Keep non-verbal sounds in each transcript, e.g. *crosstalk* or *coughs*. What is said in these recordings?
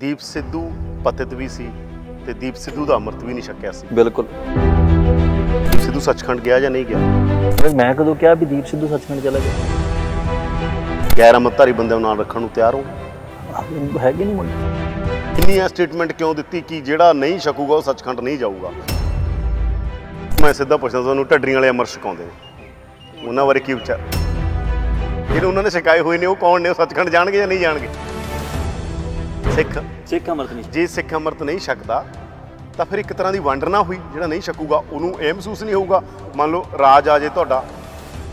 ਦੀਪ ਸਿੱਧੂ ਪਤਿਤ ਵੀ ਸੀ ਤੇ ਦੀਪ ਸਿੱਧੂ ਦਾ ਅਮਰਤ ਵੀ ਨਹੀਂ ਛੱਕਿਆ ਸੀ ਬਿਲਕੁਲ ਦੀਪ ਸਿੱਧੂ ਸੱਚਖੰਡ ਗਿਆ ਜਾਂ ਨਹੀਂ ਗਿਆ ਮੈਂ ਕਦੋਂ ਕਿਹਾ ਵੀ ਦੀਪ ਸਿੱਧੂ ਸੱਚਖੰਡ ਚਲਾ ਗਿਆ ਗੈਰ ਅਮਰਤਾਰੀ ਬੰਦੇ ਨਾਲ ਰੱਖਣ ਨੂੰ ਤਿਆਰ ਹੋ ਹੈਗੇ ਨਹੀਂ ਮੁੰਡੇ ਇੰਨੀ ਆ ਸਟੇਟਮੈਂਟ ਕਿਉਂ ਦਿੱਤੀ ਕਿ ਜਿਹੜਾ ਨਹੀਂ ਛਕੂਗਾ ਉਹ ਸੱਚਖੰਡ ਨਹੀਂ ਜਾਊਗਾ ਮੈਂ ਸਿੱਧਾ ਪੁੱਛਦਾ ਤੁਹਾਨੂੰ ਢੱਡਰੀਆਂ ਵਾਲੇ ਅਮਰ ਛਕਾਉਂਦੇ ਨੇ ਉਹਨਾਂ ਬਾਰੇ ਕੀ ਵਿਚਾਰ ਜਿਹੜੇ ਉਹਨਾਂ ਨੇ ਸ਼ਿਕਾਇਤ ਹੋਈ ਨੇ ਉਹ ਕੌਣ ਨੇ ਉਹ ਸੱਚਖੰਡ ਜਾਣਗੇ ਜਾਂ ਨਹੀਂ ਜਾਣਗੇ ਸਿੱਖ ਸਿੱਖ ਅਮਰਤ ਨਹੀਂ ਜੇ ਸਿੱਖ ਅਮਰਤ ਨਹੀਂ ਛਕਦਾ ਤਾਂ ਫਿਰ ਇੱਕ ਤਰ੍ਹਾਂ ਦੀ ਵੰਡਰਨਾ ਹੋਈ ਜਿਹੜਾ ਨਹੀਂ ਛਕੂਗਾ ਉਹਨੂੰ ਇਹ ਮਹਿਸੂਸ ਨਹੀਂ ਹੋਊਗਾ ਮੰਨ ਲਓ ਰਾਜ ਆ ਜੇ ਤੁਹਾਡਾ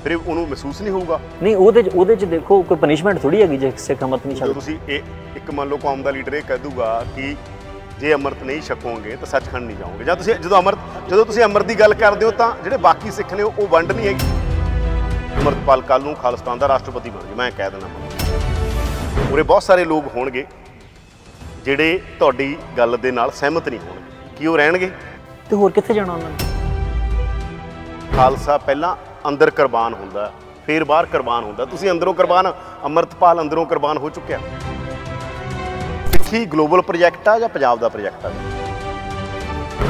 ਫਿਰ ਉਹਨੂੰ ਮਹਿਸੂਸ ਨਹੀਂ ਹੋਊਗਾ ਨਹੀਂ ਉਹਦੇ ਉਹਦੇ ਚ ਦੇਖੋ ਕੋਈ ਪਨਿਸ਼ਮੈਂਟ ਥੋੜੀ ਹੈਗੀ ਜੇ ਸਿੱਖ ਅਮਰਤ ਨਹੀਂ ਛਕਦਾ ਤੁਸੀਂ ਇਹ ਇੱਕ ਮੰਨ ਲਓ ਕੌਮ ਦਾ ਲੀਡਰ ਇਹ ਕਹਿ ਦੂਗਾ ਕਿ ਜੇ ਅਮਰਤ ਨਹੀਂ ਛਕੋਗੇ ਤਾਂ ਸੱਚਖੰਡ ਨਹੀਂ ਜਾਓਗੇ ਜਾਂ ਤੁਸੀਂ ਜਦੋਂ ਅਮਰਤ ਜਦੋਂ ਤੁਸੀਂ ਅਮਰਤ ਦੀ ਗੱਲ ਕਰਦੇ ਹੋ ਤਾਂ ਜਿਹੜੇ ਬਾਕੀ ਸਿੱਖ ਨੇ ਉਹ ਵੰਡ ਨਹੀਂ ਹੈਗੀ ਅਮਰਤਪਾਲ ਕੱਲ ਨੂੰ ਖਾਲਸਤਾਨ ਦਾ ਰਾਸ਼ਟਰਪਤੀ ਬਣ ਜੇ ਮੈਂ ਕਹਿ ਦੇਣਾ ਪੂਰੇ ਬਹੁਤ ਸਾਰੇ ਲੋਕ ਹੋਣਗੇ ਜਿਹੜੇ ਤੁਹਾਡੀ ਗੱਲ ਦੇ ਨਾਲ ਸਹਿਮਤ ਨਹੀਂ ਹੋਣਗੇ ਕੀ ਉਹ ਰਹਿਣਗੇ ਤੇ ਹੋਰ ਕਿੱਥੇ ਜਾਣਾ ਉਹਨਾਂ ਨੇ ਖਾਲਸਾ ਪਹਿਲਾਂ ਅੰਦਰ ਕੁਰਬਾਨ ਹੁੰਦਾ ਫਿਰ ਬਾਹਰ ਕੁਰਬਾਨ ਹੁੰਦਾ ਤੁਸੀਂ ਅੰਦਰੋਂ ਕੁਰਬਾਨ ਅਮਰਤਪਾਲ ਅੰਦਰੋਂ ਕੁਰਬਾਨ ਹੋ ਚੁੱਕਿਆ ਸਿੱਖੀ ਗਲੋਬਲ ਪ੍ਰੋਜੈਕਟ ਆ ਜਾਂ ਪੰਜਾਬ ਦਾ ਪ੍ਰੋਜੈਕਟ ਆ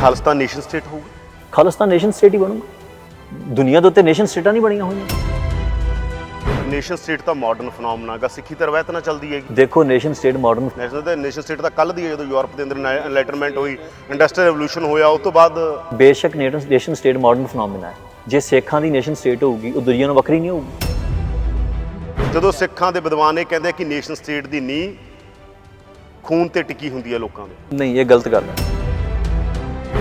ਖਾਲਸਾ ਨੇਸ਼ਨ ਸਟੇਟ ਹੋਊਗਾ ਖਾਲਸਾ ਨੇਸ਼ਨ ਸਟੇਟ ਹੀ ਬਣੂਗਾ ਦੁਨੀਆ ਦੇ ਉੱਤੇ ਨੇਸ਼ਨ ਸਟੇਟਾਂ ਨਹੀਂ ਬਣੀਆਂ ਹੋਈਆਂ ਨੇਸ਼ਨ ਸਟੇਟ ਤਾਂ ਮਾਡਰਨ ਫੀਨੋਮਨਾ ਹੈਗਾ ਸਿੱਖੀ ਤੇ ਰਵਾਇਤ ਨਾਲ ਚੱਲਦੀ ਹੈਗੀ ਦੇਖੋ ਨੇਸ਼ਨ ਸਟੇਟ ਮਾਡਰਨ ਨੇਸ਼ਨ ਦਾ ਨੇਸ਼ਨ ਸਟੇਟ ਤਾਂ ਕੱਲ ਦੀ ਹੈ ਜਦੋਂ ਯੂਰਪ ਦੇ ਅੰਦਰ ਐਨਲਾਈਟਨਮੈਂਟ ਹੋਈ ਇੰਡਸਟਰੀਅਲ ਰੈਵੋਲੂਸ਼ਨ ਹੋਇਆ ਉਸ ਤੋਂ ਬਾਅਦ ਬੇਸ਼ੱਕ ਨੇਸ਼ਨ ਸਟੇਟ ਮਾਡਰਨ ਫੀਨੋਮਨਾ ਹੈ ਜੇ ਸਿੱਖਾਂ ਦੀ ਨੇਸ਼ਨ ਸਟੇਟ ਹੋਊਗੀ ਉਹ ਦੁਨੀਆ ਨੂੰ ਵੱਖਰੀ ਨਹੀਂ ਹੋਊਗੀ ਜਦੋਂ ਸਿੱਖਾਂ ਦੇ ਵਿਦਵਾਨ ਇਹ ਕਹਿੰਦੇ ਕਿ ਨੇਸ਼ਨ ਸਟੇਟ ਦੀ ਨੀਂਹ ਖੂਨ ਤੇ ਟਿੱਕੀ ਹੁੰਦੀ ਹੈ ਲੋਕਾਂ ਦੇ ਨਹੀਂ ਇਹ ਗਲਤ ਗੱਲ ਹੈ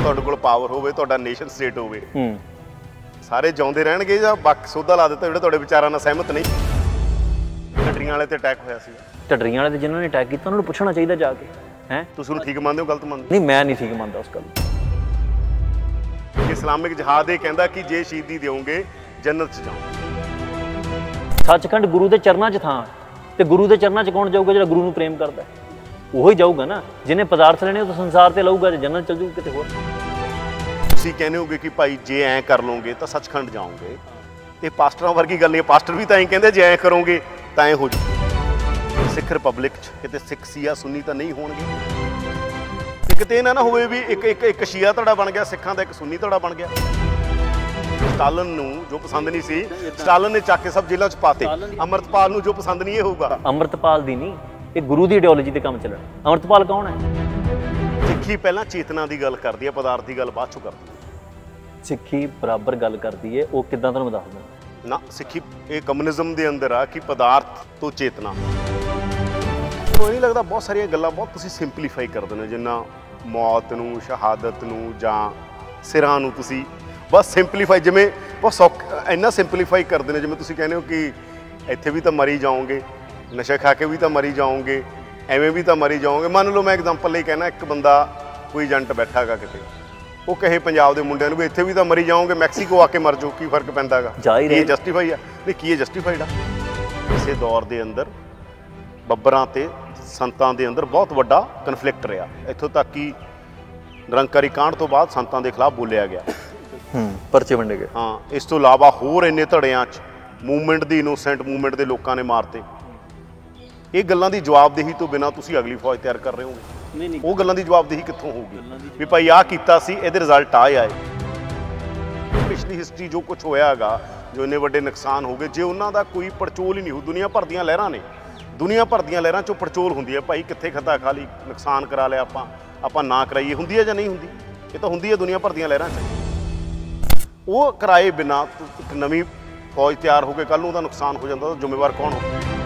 ਤੁਹਾਡੇ ਕੋਲ ਪਾਵਰ ਹੋਵੇ ਤੁਹਾਡਾ ਨੇਸ਼ਨ ਸਟੇਟ ਹੋਵੇ ਹੂੰ ਸਾਰੇ ਜਾਉਂਦੇ ਰਹਿਣਗੇ ਜਾਂ ਬੱਕ ਸੋਧਾ ਲਾ ਦਿੱਤਾ ਜਿਹੜੇ ਤੁਹਾਡੇ ਵਿਚਾਰਾਂ ਨਾਲ ਸਹਿਮਤ ਨਹੀਂ ਟੱਡਰੀਆਂ ਵਾਲੇ ਤੇ ਅਟੈਕ ਹੋਇਆ ਸੀ ਟੱਡਰੀਆਂ ਵਾਲੇ ਤੇ ਜਿਨ੍ਹਾਂ ਨੇ ਅਟੈਕ ਕੀਤਾ ਉਹਨਾਂ ਨੂੰ ਪੁੱਛਣਾ ਚਾਹੀਦਾ ਜਾ ਕੇ ਹੈ ਤੁਸੀਂ ਉਹਨੂੰ ਠੀਕ ਮੰਨਦੇ ਹੋ ਗਲਤ ਮੰਨਦੇ ਨਹੀਂ ਮੈਂ ਨਹੀਂ ਠੀਕ ਮੰਨਦਾ ਉਸ ਗੱਲ ਇਸਲਾਮਿਕ ਜਹਾਦ ਇਹ ਕਹਿੰਦਾ ਕਿ ਜੇ ਸ਼ਹੀਦੀ ਦਿਓਗੇ ਜੰਨਤ 'ਚ ਜਾਓ ਸੱਚਖੰਡ ਗੁਰੂ ਦੇ ਚਰਨਾਂ 'ਚ ਥਾਂ ਤੇ ਗੁਰੂ ਦੇ ਚਰਨਾਂ 'ਚ ਕੌਣ ਜਾਊਗਾ ਜਿਹੜਾ ਗੁਰੂ ਨੂੰ ਪ੍ਰੇਮ ਕਰਦਾ ਉਹੀ ਜਾਊਗਾ ਨਾ ਜਿਹਨੇ ਪਦਾਰਥ ਲੈਣੇ ਉਹ ਤਾਂ ਸੰਸਾਰ ਤੇ ਲਊਗਾ ਜੇ ਜੰਨਤ ਚਲ ਜਾਊਗਾ ਕਿਤੇ ਹੋਰ ਤੁਸੀਂ ਕਹਿੰਦੇ ਹੋਗੇ ਕਿ ਭਾਈ ਜੇ ਐ ਕਰ ਲੋਗੇ ਤਾਂ ਸੱਚਖੰਡ ਜਾਓਗੇ ਤੇ ਪਾਸਟਰਾਂ ਵਰਗੀ ਗੱਲ ਨਹੀਂ ਪਾਸਟਰ ਵੀ ਤਾਂ ਐਂ ਕਹਿੰਦੇ ਜੇ ਐ ਕਰੋਗੇ ਤਾਂ ਐ ਹੋ ਜੂ ਸਿੱਖ ਰਿਪਬਲਿਕ ਚ ਕਿਤੇ ਸਿੱਖ ਸੀਆ ਸੁੰਨੀ ਤਾਂ ਨਹੀਂ ਹੋਣਗੇ ਤੇ ਕਿਤੇ ਨਾ ਨਾ ਹੋਵੇ ਵੀ ਇੱਕ ਇੱਕ ਇੱਕ ਸ਼ੀਆ ਧੜਾ ਬਣ ਗਿਆ ਸਿੱਖਾਂ ਦਾ ਇੱਕ ਸੁੰਨੀ ਧੜਾ ਬਣ ਗਿਆ ਸਟਾਲਨ ਨੂੰ ਜੋ ਪਸੰਦ ਨਹੀਂ ਸੀ ਸਟਾਲਨ ਨੇ ਚੱਕ ਕੇ ਸਭ ਜੇਲ੍ਹਾਂ ਚ ਪਾਤੇ ਅਮਰਤਪਾਲ ਨੂੰ ਜੋ ਪਸੰਦ ਨਹੀਂ ਇਹ ਹੋਊਗਾ ਅਮਰਤਪਾਲ ਦੀ ਨਹੀਂ ਇਹ ਗੁਰੂ ਦੀ ਆਈਡੀਓਲੋਜੀ ਤੇ ਕੰਮ ਚੱਲਣਾ ਅਮਰਤਪਾਲ ਕੌਣ ਹੈ ਸਿੱਖੀ ਪਹਿਲਾਂ ਚੇਤਨਾ ਦੀ ਗੱਲ ਕਰਦੀ ਹੈ ਪਦਾਰਥ ਦੀ ਗੱਲ ਬਾਅਦ ਚ ਕਰਦੀ ਹੈ ਸਿੱਖੀ ਬਰਾਬਰ ਗੱਲ ਕਰਦੀ ਹੈ ਉਹ ਕਿਦਾਂ ਤੁਹਾਨੂੰ ਦੱਸਦਾ ਨਾ ਸਿੱਖੀ ਇਹ ਕਮਿਊਨਿਜ਼ਮ ਦੇ ਅੰਦਰ ਆ ਕਿ ਪਦਾਰਥ ਤੋਂ ਚੇਤਨਾ ਕੋਈ ਨਹੀਂ ਲੱਗਦਾ ਬਹੁਤ ਸਾਰੀਆਂ ਗੱਲਾਂ ਬਹੁਤ ਤੁਸੀਂ ਸਿੰਪਲੀਫਾਈ ਕਰ ਦਿੰਦੇ ਜਿੰਨਾ ਮੌਤ ਨੂੰ ਸ਼ਹਾਦਤ ਨੂੰ ਜਾਂ ਸਿਰਾਂ ਨੂੰ ਤੁਸੀਂ ਬਸ ਸਿੰਪਲੀਫਾਈ ਜਿਵੇਂ ਬਹੁਤ ਸੌਕ ਇੰਨਾ ਸਿੰਪਲੀਫਾਈ ਕਰਦੇ ਨੇ ਜਿਵੇਂ ਤੁਸੀਂ ਕਹਿੰਦੇ ਹੋ ਕਿ ਇੱਥੇ ਵੀ ਤਾਂ ਮਰੀ ਜਾਓਗੇ ਨਸ਼ਾ ਖਾ ਕੇ ਵੀ ਤਾਂ ਮਰੀ ਜਾਓਗੇ ਐਵੇਂ ਵੀ ਤਾਂ ਮਰੀ ਜਾਓਗੇ ਮੰਨ ਲਓ ਮੈਂ ਐਗਜ਼ਾਮਪਲ ਲਈ ਕਹਿਣਾ ਇੱਕ ਬੰਦਾ ਕੋਈ ਏਜੰਟ ਬੈਠਾਗਾ ਕਿਤੇ ਉਹ ਕਹੇ ਪੰਜਾਬ ਦੇ ਮੁੰਡਿਆਂ ਨੂੰ ਵੀ ਇੱਥੇ ਵੀ ਤਾਂ ਮਰੀ ਜਾਓਗੇ ਮੈਕਸੀਕੋ ਆ ਕੇ ਮਰ ਜਾਓ ਕੀ ਫਰਕ ਪੈਂਦਾਗਾ ਇਹ ਜਸਟੀਫਾਈ ਆ ਨਹੀਂ ਕੀ ਇਹ ਜਸਟੀਫਾਈਡ ਆ ਇਸੇ ਦੌਰ ਦੇ ਅੰਦਰ ਬੱਬਰਾਂ ਤੇ ਸੰਤਾਂ ਦੇ ਅੰਦਰ ਬਹੁਤ ਵੱਡਾ ਕਨਫਲਿਕਟ ਰਿਹਾ ਇੱਥੋਂ ਤੱਕ ਕਿ ਨਿਰੰਕਾਰੀ ਕਾਂਡ ਤੋਂ ਬਾਅਦ ਸੰਤਾਂ ਦੇ ਖਿਲਾਫ ਬੋਲਿਆ ਗਿਆ ਹੂੰ ਪਰਚੇ ਵੰਡੇ ਗਏ ਹਾਂ ਇਸ ਤੋਂ ਇਲਾਵਾ ਹੋਰ ਇੰਨੇ ਧੜਿਆਂ 'ਚ ਮੂਵਮੈਂਟ ਦੀ ਇਨੋਸੈਂਟ ਮੂਵਮੈਂਟ ਦੇ ਲੋਕਾਂ ਨੇ ਮਾਰਤੇ ਇਹ ਗੱਲਾਂ ਦੀ ਜਵਾਬਦੇਹੀ ਤੋਂ ਬਿਨਾ ਤੁਸੀਂ ਅਗਲੀ ਫੌਜ ਤਿਆਰ ਕਰ ਰਹੇ ਹੋਗੇ ਨਹੀਂ ਨਹੀਂ ਉਹ ਗੱਲਾਂ ਦੀ ਜਵਾਬਦੇਹੀ ਕਿੱਥੋਂ ਹੋਊਗੀ ਵੀ ਭਾਈ ਆ ਕੀਤਾ ਸੀ ਇਹਦੇ ਰਿਜ਼ਲਟ ਆ ਆਏ ਪਿਛਲੀ ਹਿਸਟਰੀ ਜੋ ਕੁਝ ਹੋਇਆ ਹੈਗਾ ਜੋ ਇੰਨੇ ਵੱਡੇ ਨੁਕਸਾਨ ਹੋ ਗਏ ਜੇ ਉਹਨਾਂ ਦਾ ਕੋਈ ਪਰਚੋਲ ਹੀ ਨਹੀਂ ਹੋ ਦੁਨੀਆ ਭਰ ਦੀਆਂ ਲਹਿਰਾਂ ਨੇ ਦੁਨੀਆ ਭਰ ਦੀਆਂ ਲਹਿਰਾਂ ਚੋਂ ਪਰਚੋਲ ਹੁੰਦੀ ਹੈ ਭਾਈ ਕਿੱਥੇ ਖਤਾ ਖਾਲੀ ਨੁਕਸਾਨ ਕਰਾ ਲਿਆ ਆਪਾਂ ਆਪਾਂ ਨਾ ਕਰਾਈਏ ਹੁੰਦੀ ਹੈ ਜਾਂ ਨਹੀਂ ਹੁੰਦੀ ਇਹ ਤਾਂ ਹੁੰਦੀ ਹੈ ਦੁਨੀਆ ਭਰ ਦੀਆਂ ਲਹਿਰਾਂ 'ਚ ਉਹ ਕਰਾਏ ਬਿਨਾ ਇੱਕ ਨਵੀਂ ਫੌਜ ਤਿਆਰ ਹੋ ਕੇ ਕੱਲ ਨੂੰ ਦਾ ਨੁਕਸਾਨ ਹੋ ਜਾਂਦਾ ਤਾਂ ਜ਼ਿੰਮੇਵਾਰ ਕੌਣ ਹੋਊਗਾ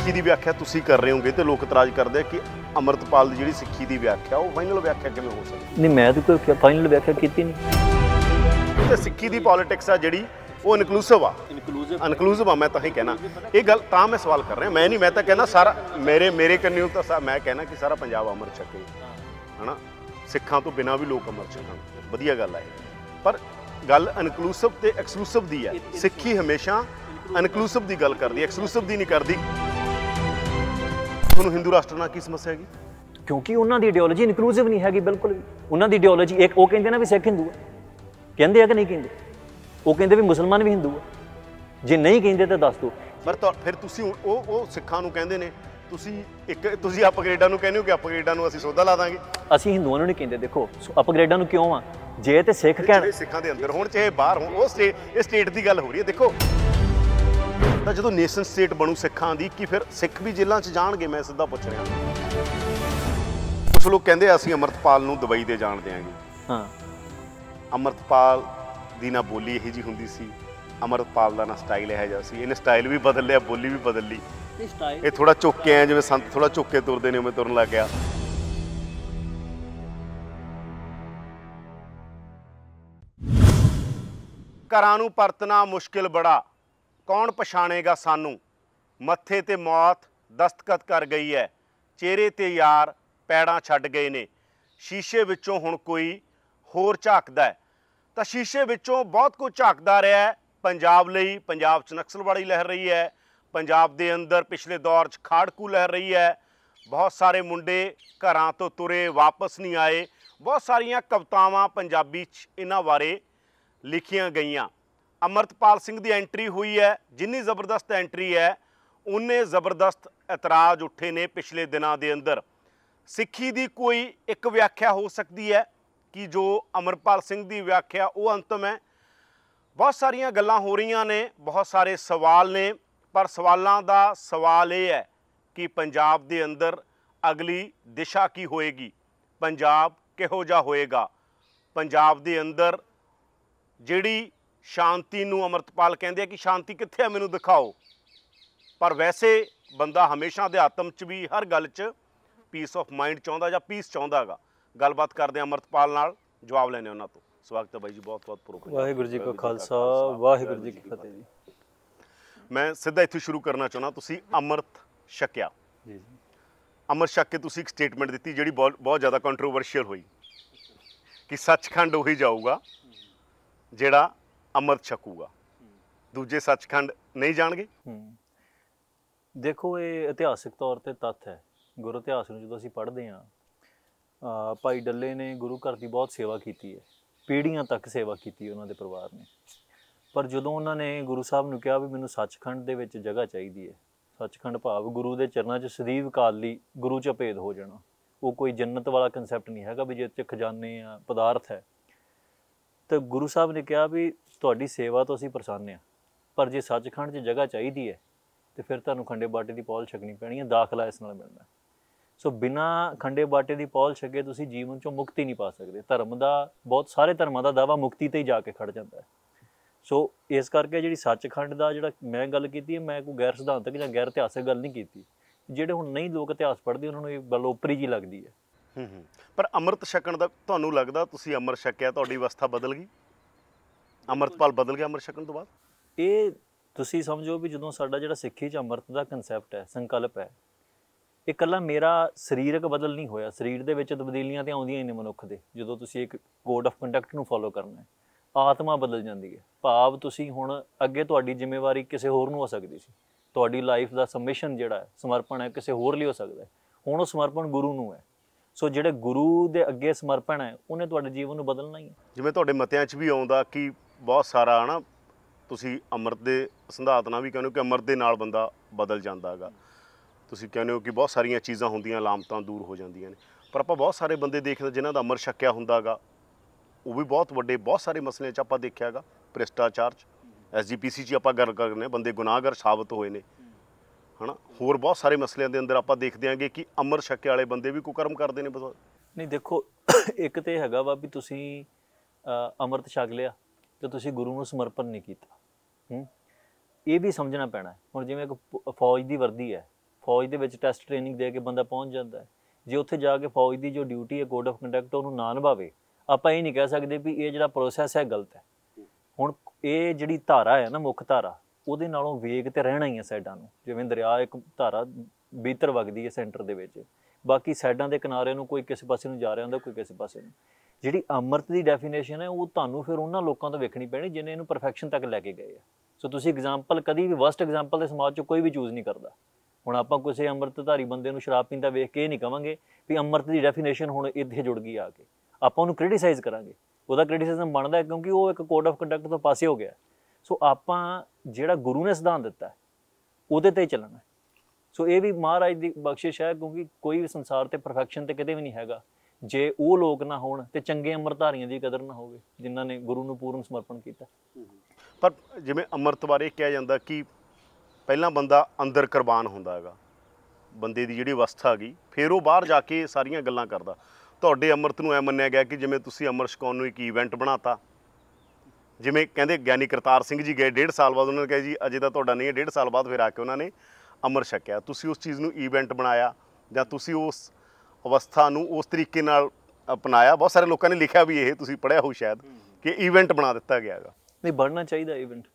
ਸਿੱਖੀ ਦੀ ਵਿਆਖਿਆ ਤੁਸੀਂ ਕਰ ਰਹੇ ਹੋਗੇ ਤੇ ਲੋਕ ਇਤਰਾਜ਼ ਕਰਦੇ ਆ ਕਿ ਅਮਰਤਪਾਲ ਦੀ ਜਿਹੜੀ ਸਿੱਖੀ ਦੀ ਵਿਆਖਿਆ ਉਹ ਫਾਈਨਲ ਵਿਆਖਿਆ ਕਿਵੇਂ ਹੋ ਸਕਦੀ ਨਹੀਂ ਮੈਂ ਤਾਂ ਕੋਈ ਫਾਈਨਲ ਵਿਆਖਿਆ ਕੀਤੀ ਨਹੀਂ ਤੇ ਸਿੱਖੀ ਦੀ ਪੋਲਿਟਿਕਸ ਆ ਜਿਹੜੀ ਉਹ ਇਨਕਲੂਸਿਵ ਆ ਇਨਕਲੂਸਿਵ ਇਨਕਲੂਸਿਵ ਆ ਮੈਂ ਤਾਂ ਹੀ ਕਹਿਣਾ ਇਹ ਗੱਲ ਤਾਂ ਮੈਂ ਸਵਾਲ ਕਰ ਰਿਹਾ ਮੈਂ ਨਹੀਂ ਮੈਂ ਤਾਂ ਕਹਿਣਾ ਸਾਰਾ ਮੇਰੇ ਮੇਰੇ ਕੰਨਿਓ ਤਾਂ ਮੈਂ ਕਹਿਣਾ ਕਿ ਸਾਰਾ ਪੰਜਾਬ ਅਮਰ ਛਕੇ ਹਨਾ ਸਿੱਖਾਂ ਤੋਂ ਬਿਨਾ ਵੀ ਲੋਕ ਅਮਰ ਛਕਣ ਵਧੀਆ ਗੱਲ ਆ ਪਰ ਗੱਲ ਇਨਕਲੂਸਿਵ ਤੇ ਐਕਸਕਲੂਸਿਵ ਦੀ ਹੈ ਸਿੱਖੀ ਹਮੇਸ਼ਾ ਇਨਕਲੂਸਿਵ ਦੀ ਗੱਲ ਕਰਦੀ ਐਕਸਕਲੂਸਿਵ ਦੀ ਨਹੀਂ ਕਰਦੀ ਤੁਹਾਨੂੰ ਹਿੰਦੂ ਰਾਸ਼ਟਰ ਨਾਲ ਕੀ ਸਮੱਸਿਆ ਹੈਗੀ ਕਿਉਂਕਿ ਉਹਨਾਂ ਦੀ ਆਈਡੀਓਲੋਜੀ ਇਨਕਲੂਸਿਵ ਨਹੀਂ ਹੈਗੀ ਬਿਲਕੁਲ ਵੀ ਉਹਨਾਂ ਦੀ ਆਈਡੀਓਲੋਜੀ ਇੱਕ ਉਹ ਕਹਿੰਦੇ ਨਾ ਵੀ ਸਿੱਖ ਹਿੰਦੂ ਆ ਕਹਿੰਦੇ ਆ ਕਿ ਨਹੀਂ ਕਹਿੰਦੇ ਉਹ ਕਹਿੰਦੇ ਵੀ ਮੁਸਲਮਾਨ ਵੀ ਹਿੰਦੂ ਆ ਜੇ ਨਹੀਂ ਕਹਿੰਦੇ ਤਾਂ ਦੱਸ ਦੋ ਪਰ ਫਿਰ ਤੁਸੀਂ ਉਹ ਉਹ ਸਿੱਖਾਂ ਨੂੰ ਕਹਿੰਦੇ ਨੇ ਤੁਸੀਂ ਇੱਕ ਤੁਸੀਂ ਅਪਗ੍ਰੇਡਾਂ ਨੂੰ ਕਹਿੰਦੇ ਹੋ ਕਿ ਅਪਗ੍ਰੇਡਾਂ ਨੂੰ ਅਸੀਂ ਸੌਦਾ ਲਾ ਦਾਂਗੇ ਅਸੀਂ ਹਿੰਦੂਆਂ ਨੂੰ ਨਹੀਂ ਕਹਿੰਦੇ ਦੇਖੋ ਅਪਗ੍ਰੇਡਾਂ ਨੂੰ ਕਿਉਂ ਆ ਜੇ ਤੇ ਸਿੱਖ ਕਹਿਣ ਸਿੱਖਾਂ ਦੇ ਅੰਦਰ ਹੋਣ ਚਾਹੇ ਬਾਹਰ ਹੋਣ ਉਹ ਸਟੇਟ ਦੀ ਗੱਲ ਹੋ ਰਹੀ ਹੈ ਦੇਖੋ ਤਾਂ ਜਦੋਂ ਨੇਸ਼ਨ ਸਟੇਟ ਬਣੂ ਸਿੱਖਾਂ ਦੀ ਕੀ ਫਿਰ ਸਿੱਖ ਵੀ ਜੇਲ੍ਹਾਂ 'ਚ ਜਾਣਗੇ ਮੈਂ ਸਿੱਧਾ ਪੁੱਛ ਰਿਹਾ ਕੁਝ ਲੋਕ ਕਹਿੰਦੇ ਅਸੀਂ ਅਮਰਤਪਾਲ ਨੂੰ ਦੁਬਈ ਦੇ ਜਾਣ ਦੇਾਂਗੇ ਹਾਂ ਅਮਰਤਪਾਲ ਦੀ ਨਾ ਬੋਲੀ ਇਹੀ ਜੀ ਹੁੰਦੀ ਸੀ ਅਮਰਤਪਾਲ ਦਾ ਨਾ ਸਟਾਈਲ ਇਹ ਜਿਹਾ ਸੀ ਇਹਨੇ ਸਟਾਈਲ ਵੀ ਬਦਲ ਲਿਆ ਬੋਲੀ ਵੀ ਬਦਲ ਲਈ ਇਹ ਥੋੜਾ ਝੁੱਕ ਕੇ ਆ ਜਿਵੇਂ ਸੰਤ ਥੋੜਾ ਝੁੱਕ ਕੇ ਤੁਰਦੇ ਨੇ ਉਵੇਂ ਤੁਰਨ ਲੱਗ ਗਿਆ ਘਰਾਂ ਨੂੰ ਪਰਤਣਾ ਮੁਸ਼ਕਿਲ ਬੜਾ ਕੌਣ ਪਛਾਣੇਗਾ ਸਾਨੂੰ ਮੱਥੇ ਤੇ ਮੌਤ ਦਸਤਕਤ ਕਰ ਗਈ ਹੈ ਚਿਹਰੇ ਤੇ ਯਾਰ ਪੈੜਾਂ ਛੱਡ ਗਏ ਨੇ ਸ਼ੀਸ਼ੇ ਵਿੱਚੋਂ ਹੁਣ ਕੋਈ ਹੋਰ ਝਾਕਦਾ ਹੈ ਤਾਂ ਸ਼ੀਸ਼ੇ ਵਿੱਚੋਂ ਬਹੁਤ ਕੁਝ ਝਾਕਦਾ ਰਿਹਾ ਪੰਜਾਬ ਲਈ ਪੰਜਾਬ 'ਚ ਨਕਸਲਵਾੜੀ ਲਹਿਰ ਰਹੀ ਹੈ ਪੰਜਾਬ ਦੇ ਅੰਦਰ ਪਿਛਲੇ ਦੌਰ 'ਚ ਖਾੜਕੂ ਲਹਿਰ ਰਹੀ ਹੈ ਬਹੁਤ ਸਾਰੇ ਮੁੰਡੇ ਘਰਾਂ ਤੋਂ ਤੁਰੇ ਵਾਪਸ ਨਹੀਂ ਆਏ ਬਹੁਤ ਸਾਰੀਆਂ ਕਵਤਾਵਾਂ ਪੰਜਾਬੀ 'ਚ ਇਹਨਾਂ ਬਾਰੇ ਲਿਖੀਆਂ ਗਈਆਂ ਅਮਰਤਪਾਲ ਸਿੰਘ ਦੀ ਐਂਟਰੀ ਹੋਈ ਹੈ ਜਿੰਨੀ ਜ਼ਬਰਦਸਤ ਐਂਟਰੀ ਹੈ ਉਹਨੇ ਜ਼ਬਰਦਸਤ ਇਤਰਾਜ਼ ਉੱਠੇ ਨੇ ਪਿਛਲੇ ਦਿਨਾਂ ਦੇ ਅੰਦਰ ਸਿੱਖੀ ਦੀ ਕੋਈ ਇੱਕ ਵਿਆਖਿਆ ਹੋ ਸਕਦੀ ਹੈ ਕਿ ਜੋ ਅਮਰਪਾਲ ਸਿੰਘ ਦੀ ਵਿਆਖਿਆ ਉਹ ਅੰਤਮ ਹੈ ਬਹੁਤ ਸਾਰੀਆਂ ਗੱਲਾਂ ਹੋ ਰਹੀਆਂ ਨੇ ਬਹੁਤ ਸਾਰੇ ਸਵਾਲ ਨੇ ਪਰ ਸਵਾਲਾਂ ਦਾ ਸਵਾਲ ਇਹ ਹੈ ਕਿ ਪੰਜਾਬ ਦੇ ਅੰਦਰ ਅਗਲੀ ਦਿਸ਼ਾ ਕੀ ਹੋਏਗੀ ਪੰਜਾਬ ਕਿਹੋ ਜਿਹਾ ਹੋਏਗਾ ਪੰਜਾਬ ਦੇ ਅੰਦਰ ਜਿਹੜੀ ਸ਼ਾਂਤੀ ਨੂੰ ਅਮਰਤਪਾਲ ਕਹਿੰਦੇ ਆ ਕਿ ਸ਼ਾਂਤੀ ਕਿੱਥੇ ਆ ਮੈਨੂੰ ਦਿਖਾਓ ਪਰ ਵੈਸੇ ਬੰਦਾ ਹਮੇਸ਼ਾ ਅਧਿਆਤਮ 'ਚ ਵੀ ਹਰ ਗੱਲ 'ਚ ਪੀਸ ਆਫ ਮਾਈਂਡ ਚਾਹੁੰਦਾ ਜਾਂ ਪੀਸ ਚਾਹੁੰਦਾ ਹੈਗਾ ਗੱਲਬਾਤ ਕਰਦੇ ਆ ਅਮਰਤਪਾਲ ਨਾਲ ਜਵਾਬ ਲੈਣੇ ਉਹਨਾਂ ਤੋਂ ਸਵਾਗਤ ਹੈ ਬਾਈ ਜੀ ਬਹੁਤ ਬਹੁਤ ਪ੍ਰੋਗਰਾਮ ਵਾਹਿਗੁਰੂ ਜੀ ਕਾ ਖਾਲਸਾ ਵਾਹਿਗੁਰੂ ਜੀ ਕੀ ਫਤਿਹ ਜੀ ਮੈਂ ਸਿੱਧਾ ਇੱਥੇ ਸ਼ੁਰੂ ਕਰਨਾ ਚਾਹੁੰਦਾ ਤੁਸੀਂ ਅਮਰਤ ਸ਼ਕਿਆ ਜੀ ਜੀ ਅਮਰਤ ਛੱਕ ਕੇ ਤੁਸੀਂ ਇੱਕ ਸਟੇਟਮੈਂਟ ਦਿੱਤੀ ਜਿਹੜੀ ਬਹੁਤ ਜ਼ਿਆਦਾ ਕੰਟਰੋਵਰਸ਼ੀਅਲ ਹੋਈ ਕਿ ਸੱਚਖੰਡ ਉਹੀ ਜਾਊਗਾ ਜਿਹੜਾ ਅਮਰ ਛਕੂਗਾ ਦੂਜੇ ਸੱਚਖੰਡ ਨਹੀਂ ਜਾਣਗੇ ਦੇਖੋ ਇਹ ਇਤਿਹਾਸਿਕ ਤੌਰ ਤੇ ਤੱਥ ਹੈ ਗੁਰੂ ਇਤਿਹਾਸ ਨੂੰ ਜਦੋਂ ਅਸੀਂ ਪੜ੍ਹਦੇ ਹਾਂ ਭਾਈ ਡੱਲੇ ਨੇ ਗੁਰੂ ਘਰ ਦੀ ਬਹੁਤ ਸੇਵਾ ਕੀਤੀ ਹੈ ਪੀੜ੍ਹੀਆਂ ਤੱਕ ਸੇਵਾ ਕੀਤੀ ਉਹਨਾਂ ਦੇ ਪਰਿਵਾਰ ਨੇ ਪਰ ਜਦੋਂ ਉਹਨਾਂ ਨੇ ਗੁਰੂ ਸਾਹਿਬ ਨੂੰ ਕਿਹਾ ਵੀ ਮੈਨੂੰ ਸੱਚਖੰਡ ਦੇ ਵਿੱਚ ਜਗ੍ਹਾ ਚਾਹੀਦੀ ਹੈ ਸੱਚਖੰਡ ਭਾਵ ਗੁਰੂ ਦੇ ਚਰਨਾਂ 'ਚ ਸਦੀਵ ਕਾਲ ਲਈ ਗੁਰੂ 'ਚ ਭੇਦ ਹੋ ਜਾਣਾ ਉਹ ਕੋਈ ਜੰਨਤ ਵਾਲਾ ਕਨਸੈਪਟ ਨਹੀਂ ਹੈਗਾ ਵੀ ਜੇ ਇੱਥੇ ਖਜ਼ਾਨੇ ਆ ਪਦਾਰਥ ਹੈ ਤਾਂ ਗੁਰੂ ਸਾਹਿਬ ਨੇ ਕਿਹਾ ਵੀ ਤੁਹਾਡੀ ਸੇਵਾ ਤੋਂ ਅਸੀਂ ਪਰੇਸ਼ਾਨ ਆ ਪਰ ਜੇ ਸੱਚਖੰਡ 'ਚ ਜਗ੍ਹਾ ਚਾਹੀਦੀ ਹੈ ਤੇ ਫਿਰ ਤੁਹਾਨੂੰ ਖੰਡੇ ਬਾਟੇ ਦੀ ਪੌਲ ਛਕਣੀ ਪੈਣੀ ਹੈ ਦਾਖਲਾ ਇਸ ਨਾਲ ਮਿਲਦਾ ਸੋ ਬਿਨਾ ਖੰਡੇ ਬਾਟੇ ਦੀ ਪੌਲ ਛਕੇ ਤੁਸੀਂ ਜੀਵਨ 'ਚੋਂ ਮੁਕਤੀ ਨਹੀਂ ਪਾ ਸਕਦੇ ਧਰਮ ਦਾ ਬਹੁਤ ਸਾਰੇ ਧਰਮਾਂ ਦਾ ਦਾਵਾ ਮੁਕਤੀ ਤੇ ਹੀ ਜਾ ਕੇ ਖੜ ਜਾਂਦਾ ਹੈ ਸੋ ਇਸ ਕਰਕੇ ਜਿਹੜੀ ਸੱਚਖੰਡ ਦਾ ਜਿਹੜਾ ਮੈਂ ਗੱਲ ਕੀਤੀ ਹੈ ਮੈਂ ਕੋਈ ਗੈਰ ਸਿਧਾਂਤਕ ਜਾਂ ਗੈਰ ਇਤਿਹਾਸਿਕ ਗੱਲ ਨਹੀਂ ਕੀਤੀ ਜਿਹੜੇ ਹੁਣ ਨਹੀਂ ਲੋਕ ਇਤਿਹਾਸ ਪੜ੍ਹਦੇ ਉਹਨਾਂ ਨੂੰ ਇਹ ਬਲੋਪਰੀ ਜੀ ਲੱਗਦੀ ਹੈ ਪਰ ਅੰਮ੍ਰਿਤ ਛਕਣ ਦਾ ਤੁਹਾਨੂੰ ਲੱਗਦਾ ਤੁਸੀਂ ਅੰਮ੍ਰਿਤ ਛਕਿਆ ਤੁਹਾਡੀ ਅਵਸਥਾ ਬਦਲ ਗਈ ਅੰਮ੍ਰਿਤਪਾਲ ਬਦਲ ਗਿਆ ਅੰਮ੍ਰਿਤ ਛਕਣ ਤੋਂ ਬਾਅਦ ਇਹ ਤੁਸੀਂ ਸਮਝੋ ਵੀ ਜਦੋਂ ਸਾਡਾ ਜਿਹੜਾ ਸਿੱਖੀ ਚ ਅੰਮ੍ਰਿਤ ਦਾ ਕਨਸੈਪਟ ਹੈ ਸੰਕਲਪ ਹੈ ਇਹ ਕੱਲਾ ਮੇਰਾ ਸਰੀਰਕ ਬਦਲ ਨਹੀਂ ਹੋਇਆ ਸਰੀਰ ਦੇ ਵਿੱਚ ਤਬਦੀਲੀਆਂ ਤੇ ਆਉਂਦੀਆਂ ਹੀ ਨੇ ਮਨੁੱਖ ਦੇ ਜਦੋਂ ਤੁਸੀਂ ਇੱਕ ਕੋਡ ਆਫ ਕੰਡਕਟ ਨੂੰ ਫੋਲੋ ਕਰਨਾ ਹੈ ਆਤਮਾ ਬਦਲ ਜਾਂਦੀ ਹੈ ਭਾਵ ਤੁਸੀਂ ਹੁਣ ਅੱਗੇ ਤੁਹਾਡੀ ਜ਼ਿੰਮੇਵਾਰੀ ਕਿਸੇ ਹੋਰ ਨੂੰ ਹੋ ਸਕਦੀ ਸੀ ਤੁਹਾਡੀ ਲਾਈਫ ਦਾ ਸਬਮਿਸ਼ਨ ਜਿਹੜਾ ਹੈ ਸਮਰਪਣ ਹੈ ਕਿਸੇ ਹੋਰ ਲਈ ਹੋ ਸਕਦਾ ਹੈ ਹੁਣ ਉਹ ਸਮਰਪਣ ਗੁਰੂ ਨੂੰ ਹੈ ਸੋ ਜਿਹੜੇ ਗੁਰੂ ਦੇ ਅੱਗੇ ਸਮਰਪਣ ਹੈ ਉਹਨੇ ਤੁਹਾਡੇ ਜੀਵਨ ਨੂੰ ਬਦਲਣਾ ਹੀ ਹੈ ਜਿਵੇਂ ਤੁਹਾਡੇ ਮਤਿਆਂ 'ਚ ਵੀ ਆਉਂਦਾ ਕਿ ਬਹੁਤ ਸਾਰਾ ਹਨਾ ਤੁਸੀਂ ਅੰਮ੍ਰਿਤ ਦੇ ਸੰਧਾਤ ਨਾਲ ਵੀ ਕਹਿੰਦੇ ਹੋ ਕਿ ਅੰਮ੍ਰਿਤ ਦੇ ਨਾਲ ਬੰਦਾ ਬਦਲ ਜਾਂਦਾ ਹੈਗਾ ਤੁਸੀਂ ਕਹਿੰਦੇ ਹੋ ਕਿ ਬਹੁਤ ਸਾਰੀਆਂ ਚੀਜ਼ਾਂ ਹੁੰਦੀਆਂ ਲਾਮਤਾਂ ਦੂਰ ਹੋ ਜਾਂਦੀਆਂ ਨੇ ਪਰ ਆਪਾਂ ਬਹੁਤ ਸਾਰੇ ਬੰਦੇ ਦੇਖਦੇ ਜਿਨ੍ਹਾਂ ਦਾ ਅੰਮ੍ਰਿਤ ਹੁੰਦਾ ਹੁੰਦਾਗਾ ਉਹ ਵੀ ਬਹੁਤ ਵੱਡੇ ਬਹੁਤ ਸਾਰੇ ਮਸਲਿਆਂ 'ਚ ਆਪਾਂ ਦੇਖਿਆ ਹੈਗਾ ਭ੍ਰਿਸ਼ਟਾਚਾਰ 'ਚ ਐਸਜੀਪੀਸੀ 'ਚ ਆਪਾਂ ਗੱਲ ਕਰਨੇ ਬੰਦੇ ਗੁਨਾਹਗਰ ਸਾਬਤ ਹੋਏ ਨੇ ਹਨਾ ਹੋਰ ਬਹੁਤ ਸਾਰੇ ਮਸਲਿਆਂ ਦੇ ਅੰਦਰ ਆਪਾਂ ਦੇਖਦੇ ਆਂਗੇ ਕਿ ਅੰਮ੍ਰਿਤ ਛੱਕੇ ਵਾਲੇ ਬੰਦੇ ਵੀ ਕੁਕਰਮ ਕਰਦੇ ਨੇ ਨਹੀਂ ਦੇਖੋ ਇੱਕ ਤੇ ਹੈਗਾ ਵਾ ਵੀ ਤੁਸੀਂ ਅਮਰਤ ਛਕ ਲਿਆ ਕਿ ਤੁਸੀਂ ਗੁਰੂ ਨੂੰ ਸਮਰਪਣ ਨਹੀਂ ਕੀਤਾ ਹੂੰ ਇਹ ਵੀ ਸਮਝਣਾ ਪੈਣਾ ਹੁਣ ਜਿਵੇਂ ਇੱਕ ਫੌਜ ਦੀ ਵਰਦੀ ਹੈ ਫੌਜ ਦੇ ਵਿੱਚ ਟੈਸਟ ਟ੍ਰੇਨਿੰਗ ਦੇ ਕੇ ਬੰਦਾ ਪਹੁੰਚ ਜਾਂਦਾ ਹੈ ਜੇ ਉੱਥੇ ਜਾ ਕੇ ਫੌਜ ਦੀ ਜੋ ਡਿਊਟੀ ਹੈ ਕੋਡ ਆਫ ਕੰਡਕਟ ਉਹਨੂੰ ਨਾ ਨਿਭਾਵੇ ਆਪਾਂ ਇਹ ਨਹੀਂ ਕਹਿ ਸਕਦੇ ਵੀ ਇਹ ਜਿਹੜਾ ਪ੍ਰੋਸੈਸ ਹੈ ਗਲਤ ਹੈ ਹੁਣ ਇਹ ਜਿਹੜੀ ਧਾਰਾ ਹੈ ਨਾ ਮੁੱਖ ਧਾਰਾ ਉਹਦੇ ਨਾਲੋਂ ਵੇਗ ਤੇ ਰਹਿਣਾ ਹੀ ਹੈ ਸਾਈਡਾਂ ਨੂੰ ਜਿਵੇਂ ਦਰਿਆ ਇੱਕ ਧਾਰਾ ਬੀਤਰ ਵਗਦੀ ਹੈ ਸੈਂਟਰ ਦੇ ਵਿੱਚ ਬਾਕੀ ਸਾਈਡਾਂ ਦੇ ਕਿਨਾਰੇ ਨੂੰ ਕੋਈ ਕਿਸੇ ਪਾਸੇ ਨੂੰ ਜਾ ਰਿਹਾ ਹੁੰਦਾ ਕੋਈ ਕਿਸੇ ਪਾਸੇ ਨੂੰ ਜਿਹੜੀ ਅਮਰਤ ਦੀ ਡੈਫੀਨੇਸ਼ਨ ਹੈ ਉਹ ਤੁਹਾਨੂੰ ਫਿਰ ਉਹਨਾਂ ਲੋਕਾਂ ਤੋਂ ਵੇਖਣੀ ਪੈਣੀ ਜਿਨੇ ਇਹਨੂੰ ਪਰਫੈਕਸ਼ਨ ਤੱਕ ਲੈ ਕੇ ਗਏ ਆ ਸੋ ਤੁਸੀਂ ਐਗਜ਼ਾਮਪਲ ਕਦੀ ਵੀ ਵਰਸਟ ਐਗਜ਼ਾਮਪਲ ਦੇ ਸਮਾਜ 'ਚ ਕੋਈ ਵੀ ਚੂਜ਼ ਨਹੀਂ ਕਰਦਾ ਹੁਣ ਆਪਾਂ ਕਿਸੇ ਅਮਰਤਧਾਰੀ ਬੰਦੇ ਨੂੰ ਸ਼ਰਾਬ ਪੀਂਦਾ ਵੇਖ ਕੇ ਇਹ ਨਹੀਂ ਕਵਾਂਗੇ ਵੀ ਅਮਰਤ ਦੀ ਡੈਫੀਨੇਸ਼ਨ ਹੁਣ ਇੱਥੇ ਜੁੜ ਗਈ ਆ ਕੇ ਆਪਾਂ ਉਹਨੂੰ ਕ੍ਰਿਟਿਸਾਈਜ਼ ਕਰਾਂਗੇ ਉਹਦਾ ਕ੍ਰਿਟਿਸਿਜ਼ਮ ਬਣਦਾ ਕਿਉਂਕਿ ਉਹ ਇੱਕ ਕੋਡ ਆਫ ਕੰਡਕਟ ਤੋਂ ਪਾਸੇ ਹੋ ਗਿਆ ਸੋ ਆਪਾਂ ਜਿਹੜਾ ਗੁਰੂ ਨੇ ਸਿਧਾਂਤ ਦਿੱਤਾ ਉਹਦੇ ਤੇ ਚੱਲਣਾ ਸੋ ਇਹ ਵੀ ਮਹਾਰਾਜ ਦੀ ਬਖਸ਼ਿਸ਼ ਹੈ ਕਿਉਂਕਿ ਕੋਈ ਵੀ ਸੰਸਾਰ ਤੇ ਪਰਫੈਕਸ਼ਨ ਤੇ ਕਦੇ ਵੀ ਨਹੀਂ ਹੈਗਾ ਜੇ ਉਹ ਲੋਕ ਨਾ ਹੋਣ ਤੇ ਚੰਗੇ ਅੰਮ੍ਰਿਤਧਾਰੀਆਂ ਦੀ ਕਦਰ ਨਾ ਹੋਵੇ ਜਿਨ੍ਹਾਂ ਨੇ ਗੁਰੂ ਨੂੰ ਪੂਰਨ ਸਮਰਪਣ ਕੀਤਾ ਪਰ ਜਿਵੇਂ ਅੰਮ੍ਰਿਤ ਬਾਰੇ ਕਿਹਾ ਜਾਂਦਾ ਕਿ ਪਹਿਲਾਂ ਬੰਦਾ ਅੰਦਰ ਕੁਰਬਾਨ ਹੁੰਦਾ ਹੈਗਾ ਬੰਦੇ ਦੀ ਜਿਹੜੀ ਅਵਸਥਾ ਹੈਗੀ ਫਿਰ ਉਹ ਬਾਹਰ ਜਾ ਕੇ ਸਾਰੀਆਂ ਗੱਲਾਂ ਕਰਦਾ ਤੁਹਾਡੇ ਅੰਮ੍ਰਿਤ ਨੂੰ ਐ ਮੰਨਿਆ ਗਿਆ ਕਿ ਜਿਵੇਂ ਤੁਸੀਂ ਅਮਰ ਛਕਾਉਣ ਨੂੰ ਇੱਕ ਇਵੈਂਟ ਬਣਾਤਾ ਜਿਵੇਂ ਕਹਿੰਦੇ ਗਿਆਨੀ ਕਰਤਾਰ ਸਿੰਘ ਜੀ ਗਏ 1.5 ਸਾਲ ਬਾਅਦ ਉਹਨਾਂ ਨੇ ਕਿਹਾ ਜੀ ਅਜੇ ਤਾਂ ਤੁਹਾਡਾ ਨਹੀਂ ਹੈ 1.5 ਸਾਲ ਬਾਅਦ ਫਿਰ ਆ ਕੇ ਉਹਨਾਂ ਨੇ ਅਮਰ ਛਕਿਆ ਤੁਸੀਂ ਉਸ ਚੀਜ਼ ਨੂੰ ਇਵੈਂਟ ਬਣਾਇਆ ਜਾਂ ਤੁਸੀਂ ਉਸ ਅਵਸਥਾ ਨੂੰ ਉਸ ਤਰੀਕੇ ਨਾਲ ਅਪਣਾਇਆ ਬਹੁਤ ਸਾਰੇ ਲੋਕਾਂ ਨੇ ਲਿਖਿਆ ਵੀ ਇਹ ਤੁਸੀਂ ਪੜਿਆ ਹੋ ਸ਼ਾਇਦ ਕਿ ਇਵੈਂਟ ਬਣਾ ਦਿੱਤਾ ਗਿਆ ਹੈਗਾ ਨਹੀਂ ਬਣਨਾ ਚਾਹੀਦਾ ਇਵੈਂਟ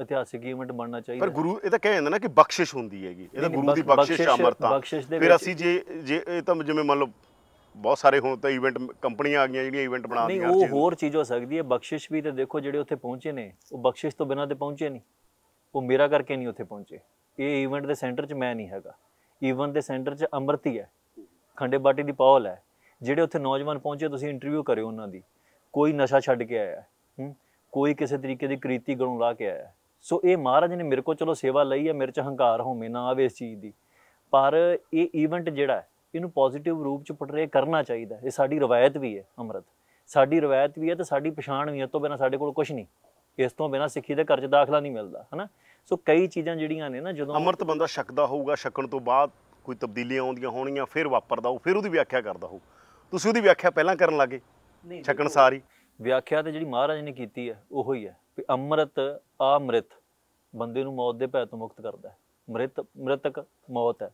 ਇਤਿਹਾਸਿਕ ਇਵੈਂਟ ਬਣਨਾ ਚਾਹੀਦਾ ਪਰ ਗੁਰੂ ਇਹ ਤਾਂ ਕਹਿ ਜਾਂਦਾ ਨਾ ਕਿ ਬਖਸ਼ਿਸ਼ ਹੁੰਦੀ ਹੈਗੀ ਇਹ ਤਾਂ ਗੁਰੂ ਦੀ ਬਖਸ਼ਿਸ਼ ਅਮਰਤਾ ਫਿਰ ਅਸੀਂ ਜੇ ਜੇ ਇਹ ਤਾਂ ਜਿਵੇਂ ਮੰਨ ਲਓ ਬਹੁਤ ਸਾਰੇ ਹੁਣ ਤਾਂ ਇਵੈਂਟ ਕੰਪਨੀਆਂ ਆ ਗਈਆਂ ਜਿਹੜੀਆਂ ਇਵੈਂਟ ਬਣਾਉਂਦੀਆਂ ਨਹੀਂ ਉਹ ਹੋਰ ਚੀਜ਼ ਹੋ ਸਕਦੀ ਹੈ ਬਖਸ਼ਿਸ਼ ਵੀ ਤਾਂ ਦੇਖੋ ਜਿਹੜੇ ਉੱਥੇ ਪਹੁੰਚੇ ਨੇ ਉਹ ਬਖਸ਼ਿਸ਼ ਤੋਂ ਬਿਨਾਂ ਤੇ ਪਹੁੰਚੇ ਨਹੀਂ ਉਹ ਮੇਰਾ ਕਰਕੇ ਨਹੀਂ ਉੱਥੇ ਪਹੁੰਚੇ ਇਹ ਇਵੈਂਟ ਦੇ ਸੈਂਟਰ 'ਚ ਮੈਂ ਨਹੀਂ ਹੈਗਾ ਇਵੈਂਟ ਦੇ ਸੈਂਟਰ 'ਚ ਅਮਰਤੀ ਹੈ ਖੰਡੇ ਬਾਟੀ ਦੀ ਪੌਲ ਹੈ ਜਿਹੜੇ ਉੱਥੇ ਨੌਜਵਾਨ ਪਹੁੰਚੇ ਤੁਸੀਂ ਇੰਟਰਵਿਊ ਕਰਿਓ ਉਹਨਾਂ ਦੀ ਕੋਈ ਨਸ਼ਾ ਛੱਡ ਕੇ ਆਇਆ ਹੈ ਕੋਈ ਕਿਸੇ ਤਰੀਕੇ ਦੀ ਕ੍ਰੀਤੀ ਗਣੋਂ ਲਾ ਕੇ ਆਇਆ ਸੋ ਇਹ ਮਹਾਰਾਜ ਨੇ ਮੇਰੇ ਕੋ ਚਲੋ ਸੇਵਾ ਲਈ ਹੈ ਮੇਰੇ ਚ ਹੰਕਾਰ ਹੋਵੇਂ ਨਾ ਆਵੇ ਇਸ ਚੀਜ਼ ਦੀ ਪਰ ਇਹ ਇਵੈਂਟ ਜਿਹੜਾ ਇਹਨੂੰ ਪੋਜ਼ਿਟਿਵ ਰੂਪ ਚ ਪਟਰੇ ਕਰਨਾ ਚਾਹੀਦਾ ਇਹ ਸਾਡੀ ਰਵਾਇਤ ਵੀ ਹੈ ਅਮਰਤ ਸਾਡੀ ਰਵਾਇਤ ਵੀ ਹੈ ਤੇ ਸਾਡੀ ਪਛਾਣ ਵੀ ਹੈ ਤੋਂ ਬਿਨਾ ਸਾਡੇ ਕੋਲ ਕੁਝ ਨਹੀਂ ਇਸ ਤੋਂ ਬਿਨਾ ਸਿੱਖੀ ਦੇ ਘਰ 'ਚ ਦਾਖਲਾ ਨਹੀਂ ਮਿਲਦਾ ਹਨਾ ਸੋ ਕਈ ਚੀਜ਼ਾਂ ਜਿਹੜੀਆਂ ਨੇ ਨਾ ਜਦੋਂ ਅਮਰਤ ਬੰਦਾ ਸ਼ੱਕਦਾ ਹੋਊਗਾ ਸ਼ੱਕਣ ਤੋਂ ਬਾਅਦ ਕੋਈ ਤਬਦੀਲੀਆਂ ਆਉਂਦੀਆਂ ਹੋਣੀਆਂ ਫਿਰ ਵਾਪਰਦਾ ਉਹ ਫਿਰ ਉਹਦੀ ਵਿਆਖਿਆ ਕਰਦਾ ਹੋ ਤੁਸੀਂ ਉਹਦੀ ਵਿਆਖਿਆ ਪਹਿਲਾਂ ਕਰਨ ਲੱਗੇ ਨਹੀਂ ਛਕਣ ਸਾਰੀ ਵਿਆਖਿਆ ਤੇ ਜਿਹੜੀ ਮਹਾਰਾਜ ਨੇ ਕੀਤੀ ਹੈ ਉਹੋ ਹੀ ਹੈ ਕਿ ਅਮਰਤ ਆਮ੍ਰਿਤ ਬੰਦੇ ਨੂੰ ਮੌਤ ਦੇ ਭੈ ਤੋਂ ਮੁਕਤ ਕਰਦਾ ਹੈ ਮ੍ਰਿਤ ਮ੍ਰਿਤਕ ਮੌਤ ਹੈ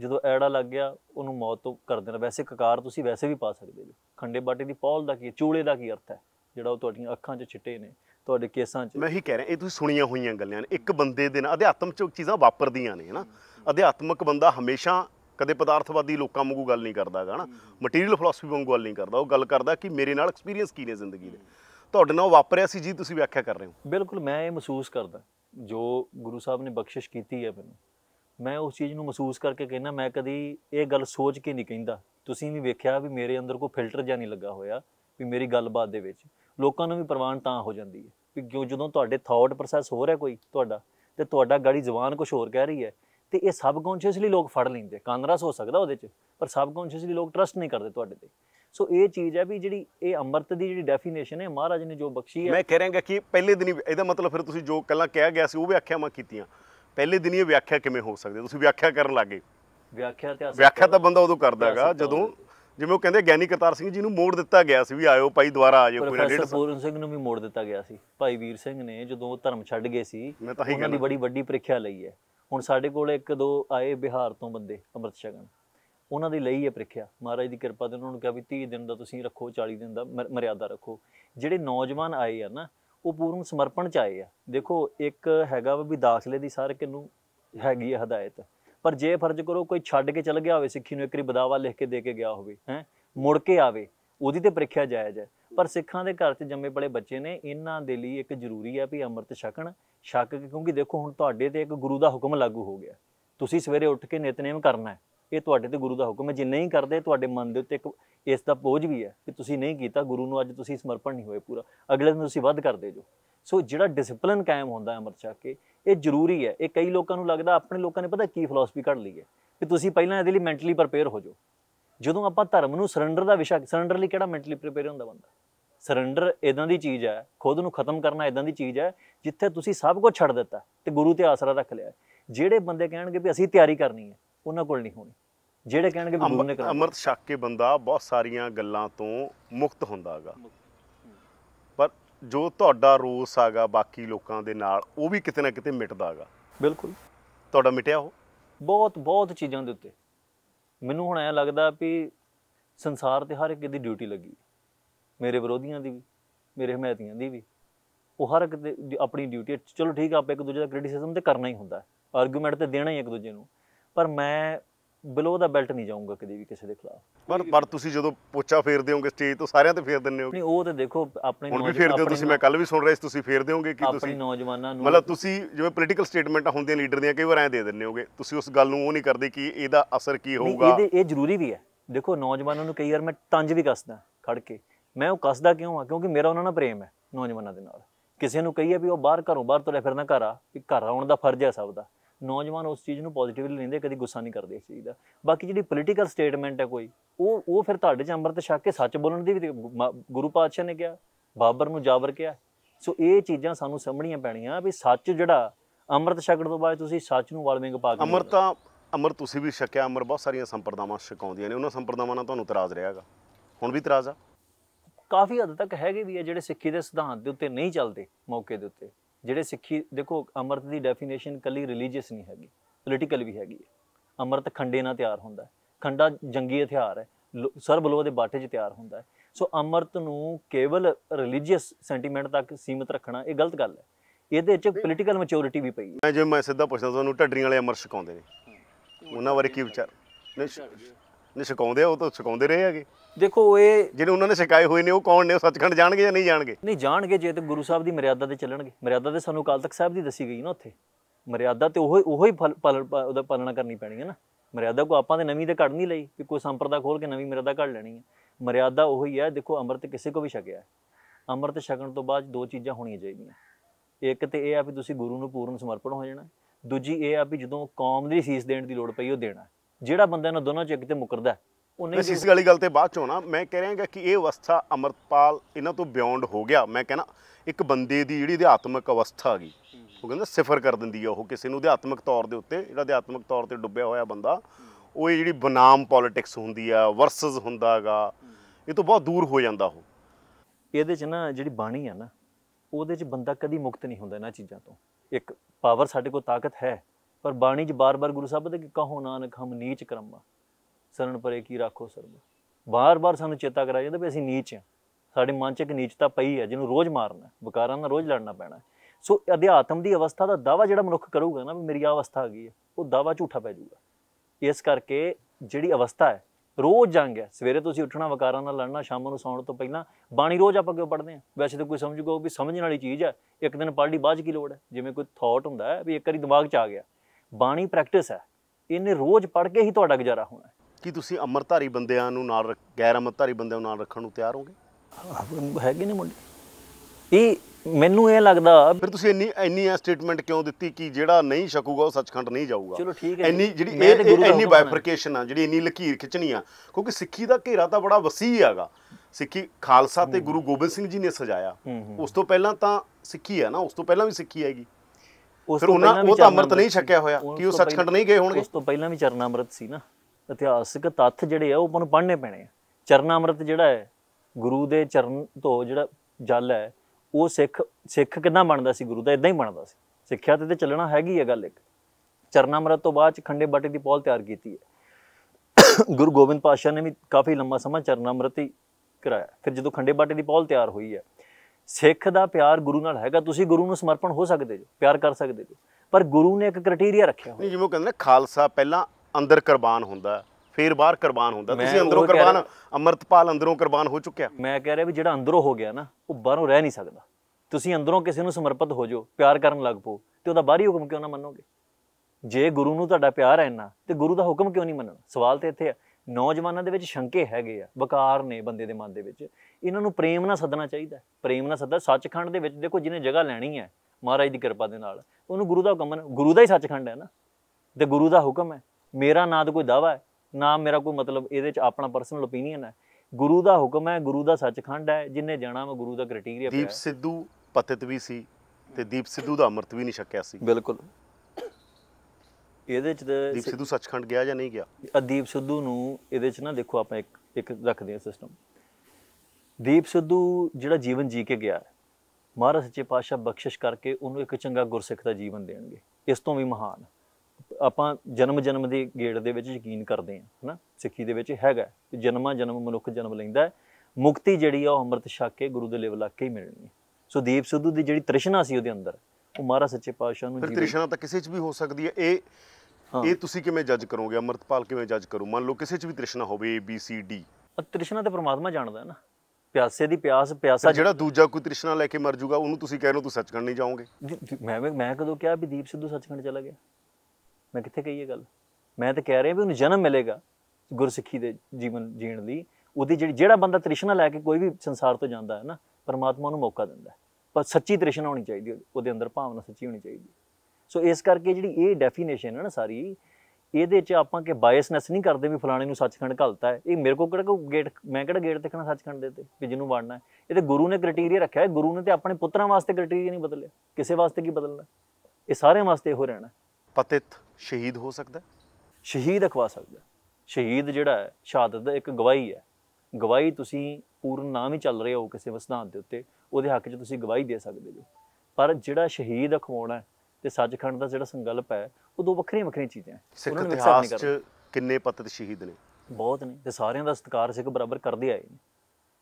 ਜਦੋਂ ਐੜਾ ਲੱਗ ਗਿਆ ਉਹਨੂੰ ਮੌਤ ਤੋਂ ਕਰ ਦੇਣਾ ਵੈਸੇ ਕਕਾਰ ਤੁਸੀਂ ਵੈਸੇ ਵੀ ਪਾ ਸਕਦੇ ਹੋ ਖੰਡੇ ਬਾਟੇ ਦੀ ਪੌਲ ਦਾ ਕੀ ਚੂਲੇ ਦਾ ਕੀ ਅਰਥ ਹੈ ਜਿਹੜਾ ਉਹ ਤੁਹਾਡੀਆਂ ਅੱਖਾਂ 'ਚ ਛਿੱਟੇ ਨੇ ਤੁਹਾਡੇ ਕੇਸਾਂ 'ਚ ਮੈਂ ਹੀ ਕਹਿ ਰਿਹਾ ਇਹ ਤੁਸੀਂ ਸੁਣੀਆਂ ਹੋਈਆਂ ਗੱਲਾਂ ਨੇ ਇੱਕ ਬੰਦੇ ਦੇ ਨਾਲ ਅਧਿਆਤਮ 'ਚ ਚੀਜ਼ਾਂ ਵਾਪਰਦੀਆਂ ਨੇ ਹਨਾ ਅਧਿਆਤਮਕ ਬੰਦਾ ਹਮੇਸ਼ਾ ਕਦੇ ਪਦਾਰਥਵਾਦੀ ਲੋਕਾਂ ਵਾਂਗੂ ਗੱਲ ਨਹੀਂ ਕਰਦਾ ਹਨਾ ਮਟੀਰੀਅਲ ਫਿਲਾਸਫੀ ਵਾਂਗੂ ਗੱਲ ਨਹੀਂ ਕਰਦਾ ਉਹ ਗੱਲ ਕਰਦਾ ਕਿ ਮੇਰੇ ਨਾਲ ਐਕਸਪੀਰੀਅੰਸ ਕੀ ਨੇ ਜ਼ਿੰਦਗੀ ਦੇ ਤੁਹਾਡੇ ਨਾਲ ਵਾਪਰਿਆ ਸੀ ਜੀ ਤੁਸੀਂ ਵਿਆਖਿਆ ਕਰ ਰਹੇ ਹੋ ਬਿਲਕੁਲ ਮੈਂ ਇਹ ਮਹਿਸੂਸ ਕਰਦਾ ਜੋ ਗੁਰੂ ਸਾਹਿਬ ਨੇ ਬਖਸ਼ਿਸ਼ ਕੀਤੀ ਹੈ ਮੈਨੂੰ ਮੈਂ ਉਸ ਚੀਜ਼ ਨੂੰ ਮਹਿਸੂਸ ਕਰਕੇ ਕਹਿੰਦਾ ਮੈਂ ਕਦੀ ਇਹ ਗੱਲ ਸੋਚ ਕੇ ਨਹੀਂ ਕਹਿੰਦਾ ਤੁਸੀਂ ਵੀ ਵੇਖਿਆ ਵੀ ਮੇਰੇ ਅੰਦਰ ਕੋਈ ਫਿਲਟਰ ਜਾਂ ਨਹੀਂ ਲੱਗਾ ਹੋਇਆ ਵੀ ਮੇਰੀ ਗੱਲਬਾਤ ਦੇ ਵਿੱਚ ਲੋਕਾਂ ਨੂੰ ਵੀ ਪ੍ਰਵਾਨ ਤਾਂ ਹੋ ਜਾਂਦੀ ਹੈ ਕਿ ਕਿਉਂ ਜਦੋਂ ਤੁਹਾਡੇ ਥਾਟ ਪ੍ਰੋਸੈਸ ਹੋ ਰਿਹਾ ਕੋਈ ਤੁਹਾਡਾ ਤੇ ਤੁਹਾਡਾ ਗਾੜੀ ਜ਼ਬਾਨ ਕੁਝ ਹੋਰ ਕਹਿ ਰਹੀ ਹੈ ਤੇ ਇਹ ਸਬ ਕੌਨਸ਼ੀਅਸਲੀ ਲੋਕ ਫੜ ਲੈਂਦੇ ਕਾਂਗਰਸ ਹੋ ਸਕਦਾ ਉਹਦੇ ਚ ਪਰ ਸਬ ਕੌਨਸ਼ੀਅਸਲੀ ਲੋਕ ਟਰਸਟ ਨਹੀਂ ਕਰਦੇ ਤੁਹਾਡੇ ਤੇ ਸੋ ਇਹ ਚੀਜ਼ ਹੈ ਵੀ ਜਿਹੜੀ ਇਹ ਅੰਮ੍ਰਿਤ ਦੀ ਜਿਹੜੀ ਡੈਫੀਨੇਸ਼ਨ ਹੈ ਮਹਾਰਾਜ ਨੇ ਜੋ ਬਖਸ਼ੀ ਹੈ ਮੈਂ ਕਹਿ ਰਿਹਾ ਕਿ ਪਹਿਲੇ ਦਿਨ ਇਹਦਾ ਮਤਲਬ ਫਿਰ ਤੁਸੀਂ ਜੋ ਕੱਲਾ ਕਿਹਾ ਗਿਆ ਸੀ ਉਹ ਮੈਂ ਕੀਤੀਆਂ ਪਹਿਲੇ ਦਿਨ ਇਹ ਵਿਆਖਿਆ ਕਿਵੇਂ ਹੋ ਸਕਦੀ ਤੁਸੀਂ ਵਿਆਖਿਆ ਕਰਨ ਲੱਗੇ ਵਿਆਖਿਆ ਤੇ ਵਿਆਖਿਆ ਤਾਂ ਬੰਦਾ ਉਦੋਂ ਕਰਦਾਗਾ ਜਦੋਂ ਜਿਵੇਂ ਉਹ ਕਹਿੰਦੇ ਗਿਆਨੀ ਕਰਤਾਰ ਸਿੰਘ ਜੀ ਨੂੰ ਮੋੜ ਦਿੱਤਾ ਗਿਆ ਸੀ ਵੀ ਆਇਓ ਭਾਈ ਦੁਬਾਰਾ ਆ ਜਾਓ ਕੋਈ ਨਾ ਡੇਢ ਪੂਰਨ ਸਿੰਘ ਨੂੰ ਵੀ ਮੋੜ ਦਿੱਤਾ ਗਿਆ ਸੀ ਭਾਈ ਵੀਰ ਸਿੰਘ ਨੇ ਜਦੋਂ ਉਹ ਧਰਮ ਛੱਡ ਗਏ ਸੀ ਉਹਨਾਂ ਦੀ ਬੜੀ ਵੱਡੀ ਪ੍ਰੀਖਿਆ ਲਈ ਹੈ ਹੁਣ ਸਾਡੇ ਕੋਲ ਇੱਕ ਦੋ ਆਏ ਬਿਹਾਰ ਤੋਂ ਬੰਦੇ ਅਮਰਤ ਸ਼ਗਨ ਉਹਨਾਂ ਦੀ ਲਈ ਹੈ ਪ੍ਰੀਖਿਆ ਮਹਾਰਾਜ ਦੀ ਕਿਰਪਾ ਤੇ ਉਹਨਾਂ ਨੂੰ ਕਿਹਾ ਵੀ 30 ਦਿਨ ਦਾ ਤੁਸੀਂ ਰੱਖੋ 40 ਦਿਨ ਦਾ ਮਰਿਆਦਾ ਰੱਖੋ ਜਿਹੜੇ ਨੌਜਵਾਨ ਆਏ ਆ ਨਾ ਉਹ ਪੂਰਨ ਸਮਰਪਣ ਚ ਆਏ ਆ ਦੇਖੋ ਇੱਕ ਹੈਗਾ ਵੀ ਦਾਖਲੇ ਦੀ ਸਾਰ ਕਿਨੂੰ ਹੈਗੀ ਹੈ ਹਦਾਇਤ ਪਰ ਜੇ ਫਰਜ਼ ਕਰੋ ਕੋਈ ਛੱਡ ਕੇ ਚਲ ਗਿਆ ਹੋਵੇ ਸਿੱਖੀ ਨੂੰ ਇੱਕ ਵਾਰੀ ਬਦਾਵਾ ਲਿਖ ਕੇ ਦੇ ਕੇ ਗਿਆ ਹੋਵੇ ਹੈ ਮੁੜ ਕੇ ਆਵੇ ਉਹਦੀ ਤੇ ਪ੍ਰੀਖਿਆ ਜਾਇਜ਼ ਹੈ ਪਰ ਸਿੱਖਾਂ ਦੇ ਘਰ 'ਚ ਜੰਮੇ ਪਲੇ ਬੱਚੇ ਨੇ ਇਹਨਾਂ ਦੇ ਲਈ ਇੱਕ ਜ਼ਰੂਰੀ ਹੈ ਵੀ ਅੰਮ੍ਰਿਤ ਛਕਣ ਛੱਕ ਕੇ ਕਿਉਂਕਿ ਦੇਖੋ ਹੁਣ ਤੁਹਾਡੇ ਤੇ ਇੱਕ ਗੁਰੂ ਦਾ ਹੁਕਮ ਲਾਗੂ ਹੋ ਗਿਆ ਤੁਸੀਂ ਸਵੇਰੇ ਉੱਠ ਕੇ ਨਿਤਨੇਮ ਕਰਨਾ ਹੈ ਇਹ ਤੁਹਾਡੇ ਤੇ ਗੁਰੂ ਦਾ ਹੁਕਮ ਹੈ ਜੇ ਨਹੀਂ ਕਰਦੇ ਤੁਹਾਡੇ ਮਨ ਦੇ ਉੱਤੇ ਇੱਕ ਇਸ ਦਾ ਬੋਝ ਵੀ ਹੈ ਕਿ ਤੁਸੀਂ ਨਹੀਂ ਕੀਤਾ ਗੁਰੂ ਨੂੰ ਅੱਜ ਤੁਸੀਂ ਸਮਰਪਣ ਨਹੀਂ ਹੋਏ ਪੂਰਾ ਅਗਲੇ ਦਿਨ ਤੁਸੀਂ ਵੱਧ ਕਰਦੇ ਜੋ ਸੋ ਜਿਹੜਾ ਡਿਸਪਲਿਨ ਕਾਇਮ ਹੁੰਦਾ ਹੈ ਅਮਰਚਾ ਕੇ ਇਹ ਜ਼ਰੂਰੀ ਹੈ ਇਹ ਕਈ ਲੋਕਾਂ ਨੂੰ ਲੱਗਦਾ ਆਪਣੇ ਲੋਕਾਂ ਨੇ ਪਤਾ ਕੀ ਫਿਲਾਸਫੀ ਕੱਢ ਲਈ ਹੈ ਕਿ ਤੁਸੀਂ ਪਹਿਲਾਂ ਇਹਦੇ ਲਈ ਮੈਂਟਲੀ ਪ੍ਰਪੇਅਰ ਹੋ ਜਾਓ ਜਦੋਂ ਆਪਾਂ ਧਰਮ ਨੂੰ ਸਰੈਂਡਰ ਦਾ ਵਿਸ਼ਾ ਸਰੈਂਡਰ ਲਈ ਕਿਹੜਾ ਮੈਂਟਲੀ ਪ੍ਰਪੇਅਰ ਹੁੰਦਾ ਬੰਦਾ ਸਰੈਂਡਰ ਇਦਾਂ ਦੀ ਚੀਜ਼ ਹੈ ਖੁਦ ਨੂੰ ਖਤਮ ਕਰਨਾ ਇਦਾਂ ਦੀ ਚੀਜ਼ ਹੈ ਜਿੱਥੇ ਤੁਸੀਂ ਸਭ ਕੁਝ ਛੱਡ ਦਿੱਤਾ ਤੇ ਗੁਰੂ ਤੇ ਆਸਰਾ ਰੱਖ ਲਿਆ ਜਿਹੜੇ ਬੰਦੇ ਕਹਿਣਗੇ ਵੀ ਅਸੀਂ ਤਿਆਰੀ ਕਰਨੀ ਹੈ ਉਹਨਾਂ ਕੋਲ ਨਹੀਂ ਹੋਣੀ ਜਿਹੜੇ ਕਹਿਣਗੇ ਵੀ ਗੁਰੂ ਨੇ ਅਮਰਤ ਅੰਮ੍ਰਿਤ ਕੇ ਬੰਦਾ ਬਹੁਤ ਸਾਰੀਆਂ ਗੱਲਾਂ ਤੋਂ ਮੁਕਤ ਹੁੰਦਾਗਾ ਪਰ ਜੋ ਤੁਹਾਡਾ ਰੋਸ ਆਗਾ ਬਾਕੀ ਲੋਕਾਂ ਦੇ ਨਾਲ ਉਹ ਵੀ ਕਿਤੇ ਨਾ ਕਿਤੇ ਮਿਟਦਾਗਾ ਬਿਲਕੁਲ ਤੁਹਾਡਾ ਮਿਟਿਆ ਉਹ ਬਹੁਤ ਬਹੁਤ ਚੀਜ਼ਾਂ ਦੇ ਉੱਤੇ ਮੈਨੂੰ ਹੁਣ ਐ ਲੱਗਦਾ ਵੀ ਸੰਸਾਰ ਤੇ ਹਰ ਇੱਕ ਦੀ ਡਿਊਟੀ ਲੱਗੀ ਮੇਰੇ ਵਿਰੋਧੀਆਂ ਦੀ ਵੀ ਮੇਰੇ ਹਮਾਇਤੀਆਂ ਦੀ ਵੀ ਉਹ ਹਰ ਇੱਕ ਦੀ ਆਪਣੀ ਡਿਊਟੀ ਚਲੋ ਠੀਕ ਆ ਇੱਕ ਦੂਜੇ ਦਾ ਕ੍ਰਿਟਿਸਿਜ਼ਮ ਤੇ ਕਰਨਾ ਹੀ ਹੁੰਦਾ ਆਰਗੂਮੈਂਟ ਤੇ ਦੇਣਾ ਹੀ ਇੱਕ ਦੂਜੇ ਨੂੰ ਪਰ ਮੈਂ ਬਿਲੋ ਦਾ ਬੈਲਟ ਨਹੀਂ ਜਾਊਂਗਾ ਕਦੇ ਵੀ ਕਿਸੇ ਦੇ ਖਿਲਾਫ ਪਰ ਪਰ ਤੁਸੀਂ ਜਦੋਂ ਪੋਚਾ ਫੇਰਦੇ ਹੋਗੇ ਸਟੇਜ ਤੋਂ ਸਾਰਿਆਂ ਤੇ ਫੇਰ ਦਿੰਨੇ ਹੋ ਨਹੀਂ ਉਹ ਤੇ ਦੇਖੋ ਆਪਣੇ ਹੁਣ ਵੀ ਫੇਰਦੇ ਹੋ ਤੁਸੀਂ ਮੈਂ ਕੱਲ ਵੀ ਸੁਣ ਰਿਹਾ ਸੀ ਤੁਸੀਂ ਫੇਰਦੇ ਹੋਗੇ ਕਿ ਤੁਸੀਂ ਆਪਣੇ ਨੌਜਵਾਨਾਂ ਨੂੰ ਮਤਲਬ ਤੁਸੀਂ ਜਿਵੇਂ ਪੋਲੀਟੀਕਲ ਸਟੇਟਮੈਂਟਾਂ ਹੁੰਦੀਆਂ ਲੀਡਰ ਦੀਆਂ ਕਈ ਵਾਰ ਐਂ ਦੇ ਦਿੰਨੇ ਹੋਗੇ ਤੁਸੀਂ ਉਸ ਗੱਲ ਨੂੰ ਉਹ ਨਹੀਂ ਕਰਦੇ ਕਿ ਇਹਦਾ ਅਸਰ ਕੀ ਹੋਊਗਾ ਨਹੀਂ ਇਹ ਇਹ ਜ਼ਰੂਰੀ ਵੀ ਹੈ ਦੇਖੋ ਨੌਜਵਾਨਾਂ ਨੂੰ ਕਈ ਵਾਰ ਮੈਂ ਤੰਜ ਵੀ ਕੱਸਦਾ ਖੜ ਕੇ ਮੈਂ ਉਹ ਕੱਸਦਾ ਕਿਉਂ ਆ ਕਿਉਂਕਿ ਮੇਰਾ ਉਹਨਾਂ ਨਾਲ ਪ੍ਰੇਮ ਹੈ ਨੌਜਵਾਨਾਂ ਦੇ ਨਾਲ ਕਿਸੇ ਨੂੰ ਕਹੀਏ ਵੀ ਉਹ ਬਾਹਰ ਘਰੋਂ ਬਾਹਰ ਤੁਰਿਆ ਫਿਰਨਾ ਘਰ ਆ ਕਿ ਘਰ ਆਉਣ ਦਾ ਫਰਜ਼ ਹੈ ਸਭ ਦਾ ਨੌਜਵਾਨ ਉਸ ਚੀਜ਼ ਨੂੰ ਪੋਜ਼ਿਟਿਵਲੀ ਲੈਂਦੇ ਕਦੀ ਗੁੱਸਾ ਨਹੀਂ ਕਰਦੇ ਇਸ ਚੀਜ਼ ਦਾ ਬਾਕੀ ਜਿਹੜੀ ਪੋਲੀਟੀਕਲ ਸਟੇਟਮੈਂਟ ਹੈ ਕੋਈ ਉਹ ਉਹ ਫਿਰ ਤੁਹਾਡੇ 'ਚ ਅੰਮ੍ਰਿਤ ਛੱਕ ਕੇ ਸੱਚ ਬੋਲਣ ਦੀ ਵੀ ਗੁਰੂ ਪਾਤਸ਼ਾਹ ਨੇ ਕਿਹਾ ਬਾਬਰ ਨੂੰ ਜਾਬਰ ਕਿਹਾ ਸੋ ਇਹ ਚੀਜ਼ਾਂ ਸਾਨੂੰ ਸਮਝਣੀਆਂ ਪੈਣੀਆਂ ਵੀ ਸੱਚ ਜਿਹੜਾ ਅੰਮ੍ਰਿਤ ਛਕਣ ਤੋਂ ਬਾਅਦ ਤੁਸੀਂ ਸੱਚ ਨੂੰ ਵਾਲਵਿੰਗ ਪਾ ਕੇ ਅੰਮ੍ਰਿਤਾ ਅੰਮ੍ਰਿਤ ਤੁਸੀਂ ਵੀ ਛਕਿਆ ਅੰਮ੍ਰਿਤ ਬਹੁਤ ਸਾਰੀਆਂ ਸੰਪਰਦਾਵਾਂ ਸਿਖਾਉਂਦੀਆਂ ਨੇ ਉਹਨਾਂ ਸੰਪਰਦਾਵਾਂ ਨਾਲ ਤੁਹਾਨੂੰ ਇਤਰਾਜ਼ ਰਿਹਾਗਾ ਹੁਣ ਵੀ ਇਤਰਾਜ਼ ਆ ਕਾਫੀ ਹੱਦ ਤੱਕ ਹੈਗੇ ਵੀ ਆ ਜਿਹੜੇ ਸਿੱਖੀ ਦੇ ਸਿਧਾਂਤ ਦੇ ਉੱਤੇ ਨਹੀਂ ਚੱਲਦੇ ਮੌਕੇ ਦੇ ਉੱਤੇ ਜਿਹੜੇ ਸਿੱਖੀ ਦੇਖੋ ਅਮਰਤ ਦੀ ਡੈਫੀਨੇਸ਼ਨ ਕੱਲੀ ਰਿਲੀਜੀਅਸ ਨਹੀਂ ਹੈਗੀ ਪੋਲੀਟੀਕਲ ਵੀ ਹੈਗੀ ਹੈ ਅਮਰਤ ਖੰਡੇ ਨਾਲ ਤਿਆਰ ਹੁੰਦਾ ਹੈ ਖੰਡਾ ਜੰਗੀ ਹਥਿਆਰ ਹੈ ਸਰਬ ਲੋਹ ਦੇ ਬਾਟੇ 'ਚ ਤਿਆਰ ਹੁੰਦਾ ਹੈ ਸੋ ਅਮਰਤ ਨੂੰ ਕੇਵਲ ਰਿਲੀਜੀਅਸ ਸੈਂਟੀਮੈਂਟ ਤੱਕ ਸੀਮਿਤ ਰੱਖਣਾ ਇਹ ਗਲਤ ਗੱਲ ਹੈ ਇਹਦੇ 'ਚ ਪੋਲੀਟੀਕਲ ਮੈਚੋਰਿਟੀ ਵੀ ਪਈ ਹੈ ਮੈਂ ਜੇ ਮੈਂ ਸਿੱਧਾ ਪੁੱਛਦਾ ਤੁਹਾਨੂੰ ਢੱਡਰੀ ਵਾਲੇ ਅਮਰ ਸਿਖਾਉਂਦੇ ਨੇ ਉਹਨਾਂ ਬਾਰੇ ਕੀ ਵਿਚਾਰ ਨਹੀਂ ਸਿਖਾਉਂਦੇ ਉਹ ਤਾਂ ਸਿਖਾਉਂਦੇ ਰਹੇ ਹੈਗੇ ਦੇਖੋ ਇਹ ਜਿਹਨੇ ਉਹਨਾਂ ਨੇ ਸ਼ਿਕਾਏ ਹੋਏ ਨੇ ਉਹ ਕੌਣ ਨੇ ਉਹ ਸੱਚਖੰਡ ਜਾਣਗੇ ਜਾਂ ਨਹੀਂ ਜਾਣਗੇ ਨਹੀਂ ਜਾਣਗੇ ਜੇ ਤੇ ਗੁਰੂ ਸਾਹਿਬ ਦੀ ਮਰਿਆਦਾ ਤੇ ਚੱਲਣਗੇ ਮਰਿਆਦਾ ਤੇ ਸਾਨੂੰ ਅਕਾਲ ਤੱਕ ਸਾਹਿਬ ਦੀ ਦੱਸੀ ਗਈ ਨਾ ਉੱਥੇ ਮਰਿਆਦਾ ਤੇ ਉਹ ਹੀ ਉਹਦਾ ਪਾਲਣਾ ਕਰਨੀ ਪੈਣੀ ਹੈ ਨਾ ਮਰਿਆਦਾ ਕੋ ਆਪਾਂ ਦੇ ਨਵੀਂ ਤੇ ਕੱਢ ਨਹੀਂ ਲਈ ਕਿ ਕੋਈ ਸੰਪਰਦਾ ਖੋਲ ਕੇ ਨਵੀਂ ਮਰਿਆਦਾ ਕੱਢ ਲੈਣੀ ਹੈ ਮਰਿਆਦਾ ਹੀ ਹੈ ਦੇਖੋ ਅੰਮ੍ਰਿਤ ਕਿਸੇ ਕੋ ਵੀ ਛਕਿਆ ਅੰਮ੍ਰਿਤ ਛਕਣ ਤੋਂ ਬਾਅਦ ਦੋ ਚੀਜ਼ਾਂ ਹੋਣੀਆਂ ਚਾਹੀਦੀਆਂ ਇੱਕ ਤੇ ਇਹ ਆ ਵੀ ਤੁਸੀਂ ਗੁਰੂ ਨੂੰ ਪੂਰਨ ਸਮਰਪਣ ਹੋ ਜਾਣਾ ਦੂਜੀ ਇਹ ਆ ਵੀ ਜਦੋਂ ਕੌਮ ਦੀ ਸੀਸ ਦੇਣ ਦੀ ਲੋੜ ਪਈ ਉਹ ਦੇਣਾ ਜਿਹੜਾ ਬੰਦਾ ਇਹਨਾਂ ਦੋਨਾਂ ਚ ਇੱਕ ਤੇ ਮੁਕਰਦਾ ਉਹਨੇ ਇਸ ਵਾਲੀ ਗੱਲ ਤੇ ਬਾਅਦ ਚ ਹੋਣਾ ਮੈਂ ਕਹਿ ਰਿਹਾਗਾ ਕਿ ਇਹ ਅਵਸਥਾ ਅਮਰਪਾਲ ਇਹਨਾਂ ਤੋਂ ਬਿਯੋਂਡ ਹੋ ਗਿਆ ਮੈਂ ਕਹਿੰਦਾ ਇੱਕ ਬੰਦੇ ਦੀ ਜਿਹੜੀ ਅਧਿਆਤਮਕ ਅਵਸਥਾ ਆ ਗਈ ਉਹ ਕਹਿੰਦਾ ਸਿਫਰ ਕਰ ਦਿੰਦੀ ਆ ਉਹ ਕਿਸੇ ਨੂੰ ਅਧਿਆਤਮਕ ਤੌਰ ਦੇ ਉੱਤੇ ਜਿਹੜਾ ਅਧਿਆਤਮਕ ਤੌਰ ਤੇ ਡੁੱਬਿਆ ਹੋਇਆ ਬੰਦਾ ਉਹ ਜਿਹੜੀ ਬਨਾਮ ਪੋਲਿਟਿਕਸ ਹੁੰਦੀ ਆ ਵਰਸਸ ਹੁੰਦਾਗਾ ਇਹ ਤੋਂ ਬਹੁਤ ਦੂਰ ਹੋ ਜਾਂਦਾ ਉਹ ਇਹਦੇ ਚ ਨਾ ਜਿਹੜੀ ਬਾਣੀ ਆ ਨਾ ਉਹਦੇ ਚ ਬੰਦਾ ਕਦੀ ਮੁਕਤ ਨਹੀਂ ਹੁੰਦਾ ਇਹਨਾਂ ਚੀਜ਼ਾਂ ਤੋਂ ਇੱਕ ਪਾਵਰ ਸਾਡੇ ਕੋਲ ਤਾਕਤ ਹੈ ਪਰ ਬਾਣੀ 'ਚ ਬਾਰ-ਬਾਰ ਗੁਰੂ ਸਾਹਿਬ ਦੇ ਕਹੋ ਨਾਨਕ ਹਮ ਨੀਚ ਕਰਮਾ ਸਰਨ ਪਰੇ ਕੀ ਰੱਖੋ ਸਰਬ ਬਾਰ-ਬਾਰ ਸਾਨੂੰ ਚੇਤਾ ਕਰਾਇਆ ਜਾਂਦਾ ਵੀ ਅਸੀਂ ਨੀਚ ਆ ਸਾਡੇ ਮਨ 'ਚ ਇੱਕ ਨੀਚਤਾ ਪਈ ਹੈ ਜਿਹਨੂੰ ਰੋਜ਼ ਮਾਰਨਾ ਵਿਕਾਰਾਂ ਨਾਲ ਰੋਜ਼ ਲੜਨਾ ਪੈਣਾ ਸੋ ਅਧਿਆਤਮ ਦੀ ਅਵਸਥਾ ਦਾ ਦਾਵਾ ਜਿਹੜਾ ਮਨੁੱਖ ਕਰੂਗਾ ਨਾ ਵੀ ਮੇਰੀ ਆ ਅਵਸਥਾ ਆ ਗਈ ਹੈ ਉਹ ਦਾਵਾ ਝੂਠਾ ਪੈ ਜਾਊਗਾ ਇਸ ਕਰਕੇ ਜਿਹੜੀ ਅਵਸਥਾ ਹੈ ਰੋਜ਼ ਜੰਗ ਹੈ ਸਵੇਰੇ ਤੁਸੀਂ ਉੱਠਣਾ ਵਿਕਾਰਾਂ ਨਾਲ ਲੜਨਾ ਸ਼ਾਮ ਨੂੰ ਸੌਣ ਤੋਂ ਪਹਿਲਾਂ ਬਾਣੀ ਰੋਜ਼ ਆਪਾਂ ਕਿਉਂ ਪੜ੍ਹਦੇ ਆ ਵੈਸੇ ਤਾਂ ਕੋਈ ਸਮਝੂਗਾ ਵੀ ਸਮਝਣ ਵਾਲੀ ਚੀਜ਼ ਹੈ ਇੱਕ ਦਿਨ ਪੜ ਲਈ ਬਾਅਦ ਕੀ ਲੋੜ ਹੈ ਜਿਵੇਂ ਕੋਈ ਥਾਟ ਹੁੰਦਾ ਹੈ ਵੀ ਇੱਕ ਵਾਰੀ ਦਿਮਾਗ 'ਚ ਆ ਗਿਆ ਬਾਣੀ ਪ੍ਰੈਕਟਿਸ ਹੈ ਇਹਨੇ ਰੋਜ਼ ਪੜ ਕੇ ਹੀ ਤੁਹਾਡਾ ਗੁਜ਼ਾਰਾ ਹੋਣਾ ਕੀ ਤੁਸੀਂ ਅਮਰਧਾਰੀ ਬੰਦਿਆਂ ਨੂੰ ਨਾਲ ਗੈਰ ਅਮਰਧਾਰੀ ਬੰਦਿਆਂ ਨੂੰ ਨਾਲ ਰੱਖਣ ਨੂੰ ਤਿਆਰ ਹੋਗੇ ਹੈਗੇ ਨੇ ਮੁੰਡੇ ਇਹ ਮੈਨੂੰ ਇਹ ਲੱਗਦਾ ਫਿਰ ਤੁਸੀਂ ਇੰਨੀ ਇੰਨੀ ਐ ਸਟੇਟਮੈਂਟ ਕਿਉਂ ਦਿੱਤੀ ਕਿ ਜਿਹੜਾ ਨਹੀਂ ਸ਼ੱਕੂਗਾ ਉਹ ਸੱਚਖੰਡ ਨਹੀਂ ਜਾਊਗਾ ਚਲੋ ਠੀਕ ਹੈ ਇੰਨੀ ਜਿਹੜੀ ਇਹ ਇੰਨੀ ਬਾਇਫਰਕੇਸ਼ਨ ਆ ਜਿਹੜੀ ਇੰਨੀ ਲਕੀਰ ਖਿੱਚਣੀ ਆ ਕਿਉਂਕਿ ਸਿੱਖੀ ਦਾ ਘੇਰਾ ਤਾਂ ਬੜਾ ਵਸੀ ਹੈਗਾ ਸਿੱਖੀ ਖਾਲਸਾ ਤੇ ਗੁਰੂ ਗੋਬਿੰਦ ਸਿੰਘ ਜੀ ਨੇ ਸਜਾਇਆ ਉਸ ਤੋਂ ਪਹਿਲਾਂ ਤਾਂ ਸਿੱਖੀ ਆ ਨਾ ਉਸ ਤੋਂ ਪਹਿਲਾਂ ਵੀ ਸਿੱਖੀ ਹੈਗੀ ਉਸ ਤੋਂ ਪਹਿਲਾਂ ਉਹ ਤਾਂ ਅੰਮ੍ਰਿਤ ਨਹੀਂ ਛਕਿਆ ਹੋਇਆ ਕਿ ਉਹ ਸੱਚਖੰਡ ਨਹੀਂ ਗਏ ਹੋਣਗੇ ਉਸ ਤੋਂ ਪਹਿਲਾਂ ਵੀ ਚਰਨ ਅੰਮ੍ਰਿਤ ਸੀ ਨਾ ਇਤਿਹਾਸਿਕ ਤੱਥ ਜਿਹੜੇ ਆ ਉਹ ਆਪਾਂ ਨੂੰ ਪੜ੍ਹਨੇ ਪੈਣੇ ਆ ਚਰਨ ਅੰਮ੍ਰਿਤ ਜਿਹੜਾ ਹੈ ਗੁਰੂ ਦੇ ਚਰਨ ਤੋਂ ਜਿਹੜਾ ਜਲ ਹੈ ਉਹ ਸਿੱਖ ਸਿੱਖ ਕਿੰਨਾ ਬਣਦਾ ਸੀ ਗੁਰੂ ਦਾ ਇਦਾਂ ਹੀ ਬਣਦਾ ਸੀ ਸਿੱਖਿਆ ਤੇ ਤੇ ਚੱਲਣਾ ਹੈਗੀ ਹੈ ਗੱਲ ਇੱਕ ਚਰਨਾਮਰਤ ਤੋਂ ਬਾਅਦ ਖੰਡੇ ਬਾਟੇ ਦੀ ਪੌਲ ਤਿਆਰ ਕੀਤੀ ਹੈ ਗੁਰੂ ਗੋਬਿੰਦ ਪਾਸ਼ਾ ਨੇ ਵੀ ਕਾਫੀ ਲੰਮਾ ਸਮਾਂ ਚਰਨਾਮਰਤੀ ਹੀ ਕਰਾਇਆ ਫਿਰ ਜਦੋਂ ਖੰਡੇ ਬਾਟੇ ਦੀ ਪੌਲ ਤਿਆਰ ਹੋਈ ਹੈ ਸਿੱਖ ਦਾ ਪਿਆਰ ਗੁਰੂ ਨਾਲ ਹੈਗਾ ਤੁਸੀਂ ਗੁਰੂ ਨੂੰ ਸਮਰਪਣ ਹੋ ਸਕਦੇ ਜੋ ਪਿਆਰ ਕਰ ਸਕਦੇ ਜੋ ਪਰ ਗੁਰੂ ਨੇ ਇੱਕ ਕ੍ਰਾਈਟੇਰੀਆ ਰੱਖਿਆ ਹੋਇਆ ਜਿਵੇਂ ਉਹ ਕਹਿੰਦੇ ਨੇ ਖਾਲਸਾ ਪਹਿਲਾਂ ਅੰਦਰ ਕੁਰਬਾਨ ਹੁੰਦਾ ਫੇਰ ਬਾਹਰ ਕੁਰਬਾਨ ਹੁੰਦਾ ਤੁਸੀਂ ਅੰਦਰੋਂ ਕੁਰਬਾਨ ਅਮਰਤਪਾਲ ਅੰਦਰੋਂ ਕੁਰਬਾਨ ਹੋ ਚੁੱਕਿਆ ਮੈਂ ਕਹਿ ਰਿਹਾ ਵੀ ਜਿਹੜਾ ਅੰਦਰੋਂ ਹੋ ਗਿਆ ਨਾ ਉਹ ਬਾਹਰੋਂ ਰਹਿ ਨਹੀਂ ਸਕਦਾ ਤੁਸੀਂ ਅੰਦਰੋਂ ਕਿਸੇ ਨੂੰ ਸਮਰਪਿਤ ਹੋ ਜਾਓ ਪਿਆਰ ਕਰਨ ਲੱਗ ਪਓ ਤੇ ਉਹਦਾ ਬਾਹਰੀ ਹੁਕਮ ਕਿਉਂ ਨਾ ਮੰਨੋਗੇ ਜੇ ਗੁਰੂ ਨੂੰ ਤੁਹਾਡਾ ਪਿਆਰ ਹੈ ਨਾ ਤੇ ਗੁਰੂ ਦਾ ਹੁਕਮ ਕਿਉਂ ਨਹੀਂ ਮੰਨਣਾ ਸਵਾਲ ਤੇ ਇੱਥੇ ਆ ਨੌਜਵਾਨਾਂ ਦੇ ਵਿੱਚ ਸ਼ੰਕੇ ਹੈਗੇ ਆ ਵਕਾਰ ਨੇ ਬੰਦੇ ਦੇ ਮਨ ਦੇ ਵਿੱਚ ਇਹਨਾਂ ਨੂੰ ਪ੍ਰੇਮ ਨਾਲ ਸੱਦਣਾ ਚਾਹੀਦਾ ਪ੍ਰੇਮ ਨਾਲ ਸੱਦਾ ਸੱਚਖੰਡ ਦੇ ਵਿੱਚ ਦੇਖੋ ਜਿਹਨੇ ਜਗ੍ਹਾ ਲੈਣੀ ਹੈ ਮਹਾਰਾਜ ਦੀ ਕਿਰਪਾ ਦੇ ਨਾਲ ਉਹਨੂੰ ਗੁਰੂ ਦਾ ਹੁਕਮ ਗੁਰੂ ਦਾ ਹੀ ਸੱਚਖੰਡ ਹੈ ਨਾ ਤੇ ਗੁਰੂ ਦਾ ਹੁਕਮ ਹੈ ਮੇਰਾ ਨਾ ਤਾਂ ਕੋਈ ਦਾਵਾ ਹੈ ਨਾ ਮੇਰਾ ਕੋਈ ਮਤਲਬ ਇਹਦੇ ਚ ਆਪਣਾ ਪਰਸਨਲ ਓਪੀਨੀਅਨ ਹੈ ਗੁਰੂ ਦਾ ਹੁਕਮ ਹੈ ਗੁਰੂ ਦਾ ਸੱਚਖੰਡ ਹੈ ਜਿੰਨੇ ਜਾਣਾ ਮੈਂ ਗੁਰੂ ਦਾ ਕ੍ਰਾਈਟੇਰੀਆ ਦੀਪ ਸਿੱਧੂ ਪਤਿਤ ਵੀ ਸੀ ਤੇ ਦੀਪ ਸਿੱਧੂ ਦਾ ਅਮਰਤ ਵੀ ਨਹੀਂ ਛਕਿਆ ਸੀ ਬਿਲਕੁਲ ਇਹਦੇ ਚ ਦੀਪ ਸਿੱਧੂ ਸੱਚਖੰਡ ਗਿਆ ਜਾਂ ਨਹੀਂ ਗਿਆ ਅਦੀਪ ਸਿੱਧੂ ਨੂੰ ਇਹਦੇ ਚ ਨਾ ਦੇਖੋ ਆਪਾਂ ਇੱਕ ਇੱਕ ਰੱਖਦੇ ਹਾਂ ਸਿਸਟਮ ਦੀਪ ਸਿੱਧੂ ਜਿਹੜਾ ਜੀਵਨ ਜੀ ਕੇ ਗਿਆ ਮਹਾਰਾਜ ਸੱਚੇ ਪਾਤਸ਼ਾਹ ਬਖਸ਼ਿਸ਼ ਕਰਕੇ ਉਹਨੂੰ ਇੱਕ ਚੰਗਾ ਗੁਰਸਿੱਖ ਦਾ ਜੀਵਨ ਦੇਣਗੇ ਇਸ ਤੋਂ ਵੀ ਮਹਾਨ ਆਪਾਂ ਜਨਮ ਜਨਮ ਦੇ ਗੇੜ ਦੇ ਵਿੱਚ ਯਕੀਨ ਕਰਦੇ ਹਾਂ ਹਨਾ ਸਿੱਖੀ ਦੇ ਵਿੱਚ ਹੈਗਾ ਜਨਮਾਂ ਜਨਮ ਮਨੁੱਖ ਜਨਮ ਲੈਂਦਾ ਹੈ ਮੁਕਤੀ ਜਿਹੜੀ ਆ ਉਹ ਅੰਮ੍ਰਿਤ ਛੱਕ ਕੇ ਗੁਰੂ ਦੇ ਲੇਵਲ ਆ ਕੇ ਹੀ ਮਿਲਣੀ ਹੈ ਸੋ ਦੀਪ ਸਿੱਧੂ ਦੀ ਜਿਹੜੀ ਤ੍ਰਿਸ਼ਨਾ ਸੀ ਉਹਦੇ ਅੰਦਰ ਉਹ ਮਹਾਰਾ ਸੱਚੇ ਪਾਤਸ਼ਾਹ ਨੂੰ ਜੀ ਤ੍ਰਿਸ਼ਨਾ ਤਾਂ ਕਿਸੇ 'ਚ ਵੀ ਹੋ ਸਕਦੀ ਹੈ ਇਹ ਇਹ ਤੁਸੀਂ ਕਿਵੇਂ ਜੱਜ ਕਰੋਗੇ ਅੰਮ੍ਰਿਤਪਾਲ ਕਿਵੇਂ ਜੱਜ ਕਰੂ ਮੰਨ ਲਓ ਕਿਸੇ 'ਚ ਵੀ ਤ੍ਰਿਸ਼ਨਾ ਹੋਵੇ A B C D ਤ੍ਰਿਸ਼ਨਾ ਤਾਂ ਪ੍ਰਮਾਤਮਾ ਜਾਣਦਾ ਹੈ ਨਾ ਪਿਆਸੇ ਦੀ ਪਿਆਸ ਪਿਆਸਾ ਜਿਹੜਾ ਦੂਜਾ ਕੋਈ ਤ੍ਰਿਸ਼ਨਾ ਲੈ ਕੇ ਮਰ ਜੂਗਾ ਉਹਨੂੰ ਤੁਸੀਂ ਕਹਿ ਰਹੇ ਹੋ ਤੂੰ ਸੱਚਖੰਡ ਨਹੀਂ ਜਾਓਗੇ ਮੈਂ ਮੈਂ ਕਦੋਂ ਕਿਹਾ ਵੀ ਦੀਪ ਸਿੱਧੂ ਸੱਚਖੰਡ ਚਲਾ ਗਿਆ ਮੈਂ ਕਿੱਥੇ ਕਹੀ ਇਹ ਗੱਲ ਮੈਂ ਤਾਂ ਕਹਿ ਰਿਹਾ ਵੀ ਉਹਨੂੰ ਜਨਮ ਮਿਲੇਗਾ ਗੁਰਸਿੱਖੀ ਦੇ ਜੀਵਨ ਜੀਣ ਲਈ ਉਹਦੀ ਜਿਹੜੀ ਜਿਹੜਾ ਬੰਦਾ ਤ੍ਰਿਸ਼ਨਾ ਲੈ ਕੇ ਕੋਈ ਵੀ ਸੰਸਾਰ ਤੋਂ ਜਾਂਦਾ ਹੈ ਨਾ ਪਰਮਾਤਮਾ ਨੂੰ ਮੌਕਾ ਦਿੰਦਾ ਪਰ ਸੱਚੀ ਤ੍ਰਿਸ਼ਨਾ ਹੋਣੀ ਚਾਹੀਦੀ ਉਹਦੇ ਅੰਦਰ ਭਾਵਨਾ ਸੱਚੀ ਹੋਣੀ ਚਾਹੀਦੀ ਸੋ ਇਸ ਕਰਕੇ ਜਿਹੜੀ ਇਹ ਡੈਫੀਨੇਸ਼ਨ ਹੈ ਨਾ ਸਾਰੀ ਇਹਦੇ 'ਚ ਆਪਾਂ ਕਿ ਬਾਇਸਨੈਸ ਨਹੀਂ ਕਰਦੇ ਵੀ ਫਲਾਣੇ ਨੂੰ ਸੱਚਖੰਡ ਘਲਤਾ ਹੈ ਇਹ ਮੇਰੇ ਕੋਲ ਕਿਹੜਾ ਕੋਈ ਗੇਟ ਮੈਂ ਕਿਹੜਾ ਗੇਟ ਦੇਖਣਾ ਸੱਚਖੰਡ ਦੇ ਤੇ ਵੀ ਜਿਹਨੂੰ ਵੜਨਾ ਹੈ ਇਹ ਤੇ ਗੁਰੂ ਨੇ ਕ੍ਰਾਈਟੇਰੀਆ ਰੱਖਿਆ ਹੈ ਗੁਰੂ ਨੇ ਤੇ ਆਪਣੇ ਪੁੱਤਰਾਂ ਵਾਸਤੇ ਕ੍ਰਾਈਟੇਰੀਆ ਨਹੀਂ ਬਦਲਿਆ ਕਿਸੇ ਵਾਸਤੇ ਕੀ ਬਦਲਣਾ ਇਹ ਸਾਰਿਆਂ ਵਾਸਤੇ ਇਹੋ ਰਹਿਣਾ ਪਤਿਤ ਸ਼ਹੀਦ ਹੋ ਸਕਦਾ ਸ਼ਹੀਦ ਅਖਵਾ ਸਕਦਾ ਸ਼ਹੀਦ ਜਿਹੜਾ ਸ਼ਹਾਦਤ ਦਾ ਇੱਕ ਗਵਾਹੀ ਹੈ ਗਵਾਹੀ ਤੁਸੀਂ ਪੂਰਨ ਨਾਮ ਹੀ ਚੱਲ ਰਹੇ ਹੋ ਕਿਸੇ ਵਸਦਾਨ ਦੇ ਉੱਤੇ ਉਹਦੇ ਹੱਕ 'ਚ ਤੁਸੀਂ ਗਵਾਹੀ ਦੇ ਸਕਦੇ ਹੋ ਪਰ ਜਿਹੜਾ ਸ਼ਹੀਦ ਅਖਵਾਉਣਾ ਤੇ ਸੱਚਖੰਡ ਦਾ ਜਿਹੜਾ ਸੰਕਲਪ ਹੈ ਉਹ ਦੋ ਵੱਖਰੀਆਂ ਵੱਖਰੀਆਂ ਚੀਜ਼ਾਂ ਸਿੱਖ ਇਤਿਹਾਸ 'ਚ ਕਿੰਨੇ ਪਤਿਤ ਸ਼ਹੀਦ ਨੇ ਬਹੁਤ ਨੇ ਤੇ ਸਾਰਿਆਂ ਦਾ ਸਤਿਕਾਰ ਸਿੱਖ ਬਰਾਬਰ ਕਰਦੇ ਆਏ ਨੇ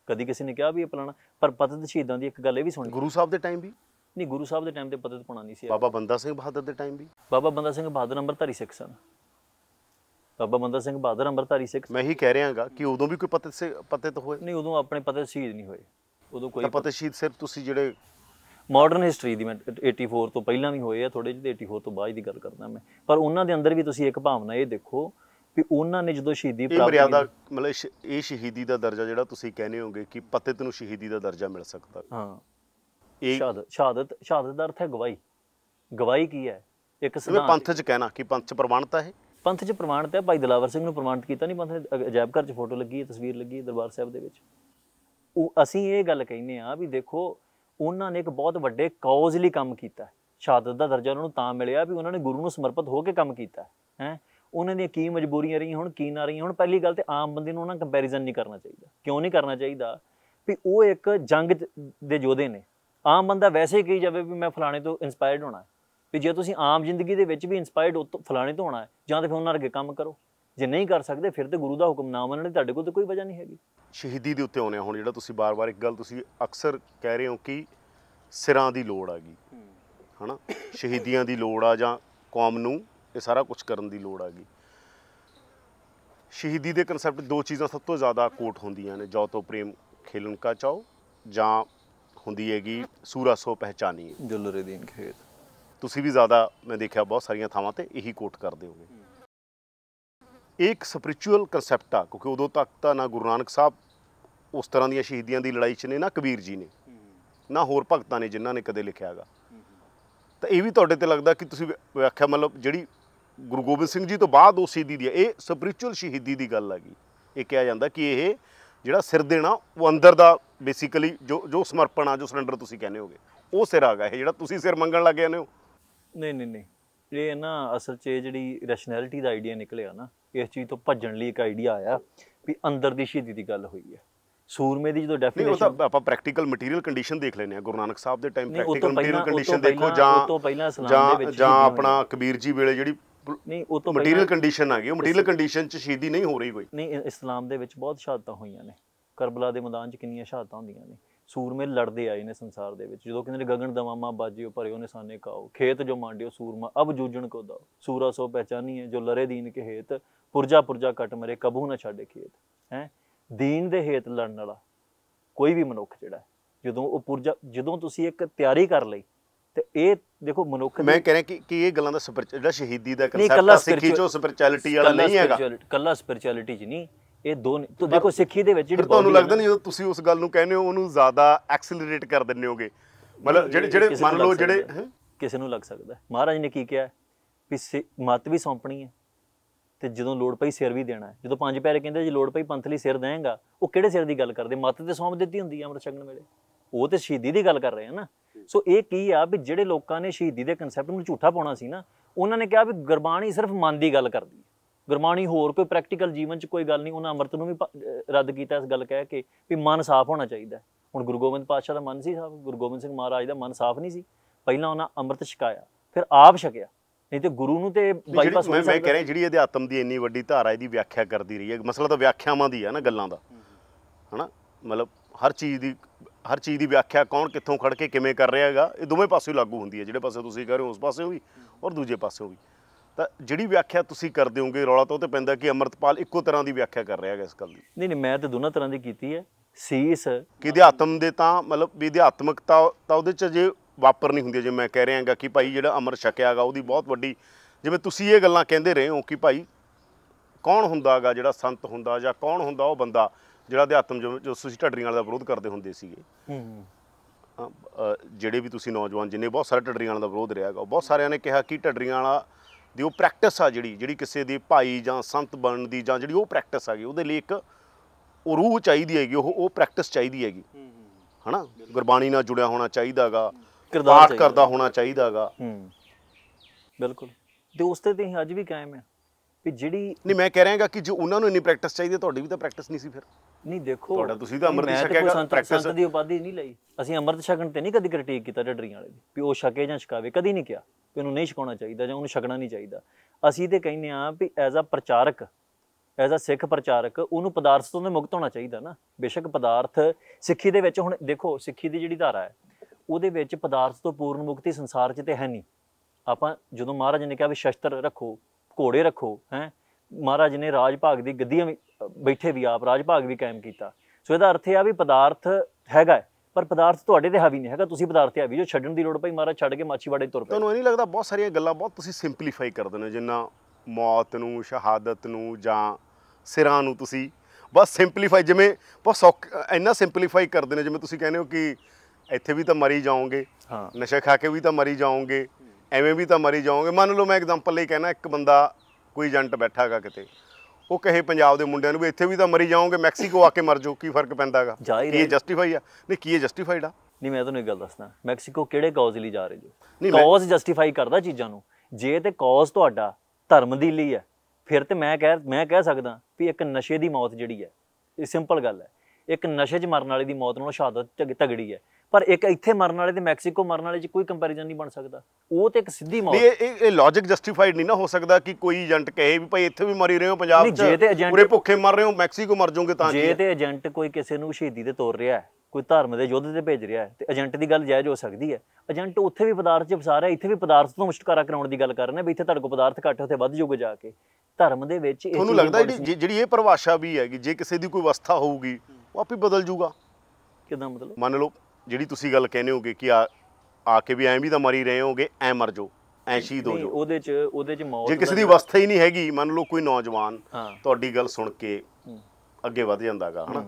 ਕਦੀ ਕਿਸੇ ਨੇ ਕਿਹਾ ਵੀ ਇਹ ਪਲਾਣਾ ਪਰ ਪਤਿਤ ਸ਼ਹੀਦਾਂ ਦੀ ਇੱਕ ਗੱਲ ਇਹ ਵੀ ਸੁਣੀ ਗੁਰੂ ਸਾਹਿਬ ਦੇ ਟਾਈਮ ਵੀ ਨਹੀਂ ਗੁਰੂ ਸਾਹਿਬ ਦੇ ਟਾਈਮ ਤੇ ਪਤਿਤ ਪੁਣਾ ਨਹੀਂ ਸੀ ਬਾਬਾ ਬੰਦਾ ਸਿੰਘ ਬਹਾਦਰ ਦੇ ਟਾਈਮ ਵੀ ਬਾਬਾ ਬੰਦਾ ਸਿੰਘ ਬਹਾਦਰ ਅੰਮ੍ਰਿਤਧਾਰੀ ਸਿੱਖ ਸਨ ਬਾਬਾ ਬੰਦਾ ਸਿੰਘ ਬਹਾਦਰ ਅੰਮ੍ਰਿਤਧਾਰੀ ਸਿੱਖ ਮੈਂ ਹੀ ਕਹਿ ਰਿਹਾਗਾ ਕਿ ਉਦੋਂ ਵੀ ਕੋਈ ਪਤਿਤ ਸੇ ਪਤਿਤ ਹੋਏ ਨਹੀਂ ਉਦੋਂ ਆਪਣੇ ਪਤਿਤ ਸ਼ਹੀਦ ਨਹੀਂ ਹੋਏ ਉਦੋਂ ਕੋਈ ਪਤਿਤ ਸ਼ਹੀਦ ਸਿਰਫ ਤੁਸੀਂ ਜਿਹੜੇ ਮਾਡਰਨ ਹਿਸਟਰੀ ਦੀ ਮੈਂ 84 ਤੋਂ ਪਹਿਲਾਂ ਵੀ ਹੋਏ ਆ ਥੋੜੇ ਜਿਹੇ 84 ਤੋਂ ਬਾਅਦ ਦੀ ਗੱਲ ਕਰਦਾ ਮੈਂ ਪਰ ਉਹਨਾਂ ਦੇ ਅੰਦਰ ਵੀ ਤੁਸੀਂ ਇੱਕ ਭਾਵਨਾ ਇਹ ਦੇਖੋ ਵੀ ਉਹਨਾਂ ਨੇ ਜਦੋਂ ਸ਼ਹੀਦੀ ਪ੍ਰਾਪਤ ਕੀਤੀ ਮਰਿਆਦਾ ਮਤਲਬ ਇਹ ਸ਼ਹੀਦੀ ਦਾ ਦਰਜਾ ਜਿਹੜਾ ਤੁਸੀਂ ਕਹਿੰਦੇ ਹੋਗੇ ਕਿ ਪਤਿਤ ਨੂੰ ਸ਼ਹੀਦੀ ਦਾ ਦਰਜਾ ਮਿਲ ਸਕਦਾ ਹਾਂ ਸ਼ਹਾਦਤ ਸ਼ਹਾਦਤ ਸ਼ਹਾਦਤ ਦਾ ਅਰਥ ਹੈ ਗਵਾਹੀ ਗਵਾਹੀ ਕੀ ਹੈ ਇੱਕ ਸਿਧਾਂਤ ਪੰਥ 'ਚ ਕਹਿਣਾ ਕਿ ਪੰਥ 'ਚ ਪ੍ਰਮਾਣਿਤ ਹੈ ਪੰਥ 'ਚ ਪ੍ਰਮਾਣਤਾ ਹੈ ਭਾਈ ਦਲਾਵਰ ਸਿੰਘ ਨੂੰ ਪ੍ਰਮਾਣਿਤ ਕੀਤਾ ਨਹੀਂ ਪੰਥ ਨੇ ਅਜਾਇਬ ਘਰ 'ਚ ਫੋਟੋ ਲੱਗੀ ਹੈ ਤਸਵੀਰ ਲੱਗੀ ਹੈ ਦਰਬਾਰ ਸਾਹਿਬ ਦੇ ਵਿੱਚ ਉਹ ਅਸੀਂ ਇਹ ਗੱਲ ਕਹਿੰਨੇ ਆ ਵੀ ਦੇਖੋ ਉਹਨਾਂ ਨੇ ਇੱਕ ਬਹੁਤ ਵੱਡੇ ਕੌਜ਼ ਲਈ ਕੰਮ ਕੀਤਾ ਸ਼ਹਾਦਤ ਦਾ ਦਰਜਾ ਉਹਨਾਂ ਨੂੰ ਤਾਂ ਮਿਲਿਆ ਵੀ ਉਹਨਾਂ ਨੇ ਗੁਰੂ ਨੂੰ ਸਮਰਪਿਤ ਹੋ ਕੇ ਕੰਮ ਕੀਤਾ ਹੈ ਉਹਨਾਂ ਦੀਆਂ ਕੀ ਮਜਬੂਰੀਆਂ ਰਹੀਆਂ ਹੁਣ ਕੀ ਨਾ ਰਹੀਆਂ ਹੁਣ ਪਹਿਲੀ ਗੱਲ ਤੇ ਆਮ ਬੰਦੇ ਨੂੰ ਉਹਨਾਂ ਕੰਪੈਰੀਜ਼ਨ ਨਹੀਂ ਕਰਨਾ ਚਾਹੀਦਾ ਕਿਉਂ ਨਹੀਂ ਕਰਨਾ ਚਾਹੀਦਾ ਵੀ ਉਹ ਇੱਕ ਜੰਗ ਦੇ ਯੋਧੇ ਨੇ ਆਮ ਬੰਦਾ ਵੈਸੇ ਹੀ ਕਹੀ ਜਾਵੇ ਵੀ ਮੈਂ ਫਲਾਣੇ ਤੋਂ ਇਨਸਪਾਇਰਡ ਹੋਣਾ ਹੈ ਵੀ ਜੇ ਤੁਸੀਂ ਆਮ ਜ਼ਿੰਦਗੀ ਦੇ ਵਿੱਚ ਵੀ ਇਨਸਪਾਇਰਡ ਹੋ ਫਲਾਣੇ ਤੋਂ ਹੋਣਾ ਹੈ ਜਾਂ ਤੇ ਫਿਰ ਉਹਨਾਂ ਅੱਗੇ ਕੰਮ ਕਰੋ ਜੇ ਨਹੀਂ ਕਰ ਸਕਦੇ ਫਿਰ ਤੇ ਗੁਰੂ ਦਾ ਹੁਕਮ ਨਾ ਮੰਨਣ ਦੀ ਤੁਹਾਡੇ ਕੋਲ ਤਾਂ ਕੋਈ ਵਜ੍ਹਾ ਨਹੀਂ ਹੈਗੀ ਸ਼ਹੀਦੀ ਦੇ ਉੱਤੇ ਆਉਣੇ ਹੁਣ ਜਿਹੜਾ ਤੁਸੀਂ ਬਾਰ-ਬਾਰ ਇੱਕ ਗੱਲ ਤੁਸੀਂ ਅਕਸਰ ਕਹਿ ਰਹੇ ਹੋ ਕਿ ਸਿਰਾਂ ਦੀ ਲੋੜ ਆ ਗਈ ਹਨਾ ਸ਼ਹੀਦੀਆਂ ਦੀ ਲੋੜ ਆ ਜਾਂ ਕੌਮ ਨੂੰ ਇਹ ਸਾਰਾ ਕੁਝ ਕਰਨ ਦੀ ਲੋੜ ਆ ਗਈ ਸ਼ਹੀਦੀ ਦੇ ਕਨਸੈਪਟ ਦੋ ਚੀਜ਼ਾਂ ਸਭ ਤੋਂ ਜ਼ਿਆਦਾ ਕੋਟ ਹੁੰਦੀਆਂ ਨੇ ਜੋ ਤੋਂ ਪ੍ਰੇਮ ਖੇਲਣ ਕਾ ਚਾਓ ਜਾਂ ਹੁੰਦੀ ਹੈਗੀ ਸੂਰਾ ਸੋ ਪਹਿਚਾਨੀ ਜੁਲਰੇ ਦੀਨ ਖੇਤ ਤੁਸੀਂ ਵੀ ਜ਼ਿਆਦਾ ਮੈਂ ਦੇਖਿਆ ਬਹੁਤ ਸਾਰੀਆਂ ਥਾਵਾਂ ਤੇ ਇਹੀ ਕੋਟ ਕਰਦੇ ਹੋਗੇ ਇੱਕ ਸਪਿਰਚੁਅਲ ਕਨਸੈਪਟ ਆ ਕਿਉਂਕਿ ਉਦੋਂ ਤੱਕ ਤਾਂ ਨਾ ਗੁਰੂ ਨਾਨਕ ਸਾਹਿਬ ਉਸ ਤਰ੍ਹਾਂ ਦੀਆਂ ਸ਼ਹੀਦੀਆਂ ਦੀ ਲੜਾਈ 'ਚ ਨੇ ਨਾ ਕਬੀਰ ਜੀ ਨੇ ਨਾ ਹੋਰ ਭਗਤਾਂ ਨੇ ਜਿਨ੍ਹਾਂ ਨੇ ਕਦੇ ਲਿਖਿਆਗਾ ਤਾਂ ਇਹ ਵੀ ਤੁਹਾਡੇ ਤੇ ਲੱਗਦਾ ਕਿ ਤੁਸੀਂ ਵਿਆਖਿਆ ਮਤਲਬ ਜਿਹੜੀ ਗੁਰੂ ਗੋਬਿੰਦ ਸਿੰਘ ਜੀ ਤੋਂ ਬਾਅਦ ਉਹ ਸ਼ਹੀਦੀ ਦੀ ਇਹ ਸਪਿਰਚੁਅਲ ਸ਼ਹੀਦੀ ਦੀ ਗੱਲ ਹੈਗੀ ਇਹ ਕਿਹਾ ਜਾਂਦਾ ਕਿ ਇਹ ਜਿਹੜਾ ਸਿਰ ਦੇਣਾ ਉਹ ਅੰਦਰ ਦਾ ਬੇਸਿਕਲੀ ਜੋ ਜੋ ਸਮਰਪਣ ਆ ਜੋ ਸਿਲੰਡਰ ਤੁਸੀਂ ਕਹਿੰਦੇ ਹੋਗੇ ਉਹ ਸਿਰ ਆ ਗਿਆ ਇਹ ਜਿਹੜਾ ਤੁਸੀਂ ਸਿਰ ਮੰਗਣ ਲੱਗ ਜਾਂਦੇ ਹੋ ਨਹੀਂ ਨਹੀਂ ਨਹੀਂ ਇਹ ਨਾ ਅਸਲ 'ਚ ਜਿਹੜੀ ਰੈਸ਼ਨੈਲਿਟੀ ਦਾ ਆਈਡੀਆ ਨਿਕਲਿਆ ਨਾ ਇਸ ਚੀਜ਼ ਤੋਂ ਭੱਜਣ ਲਈ ਇੱਕ ਆਈਡੀਆ ਆਇਆ ਵੀ ਅੰਦਰ ਦੀ ਸ਼ੀਦੀ ਦੀ ਗੱਲ ਹੋਈ ਹੈ ਸੂਰਮੇ ਦੀ ਜਦੋਂ ਡੈਫੀਨੇਸ਼ਨ ਨਹੀਂ ਆਪਾਂ ਪ੍ਰੈਕਟੀਕਲ ਮਟੀਰੀਅਲ ਕੰਡੀਸ਼ਨ ਦੇਖ ਲੈਨੇ ਆ ਗੁਰੂ ਨਾਨਕ ਸਾਹਿਬ ਦੇ ਟਾਈਮ ਪ੍ਰੈਕਟੀਕਲ ਮਟੀਰੀਅਲ ਕੰਡੀਸ਼ਨ ਦੇਖੋ ਜਾਂ ਜਾਂ ਜਾਂ ਆਪਣਾ ਕਬੀਰ ਜੀ ਵੇਲੇ ਜਿਹੜੀ ਨਹੀਂ ਉਹ ਤੋਂ ਮਟੀਰੀਅਲ ਕੰਡੀਸ਼ਨ ਆ ਗਈ ਉਹ ਮਟੀਰੀਅਲ ਕੰਡੀਸ਼ਨ ਚ ਸ਼ੀਦੀ ਨਹੀਂ ਹੋ ਰਹੀ ਕੋਈ ਨਹੀਂ ਇਸਲਾਮ ਦੇ ਵਿੱਚ ਬਹੁਤ ਸ਼ਾਦਤਾਂ ਹੋਈਆਂ ਨੇ ਕਰਬਲਾ ਦੇ ਮੈਦਾਨ 'ਚ ਕਿੰਨੀਆਂ ਸ਼ਹਾਦਤਾਂ ਹੁੰਦੀਆਂ ਨੇ ਸੂਰਮੇ ਲੜਦੇ ਆਏ ਨੇ ਸੰਸਾਰ ਦੇ ਵਿੱਚ ਜਦੋਂ ਕਹਿੰਦੇ ਨੇ ਗਗਨ ਦਮਾਮਾ ਬਾਜਿਓ ਭਰਿਓ ਨਿਸ਼ਾਨੇ ਕਾਓ ਖੇਤ ਜੋ ਮਾਂਡਿਓ ਸੂਰਮਾ ਅਬ ਜੂਜਣ ਕੋ ਦਾ ਸੂਰਾ ਸੋ ਪਹਿਚਾਨੀ ਹੈ ਜੋ ਲਰੇ ਦੀਨ ਕੇ ਹੇਤ ਪੁਰਜਾ ਪੁਰਜਾ ਕਟ ਮਰੇ ਕਬੂ ਨਾ ਛੱਡੇ ਖੇਤ ਹੈ ਦੀਨ ਦੇ ਹੇਤ ਲੜਨ ਵਾਲਾ ਕੋਈ ਵੀ ਮਨੁੱਖ ਜਿਹੜਾ ਜਦੋਂ ਉਹ ਪੁਰਜਾ ਜਦੋਂ ਤੁਸੀਂ ਇੱਕ ਤਿਆਰੀ ਕਰ ਲਈ ਤੇ ਇਹ ਦੇਖੋ ਮਨੁੱਖ ਮੈਂ ਕਹਿੰਦਾ ਰਿਹਾ ਕਿ ਕੀ ਇਹ ਗੱਲਾਂ ਦਾ ਜਿਹੜਾ ਸ਼ਹੀਦੀ ਦਾ ਕਨਸੈਪਟ ਸਿੱਖੀ ਚੋ ਸਪਿਰਚੁਅਲਿਟੀ ਵਾਲਾ ਨਹੀਂ ਹੈਗਾ ਕੱਲਾ ਸਪਿਰਚੁਅਲਿਟੀ ਚ ਨਹੀਂ ਇਹ ਦੋ ਤੋ ਦੇਖੋ ਸਿੱਖੀ ਦੇ ਵਿੱਚ ਜਿਹੜੀ ਤੁਹਾਨੂੰ ਲੱਗਦਾ ਨਹੀਂ ਜਦੋਂ ਤੁਸੀਂ ਉਸ ਗੱਲ ਨੂੰ ਕਹਿੰਦੇ ਹੋ ਉਹਨੂੰ ਜ਼ਿਆਦਾ ਐਕਸਲਰੇਟ ਕਰ ਦਿੰਦੇ ਹੋਗੇ ਮਤਲਬ ਜਿਹੜੇ ਜਿਹੜੇ ਮੰਨ ਲਓ ਜਿਹੜੇ ਕਿਸੇ ਨੂੰ ਲੱਗ ਸਕਦਾ ਮਹਾਰਾਜ ਨੇ ਕੀ ਕਿਹਾ ਵੀ ਮਤ ਵੀ ਸੌਂਪਣੀ ਹੈ ਤੇ ਜਦੋਂ ਲੋੜ ਪਈ ਸਿਰ ਵੀ ਦੇਣਾ ਹੈ ਜਦੋਂ ਪੰਜ ਪੈਰੇ ਕਹਿੰਦੇ ਜੇ ਲੋੜ ਪਈ ਪੰਥ ਲਈ ਸਿਰ ਦੇਵਾਂਗਾ ਉਹ ਕਿਹੜੇ ਸਿਰ ਦੀ ਗੱਲ ਕਰਦੇ ਮਤ ਤੇ ਸੌਂਪ ਦਿੱਤੀ ਹੁੰਦੀ ਹੈ ਅੰਮ੍ਰਿਤ ਛਕਣ ਵੇਲੇ ਉਹ ਤੇ ਸ਼ਹੀਦੀ ਦੀ ਗੱਲ ਕਰ ਰਹੇ ਹਨ ਨਾ ਸੋ ਇਹ ਕੀ ਆ ਵੀ ਜਿਹੜੇ ਲੋਕਾਂ ਨੇ ਸ਼ਹੀਦੀ ਦੇ ਕਨਸੈਪਟ ਨੂੰ ਝੂਠਾ ਪਾਉਣਾ ਸੀ ਨਾ ਉਹਨਾਂ ਨੇ ਕਿਹਾ ਵੀ ਗੁਰਬਾਣੀ ਸਿਰਫ ਮਨ ਦੀ ਗੱਲ ਕਰਦੀ ਹੈ ਗੁਰਬਾਣੀ ਹੋਰ ਕੋਈ ਪ੍ਰੈਕਟੀਕਲ ਜੀਵਨ 'ਚ ਕੋਈ ਗੱਲ ਨਹੀਂ ਉਹਨਾਂ ਅੰਮ੍ਰਿਤ ਨੂੰ ਵੀ ਰੱਦ ਕੀਤਾ ਇਸ ਗੱਲ ਕਹਿ ਕੇ ਵੀ ਮਨ ਸਾਫ਼ ਹੋਣਾ ਚਾਹੀਦਾ ਹੁਣ ਗੁਰੂ ਗੋਬਿੰਦ ਪਾਤਸ਼ਾਹ ਦਾ ਮਨ ਸੀ ਸਾਫ਼ ਗੁਰੂ ਗੋਬਿੰਦ ਸਿੰਘ ਮਹਾਰਾਜ ਦਾ ਮਨ ਸਾਫ਼ ਨਹੀਂ ਸੀ ਪਹਿਲਾਂ ਉਹਨਾਂ ਅੰਮ੍ਰਿਤ ਛਕਾਇਆ ਫਿਰ ਆਪ ਛਕਿਆ ਨਹੀਂ ਤੇ ਗੁਰੂ ਨੂੰ ਤੇ ਬਾਈਪਾਸ ਮੈਂ ਮੈਂ ਕਹਿ ਰਿਹਾ ਜਿਹੜੀ ਅਧਿਆਤਮ ਦੀ ਇੰਨੀ ਵੱਡੀ ਧਾਰਾ ਇਹਦੀ ਵਿਆਖਿਆ ਕਰਦੀ ਰਹੀ ਹੈ ਮਸਲਾ ਤਾਂ ਵਿਆਖਿਆਵਾਂ ਦੀ ਹੈ ਨਾ ਗੱਲਾਂ ਦਾ ਹਨਾ ਮਤਲਬ ਹਰ ਚੀਜ਼ ਦੀ ਹਰ ਚੀਜ਼ ਦੀ ਵਿਆਖਿਆ ਕੌਣ ਕਿੱਥੋਂ ਖੜ ਕੇ ਕਿਵੇਂ ਕਰ ਰਿਹਾ ਹੈਗਾ ਇਹ ਦੋਵੇਂ ਪਾਸੇ ਲਾਗੂ ਹੁੰਦੀ ਹੈ ਜਿਹੜੇ ਪਾਸੇ ਤੁਸੀਂ ਕਹ ਰਹੇ ਹੋ ਉਸ ਪਾਸੇ ਵੀ ਔਰ ਦੂਜੇ ਪਾਸੇ ਵੀ ਤਾਂ ਜਿਹੜੀ ਵਿਆਖਿਆ ਤੁਸੀਂ ਕਰਦੇ ਹੋਗੇ ਰੌਲਾ ਤਾਂ ਉਹ ਤੇ ਪੈਂਦਾ ਕਿ ਅਮਰਤਪਾਲ ਇੱਕੋ ਤਰ੍ਹਾਂ ਦੀ ਵਿਆਖਿਆ ਕਰ ਰਿਹਾ ਹੈ ਇਸ ਗੱਲ ਦੀ ਨਹੀਂ ਨਹੀਂ ਮੈਂ ਤੇ ਦੋਨਾਂ ਤਰ੍ਹਾਂ ਦੀ ਕੀਤੀ ਹੈ ਸੀਸ ਕਿ ਅਧਿਆਤਮ ਦੇ ਤਾਂ ਮਤਲਬ ਵੀ ਤਾਂ ਉਹਦੇ ਚ ਜੇ ਵਾਪਰਨੀ ਹੁੰਦੀ ਜੇ ਮੈਂ ਕਹਿ ਰਿਹਾਗਾ ਕਿ ਭਾਈ ਜਿਹੜਾ ਅਮਰ ਛਕਿਆਗਾ ਉਹਦੀ ਬਹੁਤ ਵੱਡੀ ਜਿਵੇਂ ਤੁਸੀਂ ਇਹ ਗੱਲਾਂ ਕਹਿੰਦੇ ਰਹੇ ਹੋ ਕਿ ਭਾਈ ਕੌਣ ਹੁੰਦਾਗਾ ਜਿਹੜਾ ਸੰਤ ਹੁੰਦਾ ਜਾਂ ਕੌਣ ਹੁੰਦਾ ਉਹ ਬੰਦਾ ਜਿਹੜਾ ਅਧਿਆਤਮ ਜੋ ਤੁਸੀਂ ਢੱਡਰੀਆਂ ਵਾਲੇ ਦਾ ਵਿਰੋਧ ਕਰਦੇ ਹੁੰਦੇ ਸੀਗੇ ਜਿਹੜੇ ਵੀ ਤੁਸੀਂ ਨੌਜਵਾਨ ਜਿੰਨੇ ਬਹੁਤ ਸਾਰੇ ਢੱਡਰੀਆਂ ਵਾਲਾ ਦਾ ਵਿਰੋਧ ਰਿਹਾਗਾ ਬਹੁਤ ਸਾਰਿਆਂ ਨੇ ਕਿਹਾ ਕਿ ਢੱਡਰੀਆਂ ਵਾਲਾ ਦੀ ਉਹ ਪ੍ਰੈਕਟਿਸ ਆ ਜਿਹੜੀ ਜਿਹੜੀ ਕਿਸੇ ਦੇ ਭਾਈ ਜਾਂ ਸੰਤ ਬਣਨ ਦੀ ਜਾਂ ਜਿਹੜੀ ਉਹ ਪ੍ਰੈਕਟਿਸ ਆ ਗਈ ਉਹਦੇ ਲਈ ਇੱਕ ਉਹ ਰੂਹ ਚਾਹੀਦੀ ਹੈਗੀ ਉਹ ਉਹ ਪ੍ਰੈਕਟਿਸ ਚਾਹੀਦੀ ਹੈਗੀ ਹਨਾ ਗੁਰਬਾਣੀ ਨਾਲ ਜੁੜਿਆ ਹੋਣਾ ਚਾਹੀਦਾਗਾ ਕਿਰਦਾਰ ਕਰਦਾ ਹੋਣਾ ਚਾਹੀਦਾਗਾ ਬਿਲਕੁਲ ਤੇ ਉਸ ਤੇ ਤੇ ਅੱਜ ਵੀ ਕਾਇਮ ਹੈ ਵੀ ਜਿਹੜੀ ਨਹੀਂ ਮੈਂ ਕਹਿ ਰਿਹਾਗਾ ਕਿ ਜੇ ਉਹਨਾਂ ਨੂੰ ਇੰਨੀ ਪ੍ਰੈਕਟਿਸ ਚਾਹੀਦੀ ਤੁਹਾਡੀ ਵੀ ਤਾਂ ਪ੍ਰੈਕਟਿਸ ਨਹੀਂ ਸੀ ਫਿਰ ਨਹੀਂ ਦੇਖੋ ਤੁਹਾਡਾ ਤੁਸੀਂ ਤਾਂ ਅੰਮ੍ਰਿਤ ਛਕਿਆ ਪ੍ਰੈਕਟਿਸ ਦੀ ਉਪਾਧੀ ਨਹੀਂ ਲਈ ਅਸੀਂ ਅੰਮ੍ਰਿਤ ਛਕਣ ਤੇ ਨਹੀਂ ਕਦੀ ਕ੍ਰਿਟਿਕ ਕੀਤਾ ਡੱਡਰੀਆਂ ਵਾਲੇ ਦੀ ਵੀ ਉਹ ਛਕੇ ਜਾਂ ਛਕਾਵੇ ਕਦੀ ਨਹੀਂ ਕਿਹਾ ਵੀ ਉਹਨੂੰ ਨਹੀਂ ਛਕਾਉਣਾ ਚਾਹੀਦਾ ਜਾਂ ਉਹਨੂੰ ਛਕਣਾ ਨਹੀਂ ਚਾਹੀਦਾ ਅਸੀਂ ਤੇ ਕਹਿੰਦੇ ਆ ਵੀ ਐਜ਼ ਅ ਪ੍ਰਚਾਰਕ ਐਜ਼ ਅ ਸਿੱਖ ਪ੍ਰਚਾਰਕ ਉਹਨੂੰ ਪਦਾਰਥ ਤੋਂ ਮੁਕਤ ਹੋਣਾ ਚਾਹੀਦਾ ਨਾ ਬੇਸ਼ੱਕ ਪਦਾਰਥ ਸਿੱਖੀ ਦੇ ਵਿੱਚ ਹੁਣ ਦੇਖੋ ਸਿੱਖੀ ਦੀ ਜਿਹੜੀ ਧਾਰਾ ਹੈ ਉਹਦੇ ਵਿੱਚ ਪਦਾਰਥ ਤੋਂ ਪੂਰਨ ਮੁਕਤੀ ਸੰਸਾਰ 'ਚ ਤੇ ਹੈ ਨਹੀਂ ਆਪਾਂ ਜਦੋਂ ਮਹਾਰਾਜ ਨੇ ਕਿਹਾ ਵੀ ਸ਼ਸਤਰ ਰੱਖੋ ਘੋੜੇ ਰੱਖੋ ਹੈ ਮਹਾਰਾਜ ਨੇ ਰਾਜ ਭਾਗ ਦੀ ਗੱਦੀਆਂ ਵੀ ਬੈਠੇ ਵੀ ਆਪ ਰਾਜ ਭਾਗ ਵੀ ਕਾਇਮ ਕੀਤਾ ਸੋ ਇਹਦਾ ਅਰਥ ਇਹ ਆ ਵੀ ਪਦਾਰਥ ਹੈਗਾ ਪਰ ਪਦਾਰਥ ਤੁਹਾਡੇ ਤੇ ਹਾਵੀ ਨਹੀਂ ਹੈਗਾ ਤੁਸੀਂ ਪਦਾਰਥ ਹਾਵੀ ਜੋ ਛੱਡਣ ਦੀ ਲੋੜ ਪਈ ਮਾਰਾ ਛੱਡ ਕੇ ਮਾਛੀਵਾੜੇ ਤੁਰ ਪਏ ਤੁਹਾਨੂੰ ਇਹ ਨਹੀਂ ਲੱਗਦਾ ਬਹੁਤ ਸਾਰੀਆਂ ਗੱਲਾਂ ਬਹੁਤ ਤੁਸੀਂ ਸਿੰਪਲੀਫਾਈ ਕਰ ਦਿੰਦੇ ਜਿੰਨਾ ਮੌਤ ਨੂੰ ਸ਼ਹਾਦਤ ਨੂੰ ਜਾਂ ਸਿਰਾਂ ਨੂੰ ਤੁਸੀਂ ਬਸ ਸਿੰਪਲੀਫਾਈ ਜਿਵੇਂ ਬਹੁਤ ਇੰਨਾ ਸਿੰਪਲੀਫਾਈ ਕਰਦੇ ਨੇ ਜਿਵੇਂ ਤੁਸੀਂ ਕਹਿੰਦੇ ਹੋ ਕਿ ਇੱਥੇ ਵੀ ਤਾਂ ਮਰੀ ਜਾਓਗੇ ਹਾਂ ਨਸ਼ਾ ਖਾ ਕੇ ਵੀ ਤਾਂ ਮਰੀ ਜਾਓਗੇ ਐਵੇਂ ਵੀ ਤਾਂ ਮਰੀ ਜਾਓਗੇ ਮੰਨ ਲਓ ਮੈਂ ਐਗਜ਼ਾਮਪਲ ਲਈ ਕਹਿਣਾ ਇੱਕ ਬੰਦਾ ਕੋਈ ਏਜੰਟ ਬੈਠਾਗਾ ਕਿਤੇ ਉਹ ਕਹੇ ਪੰਜਾਬ ਦੇ ਮੁੰਡਿਆਂ ਨੂੰ ਵੀ ਇੱਥੇ ਵੀ ਤਾਂ ਮਰੀ ਜਾਓਗੇ ਮੈਕਸੀਕੋ ਆ ਕੇ ਮਰ ਜਾਓ ਕੀ ਫਰਕ ਪੈਂਦਾਗਾ ਇਹ ਜਸਟੀਫਾਈ ਆ ਨਹੀਂ ਕੀ ਇਹ ਜਸਟੀਫਾਈਡ ਆ ਨਹੀਂ ਮੈਂ ਤੁਹਾਨੂੰ ਇੱਕ ਗੱਲ ਦੱਸਦਾ ਮੈਕਸੀਕੋ ਕਿਹੜੇ ਕਾਜ਼ ਲਈ ਜਾ ਰਹੇ ਜੋ ਕਾਜ਼ ਜਸਟੀਫਾਈ ਕਰਦਾ ਚੀਜ਼ਾਂ ਨੂੰ ਜੇ ਤੇ ਕਾਜ਼ ਤੁਹਾਡਾ ਧਰਮ ਦੀ ਲਈ ਹੈ ਫਿਰ ਤੇ ਮੈਂ ਕਹਿ ਮੈਂ ਕਹਿ ਸਕਦਾ ਵੀ ਇੱਕ ਨਸ਼ੇ ਦੀ ਮੌਤ ਜਿਹੜੀ ਹੈ ਇਹ ਸਿੰਪਲ ਗੱਲ ਹੈ ਇੱਕ ਨਸ਼ੇ 'ਚ ਮਰਨ ਵਾਲੇ ਦੀ ਮੌਤ ਨਾਲੋਂ ਸ਼ਹਾਦਤ ਤਗੜੀ ਹੈ ਪਰ ਇੱਕ ਇੱਥੇ ਮਰਨ ਵਾਲੇ ਤੇ ਮੈਕਸੀਕੋ ਮਰਨ ਵਾਲੇ 'ਚ ਕੋਈ ਕੰਪੈਰੀਜ਼ਨ ਨਹੀਂ ਬਣ ਸਕਦਾ ਉਹ ਤੇ ਇੱਕ ਸਿੱਧੀ ਮੌਤ ਇਹ ਇਹ ਲੌਜੀਕ ਜਸਟੀਫਾਈਡ ਨਹੀਂ ਨਾ ਹੋ ਸਕਦਾ ਕਿ ਕੋਈ ਏਜੰਟ ਕਹੇ ਵੀ ਭਾਈ ਇੱਥੇ ਵੀ ਮਰੀ ਰਹੇ ਹੋ ਪੰਜਾਬ 'ਚ ਪੂਰੇ ਭੁੱਖੇ ਮਰ ਰਹੇ ਹੋ ਮੈਕਸੀਕੋ ਮਰ ਜਾਓਗੇ ਤਾਂ ਜੇ ਤੇ ਏਜੰਟ ਕੋਈ ਕਿਸੇ ਨੂੰ ਸ਼ਹੀਦੀ ਤੇ ਤੋਰ ਰਿਹਾ ਹੈ ਕੋਈ ਧਰਮ ਦੇ ਯੁੱਧ ਤੇ ਭੇਜ ਰਿਹਾ ਹੈ ਤੇ ਏਜੰਟ ਦੀ ਗੱਲ ਜਾਇਜ਼ ਹੋ ਸਕਦੀ ਹੈ ਏਜੰਟ ਉੱਥੇ ਵੀ ਪਦਾਰਥ 'ਚ ਫਸਾ ਰਿਹਾ ਇੱਥੇ ਵੀ ਪਦਾਰਥ ਤੋਂ ਮੁਸ਼ਟਕਾਰਾ ਕਰਾਉਣ ਦੀ ਗੱਲ ਕਰ ਰਿਹਾ ਵੀ ਇੱਥੇ ਤੁਹਾਡੇ ਕੋ ਪਦਾਰਥ ਘੱਟ ਉੱਥੇ ਵੱਧ ਜੁਗ ਜਾ ਕੇ ਧਰਮ ਦੇ ਵਿੱਚ ਤੁਹਾਨੂੰ ਲੱਗਦਾ ਜਿਹੜੀ ਇਹ ਪਰਿਭਾਸ਼ਾ ਵੀ ਹੈਗੀ ਜੇ ਕਿਸੇ ਦੀ ਕੋਈ ਅਵਸਥਾ ਹੋਊਗੀ ਉਹ ਆਪੇ ਬਦਲ ਜਾਊਗਾ ਕਿਦਾਂ ਮਤਲਬ ਮੰਨ ਲਓ ਜਿਹੜੀ ਤੁਸੀਂ ਗੱਲ ਕਹਿੰਦੇ ਹੋਗੇ ਕਿ ਆ ਆ ਕੇ ਵੀ ਐਂ ਵੀ ਤਾਂ ਮਰੀ ਰਹੇ ਹੋਗੇ ਐ ਮਰ ਜੋ ਐ ਸ਼ਹੀਦ ਹੋ ਜੋ ਉਹਦੇ ਚ ਉਹਦੇ ਚ ਮੌਤ ਜੇ ਕਿਸੇ ਦੀ ਅਵਸਥਾ ਹੀ ਨਹੀਂ ਹੈਗੀ ਮੰਨ ਲਓ ਕੋਈ ਨੌਜਵਾਨ ਤੁਹਾਡੀ ਗੱਲ ਸੁਣ ਕੇ ਅੱਗੇ ਵਧ ਜਾਂਦਾਗਾ ਹਨਾ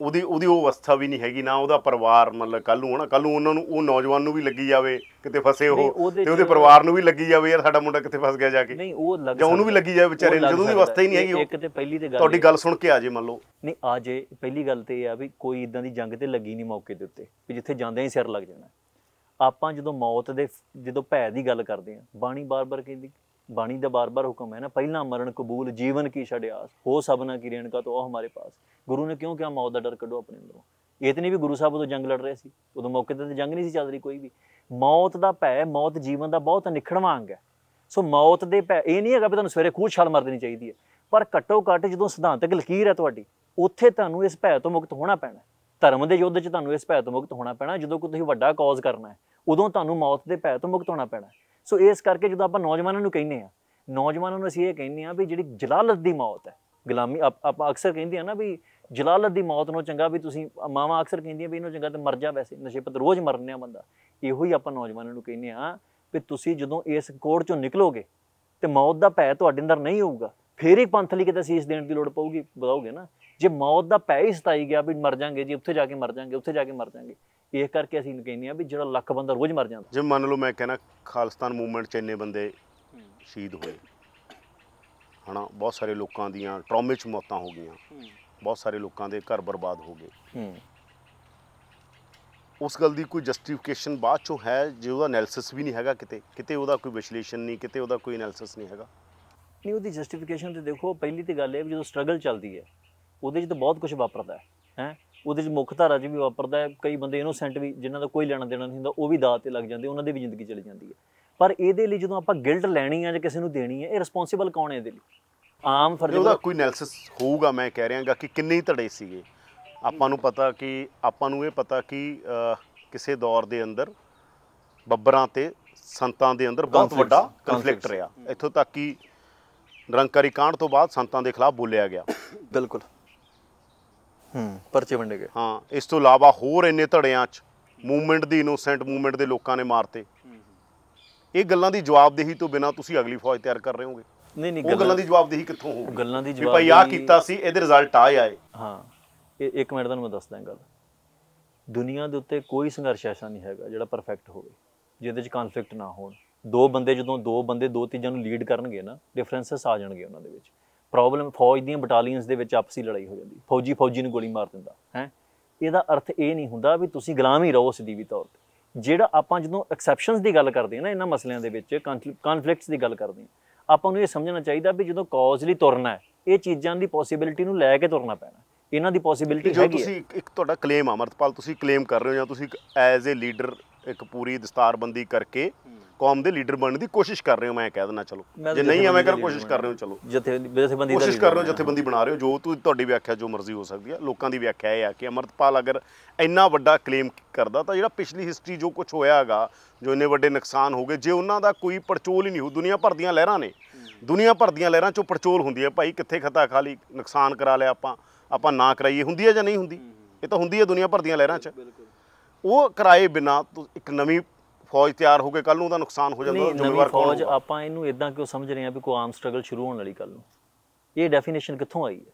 ਉਹਦੀ ਉਹਦੀ ਉਹ ਅਵਸਥਾ ਵੀ ਨਹੀਂ ਹੈਗੀ ਨਾ ਉਹਦਾ ਪਰਿਵਾਰ ਮਤਲਬ ਕੱਲ ਨੂੰ ਹਨਾ ਕੱਲ ਨੂੰ ਉਹਨਾਂ ਨੂੰ ਉਹ ਨੌਜਵਾਨ ਨੂੰ ਵੀ ਲੱਗੀ ਜਾਵੇ ਕਿਤੇ ਫਸੇ ਉਹ ਤੇ ਉਹਦੇ ਪਰਿਵਾਰ ਨੂੰ ਵੀ ਲੱਗੀ ਜਾਵੇ ਯਾਰ ਸਾਡਾ ਮੁੰਡਾ ਕਿਤੇ ਫਸ ਗਿਆ ਜਾ ਕੇ ਨਹੀਂ ਉਹ ਲੱਗ ਜਾਂ ਉਹਨੂੰ ਵੀ ਲੱਗੀ ਜਾਵੇ ਵਿਚਾਰੇ ਨੂੰ ਜਦੋਂ ਦੀ ਅਵਸਥਾ ਹੀ ਨਹੀਂ ਹੈਗੀ ਉਹ ਇੱਕ ਤੇ ਪਹਿਲੀ ਤੇ ਗੱਲ ਤੁਹਾਡੀ ਗੱਲ ਸੁਣ ਕੇ ਆ ਜੇ ਮੰਨ ਲਓ ਨਹੀਂ ਆ ਜੇ ਪਹਿਲੀ ਗੱਲ ਤੇ ਇਹ ਆ ਵੀ ਕੋਈ ਇਦਾਂ ਦੀ ਜੰਗ ਤੇ ਲੱਗੀ ਨਹੀਂ ਮੌਕੇ ਦੇ ਉੱਤੇ ਵੀ ਜਿੱਥੇ ਜਾਂਦੇ ਹੀ ਸਿਰ ਲੱਗ ਜਾਣਾ ਆਪਾਂ ਜਦੋਂ ਮੌਤ ਦੇ ਜਦੋਂ ਭੈ ਦੀ ਗੱਲ ਕਰਦੇ ਆ ਬਾਣੀ ਬਾਰ-ਬਾਰ ਕਹਿੰਦੀ ਬਾਣੀ ਦਾ ਬਾਰ-ਬਾਰ ਹੁਕਮ ਹੈ ਨਾ ਪਹਿਲਾ ਮਰਨ ਕਬੂਲ ਜੀਵਨ ਕੀ ਛੜਿਆਸ ਹੋ ਸਭਨਾ ਕੀ ਰੇਣਕਾ ਤੋ ਉਹ ਹਮਾਰੇ ਪਾਸ ਗੁਰੂ ਨੇ ਕਿਉਂ ਕਿਹਾ ਮੌਤ ਦਾ ਡਰ ਕੱਢੋ ਆਪਣੇ ਅੰਦਰੋਂ ਇਤਨੇ ਵੀ ਗੁਰੂ ਸਾਹਿਬ ਤੋਂ ਜੰਗ ਲੜ ਰਹੇ ਸੀ ਉਦੋਂ ਮੌਕੇ ਤੇ ਜੰਗ ਨਹੀਂ ਸੀ ਚੱਲ ਰਹੀ ਕੋਈ ਵੀ ਮੌਤ ਦਾ ਭੈ ਮੌਤ ਜੀਵਨ ਦਾ ਬਹੁਤ ਨਿਖੜਵਾ ਅੰਗ ਹੈ ਸੋ ਮੌਤ ਦੇ ਭੈ ਇਹ ਨਹੀਂ ਹੈਗਾ ਵੀ ਤੁਹਾਨੂੰ ਸਵੇਰੇ ਖੂਹ ਛਾਲ ਮਾਰ ਦੇਣੀ ਚਾਹੀਦੀ ਹੈ ਪਰ ਘੱਟੋ ਘੱਟ ਜਦੋਂ ਸਿਧਾਂਤਕ ਲਕੀਰ ਹੈ ਤੁਹਾਡੀ ਉੱਥੇ ਤੁਹਾਨੂੰ ਇਸ ਭੈ ਤੋਂ ਮੁਕਤ ਹੋਣਾ ਪੈਣਾ ਧਰਮ ਦੇ ਯੁੱਧ 'ਚ ਤੁਹਾਨੂੰ ਇਸ ਭੈ ਤੋਂ ਮੁਕਤ ਹੋਣਾ ਪੈਣਾ ਜਦੋਂ ਕੋਈ ਤੁਸੀਂ ਵੱਡਾ ਕਾਜ਼ ਕਰਨਾ ਹੈ ਉਦੋਂ ਤੁਹਾਨੂੰ ਮੌਤ ਦੇ ਭੈ ਤੋਂ ਮੁਕਤ ਹੋਣਾ ਪੈਣਾ ਸੋ ਇਸ ਕਰਕੇ ਜਦੋਂ ਆਪਾਂ ਨੌਜਵਾਨਾਂ ਨੂੰ ਕਹਿੰਦੇ ਆ ਨੌਜਵਾਨਾਂ ਨੂੰ ਅਸੀਂ ਇਹ ਕਹਿੰਦੇ ਆ ਵੀ ਜਿਹੜੀ ਜਲਾਲਤ ਦੀ ਮੌਤ ਹੈ ਗੁਲਾਮੀ ਆਪਾਂ ਅਕਸਰ ਕਹਿੰਦੇ ਆ ਨਾ ਵੀ ਜਲਾਲਤ ਦੀ ਮੌਤ ਨੂੰ ਚੰਗਾ ਵੀ ਤੁਸੀਂ ਮਾਵਾ ਅਕਸਰ ਕਹਿੰਦੀਆਂ ਵੀ ਇਹਨੂੰ ਚੰਗਾ ਤੇ ਮਰ ਜਾ ਵੈਸੇ ਨਸ਼ੇ ਪਤ ਰੋਜ਼ ਮਰਨੇ ਆ ਬੰਦਾ ਇਹੋ ਹੀ ਆਪਾਂ ਨੌਜਵਾਨਾਂ ਨੂੰ ਕਹਿੰਦੇ ਆ ਵੀ ਤੁਸੀਂ ਜਦੋਂ ਇਸ ਕੋੜ ਚੋਂ ਨਿਕਲੋਗੇ ਤੇ ਮੌਤ ਦਾ ਭੈ ਤੁਹਾਡੇ ਅੰਦਰ ਨਹੀਂ ਹੋਊਗਾ ਫੇਰ ਇੱਕ ਪੰਥ ਲਈ ਕਿਤੇ ਸੀਸ ਦੇਣ ਦੀ ਲੋੜ ਪਊਗੀ ਬਤਾਓਗੇ ਨਾ ਜੇ ਮੌਤ ਦਾ ਭੈ ਹੀ ਸਤਾਈ ਗਿਆ ਵੀ ਮਰ ਜਾਾਂਗੇ ਜੀ ਉੱਥੇ ਜਾ ਕੇ ਮਰ ਜਾਾਂਗੇ ਉੱਥੇ ਜਾ ਕੇ ਮਰ ਜਾਾਂਗੇ ਇਹ ਕਰਕੇ ਅਸੀਂ ਕਹਿੰਦੇ ਆ ਵੀ ਜਿਹੜਾ ਲੱਖ ਬੰਦਾ ਰੋਜ਼ ਮਰ ਜਾਂਦਾ ਜੇ ਮੰਨ ਲਓ ਮੈਂ ਕਹਿੰਦਾ ਖਾਲਸਤਾਨ ਮੂਵਮੈਂਟ 'ਚ ਇੰਨੇ ਬੰਦੇ ਸ਼ਹੀਦ ਹੋਏ ਹਨਾ ਬਹੁਤ ਸਾਰੇ ਲੋਕਾਂ ਦੀਆਂ ਟਰਾਮੇ 'ਚ ਮੌਤਾਂ ਹੋ ਗਈਆਂ ਬਹੁਤ ਸਾਰੇ ਲੋਕਾਂ ਦੇ ਘਰ ਬਰਬਾਦ ਹੋ ਗਏ ਉਸ ਗੱਲ ਦੀ ਕੋਈ ਜਸਟੀਫਿਕੇਸ਼ਨ ਬਾਅਦ ਚੋਂ ਹੈ ਜੇ ਉਹਦਾ ਐਨਾਲਿਸਿਸ ਵੀ ਨਹੀਂ ਹੈਗਾ ਕਿਤੇ ਕਿਤੇ ਉਹਦਾ ਕੋਈ ਵਿਸ਼ਲੇਸ਼ਣ ਨਹੀਂ ਕਿਤੇ ਉਹਦਾ ਕੋਈ ਐਨਾਲਿਸਿਸ ਨਹੀਂ ਹੈਗਾ ਨਹੀਂ ਉਹਦੀ ਜਸਟੀਫਿਕੇਸ਼ਨ ਤੇ ਦੇਖੋ ਪਹਿਲੀ ਤੇ ਗੱਲ ਇਹ ਜਦੋਂ ਸਟਰਗਲ ਚੱਲਦੀ ਹੈ ਉਹਦੇ 'ਚ ਤਾਂ ਬਹੁਤ ਕੁਝ ਵਾਪਰਦਾ ਹੈ ਹੈ ਉਹਦੇ 'ਚ ਮੁੱਖ ਧਾਰਾ 'ਚ ਵੀ ਵਾਪਰਦਾ ਹੈ ਕਈ ਬੰਦੇ ਇਨੋਸੈਂਟ ਵੀ ਜਿਨ੍ਹਾਂ ਦਾ ਕੋਈ ਲੈਣਾ ਦੇਣਾ ਨਹੀਂ ਹੁੰਦਾ ਉਹ ਵੀ ਦਾਅ ਤੇ ਲੱਗ ਜਾਂਦੇ ਉਹਨਾਂ ਦੀ ਵੀ ਜ਼ਿੰਦਗੀ ਚਲੀ ਜਾਂਦੀ ਹੈ ਪਰ ਇਹਦੇ ਲਈ ਜਦੋਂ ਆਪਾਂ ਗਿਲਟ ਲੈਣੀ ਹੈ ਜਾਂ ਕਿਸੇ ਨੂੰ ਦੇਣੀ ਹੈ ਇਹ ਰਿਸਪੌਂਸਿਬਲ ਕੌਣ ਹੈ ਇਹਦੇ ਲਈ ਆਮ ਫਰਜ਼ ਉਹਦਾ ਕੋਈ ਐਨਾਲਿਸਿਸ ਹੋਊਗਾ ਮੈਂ ਕਹਿ ਰਿਹਾਗਾ ਕਿ ਕਿੰਨੇ ਹੀ ਧੜੇ ਸੀਗੇ ਆਪਾਂ ਨੂੰ ਪਤਾ ਕਿ ਆਪਾਂ ਨੂੰ ਇਹ ਪਤਾ ਕਿ ਕਿਸੇ ਦੌਰ ਦੇ ਅੰਦਰ ਬੱਬਰਾਂ ਤੇ ਸੰਤਾਂ ਦੇ ਅੰਦਰ ਬਹੁਤ ਵੱਡਾ ਕਨਫਲਿਕਟ ਰਿਹਾ ਇੱਥੋਂ ਤੱਕ ਕਿ ਨਿਰੰਕਾਰੀ ਕਾਂਡ ਤੋਂ ਬਾਅਦ ਸੰਤਾਂ ਦੇ ਖਿਲਾਫ ਬੋਲਿਆ ਗਿਆ ਬਿਲਕੁਲ ਹੂੰ ਪਰਚੇ ਵੰਡੇ ਗਏ ਹਾਂ ਇਸ ਤੋਂ ਇਲਾਵਾ ਹੋਰ ਇੰਨੇ ਧੜਿਆਂ 'ਚ ਮੂਵਮੈਂਟ ਦੀ ਇਨੋਸੈਂਟ ਮੂਵਮੈਂਟ ਦੇ ਲੋਕਾਂ ਨੇ ਮਾਰਤੇ ਇਹ ਗੱਲਾਂ ਦੀ ਜਵਾਬਦੇਹੀ ਤੋਂ ਬਿਨਾ ਤੁਸੀਂ ਅਗਲੀ ਫੌਜ ਤਿਆਰ ਕਰ ਰਹੇ ਹੋਗੇ ਨਹੀਂ ਨਹੀਂ ਉਹ ਗੱਲਾਂ ਦੀ ਜਵਾਬਦੇਹੀ ਕਿੱਥੋਂ ਹੋਊ ਗੱਲਾਂ ਦੀ ਜਵਾਬਦੇਹੀ ਭਾਈ ਆ ਕੀਤਾ ਸੀ ਇਹਦੇ ਰਿਜ਼ਲਟ ਆ ਆਏ ਹਾਂ ਇਹ ਇੱਕ ਮਿੰਟ ਤੁਹਾਨੂੰ ਮੈਂ ਦੱਸਦਾ ਗੱਲ ਦੁਨੀਆ ਦੇ ਉੱਤੇ ਕੋਈ ਸੰਘਰਸ਼ ਐਸਾ ਨਹੀਂ ਹੈਗਾ ਜਿਹੜਾ ਪਰਫੈਕਟ ਹੋਵੇ ਜਿਹਦੇ 'ਚ ਕਨਫਲਿਕਟ ਨਾ ਹੋਣ ਦੋ ਬੰਦੇ ਜਦੋਂ ਦੋ ਬੰਦੇ ਦੋ ਤੀਜਾਂ ਨੂੰ ਲੀਡ ਕਰਨਗੇ ਨਾ ਡਿਫਰੈਂਸਸ ਆ ਜਾਣਗੇ ਉਹਨਾਂ ਦੇ ਵਿੱਚ ਪ੍ਰੋਬਲਮ ਫੌਜ ਦੀਆਂ ਬਟਾਲੀਅਨਸ ਦੇ ਵਿੱਚ ਆਪਸੀ ਲੜਾਈ ਹੋ ਜਾਂਦੀ ਫੌਜੀ ਫੌਜੀ ਨੂੰ ਗੋਲੀ ਮਾਰ ਦਿੰਦਾ ਹੈ ਇਹਦਾ ਅਰਥ ਇਹ ਨਹੀਂ ਹੁੰਦਾ ਵੀ ਤੁਸੀਂ ਗੁਲਾਮ ਹੀ ਰਹੋ ਵੀ ਤੌਰ ਤੇ ਜਿਹੜਾ ਆਪਾਂ ਜਦੋਂ ਐਕਸੈਪਸ਼ਨਸ ਦੀ ਗੱਲ ਕਰਦੇ ਹਾਂ ਨਾ ਇਹਨਾਂ ਮਸਲਿਆਂ ਦੇ ਵਿੱਚ ਕਨਫਲਿਕਟਸ ਦੀ ਗੱਲ ਕਰਦੇ ਹਾਂ ਆਪਾਂ ਨੂੰ ਇਹ ਸਮਝਣਾ ਚਾਹੀਦਾ ਵੀ ਜਦੋਂ ਕਾਜ਼ਲੀ ਤੁਰਨਾ ਹੈ ਇਹ ਚੀਜ਼ਾਂ ਦੀ ਪੋਸਿਬਿਲਟੀ ਨੂੰ ਲੈ ਕੇ ਤੁਰਨਾ ਪੈਣਾ ਇਹਨਾਂ ਦੀ ਪੋਸਿਬਿਲਟੀ ਹੈਗੀ ਹੈ ਤੁਸੀਂ ਇੱਕ ਤੁਹਾਡਾ ਕਲੇਮ ਅਮਰਤਪਾਲ ਤੁਸੀਂ ਕਲੇਮ ਕਰ ਰਹੇ ਹੋ ਜਾਂ ਤੁਸੀਂ ਐਜ਼ ਅ ਲੀਡਰ ਇੱਕ ਪੂਰੀ ਦਸਤਾਰਬੰਦੀ ਕਰਕੇ ਕੌਮ ਦੇ ਲੀਡਰ ਬਣਨ ਦੀ ਕੋਸ਼ਿਸ਼ ਕਰ ਰਹੇ ਹੋ ਮੈਂ ਕਹਿ ਦਿੰਦਾ ਚਲੋ ਜੇ ਨਹੀਂ ਐਵੇਂ ਕਰ ਕੋਸ਼ਿਸ਼ ਕਰ ਰਹੇ ਹੋ ਚਲੋ ਜਥੇ ਜਥੇਬੰਦੀ ਕੋਸ਼ਿਸ਼ ਕਰ ਰਹੇ ਹੋ ਜਥੇਬੰਦੀ ਬਣਾ ਰਹੇ ਹੋ ਜੋ ਤੁਸੀਂ ਤੁਹਾਡੀ ਵਿਆਖਿਆ ਜੋ ਮਰਜ਼ੀ ਹੋ ਸਕਦੀ ਹੈ ਲੋਕਾਂ ਦੀ ਵਿਆਖਿਆ ਇਹ ਆ ਕਿ ਅਮਰਤਪਾਲ ਅਗਰ ਇੰਨਾ ਵੱਡਾ ਕਲੇਮ ਕਰਦਾ ਤਾਂ ਜਿਹੜਾ ਪਿਛਲੀ ਹਿਸਟਰੀ ਜੋ ਕੁਝ ਹੋਇਆ ਹੈਗਾ ਜੋ ਇੰਨੇ ਵੱਡੇ ਨੁਕਸਾਨ ਹੋ ਗਏ ਜੇ ਉਹਨਾਂ ਦਾ ਕੋਈ ਪਰਚੋਲ ਹੀ ਨਹੀਂ ਹੋ ਦੁਨੀਆ ਭਰ ਦੀਆਂ ਲਹਿਰਾਂ ਨੇ ਦੁਨੀਆ ਭਰ ਦੀਆਂ ਲਹਿਰਾਂ ਚੋਂ ਪਰਚੋਲ ਹੁੰਦੀ ਹੈ ਭਾਈ ਕਿੱਥੇ ਖਤਾ ਖਾਲੀ ਨੁਕਸਾਨ ਕਰਾ ਲਿਆ ਆਪਾਂ ਆਪਾਂ ਨਾ ਕਰਾਈਏ ਹੁੰਦੀ ਹੈ ਜਾਂ ਨਹੀਂ ਹੁੰਦੀ ਇਹ ਤਾਂ ਹੁੰਦੀ ਹੈ ਦੁਨੀਆ ਭਰ ਦੀਆਂ ਲਹਿਰਾਂ 'ਚ ਉਹ ਕਰਾਏ ਬਿਨਾ ਇੱਕ ਨਵੀਂ ਫੌਜ ਤਿਆਰ ਹੋ ਕੇ ਕੱਲ ਨੂੰ ਉਹਦਾ ਨੁਕਸਾਨ ਹੋ ਜਾਂਦਾ ਜ਼ਿੰਮੇਵਾਰ ਕੌਣ ਫੌਜ ਆਪਾਂ ਇਹਨੂੰ ਇਦਾਂ ਕਿਉਂ ਸਮਝ ਰਹੇ ਆ ਵੀ ਕੋਈ ਆਮ ਸਟਰਗਲ ਸ਼ੁਰੂ ਹੋਣ ਵਾਲੀ ਕੱਲ ਨੂੰ ਇਹ ਡੈਫੀਨੇਸ਼ਨ ਕਿੱਥੋਂ ਆਈ ਹੈ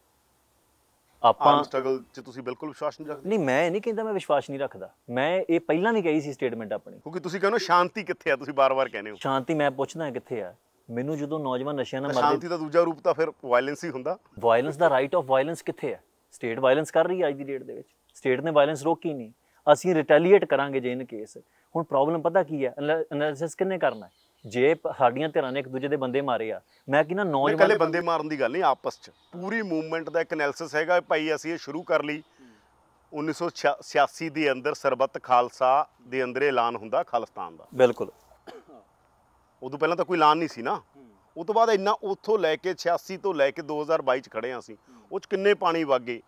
ਆਪਾਂ ਸਟਰਗਲ 'ਚ ਤੁਸੀਂ ਬਿਲਕੁਲ ਵਿਸ਼ਵਾਸ ਨਹੀਂ ਰੱਖਦੇ ਨਹੀਂ ਮੈਂ ਨਹੀਂ ਕਹਿੰਦਾ ਮੈਂ ਵਿਸ਼ਵਾਸ ਨਹੀਂ ਰੱਖਦਾ ਮੈਂ ਇਹ ਪਹਿਲਾਂ ਵੀ ਕਹੀ ਸੀ ਸਟੇਟਮੈਂਟ ਆਪਣੀ ਕਿਉਂਕਿ ਤੁਸੀਂ ਕਹਿੰਦੇ ਹੋ ਸ਼ਾਂਤੀ ਕਿੱਥੇ ਆ ਤੁਸੀਂ ਬਾਰ-ਬਾਰ ਕਹਿੰਦੇ ਹੋ ਸ਼ਾਂਤੀ ਮੈਂ ਪੁੱਛਦਾ ਕਿੱਥੇ ਆ ਮੈਨੂੰ ਜਦੋਂ ਨੌਜਵਾਨ ਨਸ਼ਿਆਂ ਨਾਲ ਮਰਦੇ ਸ਼ਾਂਤੀ ਦਾ ਦੂਜਾ ਰੂਪ ਤਾਂ ਫਿਰ ਵਾਇਲੈਂਸ ਹੀ ਹੁੰਦਾ ਵਾਇਲੈਂਸ ਦਾ ਰਾਈਟ ਆਫ ਵਾਇਲੈਂਸ ਕਿੱਥੇ ਆ ਸਟੇਟ ਵਾਇਲੈਂਸ ਕਰ ਰਹੀ ਹੈ ਅੱਜ ਦੀ ਡੇਟ ਦੇ ਵਿੱਚ ਸਟੇਟ ਨੇ ਵਾਇਲੈਂਸ ਰੋਕੀ ਨਹੀਂ ਅਸੀਂ ਰਿਟੈਲੀਏਟ ਕਰਾਂਗੇ ਜੇ ਇਨ ਕੇਸ ਹੁਣ ਪ੍ਰੋਬਲਮ ਪਤਾ ਕੀ ਹੈ ਅਨਲਿਸਿਸ ਕਿੰਨੇ ਕਰਨਾ ਜੇ ਸਾਡੀਆਂ ਧਿਰਾਂ ਨੇ ਇੱਕ ਦੂਜੇ ਦੇ ਬੰਦੇ ਮਾਰੇ ਆ ਮੈਂ ਕਿਹਾ ਨੌਜਵਾਨ ਕੱਲੇ ਬੰਦੇ ਮਾਰਨ ਦੀ ਗੱਲ ਨਹੀਂ ਆਪਸ ਚ ਪੂਰੀ ਮੂਵਮੈਂਟ ਦਾ ਇੱਕ ਅਨਲਿਸਿਸ ਹੈਗਾ ਭਾਈ ਅਸੀਂ ਇਹ ਸ਼ੁਰੂ ਕਰ ਲਈ 1986 ਦੇ ਅੰਦਰ ਸਰਬੱਤ ਖਾਲਸਾ ਦੇ ਅੰਦਰ ਐਲਾਨ ਹੁੰਦਾ ਖਾਲਸਤਾਨ ਦਾ ਬਿਲਕੁਲ ਉਦੋਂ ਪਹਿਲਾਂ ਤਾਂ ਕੋਈ ਐਲਾਨ ਨਹੀਂ ਸੀ ਨਾ ਉਸ ਤੋਂ ਬਾਅਦ ਇੰਨਾ ਉਥੋਂ ਲੈ ਕੇ 86 ਤੋਂ ਲੈ ਕੇ 2022 ਚ ਖੜੇ ਆ ਅਸੀਂ ਉਹ ਚ ਕਿੰਨੇ ਪਾਣੀ ਵਗ ਗਏ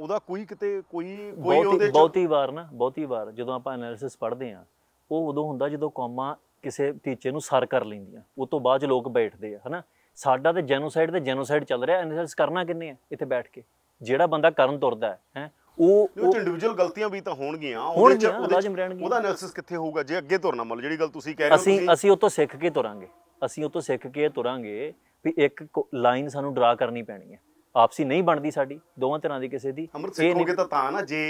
ਉਹਦਾ ਕੋਈ ਕਿਤੇ ਕੋਈ ਕੋਈ ਉਹਦੇ ਬਹੁਤੀ ਵਾਰ ਨਾ ਬਹੁਤੀ ਵਾਰ ਜਦੋਂ ਆਪਾਂ ਐਨਾਲਿਸਿਸ ਪੜ੍ਹਦੇ ਆ ਉਹ ਉਦੋਂ ਹੁੰਦਾ ਜਦੋਂ ਕੌਮਾਂ ਕਿਸੇ ਟੀਚੇ ਨੂੰ ਸਰ ਕਰ ਲੈਂਦੀਆਂ ਉਸ ਤੋਂ ਬਾਅਦ ਲੋਕ ਬੈਠਦੇ ਆ ਹਨਾ ਸਾਡਾ ਤੇ ਜੈਨੋਸਾਈਡ ਤੇ ਜੈਨੋਸਾਈਡ ਚੱਲ ਰਿਹਾ ਐਨਾਲਿਸਿਸ ਕਰਨਾ ਕਿੰਨੇ ਆ ਇੱਥੇ ਬੈਠ ਕੇ ਜਿਹੜਾ ਬੰਦਾ ਕਰਨ ਤੁਰਦਾ ਹੈ ਹੈ ਉਹ ਉਹ ਇੰਡੀਵਿਜੂਅਲ ਗਲਤੀਆਂ ਵੀ ਤਾਂ ਹੋਣਗੀਆਂ ਉਹਦੇ ਚ ਉਹਦਾ ਐਨਾਲਿਸਿਸ ਕਿੱਥੇ ਹੋਊਗਾ ਜੇ ਅੱਗੇ ਤੁਰਨਾ ਮਤਲਬ ਜਿਹੜੀ ਗੱਲ ਤੁਸੀਂ ਕਹਿ ਰਹੇ ਹੋ ਅਸੀਂ ਅਸੀਂ ਉਹ ਤੋਂ ਸਿੱਖ ਕੇ ਤੁਰਾਂਗੇ ਅਸੀਂ ਉਹ ਤੋਂ ਸਿੱਖ ਕੇ ਤੁਰਾਂਗੇ ਵੀ ਇੱਕ ਲਾਈਨ ਸਾਨੂੰ ਡਰਾ ਕਰਨੀ ਪੈਣੀ ਹੈ ਆਪਸੀ ਨਹੀਂ ਬਣਦੀ ਸਾਡੀ ਦੋਵਾਂ ਤਰ੍ਹਾਂ ਦੀ ਕਿਸੇ ਦੀ ਅਮਰ ਸਿੱਖੋਗੇ ਤਾਂ ਤਾਂ ਨਾ ਜੇ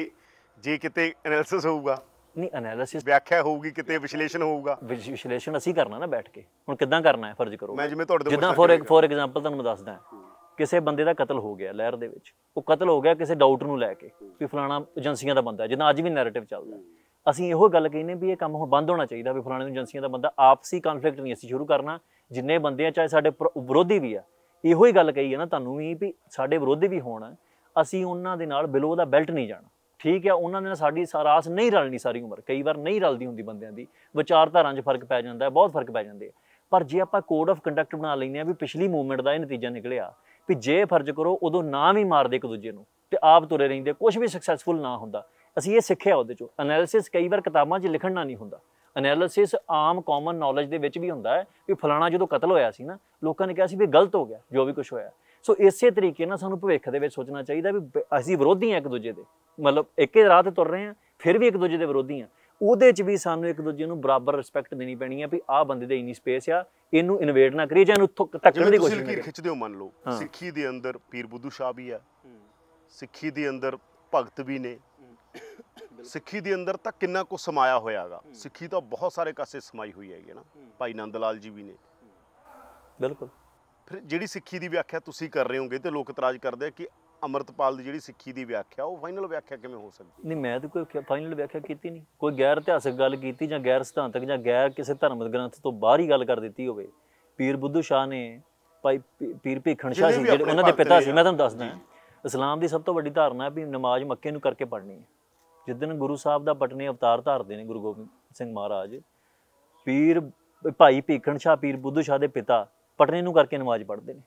ਜੇ ਕਿਤੇ ਐਨਾਲਿਸਿਸ ਹੋਊਗਾ ਨਹੀਂ ਐਨਾਲਿਸਿਸ ਵਿਆਖਿਆ ਹੋਊਗੀ ਕਿਤੇ ਵਿਸ਼ਲੇਸ਼ਣ ਹੋਊਗਾ ਵਿਸ਼ਲੇਸ਼ਣ ਅਸੀਂ ਕਰਨਾ ਨਾ ਬੈਠ ਕੇ ਹੁਣ ਕਿਦਾਂ ਕਰਨਾ ਹੈ ਫਰਜ਼ ਕਰੋ ਮੈਂ ਜਿਵੇਂ ਤੁਹਾਡੇ ਜਿੱਦਾਂ ਫੋਰ ਫੋਰ ਐਗਜ਼ਾਮਪਲ ਤੁਹਾਨੂੰ ਦੱਸਦਾ ਕਿਸੇ ਬੰਦੇ ਦਾ ਕਤਲ ਹੋ ਗਿਆ ਲਹਿਰ ਦੇ ਵਿੱਚ ਉਹ ਕਤਲ ਹੋ ਗਿਆ ਕਿਸੇ ਡਾਊਟ ਨੂੰ ਲੈ ਕੇ ਵੀ ਫਲਾਣਾ ਏਜੰਸੀਆਂ ਦਾ ਬੰਦਾ ਜਿੱਦਾਂ ਅੱਜ ਵੀ ਨੈਰੇਟਿਵ ਚੱਲਦਾ ਅਸੀਂ ਇਹੋ ਗੱਲ ਕਹਿੰਨੇ ਵੀ ਇਹ ਕੰਮ ਹੁਣ ਬੰਦ ਹੋਣਾ ਚਾਹੀਦਾ ਵੀ ਫਲਾਣੇ ਏਜੰਸੀਆਂ ਦਾ ਬੰਦਾ ਆਪਸੀ ਕਨਫਲਿਕਟ ਨਹੀਂ ਅਸੀਂ ਸ਼ੁਰੂ ਕਰਨਾ ਜਿੰਨੇ ਬੰਦੇ ਆ ਚਾਹੇ ਸਾਡੇ ਵਿਰੋਧੀ ਵੀ ਆ ਇਹੋ ਹੀ ਗੱਲ ਕਹੀ ਹੈ ਨਾ ਤੁਹਾਨੂੰ ਵੀ ਵੀ ਸਾਡੇ ਵਿਰੋਧੀ ਵੀ ਹੋਣ ਅਸੀਂ ਉਹਨਾਂ ਦੇ ਨਾਲ ਬਿਲੋ ਦਾ ਬੈਲਟ ਨਹੀਂ ਜਾਣਾ ਠੀਕ ਹੈ ਉਹਨਾਂ ਦੇ ਨਾਲ ਸਾਡੀ ਸਾਰਾਸ ਨਹੀਂ ਰਲਣੀ ਸਾਰੀ ਉਮਰ ਕਈ ਵਾਰ ਨਹੀਂ ਰਲਦੀ ਹੁੰਦੀ ਬੰਦਿਆਂ ਦੀ ਵਿਚਾਰਧਾਰਾਂ 'ਚ ਫਰਕ ਪੈ ਜਾਂਦਾ ਬਹੁਤ ਫਰਕ ਪੈ ਜਾਂਦੇ ਪਰ ਜੇ ਆਪਾਂ ਕੋਡ ਆਫ ਕੰਡਕਟ ਬਣਾ ਲੈਨੇ ਆ ਵੀ ਪਿਛਲੀ ਮੂਵਮੈਂਟ ਦਾ ਇਹ ਨਤੀਜਾ ਨਿਕਲਿਆ ਵੀ ਜੇ ਫਰਜ਼ ਕਰੋ ਉਦੋਂ ਨਾ ਵੀ ਮਾਰਦੇ ਇੱਕ ਦੂਜੇ ਨੂੰ ਤੇ ਆਪ ਤੁਰੇ ਰਹਿੰਦੇ ਕੁਝ ਵੀ ਸਕਸੈਸਫੁਲ ਨਾ ਹੁੰਦਾ ਅਸੀਂ ਇਹ ਸਿੱਖਿਆ ਉਹਦੇ ਚੋਂ ਅਨਾਲਿਸਿਸ ਕਈ ਵਾਰ ਕਿਤਾਬਾਂ 'ਚ ਲਿਖਣਾ ਨਹੀਂ ਹੁੰਦਾ ਅਨਾਲਿਸਿਸ ਆਮ ਕਾਮਨ ਨੌਲੇਜ ਦੇ ਵਿੱਚ ਵੀ ਹੁੰਦਾ ਹੈ ਕਿ ਫਲਾਣਾ ਜਦੋਂ ਕਤਲ ਹੋਇਆ ਸੀ ਨਾ ਲੋਕਾਂ ਨੇ ਕਿਹਾ ਸੀ ਵੀ ਗਲਤ ਹੋ ਗਿਆ ਜੋ ਵੀ ਕੁਝ ਹੋਇਆ ਸੋ ਇਸੇ ਤਰੀਕੇ ਨਾਲ ਸਾਨੂੰ ਭਵਿੱਖ ਦੇ ਵਿੱਚ ਸੋਚਣਾ ਚਾਹੀਦਾ ਵੀ ਅਸੀਂ ਵਿਰੋਧੀ ਹਾਂ ਇੱਕ ਦੂਜੇ ਦੇ ਮਤਲਬ ਇੱਕੇ ਰਾਹ ਤੇ ਤੁਰ ਰਹੇ ਹਾਂ ਫਿਰ ਵੀ ਇੱਕ ਦੂਜੇ ਦੇ ਵਿਰੋਧੀ ਹਾਂ ਉਹਦੇ 'ਚ ਵੀ ਸਾਨੂੰ ਇੱਕ ਦੂਜੇ ਨੂੰ ਬਰਾਬਰ ਰਿਸਪੈਕਟ ਦੇਣੀ ਪੈਣੀ ਹੈ ਵੀ ਆਹ ਬੰਦੇ ਦੇ ਇੰਨੀ ਸਪੇਸ ਆ ਇਹਨੂੰ ਇਨਵੇਡ ਨਾ ਕਰੀਏ ਜਾਂ ਇਹਨੂੰ ਟੱਕਣ ਦੀ ਕੋਸ਼ਿਸ਼ ਨਾ ਕਰੀਏ ਖਿੱਚਦੇ ਹੋ ਮੰਨ ਲਓ ਸਿੱਖੀ ਦੇ ਅੰਦਰ ਪੀਰ ਬੁੱਧੂ ਸ਼ਾਹ ਵੀ ਆ ਸਿੱਖੀ ਦੇ ਅੰਦਰ ਭਗਤ ਵੀ ਨੇ ਸਿੱਖੀ ਦੇ ਅੰਦਰ ਤਾਂ ਕਿੰਨਾ ਕੁ ਸਮਾਇਆ ਹੋਇਆਗਾ ਸਿੱਖੀ ਤਾਂ ਬਹੁਤ ਸਾਰੇ ਕਾਸੇ ਸਮਾਈ ਹੋਈ ਹੈਗੀ ਨਾ ਭਾਈ ਨੰਦ ਲਾਲ ਜੀ ਵੀ ਨੇ ਬਿਲਕੁਲ ਫਿਰ ਜਿਹੜੀ ਸਿੱਖੀ ਦੀ ਵਿਆਖਿਆ ਤੁਸੀਂ ਕਰ ਰਹੇ ਹੋਗੇ ਤੇ ਲੋਕ ਇਤਰਾਜ਼ ਕਰਦੇ ਆ ਕਿ ਅਮਰਤਪਾਲ ਦੀ ਜਿਹੜੀ ਸਿੱਖੀ ਦੀ ਵਿਆਖਿਆ ਉਹ ਫਾਈਨਲ ਵਿਆਖਿਆ ਕਿਵੇਂ ਹੋ ਸਕਦੀ ਨਹੀਂ ਮੈਂ ਤਾਂ ਕੋਈ ਫਾਈਨਲ ਵਿਆਖਿਆ ਕੀਤੀ ਨਹੀਂ ਕੋਈ ਗੈਰ ਇਤਿਹਾਸਕ ਗੱਲ ਕੀਤੀ ਜਾਂ ਗੈਰ ਸਿਧਾਂਤਕ ਜਾਂ ਗੈਰ ਕਿਸੇ ਧਰਮ ਗ੍ਰੰਥ ਤੋਂ ਬਾਹਰ ਹੀ ਗੱਲ ਕਰ ਦਿੱਤੀ ਹੋਵੇ ਪੀਰ ਬੁੱਧੂ ਸ਼ਾਹ ਨੇ ਭਾਈ ਪੀਰ ਭੇਖਣ ਸ਼ਾਹ ਜੀ ਜਿਹੜੇ ਉਹਨਾਂ ਦੇ ਪਿਤਾ ਸੀ ਮੈਂ ਤੁਹਾਨੂੰ ਦੱਸਦਾ ਇਸਲਾਮ ਦੀ ਸਭ ਤੋਂ ਵੱਡੀ ਧਾਰਨਾ ਹੈ ਵੀ ਨਮਾਜ਼ ਮੱਕੇ ਨੂੰ ਕਰਕੇ ਪੜ੍ਹਨੀ ਹੈ ਦਿਨ ਗੁਰੂ ਸਾਹਿਬ ਦਾ ਪਟਨੇ ਅਵਤਾਰ ਧਾਰਦੇ ਨੇ ਗੁਰੂ ਗੋਬਿੰਦ ਸਿੰਘ ਮਹਾਰਾਜ ਪੀਰ ਭਾਈ ਭੀਖਣ ਸ਼ਾਹ ਪੀਰ ਬੁੱਧੂ ਸ਼ਾਹ ਦੇ ਪਿਤਾ ਪਟਨੇ ਨੂੰ ਕਰਕੇ ਨਮਾਜ਼ ਪੜ੍ਹਦੇ ਨੇ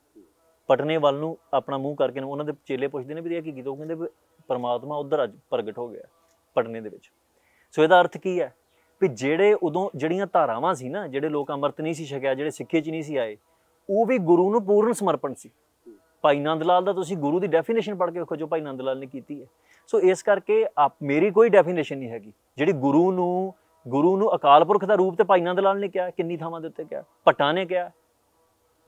ਪਟਨੇ ਵੱਲ ਨੂੰ ਆਪਣਾ ਮੂੰਹ ਕਰਕੇ ਉਹਨਾਂ ਦੇ ਚੇਲੇ ਪੁੱਛਦੇ ਨੇ ਵੀ ਇਹ ਕੀ ਕੀਤਾ ਉਹ ਕਹਿੰਦੇ ਪਰਮਾਤਮਾ ਉਧਰ ਅੱਜ ਪ੍ਰਗਟ ਹੋ ਗਿਆ ਪਟਨੇ ਦੇ ਵਿੱਚ ਸੋ ਇਹਦਾ ਅਰਥ ਕੀ ਹੈ ਵੀ ਜਿਹੜੇ ਉਦੋਂ ਜਿਹੜੀਆਂ ਧਾਰਾਵਾਂ ਸੀ ਨਾ ਜਿਹੜੇ ਲੋਕ ਅੰਮ੍ਰਿਤ ਨਹੀਂ ਸੀ ਛਕਿਆ ਜਿਹੜੇ ਸਿੱਖੇ ਚ ਨਹੀਂ ਸੀ ਆਏ ਉਹ ਵੀ ਗੁਰੂ ਨੂੰ ਪੂਰਨ ਸਮਰਪਣ ਸੀ ਭਾਈ ਨੰਦ ਲਾਲ ਦਾ ਤੁਸੀਂ ਗੁਰੂ ਦੀ ਡੈਫੀਨੇਸ਼ਨ ਪੜ੍ਹ ਕੇ ਵੇਖੋ ਜੋ ਭਾਈ ਨੰਦ ਲਾਲ ਨੇ ਕੀਤੀ ਹੈ ਸੋ ਇਸ ਕਰਕੇ ਆਪ ਮੇਰੀ ਕੋਈ ਡੈਫੀਨੇਸ਼ਨ ਨਹੀਂ ਹੈਗੀ ਜਿਹੜੀ ਗੁਰੂ ਨੂੰ ਗੁਰੂ ਨੂੰ ਅਕਾਲ ਪੁਰਖ ਦਾ ਰੂਪ ਤੇ ਭਾਈ ਨੰਦ ਲਾਲ ਨੇ ਕਿਹਾ ਕਿੰਨੀ ਥਾਵਾਂ ਦੇ ਉੱਤੇ ਕਿਹਾ ਪਟਾ ਨੇ ਕਿਹਾ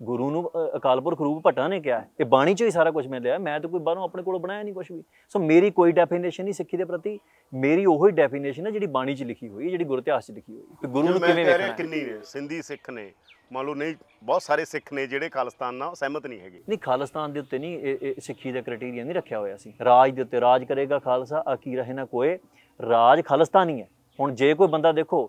ਗੁਰੂ ਨੂੰ ਅਕਾਲ ਪੁਰਖ ਰੂਪ ਪਟਾ ਨੇ ਕਿਹਾ ਇਹ ਬਾਣੀ ਚੋਂ ਹੀ ਸਾਰਾ ਕੁਝ ਮਿਲਿਆ ਮੈਂ ਤਾਂ ਕੋਈ ਬਾਹਰੋਂ ਆਪਣੇ ਕੋਲੋਂ ਬਣਾਇਆ ਨਹੀਂ ਕੁਝ ਵੀ ਸੋ ਮੇਰੀ ਕੋਈ ਡੈਫੀਨੇਸ਼ਨ ਨਹੀਂ ਸਿੱਖੀ ਦੇ ਪ੍ਰਤੀ ਮੇਰੀ ਉਹ ਹੀ ਡੈਫੀਨੇਸ਼ਨ ਹੈ ਜਿਹੜੀ ਬਾਣੀ 'ਚ ਲਿਖੀ ਹੋਈ ਹੈ ਜਿਹੜੀ ਗੁਰਤਿਆਸ 'ਚ ਲਿਖੀ ਹੋਈ ਹੈ ਗੁਰੂ ਨੂੰ ਕਿਵੇਂ ਵੇਖਣਾ ਕਿੰਨੀ ਨੇ ਸਿੰਧੀ ਸਿੱਖ ਨੇ ਮੰਨ ਲਓ ਨਹੀਂ ਬਹੁਤ ਸਾਰੇ ਸਿੱਖ ਨੇ ਜਿਹੜੇ ਖਾਲਿਸਤਾਨ ਨਾਲ ਸਹਿਮਤ ਨਹੀਂ ਹੈਗੇ ਨਹੀਂ ਖਾਲਿਸਤਾਨ ਦੇ ਉੱਤੇ ਨਹੀਂ ਸਿੱਖੀ ਦਾ ਕ੍ਰਾਈਟੇਰੀਆ ਨਹੀਂ ਰੱਖਿਆ ਹੋਇਆ ਸੀ ਰਾਜ ਦੇ ਉੱਤੇ ਰਾਜ ਕਰੇਗਾ ਖਾਲਸਾ ਆ ਕੀ ਰਹੇ ਨਾ ਕੋਏ ਰਾਜ ਖਾਲਿਸਤਾਨੀ ਹੈ ਹੁਣ ਜੇ ਕੋਈ ਬੰਦਾ ਦੇਖੋ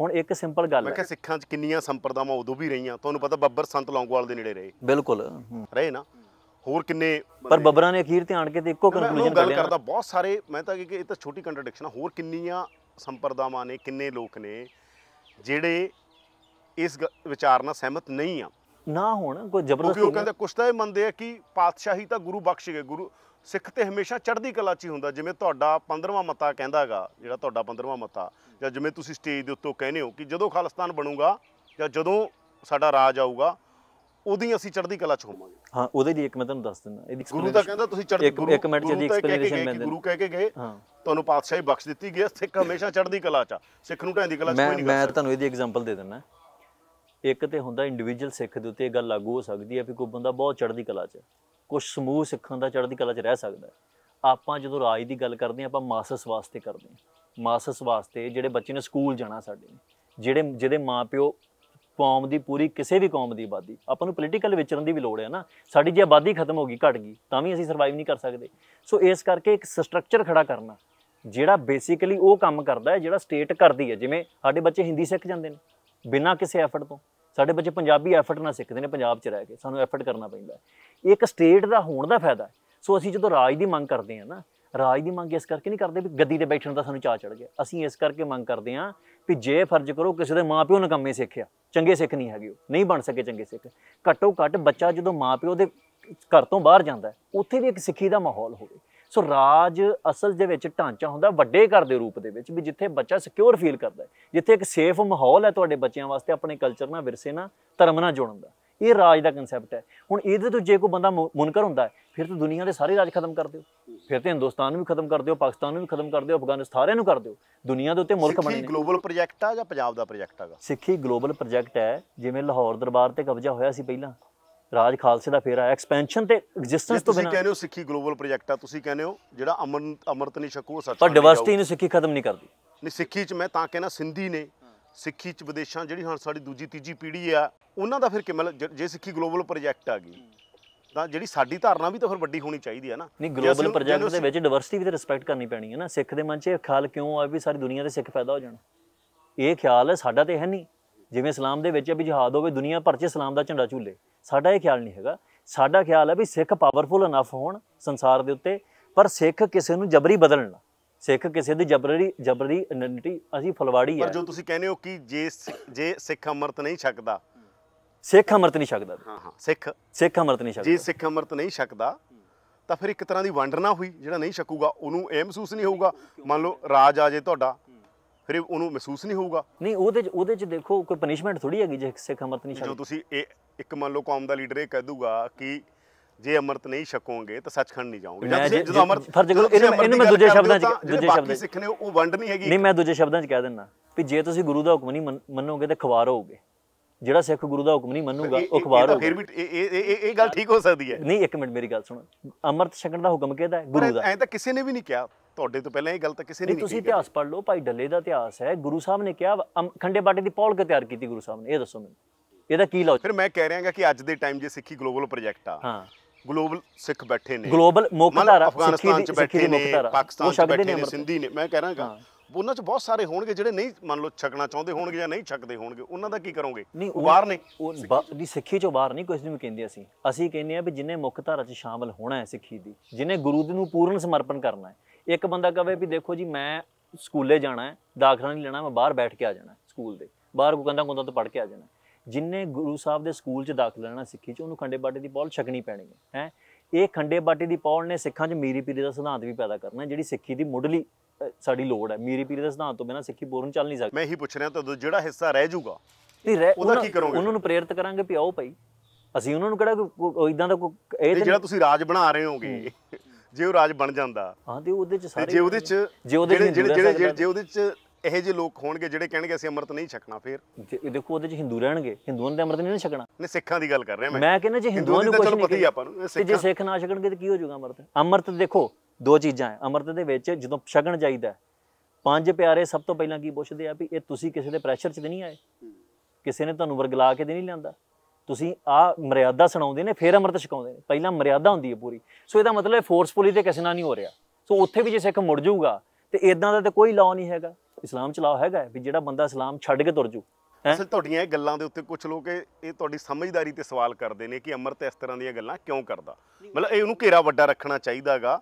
ਹੁਣ ਇੱਕ ਸਿੰਪਲ ਗੱਲ ਹੈ ਮੈਂ ਕਿਹਾ ਸਿੱਖਾਂ 'ਚ ਕਿੰਨੀਆਂ ਸੰਪਰਦਾਵਾਂ ਉਦੋਂ ਵੀ ਰਹੀਆਂ ਤੁਹਾਨੂੰ ਪਤਾ ਬੱਬਰ ਸੰਤ ਲੌਂਗੋਵਾਲ ਦੇ ਨੇੜੇ ਰਹੇ ਬਿਲਕੁਲ ਰਹੇ ਨਾ ਹੋਰ ਕਿੰਨੇ ਪਰ ਬੱਬਰਾਂ ਨੇ ਅਖੀਰ ਤੇ ਆਣ ਕੇ ਤੇ ਇੱਕੋ ਕਨਕਲੂਜਨ ਕੱਢਿਆ ਗੱਲ ਕਰਦਾ ਬਹੁਤ ਸਾਰੇ ਮੈਂ ਤਾਂ ਕਿ ਇਹ ਤਾਂ ਛੋਟੀ ਕੰਟਰਡਿਕਸ਼ਨ ਹੋਰ ਕਿੰਨੀਆਂ ਸੰਪਰਦਾਵਾਂ ਨੇ ਕਿੰਨੇ ਲੋਕ ਨੇ ਜਿਹੜੇ ਇਸ ਵਿਚਾਰ ਨਾਲ ਸਹਿਮਤ ਨਹੀਂ ਆ ਨਾ ਹੁਣ ਕੋਈ ਜ਼ਬਰਦਸਤੀ ਉਹ ਕਹਿੰਦੇ ਕੁਛ ਤਾਂ ਇਹ ਮੰਨਦੇ ਆ ਕਿ ਪਾਤਸ਼ਾਹੀ ਤਾਂ ਗੁਰੂ ਬਖਸ਼ ਗਏ ਗੁਰੂ ਸਿੱਖ ਤੇ ਹਮੇਸ਼ਾ ਚੜ੍ਹਦੀ ਕਲਾ 'ਚ ਹੀ ਹੁੰਦਾ ਜਿਵੇਂ ਤੁਹਾਡਾ 15ਵਾਂ ਮਤਾ ਕਹਿੰਦਾਗਾ ਜਿਹੜਾ ਤੁਹਾਡਾ 15ਵਾਂ ਮਤਾ ਜਾਂ ਜਿਵੇਂ ਤੁਸੀਂ ਸਟੇਜ ਦੇ ਉੱਤੋਂ ਕਹਿੰਦੇ ਹੋ ਕਿ ਜਦੋਂ ਖਾਲਿਸਤਾਨ ਬਣੂਗਾ ਜਾਂ ਜਦੋਂ ਸਾਡਾ ਰਾਜ ਆਊਗਾ ਉਹਦੀ ਅਸੀਂ ਚੜ੍ਹਦੀ ਕਲਾ 'ਚ ਹੋਵਾਂਗੇ ਹਾਂ ਉਹਦੇ ਲਈ ਇੱਕ ਮੈਂ ਤੁਹਾਨੂੰ ਦੱਸ ਦਿੰਦਾ ਇਹਦੀ ਗੁਰੂ ਤਾਂ ਕਹਿੰਦਾ ਤੁਸੀਂ ਚੜ੍ਹਦੀ ਗੁਰੂ ਇੱਕ ਮਿੰਟ ਜਿਹਦੀ ਐਕਸਪਲੇਨੇਸ਼ਨ ਮੈਂ ਗੁਰੂ ਕਹਿ ਕੇ ਗਏ ਤੁਹਾਨੂੰ ਪਾਤਸ਼ਾਹੀ ਬਖਸ਼ ਦਿੱਤੀ ਗਈ ਸਿੱਖ ਹਮੇਸ਼ਾ ਚੜ੍ਹਦੀ ਕਲਾ 'ਚ ਸਿੱਖ ਨੂੰ ਢੈਂਦੀ ਕਲਾ 'ਚ ਕੋਈ ਨਹੀਂ ਮੈਂ ਤੁਹਾਨੂੰ ਇਹਦੀ ਐਗਜ਼ਾਮਪਲ ਦੇ ਦਿੰਦਾ ਇੱਕ ਤੇ ਹੁੰਦਾ ਇੰਡੀਵਿਜੂਅਲ ਸਿੱਖ ਦੇ ਉੱਤੇ ਇਹ ਗੱਲ ਲਾਗੂ ਹੋ ਸਕਦੀ ਹੈ ਵੀ ਕੋਈ ਬੰਦਾ ਬਹੁਤ ਚੜ੍ਹਦੀ ਕਲਾ 'ਚ ਕੁਝ ਸਮੂਹ ਸਿੱਖਾਂ ਦਾ ਚੜ੍ਹਦੀ ਕਲਾ 'ਚ ਰਹਿ ਸਕਦਾ ਆਪਾਂ ਜਦੋਂ ਰਾਜ ਦੀ ਗੱਲ ਕਰਦੇ ਆਪਾਂ ਮਾਸਸ ਵਾਸਤੇ ਕਰਦੇ ਹਾਂ ਮਾਸਸ ਵਾਸਤੇ ਜਿਹੜੇ ਬੱਚੇ ਨੇ ਸਕੂਲ ਜਾਣਾ ਸਾਡੇ ਜਿਹੜੇ ਜਿਹਦੇ ਮਾਪਿਓ ਕੌਮ ਦੀ ਪੂਰੀ ਕਿਸੇ ਵੀ ਕੌਮ ਦੀ ਆਬਾਦੀ ਆਪਾਂ ਨੂੰ ਪੋਲੀਟੀਕਲ ਵਿਚਰਨ ਦੀ ਵੀ ਲੋੜ ਹੈ ਨਾ ਸਾਡੀ ਜੇ ਆਬਾਦੀ ਖਤਮ ਹੋ ਗਈ ਘਟ ਗਈ ਤਾਂ ਵੀ ਅਸੀਂ ਸਰਵਾਈਵ ਨਹੀਂ ਕਰ ਸਕਦੇ ਸੋ ਇਸ ਕਰਕੇ ਇੱਕ ਸਟਰਕਚਰ ਖੜਾ ਕਰਨਾ ਜਿਹੜਾ ਬੇਸਿਕਲੀ ਉਹ ਕੰਮ ਕਰਦਾ ਹੈ ਜਿਹੜਾ ਸਟੇਟ ਕਰਦੀ ਹੈ ਜਿਵੇਂ ਸਾਡੇ ਬੱਚੇ ਹਿੰਦੀ ਸਿੱਖ ਜਾਂਦੇ ਨੇ ਬਿਨਾਂ ਕਿਸੇ ਐਫਰਟ ਤੋਂ ਸਾਡੇ ਬੱਚੇ ਪੰਜਾਬੀ ਐਫਰਟ ਨਾਲ ਸਿੱਖਦੇ ਨੇ ਪੰਜਾਬ 'ਚ ਰਹਿ ਕੇ ਸਾਨੂੰ ਐਫਰਟ ਕਰਨਾ ਪੈਂਦਾ ਇੱਕ ਸਟੇਟ ਦਾ ਹੋਣ ਦਾ ਫਾਇਦਾ ਸੋ ਅਸੀਂ ਜਦੋਂ ਰਾਜ ਦੀ ਮੰਗ ਕਰਦੇ ਆ ਨਾ ਰਾਜ ਦੀ ਮੰਗ ਇਸ ਕਰਕੇ ਨਹੀਂ ਕਰਦੇ ਵੀ ਗੱਦੀ ਤੇ ਬੈਠਣ ਦਾ ਸਾਨੂੰ ਚਾਹ ਚੜ ਗਿਆ ਅਸੀਂ ਇਸ ਕਰਕੇ ਮੰਗ ਕਰਦੇ ਆ ਵੀ ਜੇ ਫਰਜ਼ ਕਰੋ ਕਿਸੇ ਦੇ ਮਾਪਿਓ ਨੇ ਕੰਮੇ ਸਿੱਖਿਆ ਚੰਗੇ ਸਿੱਖ ਨਹੀਂ ਹੈਗੇ ਉਹ ਨਹੀਂ ਬਣ ਸਕੇ ਚੰਗੇ ਸਿੱਖ ਘੱਟੋ ਘੱਟ ਬੱਚਾ ਜਦੋਂ ਮਾਪਿਓ ਦੇ ਘਰ ਤੋਂ ਬਾਹਰ ਜਾਂਦਾ ਉੱਥੇ ਵੀ ਇੱਕ ਸਿੱਖੀ ਦਾ ਮਾਹੌਲ ਹੋਵੇ ਸੋ ਰਾਜ ਅਸਲ ਦੇ ਵਿੱਚ ਢਾਂਚਾ ਹੁੰਦਾ ਵੱਡੇ ਘਰ ਦੇ ਰੂਪ ਦੇ ਵਿੱਚ ਵੀ ਜਿੱਥੇ ਬੱਚਾ ਸਿਕਿਉਰ ਫੀਲ ਕਰਦਾ ਜਿੱਥੇ ਇੱਕ ਸੇਫ ਮਾਹੌਲ ਹੈ ਤੁਹਾਡੇ ਬੱਚਿਆਂ ਵਾਸਤੇ ਆਪਣੇ ਕਲਚਰ ਨਾਲ ਵਿਰਸੇ ਨਾਲ ਧਰਮ ਨਾਲ ਜੁੜਨ ਦਾ ਇਹ ਰਾਜ ਦਾ ਕਨਸੈਪਟ ਹੈ ਹੁਣ ਇਹਦੇ ਤੋਂ ਜੇ ਕੋਈ ਬੰਦਾ ਮੁਨਕਰ ਹੁੰਦਾ ਫਿਰ ਤੂੰ ਦੁਨੀਆ ਦੇ ਸਾਰੇ ਰਾਜ ਖਤਮ ਕਰ ਦਿਓ ਫਿਰ ਤੇ ਹਿੰਦੁਸਤਾਨ ਨੂੰ ਵੀ ਖਤਮ ਕਰ ਦਿਓ ਪਾਕਿਸਤਾਨ ਨੂੰ ਵੀ ਖਤਮ ਕਰ ਦਿਓ ਅਫਗਾਨਿਸਤਾਨ ਨੂੰ ਕਰ ਦਿਓ ਦੁਨੀਆ ਦੇ ਉੱਤੇ ਮੁਲਕ ਬਣੇ ਸਿੱਖੀ ਗਲੋਬਲ ਪ੍ਰੋਜੈਕਟ ਆ ਜਾਂ ਪੰਜਾਬ ਦਾ ਪ੍ਰੋਜੈਕਟ ਹੈਗਾ ਸਿੱਖੀ ਗਲੋਬਲ ਪ੍ਰੋਜੈਕਟ ਹੈ ਜਿਵੇਂ ਲਾਹੌਰ ਦਰਬਾਰ ਤੇ ਕਬਜ਼ਾ ਹੋਇਆ ਸੀ ਪਹਿਲਾਂ ਰਾਜ ਖਾਲਸੇ ਦਾ ਫੇਰਾ ਐਕਸਪੈਂਸ਼ਨ ਤੇ ਐਗਜ਼ਿਸਟੈਂਸ ਤੋਂ ਬਿਨਾਂ ਤੁਸੀਂ ਕਹਿੰਦੇ ਹੋ ਸਿੱਖੀ ਗਲੋਬਲ ਪ੍ਰੋਜੈਕਟ ਆ ਤੁਸੀਂ ਕਹਿੰਦੇ ਹੋ ਜਿਹੜਾ ਅਮਨ ਅਮਰਤ ਨਹੀਂ ਸ਼ਕੂ ਸੱਚ ਪਰ ਡਿਵਰਸਿਟੀ ਨੂੰ ਸਿੱਖੀ ਖਤਮ ਨਹੀਂ ਕਰਦੀ ਨਹੀਂ ਸਿੱਖੀ ਚ ਮੈਂ ਤਾਂ ਕਹਿੰਦਾ ਸਿੰਧੀ ਨੇ ਸਿੱਖੀ ਚ ਵਿਦੇਸ਼ਾਂ ਜਿਹੜੀ ਹੁਣ ਸਾਡੀ ਦੂਜੀ ਤੀਜੀ ਪੀੜ੍ਹੀ ਆ ਉਹਨਾਂ ਦਾ ਫਿਰ ਕਿਵੇਂ ਜੇ ਸਿੱਖੀ ਗਲੋਬਲ ਪ੍ਰੋਜੈਕਟ ਆ ਗਈ ਤਾਂ ਜਿਹੜੀ ਸਾਡੀ ਧਾਰਨਾ ਵੀ ਤਾਂ ਫਿਰ ਵੱਡੀ ਹੋਣੀ ਚਾਹੀਦੀ ਆ ਨਾ ਨਹੀਂ ਗਲੋਬਲ ਪ੍ਰੋਜੈਕਟ ਦੇ ਵਿੱਚ ਡਿਵਰਸਿਟੀ ਵੀ ਤਾਂ ਰਿਸਪੈਕਟ ਕਰਨੀ ਪੈਣੀ ਹੈ ਨਾ ਸਿੱਖ ਦੇ ਮਨ 'ਚ ਇਹ ਖਿਆਲ ਕਿਉਂ ਆ ਵੀ ਸਾਰੀ ਦੁਨੀਆ ਦੇ ਸਿੱਖ ਪੈਦਾ ਹੋ ਜਾਣ ਇਹ ਖਿਆਲ ਸਾਡਾ ਤੇ ਹੈ ਨਹੀਂ ਜਿਵੇਂ ਇਸਲਾਮ ਦੇ ਵਿੱਚ ਹੈ ਵੀ ਜਿਹਾਦ ਹੋਵੇ ਦੁਨੀਆ ਭਰ 'ਚ ਇਸਲਾਮ ਦਾ ਝੰਡਾ ਝੂਲੇ ਸਾਡਾ ਇਹ ਖਿਆਲ ਨਹੀਂ ਹੈਗਾ ਸਾਡਾ ਖਿਆਲ ਹੈ ਵੀ ਸਿੱਖ ਪਾਵਰਫੁਲ ਇਨਫ ਹੋਣ ਸੰਸਾਰ ਦੇ ਉੱਤੇ ਪਰ ਸਿੱਖ ਕਿਸੇ ਨੂੰ ਜਬਰੀ ਬਦਲਣ ਨਾ ਸਿੱਖ ਕਿਸੇ ਦੀ ਜਬਰੀ ਜਬਰੀ ਆਇਡੈਂਟੀ ਅਸੀਂ ਫਲਵਾੜੀ ਹੈ ਪਰ ਜੋ ਤੁਸੀਂ ਕਹਿੰਦੇ ਹੋ ਕਿ ਜੇ ਜੇ ਸਿੱਖ ਅਮਰਤ ਨਹੀਂ ਛਕਦਾ ਸਿੱਖ ਅਮਰਤ ਨਹੀਂ ਛਕਦਾ ਹਾਂ ਹਾਂ ਸਿੱਖ ਸਿੱਖ ਅਮਰਤ ਨਹੀਂ ਛਕਦਾ ਜੇ ਸਿੱਖ ਅਮਰਤ ਨਹੀਂ ਛਕਦਾ ਤਾਂ ਫਿਰ ਇੱਕ ਤਰ੍ਹਾਂ ਦੀ ਵੰਡਰਨਾ ਹੋਈ ਜਿਹੜਾ ਨਹੀਂ ਛਕੂਗਾ ਉਹਨੂੰ ਇਹ ਮਹਿਸੂਸ ਨਹੀਂ ਹੋਊਗਾ ਮੰਨ ਲਓ ਰਾਜ ਆ ਜੇ ਤੁਹਾਡਾ ਫਿਰ ਉਹਨੂੰ ਮਹਿਸੂਸ ਨਹੀਂ ਹੋਊਗਾ ਨਹੀਂ ਉਹਦੇ ਉਹਦੇ ਚ ਦੇਖੋ ਕੋਈ ਪਨਿਸ਼ਮੈਂਟ ਥੋੜੀ ਹੈਗੀ ਜੇ ਸਿੱਖ ਅਮਰਤ ਨਹੀਂ ਜੋ ਛਕਦਾ ਤੁਸੀਂ ਇਹ ਇੱਕ ਮੰਨ ਲਓ ਕੌਮ ਦਾ ਲੀਡਰ ਇਹ ਕਹਿ ਦੂਗਾ ਕਿ ਜੇ ਅਮਰਤ ਨਹੀਂ ਛਕੋਗੇ ਤਾਂ ਸੱਚਖੰਡ ਨਹੀਂ ਜਾਓਗੇ ਜਦ ਜੇ- ਅਮਰਤ ਫਰਜ਼ ਕਰੋ, ਇਹਨੂੰ- ਮੈਂ ਦੂਜੇ ਸ਼ਬਦਾਂ 'ਚ- ਦੂਜੇ ਸ਼ਬਦ ਸ਼ਬਦਾਂ 'ਚ- ਸਿੱਖ ਨੇ ਉਹ ਵੰਡ ਨਹੀਂ ਹੈਗੀ ਨਹੀਂ ਮੈਂ ਦੂਜੇ ਸ਼ਬਦਾਂ 'ਚ ਕਹਿ ਦਿੰਦਾ ਵੀ ਜੇ ਤੁਸੀਂ ਗੁਰੂ ਦਾ ਹੁਕਮ ਨਹੀਂ ਮੰਨੋਗੇ ਤਾਂ ਖਵਾਰ ਹੋਗੇ ਜਿਹੜਾ ਸਿੱਖ ਗੁਰੂ ਦਾ ਹੁਕਮ ਨਹੀਂ ਮੰਨੂਗਾ ਉਹ ਖਵਾਰ ਇਹ ਤਾਂ ਹੋਊਗਾ ਫਿਰ ਵੀ ਇਹ ਇਹ ਇਹ- ਗੱਲ ਠੀਕ ਹੋ ਸਕਦੀ ਹੈ ਨਹੀਂ ਇੱਕ ਮਿੰਟ ਮੇਰੀ ਗੱਲ ਸੁਣੋ ਅਮਰਤ ਛਕਣ ਦਾ ਹੁਕਮ ਕਿਹਦਾ ਹੈ ਗੁਰੂ ਦਾ ਐਂ ਤਾਂ ਕਿਸੇ ਨੇ ਵੀ ਨਹੀਂ ਕਿਹਾ ਤੁਹਾਡੇ ਤੋਂ ਪਹਿਲਾਂ ਇਹ ਗੱਲ ਤਾਂ ਕਿਸੇ ਨੇ ਨਹੀਂ ਤੁਸੀਂ ਇਤਿਹਾਸ ਪੜ੍ਹ ਲਓ ਭਾਈ ਡੱਲੇ ਦਾ ਇਤਿਹਾਸ ਹੈ ਗੁਰੂ ਸਾਹਿਬ ਨੇ ਕਿਹਾ ਖੰਡੇ ਬਾਟੇ ਦੀ ਪੌਲ ਕਿ ਤਿਆਰ ਕੀਤੀ ਗੁਰੂ ਸਾਹਿਬ ਨੇ ਇਹ ਦੱਸੋ ਮੈਨੂੰ ਇਹਦਾ ਕੀ ਲੋਜ ਫਿਰ ਮੈਂ ਕਹਿ ਰਿਹਾਗਾ ਕਿ ਅੱਜ ਦੇ ਟਾਈਮ ਜੇ ਸਿੱਖੀ ਗਲੋਬਲ ਪ੍ਰੋਜੈਕਟ ਆ ਹਾਂ ਗਲੋਬਲ ਸਿੱਖ ਬੈਠੇ ਨੇ ਗਲੋਬਲ ਮੁਖਤਾਰਾ ਅਫਗਾਨਿਸਤਾਨ ਚ ਬੈਠੇ ਨੇ ਪਾਕਿਸਤਾਨ ਚ ਬੈਠੇ ਨੇ ਸਿੰਧੀ ਨੇ ਮੈਂ ਕਹਿ ਰਹਾਗਾ ਉਹਨਾਂ ਚ ਬਹੁਤ ਸਾਰੇ ਹੋਣਗੇ ਜਿਹੜੇ ਨਹੀਂ ਮੰਨ ਲਓ ਛਕਣਾ ਚਾਹੁੰਦੇ ਹੋਣਗੇ ਜਾਂ ਨਹੀਂ ਛਕਦੇ ਹੋਣਗੇ ਉਹਨਾਂ ਦਾ ਕੀ ਕਰੋਗੇ ਉਹ ਬਾਹਰ ਨੇ ਦੀ ਸਿੱਖੀ ਚੋਂ ਬਾਹਰ ਨਹੀਂ ਕੁਝ ਨਹੀਂ ਕਹਿੰਦੇ ਅਸੀਂ ਅਸੀਂ ਕਹਿੰਦੇ ਆ ਵੀ ਜਿਨੇ ਮੁੱਖ ਧਾਰਾ ਚ ਸ਼ਾਮਲ ਹੋਣਾ ਹੈ ਸਿੱਖੀ ਦੀ ਜਿਨੇ ਗੁਰੂ ਨੂੰ ਪੂਰਨ ਸਮਰਪਣ ਕਰਨਾ ਹੈ ਇੱਕ ਬੰਦਾ ਕਵੇ ਵੀ ਦੇਖੋ ਜੀ ਮੈਂ ਸਕੂਲੇ ਜਾਣਾ ਹੈ ਦਾਖਲਾ ਨਹੀਂ ਲੈਣਾ ਮੈਂ ਬਾਹਰ ਬੈਠ ਕੇ ਆ ਜਾਣਾ ਸਕੂਲ ਦੇ ਬਾਹਰ ਕੋ ਕੰਦਾ ਕੁੰਦਾ ਤੋਂ ਪੜ ਕੇ ਆ ਜਾਣਾ ਜਿੰਨੇ ਗੁਰੂ ਸਾਹਿਬ ਦੇ ਸਕੂਲ 'ਚ ਦਾਖਲਾ ਲੈਣਾ ਸਿੱਖੀ 'ਚ ਉਹਨੂੰ ਖੰਡੇ ਬਾਟੇ ਦੀ ਬੋਲ ਛਕਣੀ ਪੈਣੀ ਹੈ ਹੈ ਇਹ ਖੰਡੇ ਬਾਟੇ ਦੀ ਪੌੜ ਨੇ ਸਿੱਖਾਂ 'ਚ ਮੀਰੀ ਪੀਰੀ ਦਾ ਸਿਧਾਂਤ ਵੀ ਪੈਦਾ ਕਰਨਾ ਜਿਹੜੀ ਸਿੱਖੀ ਦੀ ਮੁੱਢਲੀ ਸਾਡੀ ਲੋੜ ਹੈ ਮੀਰੀ ਪੀਰੀ ਦੇ ਸਿਧਾਂਤ ਤੋਂ ਬਿਨਾ ਸਿੱਖੀ ਪੂਰਨ ਚੱਲ ਨਹੀਂ ਸਕਦੀ ਮੈਂ ਹੀ ਪੁੱਛ ਰਿਹਾ ਤਾਂ ਜਿਹੜਾ ਹਿੱਸਾ ਰਹਿ ਜਾਊਗਾ ਨਹੀਂ ਰਹਿ ਉਹਦਾ ਕੀ ਕਰੋਗੇ ਉਹਨਾਂ ਨੂੰ ਪ੍ਰੇਰਿਤ ਕਰਾਂਗੇ ਵੀ ਆਓ ਭਾਈ ਅਸੀਂ ਉਹਨਾਂ ਨੂੰ ਕਿਹੜਾ ਕੋਈ ਇਦਾਂ ਦਾ ਕੋਈ ਇਹ ਜਿਹੜਾ ਤੁਸੀਂ ਰਾਜ ਬਣਾ ਰਹੇ ਹੋਗੇ ਜੇ ਉਹ ਰਾਜ ਬਣ ਜਾਂਦਾ ਹਾਂ ਤੇ ਉਹਦੇ ਚ ਸਾਰੇ ਜੇ ਉਹਦੇ ਚ ਜੇ ਉਹਦੇ ਚ ਜਿਹੜੇ ਜੇ ਉਹਦੇ ਚ ਇਹ ਜਿਹੇ ਲੋਕ ਹੋਣਗੇ ਜਿਹੜੇ ਕਹਿਣਗੇ ਅਸੀਂ ਅੰਮ੍ਰਿਤ ਨਹੀਂ ਛਕਣਾ ਫੇਰ ਦੇਖੋ ਉਹਦੇ ਚ ਹਿੰਦੂ ਰਹਿਣਗੇ ਹਿੰਦੂਆਂ ਨੇ ਅੰਮ੍ਰਿਤ ਨਹੀਂ ਛਕਣਾ ਨੇ ਸਿੱਖਾਂ ਦੀ ਗੱਲ ਕਰ ਰਿਹਾ ਮੈਂ ਮੈਂ ਕਹਿੰਦਾ ਜੇ ਹਿੰਦੂਆਂ ਨੂੰ ਕੁਝ ਨਹੀਂ ਪਤਾ ਹੀ ਆਪਾਂ ਨੂੰ ਜੇ ਸਿੱਖ ਨਾ ਛਕਣਗੇ ਤਾਂ ਕੀ ਹੋ ਜਾਊਗਾ ਅੰਮ੍ਰਿਤ ਅੰਮ੍ਰਿਤ ਦੇਖੋ ਦੋ ਚੀਜ਼ਾਂ ਹੈ ਅੰਮ੍ਰਿਤ ਦੇ ਵਿੱਚ ਜਦੋਂ ਛਕਣ ਚਾਹੀਦਾ ਪੰਜ ਪਿਆਰੇ ਸਭ ਤੋਂ ਪਹਿਲਾਂ ਕੀ ਪੁੱਛਦੇ ਆ ਵੀ ਇਹ ਤੁਸੀਂ ਕਿਸੇ ਦੇ ਪ੍ਰੈਸ਼ਰ 'ਚ ਤੇ ਨਹੀਂ ਆਏ ਕਿਸੇ ਨੇ ਤੁਹਾਨੂੰ ਵਰਗਲਾ ਕੇ ਤੇ ਨਹੀਂ ਲਿਆਂਦਾ ਤੁਸੀਂ ਆ ਮਰਿਆਦਾ ਸੁਣਾਉਂਦੇ ਨੇ ਫਿਰ ਅੰਮ੍ਰਿਤ ਛਕਾਉਂਦੇ ਨੇ ਪਹਿਲਾਂ ਮਰਿਆਦਾ ਹੁੰਦੀ ਹੈ ਪੂਰੀ ਸੋ ਇਹਦਾ ਮਤਲਬ ਹੈ ਫੋਰਸਫੁਲੀ ਤੇ ਕਿਸੇ ਨਾਲ ਨਹੀਂ ਹੋ ਰਿਹਾ ਸੋ ਉੱਥੇ ਵੀ ਜੇ ਸਿੱਖ ਮੁੜ ਜਾਊਗਾ ਤੇ ਇਦਾਂ ਦਾ ਤਾਂ ਕੋਈ ਲਾਅ ਨਹੀਂ ਹੈਗਾ ਇਸਲਾਮ ਚ ਲਾਅ ਹੈਗਾ ਵੀ ਜਿਹੜਾ ਬੰਦਾ ਇਸਲਾਮ ਛੱਡ ਕੇ ਤੁਰ ਜੂ ਅਸਲ ਤੁਹਾਡੀਆਂ ਇਹ ਗੱਲਾਂ ਦੇ ਉੱਤੇ ਕੁਝ ਲੋਕ ਇਹ ਤੁਹਾਡੀ ਸਮਝਦਾਰੀ ਤੇ ਸਵਾਲ ਕਰਦੇ ਨੇ ਕਿ ਅਮਰਤ ਇਸ ਤਰ੍ਹਾਂ ਦੀਆਂ ਗੱਲਾਂ ਕਿਉਂ ਕਰਦਾ ਮਤਲਬ ਇਹ ਉਹਨੂੰ ਘੇਰਾ ਵੱਡਾ ਰੱਖਣਾ ਚਾਹੀਦਾਗਾ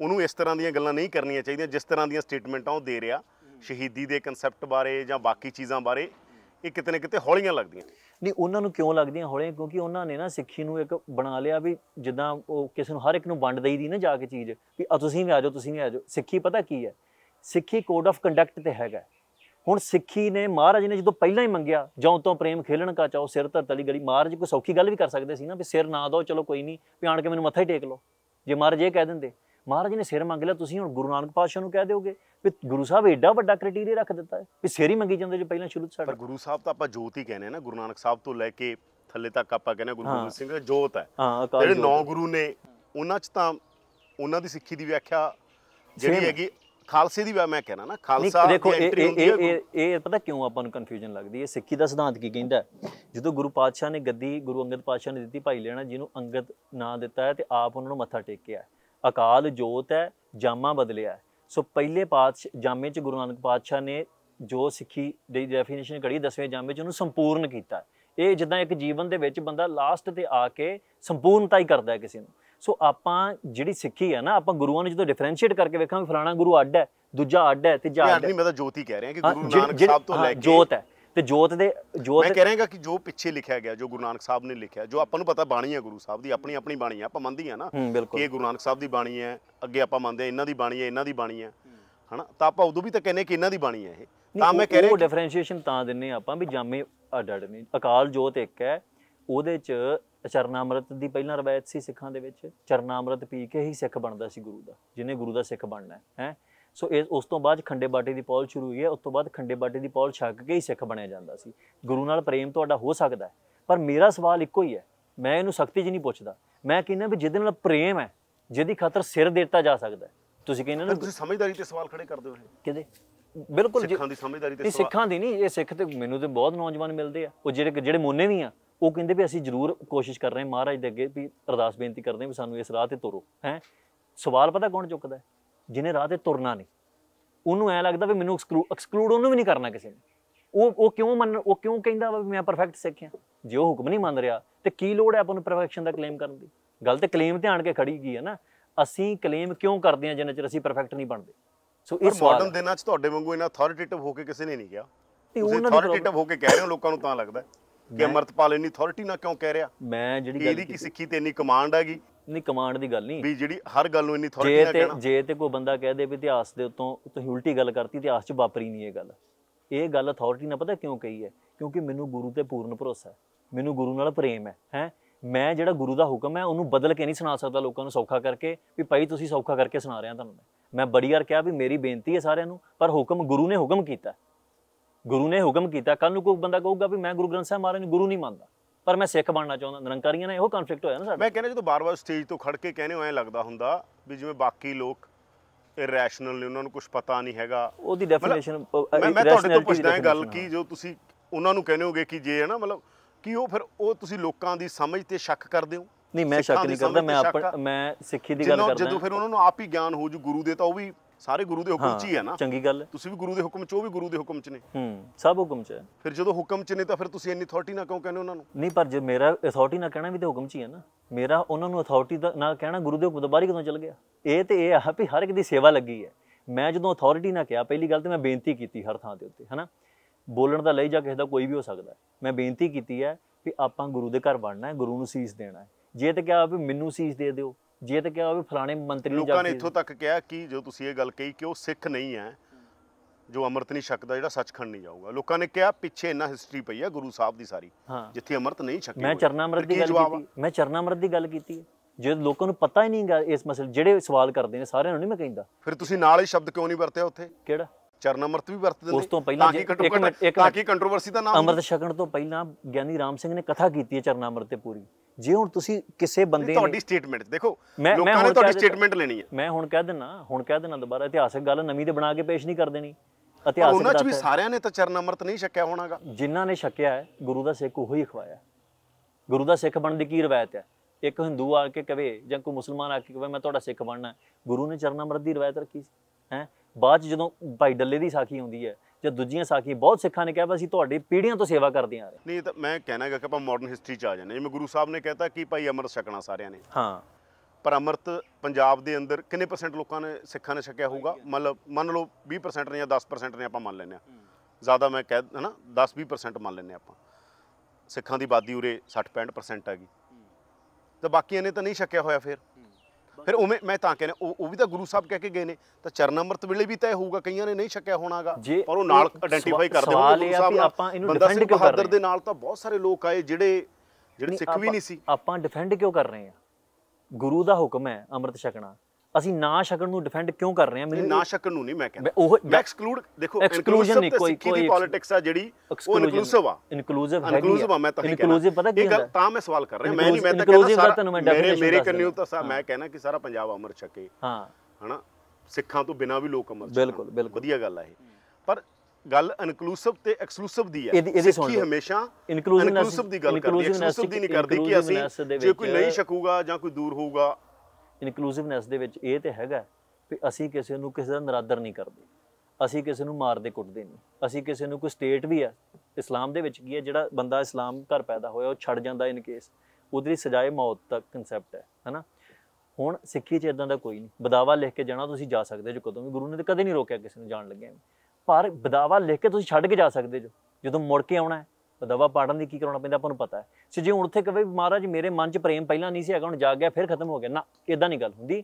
ਉਹਨੂੰ ਇਸ ਤਰ੍ਹਾਂ ਦੀਆਂ ਗੱਲਾਂ ਨਹੀਂ ਕਰਨੀਆਂ ਚਾਹੀਦੀਆਂ ਜਿਸ ਤਰ੍ਹਾਂ ਦੀਆਂ ਸਟੇਟਮੈਂਟਾਂ ਉਹ ਦੇ ਰਿਹਾ ਸ਼ਹੀਦੀ ਦੇ ਕਨਸੈਪਟ ਬਾਰੇ ਜਾਂ ਬਾਕੀ ਚੀਜ਼ਾਂ ਬਾਰੇ ਇਹ ਕਿਤੇ ਨਾ ਕਿਤੇ ਹੌਲੀਆਂ ਲੱਗਦੀਆਂ ਨਹੀਂ ਉਹਨਾਂ ਨੂੰ ਕਿਉਂ ਲੱਗਦੀਆਂ ਹੌਲੇ ਕਿਉਂਕਿ ਉਹਨਾਂ ਨੇ ਨਾ ਸਿੱਖੀ ਨੂੰ ਇੱਕ ਬਣਾ ਲਿਆ ਵੀ ਜਿੱਦਾਂ ਉਹ ਕਿਸੇ ਨੂੰ ਹਰ ਇੱਕ ਨੂੰ ਵੰਡ ਦਈਦੀ ਨਾ ਜਾ ਕੇ ਚੀਜ਼ ਵੀ ਆ ਤੁਸੀਂ ਵੀ ਆ ਜਾਓ ਤੁਸੀਂ ਵੀ ਆ ਜਾਓ ਸਿੱਖੀ ਪਤਾ ਕੀ ਹੈ ਸਿੱਖੀ ਕੋਡ ਆਫ ਕੰਡਕਟ ਤੇ ਹੈਗਾ ਹੁਣ ਸਿੱਖੀ ਨੇ ਮਹਾਰਾਜ ਨੇ ਜਦੋਂ ਪਹਿਲਾਂ ਹੀ ਮੰਗਿਆ ਜਉ ਤੋਂ ਪ੍ਰੇਮ ਖੇਲਣ ਕਾ ਚਾਓ ਸਿਰ ਧਰ ਤਲੀ ਗਲੀ ਮਹਾਰਾਜ ਕੋਈ ਸੌਖੀ ਗੱਲ ਵੀ ਕਰ ਸਕਦੇ ਸੀ ਨਾ ਵੀ ਸਿਰ ਨਾ ਦੋ ਚਲੋ ਕੋਈ ਨਹੀਂ ਵੀ ਆਣ ਕੇ ਮੈਨੂੰ ਮੱਥਾ ਹੀ ਟੇਕ ਲਓ ਜੇ ਮਹਾਰਾਜ ਇਹ ਕਹਿ ਦਿੰਦੇ ਮਹਾਰਾਜ ਨੇ ਸਿਰ ਮੰਗ ਲਿਆ ਤੁਸੀਂ ਹੁਣ ਗੁਰੂ ਨਾਨਕ ਪਾਤਸ਼ਾਹ ਨੂੰ ਕਹਿ ਦਿਓਗੇ ਵੀ ਗੁਰੂ ਸਾਹਿਬ ਐਡਾ ਵੱਡਾ ਕ੍ਰਾਈਟੇਰੀਆ ਰੱਖ ਦਿੱਤਾ ਹੈ ਵੀ ਸਿਰ ਹੀ ਮੰਗੀ ਜਾਂਦੇ ਜੋ ਪਹਿਲਾਂ ਸ਼ੁਰੂ ਤੋਂ ਸਾਡਾ ਪਰ ਗੁਰੂ ਸਾਹਿਬ ਤਾਂ ਆਪਾਂ ਜੋਤ ਹੀ ਕਹਿੰਦੇ ਨਾ ਗੁਰੂ ਨਾਨਕ ਸਾਹਿਬ ਤੋਂ ਲੈ ਕੇ ਥੱਲੇ ਤੱਕ ਆਪਾਂ ਕਹਿੰਦੇ ਗੁਰੂ ਗੋਬਿੰਦ ਸਿੰਘ ਜੋਤ ਹੈ ਜਿਹੜੇ ਨੌ ਗੁਰੂ ਨੇ ਉਹਨਾਂ 'ਚ ਤਾਂ ਉਹਨਾਂ ਦੀ ਸਿੱਖੀ ਦੀ ਵਿਆਖਿਆ ਜਿਹੜੀ ਹੈਗੀ ਖਾਲਸੇ ਦੀ ਮੈਂ ਕਹਿਣਾ ਨਾ ਖਾਲਸਾ ਦੇਖੋ ਇਹ ਇਹ ਇਹ ਪਤਾ ਕਿਉਂ ਆਪਾਂ ਨੂੰ ਕਨਫਿਊਜ਼ਨ ਲੱਗਦੀ ਹੈ ਸਿੱਖੀ ਦਾ ਸਿਧਾਂਤ ਕੀ ਕਹਿੰਦਾ ਜਦੋਂ ਗੁਰੂ ਪਾਤਸ਼ਾਹ ਨੇ ਗੱਦੀ ਗੁਰੂ ਅੰਗਦ ਪਾਤਸ਼ਾਹ ਨੇ ਦਿੱਤੀ ਭਾਈ ਲੈਣਾ ਜਿਹਨੂੰ ਅੰਗਦ ਨਾਂ ਦਿੱਤਾ ਹੈ ਤੇ ਆਪ ਉਹਨਾਂ ਨੂੰ ਮੱਥਾ ਟੇਕਿਆ ਅਕਾਲ ਜੋਤ ਹੈ ਜਾਮਾ ਬਦਲਿਆ ਸੋ ਪਹਿਲੇ ਪਾਤਸ਼ਾਹ ਜਾਮੇ ਚ ਗੁਰੂ ਨਾਨਕ ਪਾਤਸ਼ਾਹ ਨੇ ਜੋ ਸਿੱਖੀ ਦੀ ਡੈਫੀਨੇਸ਼ਨ ਕੜੀ ਦਸਵੇਂ ਜਾਮੇ ਚ ਉਹਨੂੰ ਸੰਪੂਰਨ ਕੀਤਾ ਇਹ ਜਿੱਦਾਂ ਇੱਕ ਜੀਵਨ ਦੇ ਵਿੱਚ ਬੰਦਾ ਲਾਸਟ ਤੇ ਆ ਕੇ ਸੰਪੂਰਨਤਾ ਹੀ ਕਰਦਾ ਹੈ ਕਿਸੇ ਨੂੰ ਸੋ ਆਪਾਂ ਜਿਹੜੀ ਸਿੱਖੀ ਹੈ ਨਾ ਆਪਾਂ ਗੁਰੂਆਂ ਨੂੰ ਜਦੋਂ ਡਿਫਰੈਂਸ਼ੀਏਟ ਕਰਕੇ ਵੇਖਾਂਗੇ ਫਲਾਣਾ ਗੁਰੂ ਅੱਡ ਹੈ ਦੂਜਾ ਅੱਡ ਹੈ ਤੇ ਅੱਡ ਹੈ ਨਹੀਂ ਮੈਂ ਤਾਂ ਜੋਤੀ ਕਹਿ ਰਿਹਾ ਕਿ ਗੁਰੂ ਨਾਨਕ ਸਾਹਿਬ ਤੋਂ ਲੈ ਕੇ ਜੋਤ ਹੈ ਤੇ ਜੋਤ ਦੇ ਜੋਤ ਮੈਂ ਕਹਿ ਰਿਹਾ ਕਿ ਜੋ ਪਿੱਛੇ ਲਿਖਿਆ ਗਿਆ ਜੋ ਗੁਰੂ ਨਾਨਕ ਸਾਹਿਬ ਨੇ ਲਿਖਿਆ ਜੋ ਆਪਾਂ ਨੂੰ ਪਤਾ ਬਾਣੀ ਹੈ ਗੁਰੂ ਸਾਹਿਬ ਦੀ ਆਪਣੀ ਆਪਣੀ ਬਾਣੀ ਆ ਆਪਾਂ ਮੰਨਦੀ ਆ ਨਾ ਕਿ ਇਹ ਗੁਰੂ ਨਾਨਕ ਸਾਹਿਬ ਦੀ ਬਾਣੀ ਹੈ ਅੱਗੇ ਆਪਾਂ ਮੰਨਦੇ ਇਹਨਾਂ ਦੀ ਬਾਣੀ ਹੈ ਇਹਨਾਂ ਦੀ ਬਾਣੀ ਹੈ ਹਨਾ ਤਾਂ ਆਪਾਂ ਉਦੋਂ ਵੀ ਤਾਂ ਕਹਿੰਨੇ ਕਿ ਇਹਨਾਂ ਦੀ ਬਾਣੀ ਹੈ ਇਹ ਤਾਂ ਮੈਂ ਕਹਿ ਰਿਹਾ ਉਹ ਡਿਫਰੈਂਸ਼ੀਏਸ਼ਨ ਤਾਂ ਦਿੰਨੇ ਆਪਾਂ ਵੀ ਜਾਮੇ ਅਡੜ ਨਹੀਂ ਅਕਾਲ ਜੋਤ ਇੱਕ ਹੈ ਉਹਦੇ ਚ ਚਰਨਾਮਰਤ ਦੀ ਪਹਿਲਾਂ ਰਵਾਇਤ ਸੀ ਸਿੱਖਾਂ ਦੇ ਵਿੱਚ ਚਰਨਾਮਰਤ ਪੀ ਕੇ ਹੀ ਸਿੱਖ ਬਣਦਾ ਸੀ ਗੁਰੂ ਦਾ ਜਿਹਨੇ ਗੁਰੂ ਦਾ ਸਿੱਖ ਬਣਨਾ ਹੈ ਹੈ ਸੋ ਇਸ ਉਸ ਤੋਂ ਬਾਅਦ ਖੰਡੇ ਬਾਟੇ ਦੀ ਪੌਲ ਸ਼ੁਰੂ ਹੋਈ ਹੈ ਉਸ ਤੋਂ ਬਾਅਦ ਖੰਡੇ ਬਾਟੇ ਦੀ ਪੌਲ ਛੱਕ ਕੇ ਹੀ ਸਿੱਖ ਬਣਿਆ ਜਾਂਦਾ ਸੀ ਗੁਰੂ ਨਾਲ ਪ੍ਰੇਮ ਤੁਹਾਡਾ ਹੋ ਸਕਦਾ ਹੈ ਪਰ ਮੇਰਾ ਸਵਾਲ ਇੱਕੋ ਹੀ ਹੈ ਮੈਂ ਇਹਨੂੰ ਸਖਤੀ 'ਚ ਨਹੀਂ ਪੁੱਛਦਾ ਮੈਂ ਕਹਿੰਦਾ ਵੀ ਜਿਹਦੇ ਨਾਲ ਪ੍ਰੇਮ ਹੈ ਜਿਹਦੀ ਖਾਤਰ ਸਿਰ ਦਿੱਤਾ ਜਾ ਸਕਦਾ ਤੁਸੀਂ ਕਹਿੰਦੇ ਨਾ ਤੁਸੀਂ ਸਮਝਦਾਰੀ ਤੇ ਸਵਾਲ ਖੜੇ ਕਰਦੇ ਹੋ ਇਹ ਕਿਹਦੇ ਬਿਲਕੁਲ ਸਿੱਖਾਂ ਦੀ ਸਮਝਦਾਰੀ ਤੇ ਸਿੱਖਾਂ ਦੀ ਨਹੀਂ ਇਹ ਸਿੱਖ ਤੇ ਮੈਨੂੰ ਤੇ ਬਹੁਤ ਨੌਜਵਾਨ ਮਿਲਦੇ ਆ ਉਹ ਜਿਹੜੇ ਜਿਹੜੇ ਮੋਨੇ ਵੀ ਆ ਉਹ ਕਹਿੰਦੇ ਵੀ ਅਸੀਂ ਜ਼ਰੂਰ ਕੋਸ਼ਿਸ਼ ਕਰ ਰਹੇ ਹਾਂ ਮਹਾਰਾਜ ਦੇ ਅੱਗੇ ਵੀ ਅਰਦਾਸ ਬੇਨਤੀ ਕਰਦੇ ਹਾਂ ਵੀ ਸਾਨੂੰ ਇਸ ਰਾਹ ਤੇ ਤੋਰੋ ਹੈ ਸਵਾਲ ਪਤਾ ਕੌਣ ਚੁੱਕਦਾ ਹੈ ਜਿਹਨੇ ਰਾਹ ਤੇ ਤੁਰਨਾ ਨਹੀਂ ਉਹਨੂੰ ਐ ਲੱਗਦਾ ਵੀ ਮੈਨੂੰ ਐਕਸਕਲੂਡ ਉਹਨੂੰ ਵੀ ਨਹੀਂ ਕਰਨਾ ਕਿਸੇ ਨੇ ਉਹ ਉਹ ਕਿਉਂ ਮੰਨ ਉਹ ਕਿਉਂ ਕਹਿੰਦਾ ਵੀ ਮੈਂ ਪਰਫੈਕਟ ਸਿੱਖਿਆ ਜੇ ਉਹ ਹੁਕਮ ਨਹੀਂ ਮੰਨ ਰਿਹਾ ਤੇ ਕੀ ਲੋੜ ਹੈ ਆਪਾਂ ਨੂੰ ਪਰਫੈਕਸ਼ਨ ਦਾ ਕਲੇਮ ਕਰਨ ਦੀ ਗੱਲ ਤੇ ਕਲੇਮ ਤੇ ਆਣ ਕੇ ਖੜੀ ਗਈ ਹੈ ਨਾ ਅਸੀਂ ਕਲੇਮ ਕਿਉਂ ਕਰਦੇ ਹਾਂ ਜਿੰਨਾ ਚਿਰ ਅਸੀਂ ਪਰਫੈਕਟ ਨਹੀਂ ਬਣਦੇ ਸੋ ਇਸ ਮਾਡਰਨ ਦਿਨਾਂ 'ਚ ਤੁਹਾਡੇ ਵਾਂਗੂ ਇਹਨਾਂ ਅਥਾਰਟੀਟਿਵ ਹੋ ਕੇ ਕਿਸੇ ਨੇ ਨਹੀਂ ਕਿਹਾ ਤੇ ਉਹਨਾਂ ਦੀ ਅਥਾਰਟੀਟਿਵ ਹੋ ਕੇ ਕਹਿ ਰਹੇ ਹੋ ਲੋਕਾਂ ਨੂੰ ਤਾਂ ਲੱਗਦਾ ਕਿ ਅਮਰਤਪਾਲ ਇੰਨੀ ਅਥਾਰਟੀ ਨਾਲ ਕਿਉਂ ਕਹਿ ਰਿਹਾ ਮੈਂ ਜਿਹੜੀ ਗੱਲ ਇਹਦੀ ਕੀ ਸਿੱਖੀ ਤੇ ਇੰਨੀ ਕਮਾਂਡ ਹੈਗੀ ਨਹੀਂ ਕਮਾਂਡ ਦੀ ਗੱਲ ਨਹੀਂ ਵੀ ਜਿਹੜੀ ਹਰ ਗੱਲ ਨੂੰ ਇੰਨੀ ਅਥਾਰਟੀ ਨਾਲ ਕਹਿਣਾ ਜੇ ਤੇ ਕੋਈ ਬੰਦਾ ਕਹਿ ਦੇ ਵੀ ਇਤਿਹਾਸ ਦੇ ਉੱਤੋਂ ਤੁਸੀਂ ਉਲਟੀ ਗੱਲ ਕਰਤੀ ਇਤਿਹਾਸ 'ਚ ਵਾਪਰੀ ਨਹੀਂ ਇਹ ਗੱਲ ਇਹ ਗੱਲ ਅਥਾਰਟੀ ਨਾ ਪਤਾ ਕਿਉਂ ਕਹੀ ਹੈ ਕਿਉਂਕਿ ਮੈਨੂੰ ਗੁਰੂ ਤੇ ਪੂਰਨ ਭਰੋਸਾ ਹੈ ਮੈਨੂੰ ਗੁਰੂ ਨਾਲ ਪ੍ਰੇਮ ਹੈ ਹੈ ਮੈਂ ਜਿਹੜਾ ਗੁਰੂ ਦਾ ਹੁਕਮ ਹੈ ਉਹਨੂੰ ਬਦਲ ਕੇ ਨਹੀਂ ਸੁਣਾ ਸਕਦਾ ਲੋਕਾਂ ਨੂੰ ਸੌਖਾ ਕਰਕੇ ਵੀ ਭਾਈ ਤੁਸੀਂ ਸੌਖਾ ਕਰਕੇ ਸੁਣਾ ਰਿਹਾ ਤੁਹਾਨੂੰ ਮੈਂ ਬੜੀ ਵਾਰ ਕਿਹਾ ਵੀ ਮੇਰੀ ਬੇਨਤੀ ਹੈ ਸਾਰਿਆਂ ਨੂੰ ਪਰ ਹੁਕਮ ਗੁਰੂ ਨੇ ਹੁਕਮ ਕੀਤਾ ਗੁਰੂ ਨੇ ਹੁਕਮ ਕੀਤਾ ਕੱਲ ਨੂੰ ਕੋਈ ਬੰਦਾ ਕਹੂਗਾ ਵੀ ਮੈਂ ਗੁਰੂ ਗ੍ਰੰਥ ਸਾਹਿਬ ਮਹਾਰਾਜ ਨੂੰ ਗੁਰੂ ਨਹੀਂ ਮੰਨਦਾ ਪਰ ਮੈਂ ਸਿੱਖ ਬਣਨਾ ਚਾਹੁੰਦਾ ਨਿਰੰਕਾਰੀਆਂ ਨੇ ਇਹੋ ਕਨਫਲਿਕਟ ਹੋਇਆ ਨਾ ਸਾਡਾ ਮੈਂ ਕਹਿੰਦਾ ਜਦੋਂ ਬਾਰ-ਬਾਰ ਸਟੇਜ ਤੋਂ ਖੜ ਕੇ ਕਹਿੰਦੇ ਹੋ ਐਂ ਲੱਗਦਾ ਹੁੰਦਾ ਵੀ ਜਿਵੇਂ ਬਾਕੀ ਲੋਕ ਇਰੈਸ਼ਨਲ ਨੇ ਉਹਨਾਂ ਨੂੰ ਕੁਝ ਪਤਾ ਨਹੀਂ ਹੈਗਾ ਉਹਦੀ ਡੈਫੀਨੇਸ਼ਨ ਮੈਂ ਮੈਂ ਤੁਹਾਡੇ ਤੋਂ ਪੁੱਛਦਾ ਗੱਲ ਕੀ ਜੋ ਤੁਸੀਂ ਉਹਨਾਂ ਨੂੰ ਕਹਿੰਦੇ ਹੋਗੇ ਕਿ ਜੇ ਹੈ ਨਾ ਮਤਲਬ ਕਿ ਉਹ ਫਿਰ ਉਹ ਤੁਸੀਂ ਲੋਕਾਂ ਦੀ ਸਮਝ ਤੇ ਸ਼ੱਕ ਕਰਦੇ ਹੋ ਨਹੀਂ ਮੈਂ ਸ਼ੱਕ ਨਹੀਂ ਕਰਦਾ ਮੈਂ ਮੈਂ ਸਿੱਖੀ ਦੀ ਗੱਲ ਕਰਦਾ ਜਦੋਂ ਫਿਰ ਉਹਨਾਂ ਨੂੰ ਆਪ ਹੀ ਗਿਆਨ ਹੋ ਜੂ ਗੁਰੂ ਦੇ ਤਾਂ ਉਹ ਵੀ ਸਾਰੇ ਗੁਰੂ ਦੇ ਹੁਕਮ 'ਚ ਹੀ ਹੈ ਨਾ ਚੰਗੀ ਗੱਲ ਤੁਸੀਂ ਵੀ ਗੁਰੂ ਦੇ ਹੁਕਮ 'ਚ ਉਹ ਵੀ ਗੁਰੂ ਦੇ ਹੁਕਮ 'ਚ ਨੇ ਹੂੰ ਸਭ ਹੁਕਮ 'ਚ ਹੈ ਫਿਰ ਜਦੋਂ ਹੁਕਮ 'ਚ ਨੇ ਤਾਂ ਫਿਰ ਤੁਸੀਂ ਇੰਨੀ ਅਥਾਰਟੀ ਨਾ ਕਿਉਂ ਕਹਿੰਦੇ ਉਹਨਾਂ ਨੂੰ ਨਹੀਂ ਪਰ ਜੇ ਮੇਰਾ ਅਥਾਰਟੀ ਨਾ ਕਹਿਣਾ ਵੀ ਤੇ ਹੁਕਮ 'ਚ ਹੀ ਹੈ ਨਾ ਮੇਰਾ ਉਹਨਾਂ ਨੂੰ ਅਥਾਰਟੀ ਦਾ ਨਾ ਕਹਿਣਾ ਗੁਰੂ ਦੇ ਹੁਕਮ ਤੋਂ ਬਾਹਰ ਕਿਦੋਂ ਚੱਲ ਗਿਆ ਇਹ ਤੇ ਇਹ ਆ ਵੀ ਹਰ ਇੱਕ ਦੀ ਸੇਵਾ ਲੱਗੀ ਹੈ ਮੈਂ ਜਦੋਂ ਅਥਾਰਟੀ ਨਾ ਕਿਹਾ ਪਹਿਲੀ ਗੱਲ ਤੇ ਮੈਂ ਬੇਨਤੀ ਕੀਤੀ ਹਰ ਥਾਂ ਦੇ ਉੱਤੇ ਹਨਾ ਬੋਲਣ ਦਾ ਲਈ ਜਾਂ ਕਿਸੇ ਦਾ ਕੋਈ ਵੀ ਹੋ ਸਕਦਾ ਮੈਂ ਬੇਨਤੀ ਕੀਤੀ ਹੈ ਵੀ ਆਪਾਂ ਗੁਰੂ ਦੇ ਘਰ ਵੜਨਾ ਹੈ ਗੁਰੂ ਨੂੰ ਸੀਸ ਦੇਣਾ ਹੈ ਜੇ ਤੇ ਕਿਹਾ ਵੀ ਮੈਨੂੰ ਸੀਸ ਦੇ ਦਿਓ ਜੇ ਤਾਂ ਕਿਹਾ ਵੀ ਫਲਾਣੇ ਮੰਤਰੀ ਲੋਕਾਂ ਨੇ ਇੱਥੋਂ ਤੱਕ ਕਿਹਾ ਕਿ ਜੋ ਤੁਸੀਂ ਇਹ ਗੱਲ ਕਹੀ ਕਿ ਉਹ ਸਿੱਖ ਨਹੀਂ ਹੈ ਜੋ ਅਮਰਤ ਨਹੀਂ ਛਕਦਾ ਜਿਹੜਾ ਸੱਚਖੰਡ ਨਹੀਂ ਜਾਊਗਾ ਲੋਕਾਂ ਨੇ ਕਿਹਾ ਪਿੱਛੇ ਇੰਨਾ ਹਿਸਟਰੀ ਪਈ ਹੈ ਗੁਰੂ ਸਾਹਿਬ ਦੀ ਸਾਰੀ ਜਿੱਥੇ ਅਮਰਤ ਨਹੀਂ ਛਕਿਆ ਮੈਂ ਚਰਨਾ ਦੀ ਗੱਲ ਕੀਤੀ ਮੈਂ ਚਰਨਾ ਦੀ ਗੱਲ ਕੀਤੀ ਜੇ ਲੋਕਾਂ ਨੂੰ ਪਤਾ ਹੀ ਨਹੀਂ ਗਾ ਇਸ ਮਸਲੇ ਜਿਹੜੇ ਸਵਾਲ ਕਰਦੇ ਨੇ ਸਾਰਿਆਂ ਨੂੰ ਨਹੀਂ ਮੈਂ ਕਹਿੰਦਾ ਫਿਰ ਤੁਸੀਂ ਨਾਲ ਹੀ ਸ਼ਬਦ ਕਿਉਂ ਨਹੀਂ ਵਰਤਿਆ ਉੱਥੇ ਕਿਹੜਾ ਚਰਨਾਮਰਤ ਵੀ ਵਰਤ ਦਿੰਦੇ ਉਸ ਤੋਂ ਪਹਿਲਾਂ ਇੱਕ ਮਿੰਟ ਇੱਕ ਕੰਟਰੋਵਰਸੀ ਦਾ ਨਾਮ ਅਮਰਤ ਛਕਣ ਤੋਂ ਪਹਿਲਾਂ ਗਿਆਨੀ ਰਾਮ ਸਿੰਘ ਨੇ ਕਥਾ ਕੀਤੀ ਹੈ ਚਰਨਾਮਰਤ ਤੇ ਪੂਰੀ ਜੇ ਹੁਣ ਤੁਸੀਂ ਕਿਸੇ ਬੰਦੇ ਨੇ ਤੁਹਾਡੀ ਸਟੇਟਮੈਂਟ ਦੇਖੋ ਲੋਕਾਂ ਨੇ ਤੁਹਾਡੀ ਸਟੇਟਮੈਂਟ ਲੈਣੀ ਹੈ ਮੈਂ ਹੁਣ ਕਹਿ ਦਿੰਨਾ ਹੁਣ ਕਹਿ ਦਿੰਨਾ ਦੁਬਾਰਾ ਇਤਿਹਾਸਿਕ ਗੱਲ ਨਵੀਂ ਤੇ ਬਣਾ ਕੇ ਪੇਸ਼ ਨਹੀਂ ਕਰ ਦੇਣੀ ਇਤਿਹਾਸਿਕ ਉਹਨਾਂ 'ਚ ਵੀ ਸਾਰਿਆਂ ਨੇ ਤਾਂ ਚਰਨ ਅਮਰਤ ਨਹੀਂ ਛਕਿਆ ਹੋਣਾਗਾ ਜਿਨ੍ਹਾਂ ਨੇ ਛਕਿਆ ਹੈ ਗੁਰੂ ਦਾ ਸਿੱਖ ਉਹੀ ਖਵਾਇਆ ਗੁਰੂ ਦਾ ਸਿੱਖ ਬਣਨ ਦੀ ਕੀ ਰਵਾਇਤ ਹੈ ਇੱਕ ਹਿੰਦੂ ਆ ਕੇ ਕਵੇ ਜਾਂ ਕੋਈ ਮੁਸਲਮਾਨ ਆ ਕੇ ਕਵੇ ਮੈਂ ਤੁਹਾਡਾ ਸਿੱਖ ਬਣਨਾ ਗੁਰੂ ਨੇ ਚਰਨ ਅਮਰਤ ਦੀ ਰਵਾਇਤ ਰੱਖੀ ਸੀ ਹੈ ਬਾਅਦ ਜਦੋਂ ਭਾਈ ਡੱਲੇ ਦੀ ਸਾਖੀ ਆਉਂਦੀ ਹੈ ਜਾਂ ਦੂਜੀਆਂ ਸਾਖੀ ਬਹੁਤ ਸਿੱਖਾਂ ਨੇ ਕਿਹਾ ਵੀ ਅਸੀਂ ਤੁਹਾਡੀ ਪੀੜ੍ਹੀਆਂ ਤੋਂ ਸੇਵਾ ਕਰਦੇ ਆ ਰਹੇ ਨਹੀਂ ਤਾਂ ਮੈਂ ਕਹਿਣਾਗਾ ਕਿ ਆਪਾਂ ਮਾਡਰਨ ਹਿਸਟਰੀ ਚ ਆ ਜਾਂਦੇ ਜਿਵੇਂ ਗੁਰੂ ਸਾਹਿਬ ਨੇ ਕਹਿਤਾ ਕਿ ਭਾਈ ਅਮਰ ਛਕਣਾ ਸਾਰਿਆਂ ਨੇ ਹਾਂ ਪਰ ਅਮਰਤ ਪੰਜਾਬ ਦੇ ਅੰਦਰ ਕਿੰਨੇ ਪਰਸੈਂਟ ਲੋਕਾਂ ਨੇ ਸਿੱਖਾਂ ਨੇ ਛਕਿਆ ਹੋਊਗਾ ਮਤਲਬ ਮੰਨ ਲਓ 20% ਨੇ ਜਾਂ 10% ਨੇ ਆਪਾਂ ਮੰਨ ਲੈਨੇ ਆ ਜ਼ਿਆਦਾ ਮੈਂ ਕਹਿ ਹਨਾ 10-20% ਮੰਨ ਲੈਨੇ ਆਪਾਂ ਸਿੱਖਾਂ ਦੀ ਆਬਾਦੀ ਉਰੇ 60-65% ਹੈਗੀ ਤੇ ਬਾਕੀਆਂ ਨੇ ਤਾਂ ਨਹੀਂ ਛਕਿਆ ਹੋਇਆ ਫਿਰ ਫਿਰ ਉਵੇਂ ਮੈਂ ਤਾਂ ਕਹਿੰਦਾ ਉਹ ਵੀ ਤਾਂ ਗੁਰੂ ਸਾਹਿਬ ਕਹਿ ਕੇ ਗਏ ਨੇ ਤਾਂ ਚਰਨ ਅੰਮ੍ਰਿਤ ਵੇਲੇ ਵੀ ਇਹ ਹੋਊਗਾ ਕਈਆਂ ਨੇ ਨਹੀਂ ਛਕਿਆ ਹੋਣਾਗਾ ਪਰ ਉਹ ਨਾਲ ਆਇਡੈਂਟੀਫਾਈ ਕਰਦੇ ਹੋ ਗੁਰੂ ਸਾਹਿਬ ਆਪਾਂ ਇਹਨੂੰ ਡਿਫੈਂਡ ਕਿਉਂ ਕਰ ਰਹੇ ਦੇ ਨਾਲ ਤਾਂ ਬਹੁਤ ਸਾਰੇ ਲੋਕ ਆਏ ਜਿਹੜੇ ਜਿਹੜੇ ਸਿੱਖ ਵੀ ਨਹੀਂ ਸੀ ਆਪਾਂ ਡਿਫੈਂਡ ਕਿਉਂ ਕਰ ਰਹੇ ਆ ਗੁਰੂ ਦਾ ਹੁਕਮ ਹੈ ਅੰਮ੍ਰਿਤ ਛਕਣਾ ਅਸੀਂ ਨਾ ਸ਼ਕਣ ਨੂੰ ਡਿਫੈਂਡ ਕਿਉਂ ਕਰ ਰਹੇ ਹਾਂ ਮੈਨੂੰ ਨਾ ਸ਼ਕਣ ਨੂੰ ਨਹੀਂ ਮੈਂ ਕਹਿੰਦਾ ਉਹ ਐਕਸਕਲੂਡ ਦੇਖੋ ਐਕਸਕਲੂਜਨ ਨਹੀਂ ਕੋਈ ਕੋਈ ਪੋਲਿਟਿਕਸ ਆ ਜਿਹੜੀ ਉਹ ਇਨਕਲੂਸਿਵ ਆ ਇਨਕਲੂਸਿਵ ਹੈ ਇਨਕਲੂਸਿਵ ਆ ਮੈਂ ਤਾਂ ਇਨਕਲੂਸਿਵ ਪਤਾ ਕੀ ਹੁੰਦਾ ਤਾਂ ਮੈਂ ਸਵਾਲ ਕਰ ਰਿਹਾ ਮੈਂ ਨਹੀਂ ਮੈਂ ਤਾਂ ਕਹਿੰਦਾ ਮੇਰੇ ਮੇਰੇ ਕੰਨਿਓ ਤਾਂ ਸਾ ਮੈਂ ਕਹਿਣਾ ਕਿ ਸਾਰਾ ਪੰਜਾਬ ਅਮਰ ਛਕੇ ਹਾਂ ਹਨਾ ਸਿੱਖਾਂ ਤੋਂ ਬਿਨਾ ਵੀ ਲੋਕ ਅਮਰ ਬਿਲਕੁਲ ਬਿਲਕੁਲ ਵਧੀਆ ਗੱਲ ਆ ਇਹ ਪਰ ਗੱਲ ਇਨਕਲੂਸਿਵ ਤੇ ਐਕਸਕਲੂਸਿਵ ਦੀ ਹੈ ਇਹਦੀ ਹਮੇਸ਼ਾ ਇਨਕਲੂਸਿਵ ਦੀ ਗੱਲ ਕਰਦੀ ਹੈ ਐਕਸਕਲੂਸਿਵ ਦੀ ਨਹੀਂ ਕਰਦੀ ਕਿ ਅਸੀਂ ਜੇ ਕੋਈ ਨਹੀਂ ਛਕੂਗਾ ਜਾਂ ਕੋਈ ਦੂਰ ਹੋਊਗਾ ਇਨਕਲੂਸਿਵਨੈਸ ਦੇ ਵਿੱਚ ਇਹ ਤੇ ਹੈਗਾ ਕਿ ਅਸੀਂ ਕਿਸੇ ਨੂੰ ਕਿਸੇ ਦਾ ਨਰਾਦਰ ਨਹੀਂ ਕਰਦੇ ਅਸੀਂ ਕਿਸੇ ਨੂੰ ਮਾਰਦੇ ਕੁੱਟਦੇ ਨਹੀਂ ਅਸੀਂ ਕਿਸੇ ਨੂੰ ਕੋਈ ਸਟੇਟ ਵੀ ਹੈ ਇਸਲਾਮ ਦੇ ਵਿੱਚ ਕੀ ਹੈ ਜਿਹੜਾ ਬੰਦਾ ਇਸਲਾਮ ਘਰ ਪੈਦਾ ਹੋਇਆ ਉਹ ਛੱਡ ਜਾਂਦਾ ਇਨ ਕੇਸ ਉਧਰੀ ਸਜ਼ਾਏ ਮੌਤ ਦਾ ਕਨਸੈਪਟ ਹੈ ਹਨਾ ਹੁਣ ਸਿੱਖੀ 'ਚ ਇਦਾਂ ਦਾ ਕੋਈ ਨਹੀਂ ਬਦਾਵਾ ਲਿਖ ਕੇ ਜਾਣਾ ਤੁਸੀਂ ਜਾ ਸਕਦੇ ਜੋ ਕਦੋਂ ਵੀ ਗੁਰੂ ਨੇ ਤਾਂ ਕਦੇ ਨਹੀਂ ਰੋਕਿਆ ਕਿਸੇ ਨੂੰ ਜਾਣ ਲੱਗਿਆ ਪਰ ਬਦਾਵਾ ਲਿਖ ਕੇ ਤੁਸੀਂ ਛੱਡ ਕੇ ਜਾ ਸਕਦੇ ਜੋ ਜਦੋਂ ਮੁੜ ਕੇ ਆਉਣਾ ਹੈ ਦਵਾ ਪਾੜਨ ਦੀ ਕੀ ਕਰਾਉਣਾ ਪੈਂਦਾ ਆਪਾਂ ਨੂੰ ਪਤਾ ਹੈ ਸੋ ਜੇ ਹੁਣ ਉੱਥੇ ਕਹੇ ਮਹਾਰਾਜ ਮੇਰੇ ਮਨ 'ਚ ਪ੍ਰੇਮ ਪਹਿਲਾਂ ਨਹੀਂ ਸੀ ਹੈਗਾ ਹੁਣ ਜਾਗ ਗਿਆ ਫਿਰ ਖਤਮ ਹੋ ਗਿਆ ਨਾ ਇਦਾਂ ਨਹੀਂ ਗੱਲ ਹੁੰਦੀ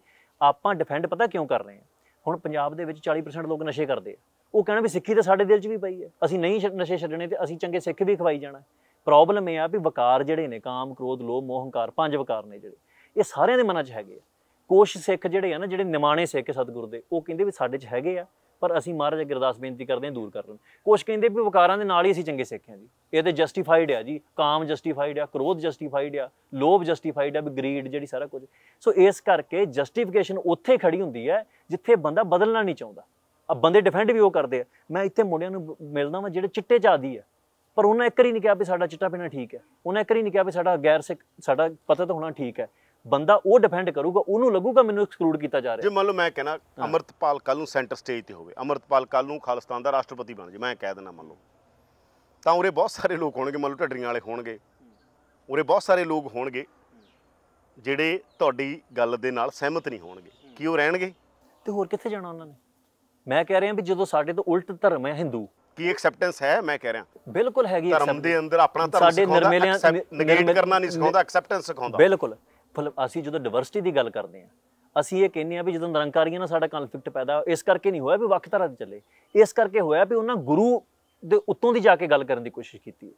ਆਪਾਂ ਡਿਫੈਂਡ ਪਤਾ ਕਿਉਂ ਕਰ ਰਹੇ ਹਾਂ ਹੁਣ ਪੰਜਾਬ ਦੇ ਵਿੱਚ 40% ਲੋਕ ਨਸ਼ੇ ਕਰਦੇ ਆ ਉਹ ਕਹਿੰਦੇ ਵੀ ਸਿੱਖੀ ਤਾਂ ਸਾਡੇ ਦਿਲ 'ਚ ਵੀ ਪਈ ਹੈ ਅਸੀਂ ਨਹੀਂ ਨਸ਼ੇ ਛੱਡਣੇ ਤੇ ਅਸੀਂ ਚੰਗੇ ਸਿੱਖ ਵੀ ਖਵਾਈ ਜਾਣਾ ਪ੍ਰੋਬਲਮ ਇਹ ਆ ਵੀ ਵਕਾਰ ਜਿਹੜੇ ਨੇ ਕਾਮ ਕ੍ਰੋਧ ਲੋਭ ਮੋਹ ਹੰਕਾਰ ਪੰਜ ਵਕਾਰ ਨੇ ਜਿਹੜੇ ਇਹ ਸਾਰਿਆਂ ਦੇ ਮਨਾਂ 'ਚ ਹੈਗੇ ਆ ਕੋਸ਼ ਸਿੱਖ ਜਿਹੜੇ ਆ ਨਾ ਜਿਹੜੇ ਨਿਮਾਣੇ ਸਿੱਖ ਸਤਿਗੁਰ ਦੇ ਉਹ ਕਹਿੰਦੇ ਵੀ ਸਾਡੇ 'ਚ ਹੈਗੇ ਆ ਪਰ ਅਸੀਂ ਮਹਾਰਾਜ ਅੱਗੇ ਅਰਦਾਸ ਬੇਨਤੀ ਕਰਦੇ ਹਾਂ ਦੂਰ ਕਰ ਕਰਨ ਕੁਝ ਕਹਿੰਦੇ ਵੀ ਵਿਕਾਰਾਂ ਦੇ ਨਾਲ ਹੀ ਅਸੀਂ ਚੰਗੇ ਹਾਂ ਜੀ ਇਹ ਤੇ ਜਸਟੀਫਾਈਡ ਆ ਜੀ ਕਾਮ ਜਸਟੀਫਾਈਡ ਆ ਕ੍ਰੋਧ ਜਸਟੀਫਾਈਡ ਆ ਲੋਭ ਜਸਟੀਫਾਈਡ ਆ ਵੀ ਗਰੀਡ ਜਿਹੜੀ ਸਾਰਾ ਕੁਝ ਸੋ ਇਸ ਕਰਕੇ ਜਸਟੀਫਿਕੇਸ਼ਨ ਉੱਥੇ ਖੜੀ ਹੁੰਦੀ ਹੈ ਜਿੱਥੇ ਬੰਦਾ ਬਦਲਣਾ ਨਹੀਂ ਚਾਹੁੰਦਾ ਆ ਬੰਦੇ ਡਿਫੈਂਡ ਵੀ ਉਹ ਕਰਦੇ ਆ ਮੈਂ ਇੱਥੇ ਮੁੰਡਿਆਂ ਨੂੰ ਮਿਲਦਾ ਵਾਂ ਜਿਹੜੇ ਚਿੱਟੇ ਚਾਦੀ ਆ ਪਰ ਉਹਨਾਂ ਇੱਕ ਵਾਰੀ ਨਹੀਂ ਕਿਹਾ ਵੀ ਸਾਡਾ ਚਿੱਟਾ ਪੀਣਾ ਠੀਕ ਹੈ ਉਹਨਾਂ ਇੱਕ ਵਾਰੀ ਨਹੀਂ ਕਿਹਾ ਵੀ ਸਾਡਾ ਗੈਰ ਸਿੱਖ ਸਾਡਾ ਪਤਾ ਤਾਂ ਹੋਣਾ ਠੀਕ ਹੈ ਬੰਦਾ ਉਹ ਡਿਫੈਂਡ ਕਰੂਗਾ ਉਹਨੂੰ ਲੱਗੂਗਾ ਮੈਨੂੰ ਐਕਸਕਲੂਡ ਕੀਤਾ ਜਾ ਰਿਹਾ ਜੇ ਮੰਨ ਲਓ ਮੈਂ ਕਹਿੰਦਾ ਅਮਰਤਪਾਲ ਕੱਲ ਨੂੰ ਸੈਂਟਰ ਸਟੇਜ ਤੇ ਹੋਵੇ ਅਮਰਤਪਾਲ ਕੱਲ ਨੂੰ ਖਾਲਿਸਤਾਨ ਦਾ ਰਾਸ਼ਟਰਪਤੀ ਬਣ ਜੇ ਮੈਂ ਕਹਿ ਦਿੰਦਾ ਮੰਨ ਲਓ ਤਾਂ ਉਰੇ ਬਹੁਤ ਸਾਰੇ ਲੋਕ ਹੋਣਗੇ ਮੰਨ ਲਓ ਢੱਡਰੀਆਂ ਵਾਲੇ ਹੋਣਗੇ ਉਰੇ ਬਹੁਤ ਸਾਰੇ ਲੋਕ ਹੋਣਗੇ ਜਿਹੜੇ ਤੁਹਾਡੀ ਗੱਲ ਦੇ ਨਾਲ ਸਹਿਮਤ ਨਹੀਂ ਹੋਣਗੇ ਕੀ ਉਹ ਰਹਿਣਗੇ ਤੇ ਹੋਰ ਕਿੱਥੇ ਜਾਣਾ ਉਹਨਾਂ ਨੇ ਮੈਂ ਕਹਿ ਰਿਹਾ ਵੀ ਜਦੋਂ ਸਾਡੇ ਤੋਂ ਉਲਟ ਧਰਮ ਹੈ ਹਿੰਦੂ ਕੀ ਐਕਸੈਪਟੈਂਸ ਹੈ ਮੈਂ ਕਹਿ ਰਿਹਾ ਬਿਲਕੁਲ ਹੈਗੀ ਧਰਮ ਦੇ ਅੰਦਰ ਆਪਣਾ ਧਰਮ ਸਿਖਾਉਂਦਾ ਸਾਡੇ ਨਿਰਮੇਲਿਆਂ ਨੈਗੇਟ ਕਰਨਾ ਨਹੀਂ ਸਿਖਾਉਂਦਾ ਐਕਸੈਪਟੈਂਸ ਸਿਖਾਉਂਦਾ ਬਿਲਕੁਲ ਫਲ ਅਸੀਂ ਜਦੋਂ ਡਾਈਵਰਸਿਟੀ ਦੀ ਗੱਲ ਕਰਦੇ ਆ ਅਸੀਂ ਇਹ ਕਹਿੰਨੇ ਆ ਵੀ ਜਦੋਂ ਨਿਰੰਕਾਰੀਆਂ ਨਾਲ ਸਾਡਾ ਕਨਫਲਿਕਟ ਪੈਦਾ ਇਸ ਕਰਕੇ ਨਹੀਂ ਹੋਇਆ ਵੀ ਵੱਖ ਤਰ੍ਹਾਂ ਦੇ ਚੱਲੇ ਇਸ ਕਰਕੇ ਹੋਇਆ ਵੀ ਉਹਨਾਂ ਗੁਰੂ ਦੇ ਉੱਤੋਂ ਦੀ ਜਾ ਕੇ ਗੱਲ ਕਰਨ ਦੀ ਕੋਸ਼ਿਸ਼ ਕੀਤੀ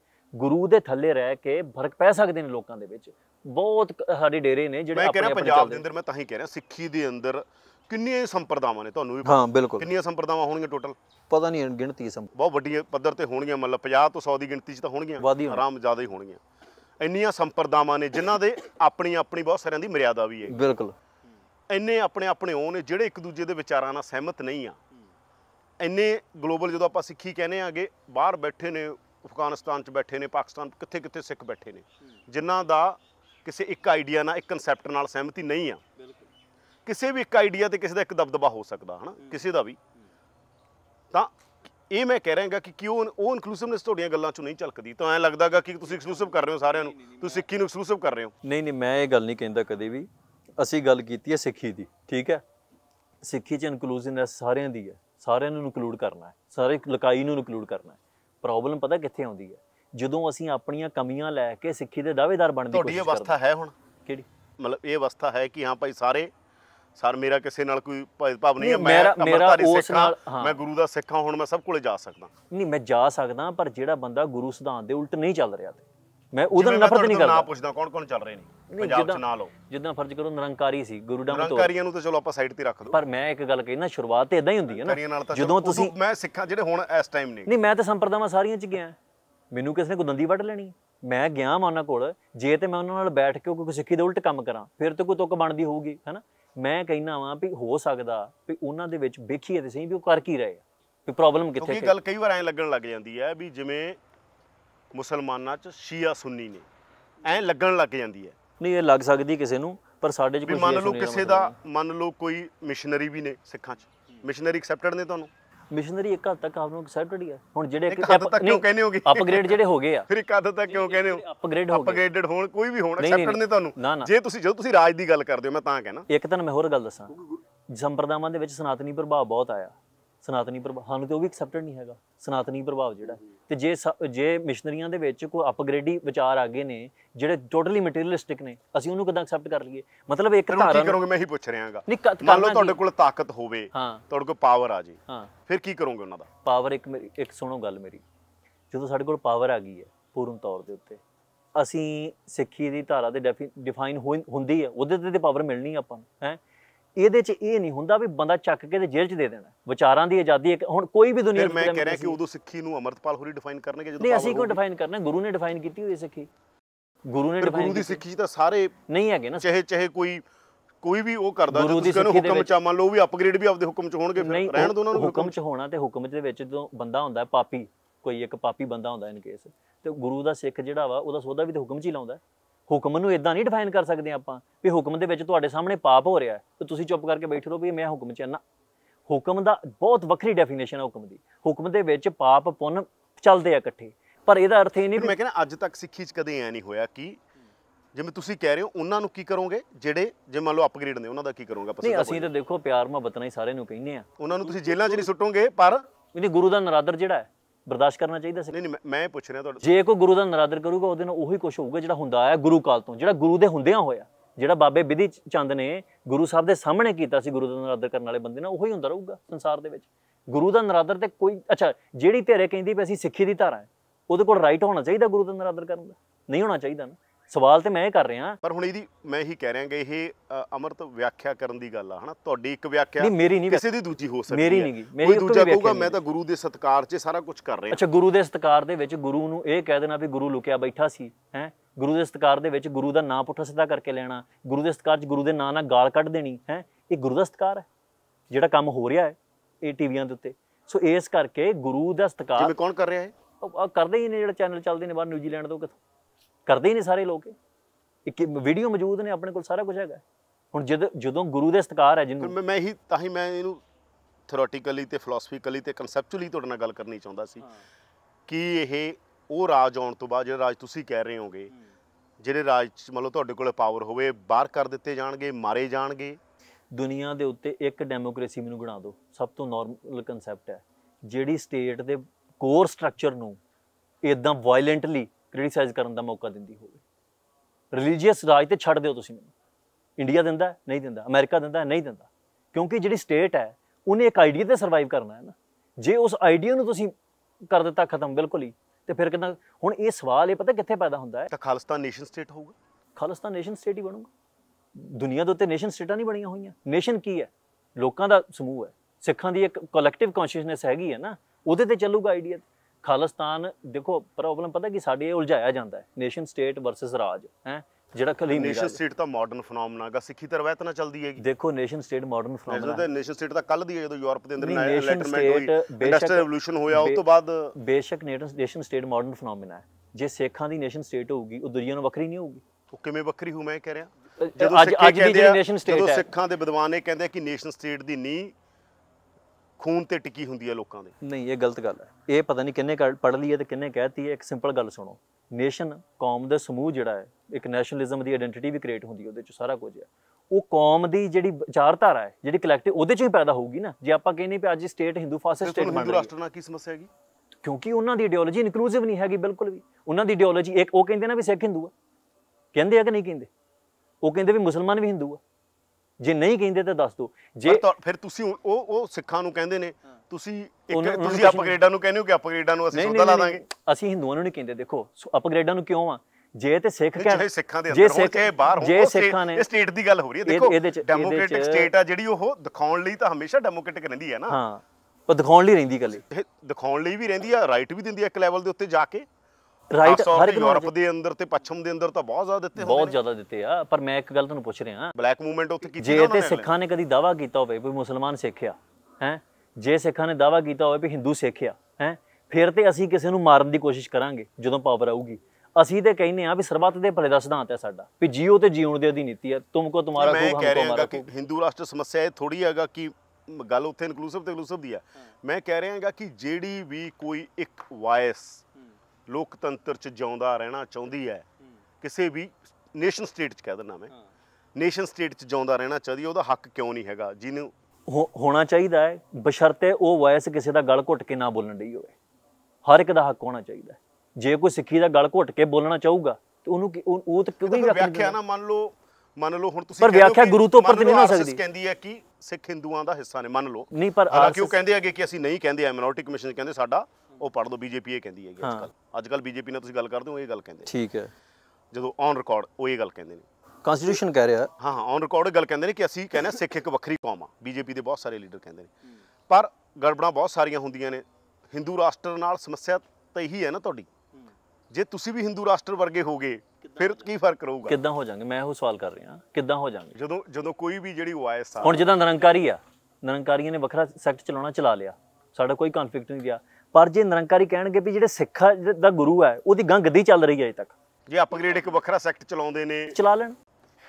ਗੁਰੂ ਦੇ ਥੱਲੇ ਰਹਿ ਕੇ ਫਰਕ ਪੈ ਸਕਦੇ ਨੇ ਲੋਕਾਂ ਦੇ ਵਿੱਚ ਬਹੁਤ ਸਾਡੇ ਡੇਰੇ ਨੇ ਜਿਹੜੇ ਆਪਣੇ ਆਪਣੇ ਪੰਜਾਬ ਦੇ ਅੰਦਰ ਮੈਂ ਤਾਂ ਹੀ ਕਹਿ ਰਿਹਾ ਸਿੱਖੀ ਦੇ ਅੰਦਰ ਕਿੰਨੀਆਂ ਸੰਪਰਦਾਵਾਂ ਨੇ ਤੁਹਾਨੂੰ ਵੀ ਹਾਂ ਬਿਲਕੁਲ ਕਿੰਨੀਆਂ ਸੰਪਰਦਾਵਾਂ ਹੋਣਗੀਆਂ ਟੋਟਲ ਪਤਾ ਨਹੀਂ ਗਿਣਤੀ ਬਹੁਤ ਵੱਡੀ ਪੱਧਰ ਤੇ ਹੋਣਗੀਆਂ ਮਤਲਬ 50 ਤੋਂ 100 ਦੀ ਗਿਣਤੀ 'ਚ ਤਾਂ ਹੋਣਗੀਆਂ ਆਰਾਮ ਜ਼ਿਆਦਾ ਹੀ ਹੋਣਗੀਆਂ ਇੰਨੀਆਂ ਸੰਪਰਦਾਵਾਂ ਨੇ ਜਿਨ੍ਹਾਂ ਦੇ ਆਪਣੀ ਆਪਣੀ ਬਹੁਤ ਸਾਰਿਆਂ ਦੀ ਮਰਿਆਦਾ ਵੀ ਹੈ ਬਿਲਕੁਲ ਇੰਨੇ ਆਪਣੇ ਆਪਣੇ ਉਹ ਨੇ ਜਿਹੜੇ ਇੱਕ ਦੂਜੇ ਦੇ ਵਿਚਾਰਾਂ ਨਾਲ ਸਹਿਮਤ ਨਹੀਂ ਆ ਇੰਨੇ ਗਲੋਬਲ ਜਦੋਂ ਆਪਾਂ ਸਿੱਖੀ ਕਹਿੰਦੇ ਆਗੇ ਬਾਹਰ ਬੈਠੇ ਨੇ ਅਫਗਾਨਿਸਤਾਨ 'ਚ ਬੈਠੇ ਨੇ ਪਾਕਿਸਤਾਨ ਕਿੱਥੇ ਕਿੱਥੇ ਸਿੱਖ ਬੈਠੇ ਨੇ ਜਿਨ੍ਹਾਂ ਦਾ ਕਿਸੇ ਇੱਕ ਆਈਡੀਆ ਨਾਲ ਇੱਕ ਕਨਸੈਪਟ ਨਾਲ ਸਹਿਮਤੀ ਨਹੀਂ ਆ ਕਿਸੇ ਵੀ ਇੱਕ ਆਈਡੀਆ ਤੇ ਕਿਸੇ ਦਾ ਇੱਕ ਦਬਦਬਾ ਹੋ ਸਕਦਾ ਹਨਾ ਕਿਸੇ ਦਾ ਵੀ ਤਾਂ ਇਹ ਮੈਂ ਕਹਿ ਰਹਾਂਗਾ ਕਿ ਕਿਉਂ ਉਹ ਇਨਕਲੂਸਿਵਨੈਸ ਤੁਹਾਡੀਆਂ ਗੱਲਾਂ ਚੋਂ ਨਹੀਂ ਝਲਕਦੀ ਤਾਂ ਐ ਲੱਗਦਾਗਾ ਕਿ ਤੁਸੀਂ ਐਕਸਕਲੂਸਿਵ ਕਰ ਰਹੇ ਹੋ ਸਾਰਿਆਂ ਨੂੰ ਤੁਸੀਂ ਸਿੱਖੀ ਨੂੰ ਐਕਸਕਲੂਸਿਵ ਕਰ ਰਹੇ ਹੋ ਨਹੀਂ ਨਹੀਂ ਮੈਂ ਇਹ ਗੱਲ ਨਹੀਂ ਕਹਿੰਦਾ ਕਦੇ ਵੀ ਅਸੀਂ ਗੱਲ ਕੀਤੀ ਹੈ ਸਿੱਖੀ ਦੀ ਠੀਕ ਹੈ ਸਿੱਖੀ 'ਚ ਇਨਕਲੂਸਿਵਨੈਸ ਸਾਰਿਆਂ ਦੀ ਹੈ ਸਾਰਿਆਂ ਨੂੰ ਇਨਕਲੂਡ ਕਰਨਾ ਹੈ ਸਾਰੇ ਲਕਾਈ ਨੂੰ ਇਨਕਲੂਡ ਕਰਨਾ ਹੈ ਪ੍ਰੋਬਲਮ ਪਤਾ ਕਿੱਥੇ ਆਉਂਦੀ ਹੈ ਜਦੋਂ ਅਸੀਂ ਆਪਣੀਆਂ ਕਮੀਆਂ ਲੈ ਕੇ ਸਿੱਖੀ ਦੇ ਦਾਅਵੇਦਾਰ ਬਣਨ ਦੀ ਕੋਸ਼ਿਸ਼ ਕਰਦੇ ਤੁਹਾਡੀ ਅਵਸਥਾ ਹੈ ਹੁਣ ਕਿਹੜੀ ਮਤਲਬ ਇਹ ਅਵਸਥਾ ਹੈ ਕਿ ਹਾਂ ਭਾਈ ਸਾਰੇ ਸਰ ਮੇਰਾ ਕਿਸੇ ਨਾਲ ਕੋਈ ਭਾਵ ਨਹੀਂ ਹੈ ਮੈਂ ਮੇਰਾ ਉਸ ਨਾਲ ਮੈਂ ਗੁਰੂ ਦਾ ਸਿੱਖ ਹਾਂ ਹੁਣ ਮੈਂ ਸਭ ਕੋਲੇ ਜਾ ਸਕਦਾ ਨਹੀਂ ਮੈਂ ਜਾ ਸਕਦਾ ਪਰ ਜਿਹੜਾ ਬੰਦਾ ਗੁਰੂ ਸਿਧਾਂਤ ਦੇ ਉਲਟ ਨਹੀਂ ਚੱਲ ਰਿਹਾ ਤੇ ਮੈਂ ਉਹਦਾ ਨਫ਼ਰਤ ਨਹੀਂ ਕਰਦਾ ਨਾ ਪੁੱਛਦਾ ਕੌਣ ਕੌਣ ਚੱਲ ਰਹੇ ਨੇ ਪੰਜਾਬ ਚ ਨਾ ਲਓ ਜਿੱਦਾਂ ਫਰਜ਼ ਕਰੋ ਨਿਰੰਕਾਰੀ ਸੀ ਗੁਰੂ ਡੰਗ ਤੋਂ ਨਿਰੰਕਾਰੀਆਂ ਨੂੰ ਤਾਂ ਚਲੋ ਆਪਾਂ ਸਾਈਡ ਤੇ ਰੱਖ ਦੋ ਪਰ ਮੈਂ ਇੱਕ ਗੱਲ ਕਹਿਣਾ ਸ਼ੁਰੂਆਤ ਤੇ ਇਦਾਂ ਹੀ ਹੁੰਦੀ ਹੈ ਨਾ ਜਦੋਂ ਤੁਸੀਂ ਮੈਂ ਸਿੱਖਾਂ ਜਿਹੜੇ ਹੁਣ ਇਸ ਟਾਈਮ ਨੇ ਨਹੀਂ ਮੈਂ ਤਾਂ ਸੰਪਰਦਾਵਾਂ ਸਾਰੀਆਂ ਚ ਗਿਆ ਮੈਨੂੰ ਕਿਸੇ ਨੇ ਕੋਈ ਦੰਦੀ ਵੱਢ ਲੈਣੀ ਮੈਂ ਗਿਆ ਮਾਨਾ ਕੋਲ ਜੇ ਤੇ ਮੈਂ ਉਹਨਾਂ ਨਾਲ ਬੈਠ ਕੇ ਕੋਈ ਸਿੱਖੀ ਦੇ ਉਲਟ ਕੰਮ ਕਰਾਂ ਫਿਰ ਤੇ ਕੋਈ ਤੁੱਕ ਬਣਦੀ ਹੋਊਗੀ ਹੈਨਾ ਮੈਂ ਕਹਿਣਾ ਵਾਂ ਵੀ ਹੋ ਸਕਦਾ ਵੀ ਉਹਨਾਂ ਦੇ ਵਿੱਚ ਵੇਖੀਏ ਤੇ ਸਹੀ ਵੀ ਉਹ ਕਰ ਕੀ ਰਹੇ ਆ ਵੀ ਪ੍ਰੋਬਲਮ ਕਿੱਥੇ ਕਿਉਂਕਿ ਗੱਲ ਕਈ ਵਾਰ ਐਂ ਲੱਗਣ ਲੱਗ ਜਾਂਦੀ ਹੈ ਵੀ ਜਿਵੇਂ ਮੁਸਲਮਾਨਾਂ 'ਚ ਸ਼ੀਆ ਸੁੰਨੀ ਨੇ ਐ ਲੱਗਣ ਲੱਗ ਜਾਂਦੀ ਹੈ ਨਹੀਂ ਇਹ ਲੱਗ ਸਕਦੀ ਕਿਸੇ ਨੂੰ ਪਰ ਸਾਡੇ 'ਚ ਕੋਈ ਮੰਨ ਲਓ ਕਿਸੇ ਦਾ ਮੰਨ ਲਓ ਕੋਈ ਮਿਸ਼ਨਰੀ ਵੀ ਨੇ ਸਿੱਖਾਂ 'ਚ ਮਿਸ਼ਨਰੀ ਐਕਸੈਪਟਡ ਨੇ ਤੁਹਾਨੂੰ ਮਿਸ਼ਨਰੀ ਇੱਕ ਹੱਦ ਤੱਕ ਆਪ ਨੂੰ ਐਕਸੈਪਟਡ ਆ ਹੁਣ ਜਿਹੜੇ ਇੱਕ ਹੱਦ ਤੱਕ ਕਿਉਂ ਕਹਿੰਦੇ ਹੋਗੇ ਅਪਗ੍ਰੇਡ ਜਿਹੜੇ ਹੋ ਗਏ ਆ ਫਿਰ ਇੱਕ ਹੱਦ ਤੱਕ ਕਿਉਂ ਕਹਿੰਦੇ ਹੋ ਅਪਗ੍ਰੇਡ ਹੋ ਗਏ ਅਪਗ੍ਰੇਡਡ ਹੋਣ ਕੋਈ ਵੀ ਹੋਣ ਐਕਸੈਪਟਡ ਨੇ ਤੁਹਾਨੂੰ ਜੇ ਤੁਸੀਂ ਜਦੋਂ ਤੁਸੀਂ ਰਾਜ ਦੀ ਗੱਲ ਕਰਦੇ ਹੋ ਮੈਂ ਤਾਂ ਕਹਿਣਾ ਇੱਕ ਤਾਂ ਮੈਂ ਹੋਰ ਗੱਲ ਦੱਸਾਂ ਸੰਪਰਦਾਵਾਂ ਦੇ ਵਿੱਚ ਸਨਾਤਨੀ ਪ੍ਰਭਾਵ ਬਹੁਤ ਆਇਆ ਸਨਾਤਨੀ ਪ੍ਰਭਾਵ ਸਾਨੂੰ ਤੇ ਉਹ ਵੀ ਐਕਸੈਪਟਡ ਨਹੀਂ ਹੈਗਾ ਸਨਾਤਨੀ ਪ੍ਰਭਾਵ ਜਿਹੜਾ ਤੇ ਜੇ ਜੇ ਮਿਸ਼ਨਰੀਆਂ ਦੇ ਵਿੱਚ ਕੋਈ ਅਪਗ੍ਰੇਡੀ ਵਿਚਾਰ ਆ ਗਏ ਨੇ ਜਿਹੜੇ ਟੋਟਲੀ ਮਟੀਰੀਅਲਿਸਟਿਕ ਨੇ ਅਸੀਂ ਉਹਨੂੰ ਕਿਦਾਂ ਐਕਸੈਪਟ ਕਰ ਲਈਏ ਮਤਲਬ ਇੱਕ ਧਾਰਾ ਕੀ ਕਰੋਗੇ ਮੈਂ ਹੀ ਪੁੱਛ ਰਿਹਾਗਾ ਮੰਨ ਲਓ ਤੁਹਾਡੇ ਕੋਲ ਤਾਕਤ ਹੋਵੇ ਤੁਹਾਡੇ ਕੋਲ ਪਾਵਰ ਆ ਜੇ ਫਿਰ ਕੀ ਕਰੋਗੇ ਉਹਨਾਂ ਦਾ ਪਾਵਰ ਇੱਕ ਇੱਕ ਸੁਣੋ ਗੱਲ ਮੇਰੀ ਜਦੋਂ ਸਾਡੇ ਕੋਲ ਪਾਵਰ ਆ ਗਈ ਹੈ ਪੂਰਨ ਤੌਰ ਦੇ ਉੱਤੇ ਅਸੀਂ ਸਿੱਖੀ ਦੀ ਧਾਰਾ ਦੇ ਡਿਫਾਈਨ ਹੁੰਦੀ ਹੈ ਉਹਦੇ ਤੇ ਪਾਵਰ ਮਿਲਣੀ ਆਪਾਂ ਨੂੰ ਹੈ ਇਹਦੇ 'ਚ ਇਹ ਨਹੀਂ ਹੁੰਦਾ ਵੀ ਬੰਦਾ ਚੱਕ ਕੇ ਤੇ ਜੇਲ੍ਹ 'ਚ ਦੇ ਦੇਣਾ ਵਿਚਾਰਾਂ ਦੀ ਆਜ਼ਾਦੀ ਇੱਕ ਹੁਣ ਕੋਈ ਵੀ ਦੁਨੀਆ ਮੈਂ ਕਹਿ ਰਿਹਾ ਕਿ ਉਦੋਂ ਸਿੱਖੀ ਨੂੰ ਅਮਰਤਪਾਲ ਹੋਰੀ ਡਿਫਾਈਨ ਕਰਨਗੇ ਜਦੋਂ ਨਹੀਂ ਅਸੀਂ ਕਿਉਂ ਡਿਫਾਈਨ ਕਰਨਾ ਗੁਰੂ ਨੇ ਡਿਫਾਈਨ ਕੀਤੀ ਹੋਈ ਸਿੱਖੀ ਗੁਰੂ ਨੇ ਡਿਫਾਈਨ ਗੁਰੂ ਦੀ ਸਿੱਖੀ ਤਾਂ ਸਾਰੇ ਨਹੀਂ ਹੈਗੇ ਨਾ ਚਾਹੇ ਚਾਹੇ ਕੋਈ ਕੋਈ ਵੀ ਉਹ ਕਰਦਾ ਤੁਸੀਂ ਕਹਿੰਦੇ ਹੁਕਮ ਚ ਮੰਨ ਲਓ ਵੀ ਅਪਗ੍ਰੇਡ ਵੀ ਆਪਦੇ ਹੁਕਮ ਚ ਹੋਣਗੇ ਫਿਰ ਰਹਿਣ ਦੋ ਉਹਨਾਂ ਨੂੰ ਹੁਕਮ ਚ ਹੋਣਾ ਤੇ ਹੁਕਮ ਦੇ ਵਿੱਚ ਜਦੋਂ ਬੰਦਾ ਹੁੰਦਾ ਹੈ ਪਾਪੀ ਕੋਈ ਇੱਕ ਪਾਪੀ ਬੰਦਾ ਹੁੰਦਾ ਇਨ ਕੇਸ ਤੇ ਗੁਰੂ ਦਾ ਸਿੱਖ ਜਿਹੜਾ ਵਾ ਉਹਦਾ ਸੋਧਾ ਵੀ ਤੇ ਹੁਕਮ ਚ ਹੀ ਲਾਉਂਦਾ ਹੁਕਮ ਨੂੰ ਇਦਾਂ ਨਹੀਂ ਡਿਫਾਈਨ ਕਰ ਸਕਦੇ ਆਪਾਂ ਵੀ ਹੁਕਮ ਦੇ ਵਿੱਚ ਤੁਹਾਡੇ ਸਾਹਮਣੇ ਪਾਪ ਹੋ ਰਿਹਾ ਤੇ ਤੁਸੀਂ ਚੁੱਪ ਕਰਕੇ ਬੈਠੇ ਰਹੋ ਵੀ ਮੈਂ ਹੁਕਮ 'ਚ ਨਾ ਹੁਕਮ ਦਾ ਬਹੁਤ ਵੱਖਰੀ ਡੈਫੀਨੇਸ਼ਨ ਹੈ ਹੁਕਮ ਦੀ ਹੁਕਮ ਦੇ ਵਿੱਚ ਪਾਪ ਪੁੰਨ ਚੱਲਦੇ ਆ ਇਕੱਠੇ ਪਰ ਇਹਦਾ ਅਰਥ ਇਹ ਨਹੀਂ ਮੈਂ ਕਹਿੰਦਾ ਅੱਜ ਤੱਕ ਸਿੱਖੀ 'ਚ ਕਦੇ ਐ ਨਹੀਂ ਹੋਇਆ ਕਿ ਜਿਵੇਂ ਤੁਸੀਂ ਕਹਿ ਰਹੇ ਹੋ ਉਹਨਾਂ ਨੂੰ ਕੀ ਕਰੋਗੇ ਜਿਹੜੇ ਜੇ ਮੰਨ ਲਓ ਅਪਗ੍ਰੇਡ ਨੇ ਉਹਨਾਂ ਦਾ ਕੀ ਕਰੋਗੇ ਨਹੀਂ ਅਸੀਂ ਤਾਂ ਦੇਖੋ ਪਿਆਰ ਮੁਹੱਬਤ ਨਾਲ ਹੀ ਸਾਰੇ ਨੂੰ ਕਹਿੰਦੇ ਆ ਉਹਨਾਂ ਨੂੰ ਤੁਸੀਂ ਜੇਲ੍ਹਾਂ 'ਚ ਨਹੀਂ ਸੁੱਟੋਗੇ ਪਰ ਇਹਨੇ ਗੁਰੂ ਦਾ ਨਰਾਦਰ ਜਿਹੜਾ ਹੈ ਬਰਦਾਸ਼ਤ ਕਰਨਾ ਚਾਹੀਦਾ ਸੀ ਨਹੀਂ ਨਹੀਂ ਮੈਂ ਪੁੱਛ ਰਿਹਾ ਤੁਹਾਡੇ ਜੇ ਕੋਈ ਗੁਰੂ ਦਾ ਨਰਾਦਰ ਕਰੂਗਾ ਉਹਦੇ ਨਾਲ ਉਹੀ ਕੁਝ ਹੋਊਗਾ ਜਿਹੜਾ ਹੁੰਦਾ ਆਇਆ ਗੁਰੂ ਕਾਲ ਤੋਂ ਜਿਹੜਾ ਗੁਰੂ ਦੇ ਹੁੰਦਿਆਂ ਹੋਇਆ ਜਿਹੜਾ ਬਾਬੇ ਬਿਧੀ ਚੰਦ ਨੇ ਗੁਰੂ ਸਾਹਿਬ ਦੇ ਸਾਹਮਣੇ ਕੀਤਾ ਸੀ ਗੁਰੂ ਦਾ ਨਰਾਦਰ ਕਰਨ ਵਾਲੇ ਬੰਦੇ ਨਾਲ ਉਹੀ ਹੁੰਦਾ ਰਹੂਗਾ ਸੰਸਾਰ ਦੇ ਵਿੱਚ ਗੁਰੂ ਦਾ ਨਰਾਦਰ ਤੇ ਕੋਈ ਅੱਛਾ ਜਿਹੜੀ ਤੇਰੇ ਕਹਿੰਦੀ ਵੀ ਅਸੀਂ ਸਿੱਖੀ ਦੀ ਧਾਰਾ ਹੈ ਉਹਦੇ ਕੋਲ ਰਾਈਟ ਹੋਣਾ ਚਾਹੀਦਾ ਗੁਰੂ ਦਾ ਨਰਾਦਰ ਕਰਨ ਦਾ ਨਹੀਂ ਹੋਣਾ ਚਾਹੀਦਾ ਨਾ ਸਵਾਲ ਤੇ ਮੈਂ ਇਹ ਕਰ ਰਿਹਾ ਪਰ ਹੁਣ ਇਹਦੀ ਮੈਂ ਇਹੀ ਕਹਿ ਰਿਹਾ ਕਿ ਇਹ ਅਮਰਤ ਵਿਆਖਿਆ ਕਰਨ ਦੀ ਗੱਲ ਆ ਹਨਾ ਤੁਹਾਡੀ ਇੱਕ ਵਿਆਖਿਆ ਨਹੀਂ ਮੇਰੀ ਨਹੀਂ ਕਿਸੇ ਦੀ ਦੂਜੀ ਹੋ ਸਕਦੀ ਮੇਰੀ ਨਹੀਂਗੀ ਮੇਰੀ ਕੋਈ ਦੂਜਾ ਕਹੂਗਾ ਮੈਂ ਤਾਂ ਗੁਰੂ ਦੇ ਸਤਕਾਰ 'ਚ ਸਾਰਾ ਕੁਝ ਕਰ ਰਿਹਾ ਅੱਛਾ ਗੁਰੂ ਦੇ ਸਤਕਾਰ ਦੇ ਵਿੱਚ ਗੁਰੂ ਨੂੰ ਇਹ ਕਹਿ ਦੇਣਾ ਵੀ ਗੁਰੂ ਲੁਕਿਆ ਬੈਠਾ ਸੀ ਹੈ ਗੁਰੂ ਦੇ ਸਤਕਾਰ ਦੇ ਵਿੱਚ ਗੁਰੂ ਦਾ ਨਾਂ ਪੁੱਠਾ ਸਿੱਧਾ ਕਰਕੇ ਲੈਣਾ ਗੁਰੂ ਦੇ ਸਤਕਾਰ 'ਚ ਗੁਰੂ ਦੇ ਨਾਂ ਨਾਲ ਗਾਲ ਕੱਢ ਦੇਣੀ ਹੈ ਇਹ ਗੁਰੂ ਦਾ ਸਤਕਾਰ ਹੈ ਜਿਹੜਾ ਕੰਮ ਹੋ ਰਿਹਾ ਹੈ ਇਹ ਟੀਵੀਆਂ ਦੇ ਉੱਤੇ ਸੋ ਇਸ ਕਰਕੇ ਗੁਰੂ ਦਾ ਸਤਕਾਰ ਜਿਵੇਂ ਕੌਣ ਕਰ ਰਿਹਾ ਹੈ ਕਰਦੇ ਹੀ ਨੇ ਜਿਹੜਾ ਚੈਨਲ ਚੱਲਦੇ ਨੇ ਬਾਹਰ ਨਿਊਜ਼ੀਲੈਂਡ ਤੋਂ ਕਿਥੋਂ ਕਰਦੇ ਹੀ ਨਹੀਂ ਸਾਰੇ ਲੋਕ ਇੱਕ ਵੀਡੀਓ ਮੌਜੂਦ ਨੇ ਆਪਣੇ ਕੋਲ ਸਾਰਾ ਕੁਝ ਹੈਗਾ ਹੁਣ ਜਦ ਜਦੋਂ ਗੁਰੂ ਦੇ ਸਤਕਾਰ ਹੈ ਜਿਹਨੂੰ ਮੈਂ ਹੀ ਤਾਂ ਹੀ ਮੈਂ ਇਹਨੂੰ ਥਿਓਰੀਟਿਕਲੀ ਤੇ ਫਿਲਾਸਫੀਕਲੀ ਤੇ ਕਨਸੈਪਚੁਅਲੀ ਤੁਹਾਡੇ ਨਾਲ ਗੱਲ ਕਰਨੀ ਚਾਹੁੰਦਾ ਸੀ ਕਿ ਇਹ ਉਹ ਰਾਜ ਆਉਣ ਤੋਂ ਬਾਅਦ ਜਿਹੜਾ ਰਾਜ ਤੁਸੀਂ ਕਹਿ ਰਹੇ ਹੋਗੇ ਜਿਹੜੇ ਰਾਜ ਚ ਮੰਨ ਲਓ ਤੁਹਾਡੇ ਕੋਲ ਪਾਵਰ ਹੋਵੇ ਬਾਹਰ ਕਰ ਦਿੱਤੇ ਜਾਣਗੇ ਮਾਰੇ ਜਾਣਗੇ ਦੁਨੀਆ ਦੇ ਉੱਤੇ ਇੱਕ ਡੈਮੋਕ੍ਰੇਸੀ ਮੈਨੂੰ ਗਣਾ ਦਿਓ ਸਭ ਤੋਂ ਨਾਰਮਲ ਕਨਸੈਪਟ ਹੈ ਜਿਹੜੀ ਸਟੇਟ ਦੇ ਕੋਰ ਸਟਰਕਚਰ ਨੂੰ ਇਦਾਂ ਵਾਇਲੈਂਟਲੀ ਕ੍ਰਿਟਿਸਾਈਜ਼ ਕਰਨ ਦਾ ਮੌਕਾ ਦਿੰਦੀ ਹੋਵੇ ਰਿਲੀਜੀਅਸ ਰਾਜ ਤੇ ਛੱਡ ਦਿਓ ਤੁਸੀਂ ਮੈਨੂੰ ਇੰਡੀਆ ਦਿੰਦਾ ਨਹੀਂ ਦਿੰਦਾ ਅਮਰੀਕਾ ਦਿੰਦਾ ਨਹੀਂ ਦਿੰਦਾ ਕਿਉਂਕਿ ਜਿਹੜੀ ਸਟੇਟ ਹੈ ਉਹਨੇ ਇੱਕ ਆਈਡੀਆ ਤੇ ਸਰਵਾਈਵ ਕਰਨਾ ਹੈ ਨਾ ਜੇ ਉਸ ਆਈਡੀਆ ਨੂੰ ਤੁਸੀਂ ਕਰ ਦਿੱਤਾ ਖਤਮ ਬਿਲਕੁਲ ਹੀ ਤੇ ਫਿਰ ਕਿੰਨਾ ਹੁਣ ਇਹ ਸਵਾਲ ਇਹ ਪਤਾ ਕਿੱਥੇ ਪੈਦਾ ਹੁੰਦਾ ਹੈ ਤਾਂ ਖਾਲਿਸਤਾਨ ਨੇਸ਼ਨ ਸਟੇਟ ਹੋਊਗਾ ਖਾਲਿਸਤਾਨ ਨੇਸ਼ਨ ਸਟੇਟ ਹੀ ਬਣੂਗਾ ਦੁਨੀਆ ਦੇ ਉੱਤੇ ਨੇਸ਼ਨ ਸਟੇਟਾਂ ਨਹੀਂ ਬਣੀਆਂ ਹੋਈਆਂ ਨੇਸ਼ਨ ਕੀ ਹੈ ਲੋਕਾਂ ਦਾ ਸਮੂਹ ਹੈ ਸਿੱਖਾਂ ਦੀ ਇੱਕ ਕਲੈਕਟਿਵ ਕੌਨਸ਼ੀਅਸਨੈਸ ਹੈਗੀ ਹੈ ਨਾ ਉਹਦੇ ਤੇ ਚੱਲੂਗਾ ਆਈਡੀਆ ਖਾਲਿਸਤਾਨ ਦੇਖੋ ਪ੍ਰੋਬਲਮ ਪਤਾ ਕਿ ਸਾਡੇ ਇਹ ਉਲਝਾਇਆ ਜਾਂਦਾ ਹੈ ਨੇਸ਼ਨ ਸਟੇਟ ਵਰਸਸ ਰਾਜ ਹੈ ਜਿਹੜਾ ਕਲੀਮ ਨੇਸ਼ਨ ਸਟੇਟ ਤਾਂ ਮਾਡਰਨ ਫੀਨੋਮਨਾ ਹੈਗਾ ਸਿੱਖੀ ਤੇ ਰਵਾਇਤ ਨਾਲ ਚੱਲਦੀ ਹੈਗੀ ਦੇਖੋ ਨੇਸ਼ਨ ਸਟੇਟ ਮਾਡਰਨ ਫੀਨੋਮਨਾ ਜਦੋਂ ਨੇਸ਼ਨ ਸਟੇਟ ਤਾਂ ਕੱਲ ਦੀ ਹੈ ਜਦੋਂ ਯੂਰਪ ਦੇ ਅੰਦਰ ਲੈਟਰਮੈਂਟ ਹੋਈ ਇੰਡਸਟਰੀ ਰੈਵੋਲੂਸ਼ਨ ਹੋਇਆ ਉਸ ਤੋਂ ਬਾਅਦ ਬੇਸ਼ੱਕ ਨੇਸ਼ਨ ਸਟੇਟ ਮਾਡਰਨ ਫੀਨੋਮਨਾ ਹੈ ਜੇ ਸੇਖਾਂ ਦੀ ਨੇਸ਼ਨ ਸਟੇਟ ਹੋਊਗੀ ਉਹ ਦੁਨੀਆ ਨੂੰ ਵੱਖਰੀ ਨਹੀਂ ਹੋਊਗੀ ਉਹ ਕਿਵੇਂ ਵੱਖਰੀ ਹੋ ਮੈਂ ਕਹਿ ਰਿਹਾ ਜਦੋਂ ਅੱਜ ਅੱਜ ਦੀ ਨੇਸ਼ਨ ਸਟੇਟ ਹੈ ਜਦੋਂ ਸਿੱਖਾਂ ਦੇ ਵਿਦਵਾਨ ਇਹ ਕਹਿੰਦੇ ਕਿ ਨੇਸ਼ਨ ਸਟੇਟ ਦੀ ਨਹੀਂ ਖੂਨ ਤੇ ਟਿੱਕੀ ਹੁੰਦੀ ਹੈ ਲੋਕਾਂ ਦੇ ਨਹੀਂ ਇਹ ਗਲਤ ਗੱਲ ਹੈ ਇਹ ਪਤਾ ਨਹੀਂ ਕਿੰਨੇ ਪੜ ਲਈ ਹੈ ਤੇ ਕਿੰਨੇ ਕਹਿਤੀ ਹੈ ਇੱਕ ਸਿੰਪਲ ਗੱਲ ਸੁਣੋ ਨੇਸ਼ਨ ਕੌਮ ਦਾ ਸਮੂਹ ਜਿਹੜਾ ਹੈ ਇੱਕ ਨੈਸ਼ਨਲਿਜ਼ਮ ਦੀ ਆਇਡੈਂਟੀਟੀ ਵੀ ਕ੍ਰੀਏਟ ਹੁੰਦੀ ਹੈ ਉਹਦੇ ਚ ਸਾਰਾ ਕੁਝ ਹੈ ਉਹ ਕੌਮ ਦੀ ਜਿਹੜੀ ਵਿਚਾਰਧਾਰਾ ਹੈ ਜਿਹੜੀ ਕਲੈਕਟਿਵ ਉਹਦੇ ਚ ਹੀ ਪੈਦਾ ਹੋਊਗੀ ਨਾ ਜੇ ਆਪਾਂ ਕਹਿੰਨੇ ਪਿਆ ਅੱਜ ਸਟੇਟ ਹਿੰਦੂ ਫਾਸਿਸਟ ਸਟੇਟ ਬਣ ਰਹੀ ਹੈ ਰਾਸ਼ਟਰ ਨਾਲ ਕੀ ਸਮੱਸਿਆ ਹੈਗੀ ਕਿਉਂਕਿ ਉਹਨਾਂ ਦੀ ਆਈਡੀਓਲੋਜੀ ਇਨਕਲੂਸਿਵ ਨਹੀਂ ਹੈਗੀ ਬਿਲਕੁਲ ਵੀ ਉਹਨਾਂ ਦੀ ਆਈਡੀਓਲੋਜੀ ਇੱਕ ਉਹ ਕਹਿੰਦੇ ਨਾ ਵੀ ਸਿੱਖ ਹਿੰਦੂ ਆ ਕਹਿੰਦੇ ਆ ਕਿ ਨਹੀਂ ਕਹਿੰਦੇ ਉਹ ਕਹਿੰਦੇ ਵੀ ਮੁਸਲਮਾਨ ਵੀ ਹਿੰਦੂ ਆ ਜੇ ਨਹੀਂ ਕਹਿੰਦੇ ਤਾਂ ਦੱਸ ਦੋ ਜੇ ਫਿਰ ਤੁਸੀਂ ਉਹ ਉਹ ਸਿੱਖਾਂ ਨੂੰ ਕਹਿੰਦੇ ਨੇ ਤੁਸੀਂ ਇੱਕ ਤੁਸੀਂ ਅਪਗ੍ਰੇਡਾਂ ਨੂੰ ਕਹਿੰਦੇ ਹੋ ਕਿ ਅਪਗ੍ਰੇਡਾਂ ਨੂੰ ਅਸੀਂ ਸੌਦਾ ਲਾ ਦਾਂਗੇ ਅਸੀਂ ਹਿੰਦੂਆਂ ਨੂੰ ਨਹੀਂ ਕਹਿੰਦੇ ਦੇਖੋ ਅਪਗ੍ਰੇਡਾਂ ਨੂੰ ਕਿਉਂ ਆ ਜੇ ਤੇ ਸਿੱਖ ਜੇ ਸਿੱਖਾਂ ਦੇ ਅੰਦਰ ਕੇ ਬਾਹਰ ਹੋ ਕੇ ਸਿੱਖਾਂ ਨੇ ਇਹ ਸਟੇਟ ਦੀ ਗੱਲ ਹੋ ਰਹੀ ਹੈ ਦੇਖੋ ਡੈਮੋਕ੍ਰੇਟਿਕ ਸਟੇਟ ਆ ਜਿਹੜੀ ਉਹ ਦਿਖਾਉਣ ਲਈ ਤਾਂ ਹਮੇਸ਼ਾ ਡੈਮੋਕ੍ਰੇਟਿਕ ਰਹਿੰਦੀ ਹੈ ਨਾ ਹਾਂ ਉਹ ਦਿਖਾਉਣ ਲਈ ਰਹਿੰਦੀ ਗੱਲ ਦਿਖਾਉਣ ਲਈ ਵੀ ਰਹਿੰਦੀ ਆ ਰਾਈਟ ਵੀ ਦਿੰਦੀ ਆ ਇੱਕ ਲੈਵਲ ਦੇ ਉੱਤੇ ਜਾ ਕੇ ਰਾਈਟ ਹਰ ਇੱਕ ਯੂਰਪ ਦੇ ਅੰਦਰ ਤੇ ਪੱਛਮ ਦੇ ਅੰਦਰ ਤਾਂ ਬਹੁਤ ਜ਼ਿਆਦਾ ਦਿੱਤੇ ਹੁੰਦੇ ਬਹੁਤ ਜ਼ਿਆਦਾ ਦਿੱਤੇ ਆ ਪਰ ਮੈਂ ਇੱਕ ਗੱਲ ਤੁਹਾਨੂੰ ਪੁੱਛ ਰਿਹਾ ਬਲੈਕ ਮੂਵਮੈਂਟ ਉੱਥੇ ਕੀ ਜੇ ਤੇ ਸਿੱਖਾਂ ਨੇ ਕਦੀ ਦਾਵਾ ਕੀਤਾ ਹੋਵੇ ਵੀ ਮੁਸਲਮਾਨ ਸਿੱਖਿਆ ਹੈ ਜੇ ਸਿੱਖਾਂ ਨੇ ਦਾਵਾ ਕੀਤਾ ਹੋਵੇ ਵੀ ਹਿੰਦੂ ਸਿੱਖਿਆ ਹੈ ਫਿਰ ਤੇ ਅਸੀਂ ਕਿਸੇ ਨੂੰ ਮਾਰਨ ਦੀ ਕੋਸ਼ਿਸ਼ ਕਰਾਂਗੇ ਜਦੋਂ ਪਾਵਰ ਆਊਗੀ ਅਸੀਂ ਤੇ ਕਹਿੰਨੇ ਆ ਵੀ ਸਰਬੱਤ ਦੇ ਭਲੇ ਦਾ ਸਿਧਾਂਤ ਹੈ ਸਾਡਾ ਵੀ ਜੀਓ ਤੇ ਜੀਉਣ ਦੇ ਅਧੀਨ ਨੀਤੀ ਆ ਤੁਮ ਕੋ ਤੁਹਾਡਾ ਕੋ ਹਮ ਕੋ ਮਾਰਾ ਕੋ ਹਿੰਦੂ ਰਾਸ਼ਟਰ ਸਮੱਸਿਆ ਇਹ ਥੋੜੀ ਹੈਗਾ ਕਿ ਗੱਲ ਉੱਥੇ ਇਨਕਲੂਸਿਵ ਤੇ ਇਨਕਲੂਸਿਵ ਦੀ ਆ ਮੈਂ ਕਹਿ ਰਿਹਾ ਹਾਂਗਾ ਕਿ ਜਿਹੜੀ ਵੀ ਕੋਈ ਇੱਕ ਵਾਇਸ ਲੋਕਤੰਤਰ 'ਚ ਜਿਉਂਦਾ ਰਹਿਣਾ ਚਾਹੁੰਦੀ ਹੈ ਕਿਸੇ ਵੀ ਨੇਸ਼ਨ ਸਟੇਟ 'ਚ ਕਹਿ ਦਿੰਦਾ ਮੈਂ ਨੇਸ਼ਨ ਸਟੇਟ 'ਚ ਜਿਉਂਦਾ ਰਹਿਣਾ ਚਾਹੀਦੀ ਉਹਦਾ ਹੱਕ ਕਿਉਂ ਨਹੀਂ ਹੈਗਾ ਜਿਹਨੂੰ ਹੋਣਾ ਚਾਹੀਦਾ ਹੈ ਬਸ਼ਰਤੇ ਉਹ ਵਾਇਸ ਕਿਸੇ ਦਾ ਗਲ ਘੁੱਟ ਕੇ ਨਾ ਬੋਲਣ ਦੀ ਹੋਵੇ ਹਰ ਇੱਕ ਦਾ ਹੱਕ ਹੋਣਾ ਚਾਹੀਦਾ ਜੇ ਕੋਈ ਸਿੱਖੀ ਦਾ ਗਲ ਘੁੱਟ ਕੇ ਬੋਲਣਾ ਚਾਹੂਗਾ ਤੇ ਉਹਨੂੰ ਉਹ ਤਾਂ ਕਿਉਂ ਕਿਉਂਕਿ ਵਿਆਖਿਆ ਨਾ ਮੰਨ ਲਓ ਮੰਨ ਲਓ ਹੁਣ ਤੁਸੀਂ ਪਰ ਵਿਆਖਿਆ ਗੁਰੂ ਤੋਂ ਉੱਪਰ ਨਹੀਂ ਹੋ ਸਕਦੀ ਕਹਿੰਦੀ ਹੈ ਕਿ ਸਿੱਖ ਹਿੰਦੂਆਂ ਦਾ ਹਿੱਸਾ ਨੇ ਮੰਨ ਲਓ ਨਹੀਂ ਪਰ ਆ ਕਿਉਂ ਕਹਿੰਦੇ ਹੈਗੇ ਕਿ ਅਸੀਂ ਨਹੀਂ ਕਹਿੰਦੇ ਮਾਈਨੋਰਟੀ ਕਮਿਸ਼ਨ ਕਹਿੰਦੇ ਸਾਡਾ ਉਹ ਪੜ ਲਓ ਬੀਜੇਪੀ ਇਹ ਕਹਿੰਦੀ ਹੈਗੀ ਅੱਜ ਕੱਲ ਅੱਜ ਕੱਲ ਬੀਜੇਪੀ ਨਾਲ ਤੁਸੀਂ ਗੱਲ ਕਰਦੇ ਹੋ ਇਹ ਗੱਲ ਕਹਿੰਦੇ ਠੀਕ ਹੈ ਜਦੋਂ ਔਨ ਰਿਕਾਰਡ ਉਹ ਇਹ ਗੱਲ ਕਹਿੰਦੇ ਨੇ ਕਨਸਟੀਟਿਊਸ਼ਨ ਕਹਿ ਰਿਹਾ ਹਾਂ ਹਾਂ ਔਨ ਰਿਕਾਰਡ ਗੱਲ ਕਹਿੰਦੇ ਨੇ ਕਿ ਅਸੀਂ ਕਹਿੰਦੇ ਸਿੱਖ ਇੱਕ ਵੱਖਰੀ ਕੌਮ ਆ ਬੀਜੇਪੀ ਦੇ ਬਹੁਤ ਸਾਰੇ ਲੀਡਰ ਕਹਿੰਦੇ ਨੇ ਪਰ ਗੜਬੜਾਂ ਬਹੁਤ ਸਾਰੀਆਂ ਹੁੰਦੀਆਂ ਨੇ ਹਿੰਦੂ ਰਾਸ਼ਟਰ ਨਾਲ ਸਮੱਸਿਆ ਤਾਂ ਇਹੀ ਹੈ ਨਾ ਤੁਹਾਡੀ ਜੇ ਤੁਸੀਂ ਵੀ ਹਿੰਦੂ ਰਾਸ਼ਟਰ ਵਰਗੇ ਹੋਗੇ ਫਿਰ ਕੀ ਫਰਕ ਰਹੂਗਾ ਕਿੱਦਾਂ ਹੋ ਜਾਗੇ ਮੈਂ ਉਹ ਸਵਾਲ ਕਰ ਰਿਹਾ ਕਿੱਦਾਂ ਹੋ ਜਾਗੇ ਜਦੋਂ ਜਦੋਂ ਕੋਈ ਵੀ ਜਿਹੜੀ ਵਾਇਸ ਆ ਹੁਣ ਜਿੱਦਾਂ ਨਿਰੰਕਾਰੀ ਆ ਨਿਰੰਕਾਰੀਆਂ ਨੇ ਵੱਖਰਾ ਸੈਕਟ ਚਲਾਉਣਾ ਚਲਾ ਲਿਆ ਸਾਡਾ ਕੋਈ ਕਨਫਲਿਕਟ ਨਹੀਂ ਗਿਆ ਪਰ ਜੇ ਨਿਰੰਕਾਰੀ ਕਹਿਣਗੇ ਵੀ ਜਿਹੜੇ ਸਿੱਖ ਦਾ ਗੁਰੂ ਹੈ ਉਹਦੀ ਗੰਗ ਦੀ ਚੱਲ ਰਹੀ ਹੈ ਅਜੇ ਤੱਕ ਜੇ ਅਪਗ੍ਰੇਡ ਇੱਕ ਵੱਖਰਾ ਸੈਕਟ ਚਲਾਉਂਦੇ ਨੇ ਚਲਾ ਲੈਣ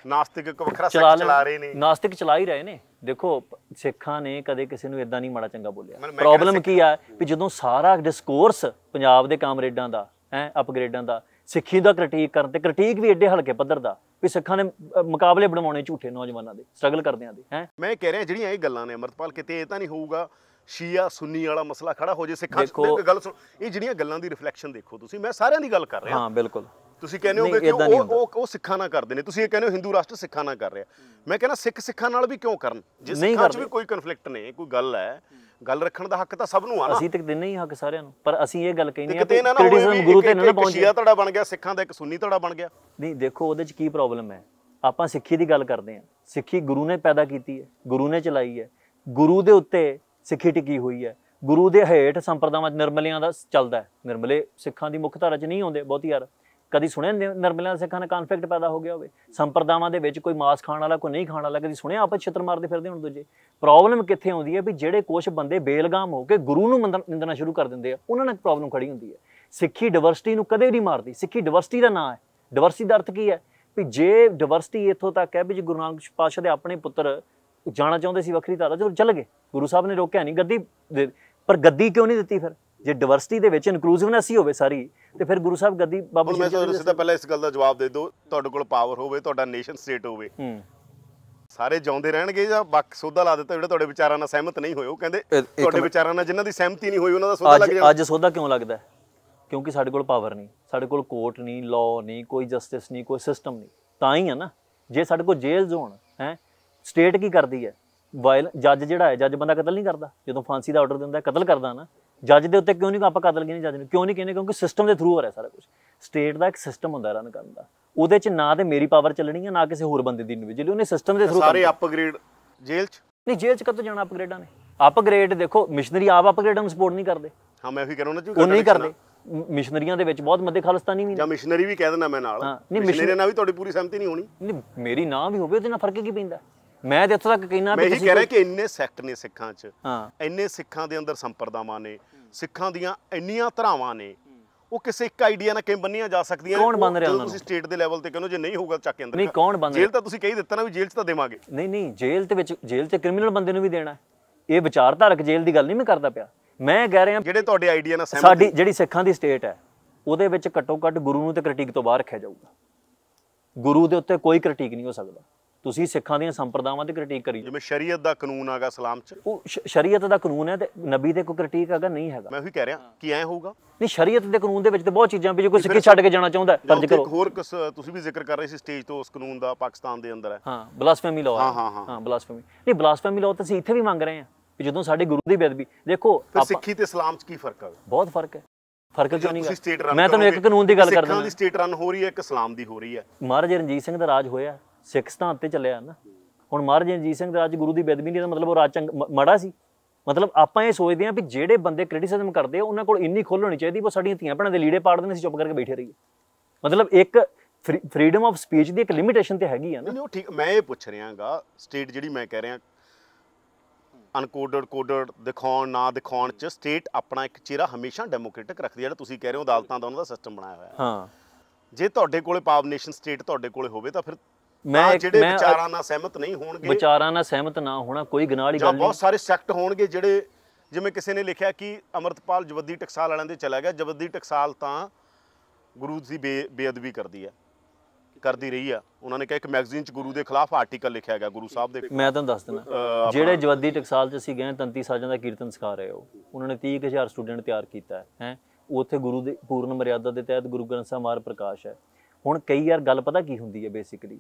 ਨਾਸਤਿਕ ਇੱਕ ਵੱਖਰਾ ਸੈਕਟ ਚਲਾ ਰਹੇ ਨੇ ਨਾਸਤਿਕ ਚਲਾ ਹੀ ਰਹੇ ਨੇ ਦੇਖੋ ਸਿੱਖਾਂ ਨੇ ਕਦੇ ਕਿਸੇ ਨੂੰ ਇਦਾਂ ਨਹੀਂ ਮਾੜਾ ਚੰਗਾ ਬੋਲਿਆ ਪ੍ਰੋਬਲਮ ਕੀ ਆ ਵੀ ਜਦੋਂ ਸਾਰਾ ਡਿਸਕੋਰਸ ਪੰਜਾਬ ਦੇ ਕਾਮਰੇਡਾਂ ਦਾ ਹੈ ਅਪਗ੍ਰੇਡਾਂ ਦਾ ਸਿੱਖੀ ਦਾ ਕ੍ਰਿਟਿਕ ਕਰਨ ਤੇ ਕ੍ਰਿਟਿਕ ਵੀ ਏਡੇ ਹਲਕੇ ਪੱਧਰ ਦਾ ਵੀ ਸਿੱਖਾਂ ਨੇ ਮੁਕਾਬਲੇ ਬਣਾਉਣੇ ਝੂਠੇ ਨੌਜਵਾਨਾਂ ਦੇ ਸਟਰਗਲ ਕਰਦਿਆਂ ਦੇ ਹੈ ਮੈਂ ਕਹਿ ਰਿਹਾ ਜਿਹੜੀਆਂ ਇਹ ਗੱਲਾਂ ਨੇ ਅਮਰਤਪਾਲ ਕਿਤੇ ਇਹ ਤਾਂ ਨਹੀਂ ਹੋਊਗਾ ਸ਼ੀਆ ਸੁੰਨੀ ਵਾਲਾ ਮਸਲਾ ਖੜਾ ਹੋ ਜੇ ਸਿੱਖਾਂ ਦੀ ਗੱਲ ਸੁਣ ਇਹ ਜਿਹੜੀਆਂ ਗੱਲਾਂ ਦੀ ਰਿਫਲੈਕਸ਼ਨ ਦੇਖੋ ਤੁਸੀਂ ਮੈਂ ਸਾਰਿਆਂ ਦੀ ਗੱਲ ਕਰ ਰਿਹਾ ਹਾਂ ਬਿਲਕੁਲ ਤੁਸੀਂ ਕਹਿੰਦੇ ਹੋਗੇ ਕਿ ਉਹ ਉਹ ਸਿੱਖਾਂ ਨਾਲ ਕਰਦੇ ਨੇ ਤੁਸੀਂ ਇਹ ਕਹਿੰਦੇ ਹੋ ਹਿੰਦੂ ਰਾਸ਼ਟਰ ਸਿੱਖਾਂ ਨਾਲ ਕਰ ਰਿਹਾ ਮੈਂ ਕਹਿੰਦਾ ਸਿੱਖ ਸਿੱਖਾਂ ਨਾਲ ਵੀ ਕਿਉਂ ਕਰਨ ਜੇ ਸਿੱਖਾਂ 'ਚ ਵੀ ਕੋਈ ਕਨਫਲਿਕਟ ਨਹੀਂ ਕੋਈ ਗੱਲ ਹੈ ਗੱਲ ਰੱਖਣ ਦਾ ਹੱਕ ਤਾਂ ਸਭ ਨੂੰ ਆ ਨਾ ਅਸੀਂ ਤੱਕ ਦਿੰਨੇ ਹੀ ਹੱਕ ਸਾਰਿਆਂ ਨੂੰ ਪਰ ਅਸੀਂ ਇਹ ਗੱਲ ਕਹਿੰਦੇ ਆ ਕਿ ਕ੍ਰਿਟਿਸਿਜ਼ਮ ਗੁਰੂ ਤੇ ਨਾ ਪਹੁੰਚੇ ਸ਼ੀਆ ਤੁਹਾਡਾ ਬਣ ਗਿਆ ਸਿੱਖਾਂ ਦਾ ਇੱਕ ਸੁੰਨੀ ਤੁਹਾਡਾ ਬਣ ਗਿਆ ਨਹੀਂ ਦੇਖੋ ਉਹਦੇ 'ਚ ਕੀ ਪ੍ਰੋਬਲਮ ਹੈ ਆਪਾਂ ਸਿੱਖੀ ਦੀ ਗੱਲ ਕਰਦੇ ਆ ਸਿੱਖੀ ਗੁਰੂ ਨੇ ਪੈਦਾ ਕੀਤੀ ਹੈ ਗੁਰੂ ਨੇ ਚਲਾਈ ਹੈ ਗੁਰੂ ਦੇ ਉੱਤੇ ਸਿੱਖੀ ਟਿਕੀ ਹੋਈ ਹੈ ਗੁਰੂ ਦੇ ਹੇਠ ਸੰਪਰਦਾਵਾਂ ਨਿਰਮਲਿਆਂ ਦਾ ਚੱਲਦਾ ਹੈ ਨਿਰਮਲੇ ਸਿੱਖਾਂ ਦੀ ਮੁੱਖ ਧਾਰਾ 'ਚ ਨਹੀਂ ਆਉਂਦੇ ਬਹੁਤੀ ਯਾਰ ਕਦੀ ਸੁਣਿਆ ਨਿਰਮਲਿਆਂ ਸਿੱਖਾਂ ਨਾਲ ਕਨਫਲਿਕਟ ਪੈਦਾ ਹੋ ਗਿਆ ਹੋਵੇ ਸੰਪਰਦਾਵਾਂ ਦੇ ਵਿੱਚ ਕੋਈ ਮਾਸ ਖਾਣ ਵਾਲਾ ਕੋਈ ਨਹੀਂ ਖਾਣ ਵਾਲਾ ਕਦੀ ਸੁਣਿਆ ਆਪਸ ਛਿੱਤਰ ਮਾਰਦੇ ਫਿਰਦੇ ਹੁਣ ਦੂਜੇ ਪ੍ਰੋਬਲਮ ਕਿੱਥੇ ਆਉਂਦੀ ਹੈ ਵੀ ਜਿਹੜੇ ਕੁਝ ਬੰਦੇ ਬੇਲਗਾਮ ਹੋ ਕੇ ਗੁਰੂ ਨੂੰ ਨਿੰਦਣਾ ਸ਼ੁਰੂ ਕਰ ਦਿੰਦੇ ਆ ਉਹਨਾਂ ਨਾਲ ਪ੍ਰੋਬਲਮ ਖੜੀ ਹੁੰਦੀ ਹੈ ਸਿੱਖੀ ਡਾਈਵਰਸਿਟੀ ਨੂੰ ਕਦੇ ਨਹੀਂ ਮਾਰਦੀ ਸਿੱਖੀ ਡਾਈਵਰਸਿਟੀ ਦਾ ਨਾਂ ਹੈ ਡਾਈਵਰਸਿਟੀ ਦਾ ਅਰਥ ਕੀ ਹੈ ਵੀ ਜੇ ਡਾਇਵਰਸਿਟੀ ਇੱਥੋਂ ਤੱਕ ਹੈ ਵੀ ਜੇ ਗੁਰੂ ਨਾਨਕ ਪਾਤਸ਼ਾਹ ਦੇ ਆਪਣੇ ਪੁੱਤਰ ਜਾਣਾ ਚਾਹੁੰਦੇ ਸੀ ਵੱਖਰੀ ਧਾਰਾ ਚਲੋ ਚੱਲ ਗਏ ਗੁਰੂ ਸਾਹਿਬ ਨੇ ਰੋਕਿਆ ਨਹੀਂ ਗੱਦੀ ਪਰ ਗੱਦੀ ਕਿਉਂ ਨਹੀਂ ਦਿੱਤੀ ਫਿਰ ਜੇ ਡਾਇਵਰਸਿਟੀ ਦੇ ਵਿੱਚ ਇਨਕਲੂਸਿਵਨੈਸ ਹੀ ਹੋਵੇ ਸਾਰੀ ਤੇ ਫਿਰ ਗੁਰੂ ਸਾਹਿਬ ਗੱਦੀ ਬਾਬਾ ਮੈਂ ਤੁਹਾਨੂੰ ਸਿੱਧਾ ਪਹਿਲਾਂ ਇਸ ਗੱਲ ਦਾ ਜਵਾਬ ਦੇ ਦਿਓ ਤੁਹਾਡੇ ਕੋਲ ਪਾਵਰ ਹੋਵੇ ਤੁਹਾਡਾ ਨੇਸ਼ਨ ਸਟੇਟ ਹੋਵੇ ਸਾਰੇ ਜਾਉਂਦੇ ਰਹਿਣਗੇ ਜਾਂ ਬਕ ਸੋਧਾ ਲਾ ਦਿੱਤਾ ਜਿਹੜਾ ਤੁਹਾਡੇ ਵਿਚਾਰਾਂ ਨਾਲ ਸਹਿਮਤ ਨਹੀਂ ਹੋਏ ਉਹ ਕਹਿੰਦੇ ਤੁਹਾਡੇ ਵਿਚਾਰਾਂ ਨਾਲ ਜਿਨ੍ਹਾਂ ਦੀ ਸਹਿਮਤੀ ਨਹੀਂ ਹੋਈ ਉਹਨਾਂ ਦਾ ਸੋਧਾ ਲੱਗ ਜਾਂਦਾ ਅੱਜ ਸੋਧਾ ਕਿਉਂ ਲੱਗਦਾ ਕਿਉਂਕਿ ਸਾਡੇ ਕੋਲ ਪਾਵਰ ਨਹੀਂ ਸਾਡੇ ਕੋਲ ਕੋਰਟ ਨਹੀਂ ਲਾਅ ਨਹੀਂ ਕੋਈ ਜਸਟਿਸ ਨਹੀਂ ਕੋਈ ਸਿਸਟਮ ਨਹੀਂ ਤਾਂ ਹੀ ਆ ਨਾ ਜੇ ਸਾਡੇ ਕੋਲ ਜੇਲ੍ਹ ਜ਼ੋਨ ਹੈ ਸਟੇਟ ਕੀ ਕਰਦੀ ਹੈ ਵਾਇਲ ਜੱਜ ਜਿਹੜਾ ਹੈ ਜੱਜ ਬੰਦਾ ਕਤਲ ਨਹੀਂ ਕਰਦਾ ਜਦੋਂ ਫਾਂਸੀ ਦਾ ਆਰਡਰ ਦਿੰਦਾ ਕਤਲ ਕਰਦਾ ਨਾ ਜੱਜ ਦੇ ਉੱਤੇ ਕਿਉਂ ਨਹੀਂ ਆਪਾਂ ਕਤਲ ਕਹਿੰਦੇ ਜੱਜ ਨੂੰ ਕਿਉਂ ਨਹੀਂ ਕਹਿੰਦੇ ਕਿਉਂਕਿ ਸਿਸਟਮ ਦੇ ਥਰੂ ਹੋ ਰਿਹਾ ਸਾਰਾ ਕੁਝ ਸਟੇਟ ਦਾ ਇੱਕ ਸਿਸਟਮ ਹੁੰਦਾ ਰਨ ਕਰਨ ਦਾ ਉਹਦੇ ਚ ਨਾ ਤੇ ਮੇਰੀ ਪਾਵਰ ਚੱਲਣੀ ਹੈ ਨਾ ਕਿਸੇ ਹੋਰ ਬੰਦੇ ਦੀ ਇੰਡੀਵਿਜੂਅਲੀ ਉਹਨੇ ਸਿਸਟਮ ਦੇ ਥਰੂ ਸਾਰੇ ਅਪਗ੍ਰੇਡ ਜੇਲ੍ਹ ਚ ਨਹੀਂ ਜੇਲ੍ਹ ਚ ਕਦੋਂ ਜਾਣਾ ਅਪਗ੍ਰੇਡਾਂ ਨੇ ਅਪਗ੍ਰੇਡ ਦੇਖੋ ਮਿਸ਼ਨਰੀ ਆਪ ਅਪਗ੍ਰੇਡਾਂ ਨੂੰ ਸਪੋਰਟ ਨਹੀਂ ਕਰਦੇ ਹਾਂ ਮੈਂ ਉਹੀ ਕਹਿ ਰਹਾ ਨਾ ਜੀ ਉਹ ਨਹੀਂ ਕਰਦੇ ਮਿਸ਼ਨਰੀਆਂ ਦੇ ਵਿੱਚ ਬਹੁਤ ਮੱਦੇ ਖਾਲਸਤਾਨੀ ਵੀ ਜਾਂ ਮਿਸ਼ਨਰੀ ਵੀ ਕਹਿ ਦੇਣਾ ਮੈਂ ਨਾਲ ਨਹੀਂ ਮਿਸ਼ਨਰੀ ਨਾਲ ਵੀ ਤੁਹਾਡੀ ਪੂਰੀ ਸਹਿਮਤੀ ਨਹੀਂ ਹੋਣੀ ਨਹੀਂ ਮੇਰੀ ਨਾਂ ਵੀ ਹੋਵੇ ਉਹਦੇ ਨਾਲ ਫਰਕ ਕੀ ਪੈਂਦਾ ਮੈਂ ਤੇ ਇੱਥੋਂ ਤੱਕ ਕਹਿਣਾ ਮੈਂ ਇਹ ਕਹਿ ਰਿਹਾ ਕਿ ਇੰਨੇ ਸੈਕਟ ਨੇ ਸਿੱਖਾਂ 'ਚ ਹਾਂ ਇੰਨੇ ਸਿੱਖਾਂ ਦੇ ਅੰਦਰ ਸੰਪਰਦਾਵਾਂ ਨੇ ਸਿੱਖਾਂ ਦੀਆਂ ਇੰਨੀਆਂ ਧਰਾਵਾਂ ਨੇ ਉਹ ਕਿਸੇ ਇੱਕ ਆਈਡੀਆ ਨਾਲ ਕਿਵੇਂ ਬੰਨੀਆਂ ਜਾ ਸਕਦੀਆਂ ਕੌਣ ਬੰਨ ਰਿਹਾ ਉਹਨਾਂ ਨੂੰ ਤੁਸੀਂ ਸਟੇਟ ਦੇ ਲੈਵਲ ਤੇ ਕਹਿੰਦੇ ਜੇ ਨਹੀਂ ਹੋਊਗਾ ਚੱਕ ਅੰਦਰ ਨਹੀਂ ਕੌਣ ਬੰਨ ਜੇਲ੍ਹ ਤਾਂ ਤੁਸੀਂ ਕਹੀ ਦਿੱਤਾ ਨਾ ਵੀ ਜੇਲ੍ਹ 'ਚ ਤਾਂ ਦੇਵਾਂਗੇ ਨਹੀਂ ਨਹੀਂ ਜੇਲ੍ਹ ਤੇ ਵਿੱਚ ਜੇਲ੍ਹ ਤੇ ਕ੍ਰਿਮੀਨਲ ਬੰਦੇ ਨੂੰ ਵੀ ਦੇਣਾ ਇਹ ਵਿਚਾਰਧਾਰਕ ਜੇਲ੍ਹ ਦੀ ਗੱਲ ਨਹੀਂ ਮੈਂ ਕਰਦਾ ਪਿਆ ਮੈਂ ਕਹਿ ਰਿਹਾ ਜਿਹੜੇ ਤੁਹਾਡੇ ਆਈਡੀਆ ਨਾਲ ਸਹਿਮਤ ਸਾਡੀ ਜਿਹੜੀ ਸਿੱਖਾਂ ਦੀ ਸਟੇਟ ਹੈ ਉਹਦੇ ਵਿੱਚ ਘੱਟੋ ਘੱਟ ਗੁਰੂ ਨੂੰ ਤੇ ਕ੍ਰਿਟਿਕ ਤੋਂ ਬਾਹਰ ਰੱਖਿਆ ਜਾਊਗਾ ਗੁਰੂ ਦੇ ਉੱਤੇ ਕੋਈ ਕ੍ਰਿਟਿਕ ਨਹੀਂ ਹੋ ਸਕਦਾ ਤੁਸੀਂ ਸਿੱਖਾਂ ਦੀਆਂ ਸੰਪਰਦਾਵਾਂ ਤੇ ਕ੍ਰਿਟਿਕ ਕਰੀ ਜਿਵੇਂ ਸ਼ਰੀਅਤ ਦਾ ਕਾਨੂੰਨ ਆਗਾ ਇਸਲਾਮ 'ਚ ਉਹ ਸ਼ਰੀਅਤ ਦਾ ਕਾਨੂੰਨ ਹੈ ਤੇ ਨਬੀ ਦੇ ਕੋਈ ਕ੍ਰਿਟਿਕ ਆਗਾ ਨਹੀਂ ਹੈਗਾ ਮੈਂ ਉਹੀ ਕਹਿ ਰਿਹਾ ਕਿ ਐ ਹੋਊਗਾ ਨਹੀਂ ਸ਼ਰੀਅਤ ਦੇ ਕਾਨੂੰਨ ਦੇ ਵਿੱਚ ਤੇ ਬਹੁਤ ਚੀਜ਼ਾਂ ਵੀ ਜੋ ਕੋਈ ਸਿੱਖੀ ਛੱਡ ਕੇ ਜਾਣਾ ਚਾਹੁੰਦਾ ਪਰ ਕਰੋ ਇੱਕ ਹੋਰ ਤੁਸੀਂ ਵੀ ਜ਼ਿਕਰ ਕਰ ਰਹੇ ਸੀ ਸਟੇਜ ਤੋਂ ਉਸ ਕਾਨੂੰਨ ਦਾ ਪਾਕਿਸਤਾਨ ਦੇ ਅੰਦਰ ਹੈ ਹਾਂ ਬਲਾਸਫੇਮੀ ਲਾਅ ਹਾਂ ਹਾਂ ਹਾਂ ਬਲਾਸਫੇਮੀ ਨਹੀਂ ਬਲਾਸਫੇਮੀ ਲਾਅ ਤਾਂ ਅਸੀਂ ਇੱਥੇ ਵੀ ਮੰਗ ਰਹੇ ਹਾਂ ਕਿ ਜਦੋਂ ਸਾਡੇ ਗੁਰੂ ਦੀ ਬੇਅਦਬੀ ਦੇਖੋ ਸਿੱਖੀ ਤੇ ਇਸਲਾਮ 'ਚ ਕੀ ਫਰਕ ਹੈ ਬਹੁਤ ਫਰਕ ਹੈ ਫਰਕ ਕਿਉਂ ਨਹੀਂ ਮੈਂ ਤੁਹਾਨੂੰ ਇੱਕ ਕਾਨੂੰਨ ਦੀ ਗੱਲ ਕਰਦਾ ਸਿੱਖਾਂ ਦੀ ਸਟੇਟ ਰਨ ਹੋ ਰਹੀ ਹੈ ਇੱਕ ਇਸਲਾਮ ਦੀ ਹੋ ਰਹੀ ਹੈ ਮਹਾਰਾਜ ਰਣਜੀਤ ਸਿੰਘ ਦਾ ਰਾਜ ਹੋਇਆ ਸਿੱਖ ਸਿੱਖਤਾਂ ਤੇ ਚੱਲਿਆ ਨਾ ਹੁਣ ਮਹਾਰਾਜ ਜੀ ਸਿੰਘ ਦਾ ਅੱਜ ਗੁਰੂ ਦੀ ਬੇਦਬੀ ਨਹੀਂ ਦਾ ਮਤਲਬ ਉਹ ਰਾਜ ਮੜਾ ਸੀ ਮਤਲਬ ਆਪਾਂ ਇਹ ਸੋਚਦੇ ਆਂ ਵੀ ਜਿਹੜੇ ਬੰਦੇ ਕ੍ਰਿਟਿਸਿਜ਼ਮ ਕਰਦੇ ਆ ਉਹਨਾਂ ਕੋਲ ਇੰਨੀ ਖੁੱਲ੍ਹ ਹੋਣੀ ਚਾਹੀਦੀ ਉਹ ਸਾਡੀਆਂ ਧੀਆਂ ਭੈਣਾਂ ਦੇ ਲੀੜੇ ਪਾੜ ਦੇਣੇ ਅਸੀਂ ਚੁੱਪ ਕਰਕੇ ਬੈਠੇ ਰਹੀਏ ਮਤਲਬ ਇੱਕ ਫਰੀडम ਆਫ ਸਪੀਚ ਦੀ ਇੱਕ ਲਿਮਿਟੇਸ਼ਨ ਤੇ ਹੈਗੀ ਆ ਨਾ ਨਹੀਂ ਉਹ ਠੀਕ ਮੈਂ ਇਹ ਪੁੱਛ ਰਿਹਾਗਾ ਸਟੇਟ ਜਿਹੜੀ ਮੈਂ ਕਹਿ ਰਿਹਾ ਅਨਕੋਡਡ ਕੋਡਡ ਦਿਖਾਉਣ ਨਾ ਦਿਖਾਉਣ ਚ ਸਟੇਟ ਆਪਣਾ ਇੱਕ ਚਿਹਰਾ ਹਮੇਸ਼ਾ ਡੈਮੋਕ੍ਰੈਟਿਕ ਰੱਖਦੀ ਹੈ ਜਿਹੜਾ ਤੁਸੀਂ ਕਹਿ ਰਹੇ ਹੋ ਅਦਾਲਤਾਂ ਦਾ ਉਹਨਾਂ ਦਾ ਸਿਸਟਮ ਬਣਾਇਆ ਹੋਇਆ ਹਾਂ ਜੇ ਤੁਹਾਡੇ ਕੋਲੇ ਪਾਵਰ ਨੇਸ਼ਨ ਸਟੇਟ ਤੁਹਾਡੇ ਕੋਲੇ ਹੋਵੇ ਤਾਂ ਫਿਰ ਮੈਂ ਜਿਹੜੇ ਵਿਚਾਰਾਂ ਨਾਲ ਸਹਿਮਤ ਨਹੀਂ ਹੋਣਗੇ ਵਿਚਾਰਾਂ ਨਾਲ ਸਹਿਮਤ ਨਾ ਹੋਣਾ ਕੋਈ ਗਨਾਹ ਵਾਲੀ ਗੱਲ ਨਹੀਂ ਬਹੁਤ ਸਾਰੇ ਸੈਕਟ ਹੋਣਗੇ ਜਿਹੜੇ ਜਿਵੇਂ ਕਿਸੇ ਨੇ ਲਿਖਿਆ ਕਿ ਅਮਰਤਪਾਲ ਜਵੱਦੀ ਟਕਸਾਲ ਵਾਲਿਆਂ ਦੇ ਚਲਾ ਗਿਆ ਜਵੱਦੀ ਟਕਸਾਲ ਤਾਂ ਗੁਰੂ ਜੀ ਬੇਅਦਬੀ ਕਰਦੀ ਹੈ ਕਰਦੀ ਰਹੀ ਆ ਉਹਨਾਂ ਨੇ ਕਿਹਾ ਇੱਕ ਮੈਗਜ਼ੀਨ ਚ ਗੁਰੂ ਦੇ ਖਿਲਾਫ ਆਰਟੀਕਲ ਲਿਖਿਆ ਗਿਆ ਗੁਰੂ ਸਾਹਿਬ ਦੇ ਮੈਂ ਤੁਹਾਨੂੰ ਦੱਸ ਦਿੰਦਾ ਜਿਹੜੇ ਜਵੱਦੀ ਟਕਸਾਲ ਚ ਅਸੀਂ ਗਏ ਤੰਤੀ ਸਾਜਾਂ ਦਾ ਕੀਰਤਨ ਸਿਖਾ ਰਹੇ ਹੋ ਉਹਨਾਂ ਨੇ 30000 ਸਟੂਡੈਂਟ ਤਿਆਰ ਕੀਤਾ ਹੈ ਹੈ ਉੱਥੇ ਗੁਰੂ ਦੇ ਪੂਰਨ ਮਰਿਆਦਾ ਦੇ ਤਹਿਤ ਗੁਰੂ ਗ੍ਰੰਥ ਸਾਹਿਬ ਮਾਰ ਪ੍ਰਕਾਸ਼ ਹੈ ਹੁਣ ਕਈ ਯਾਰ ਗੱਲ ਪਤਾ ਕੀ ਹੁੰਦੀ ਹੈ ਬੇਸਿਕਲੀ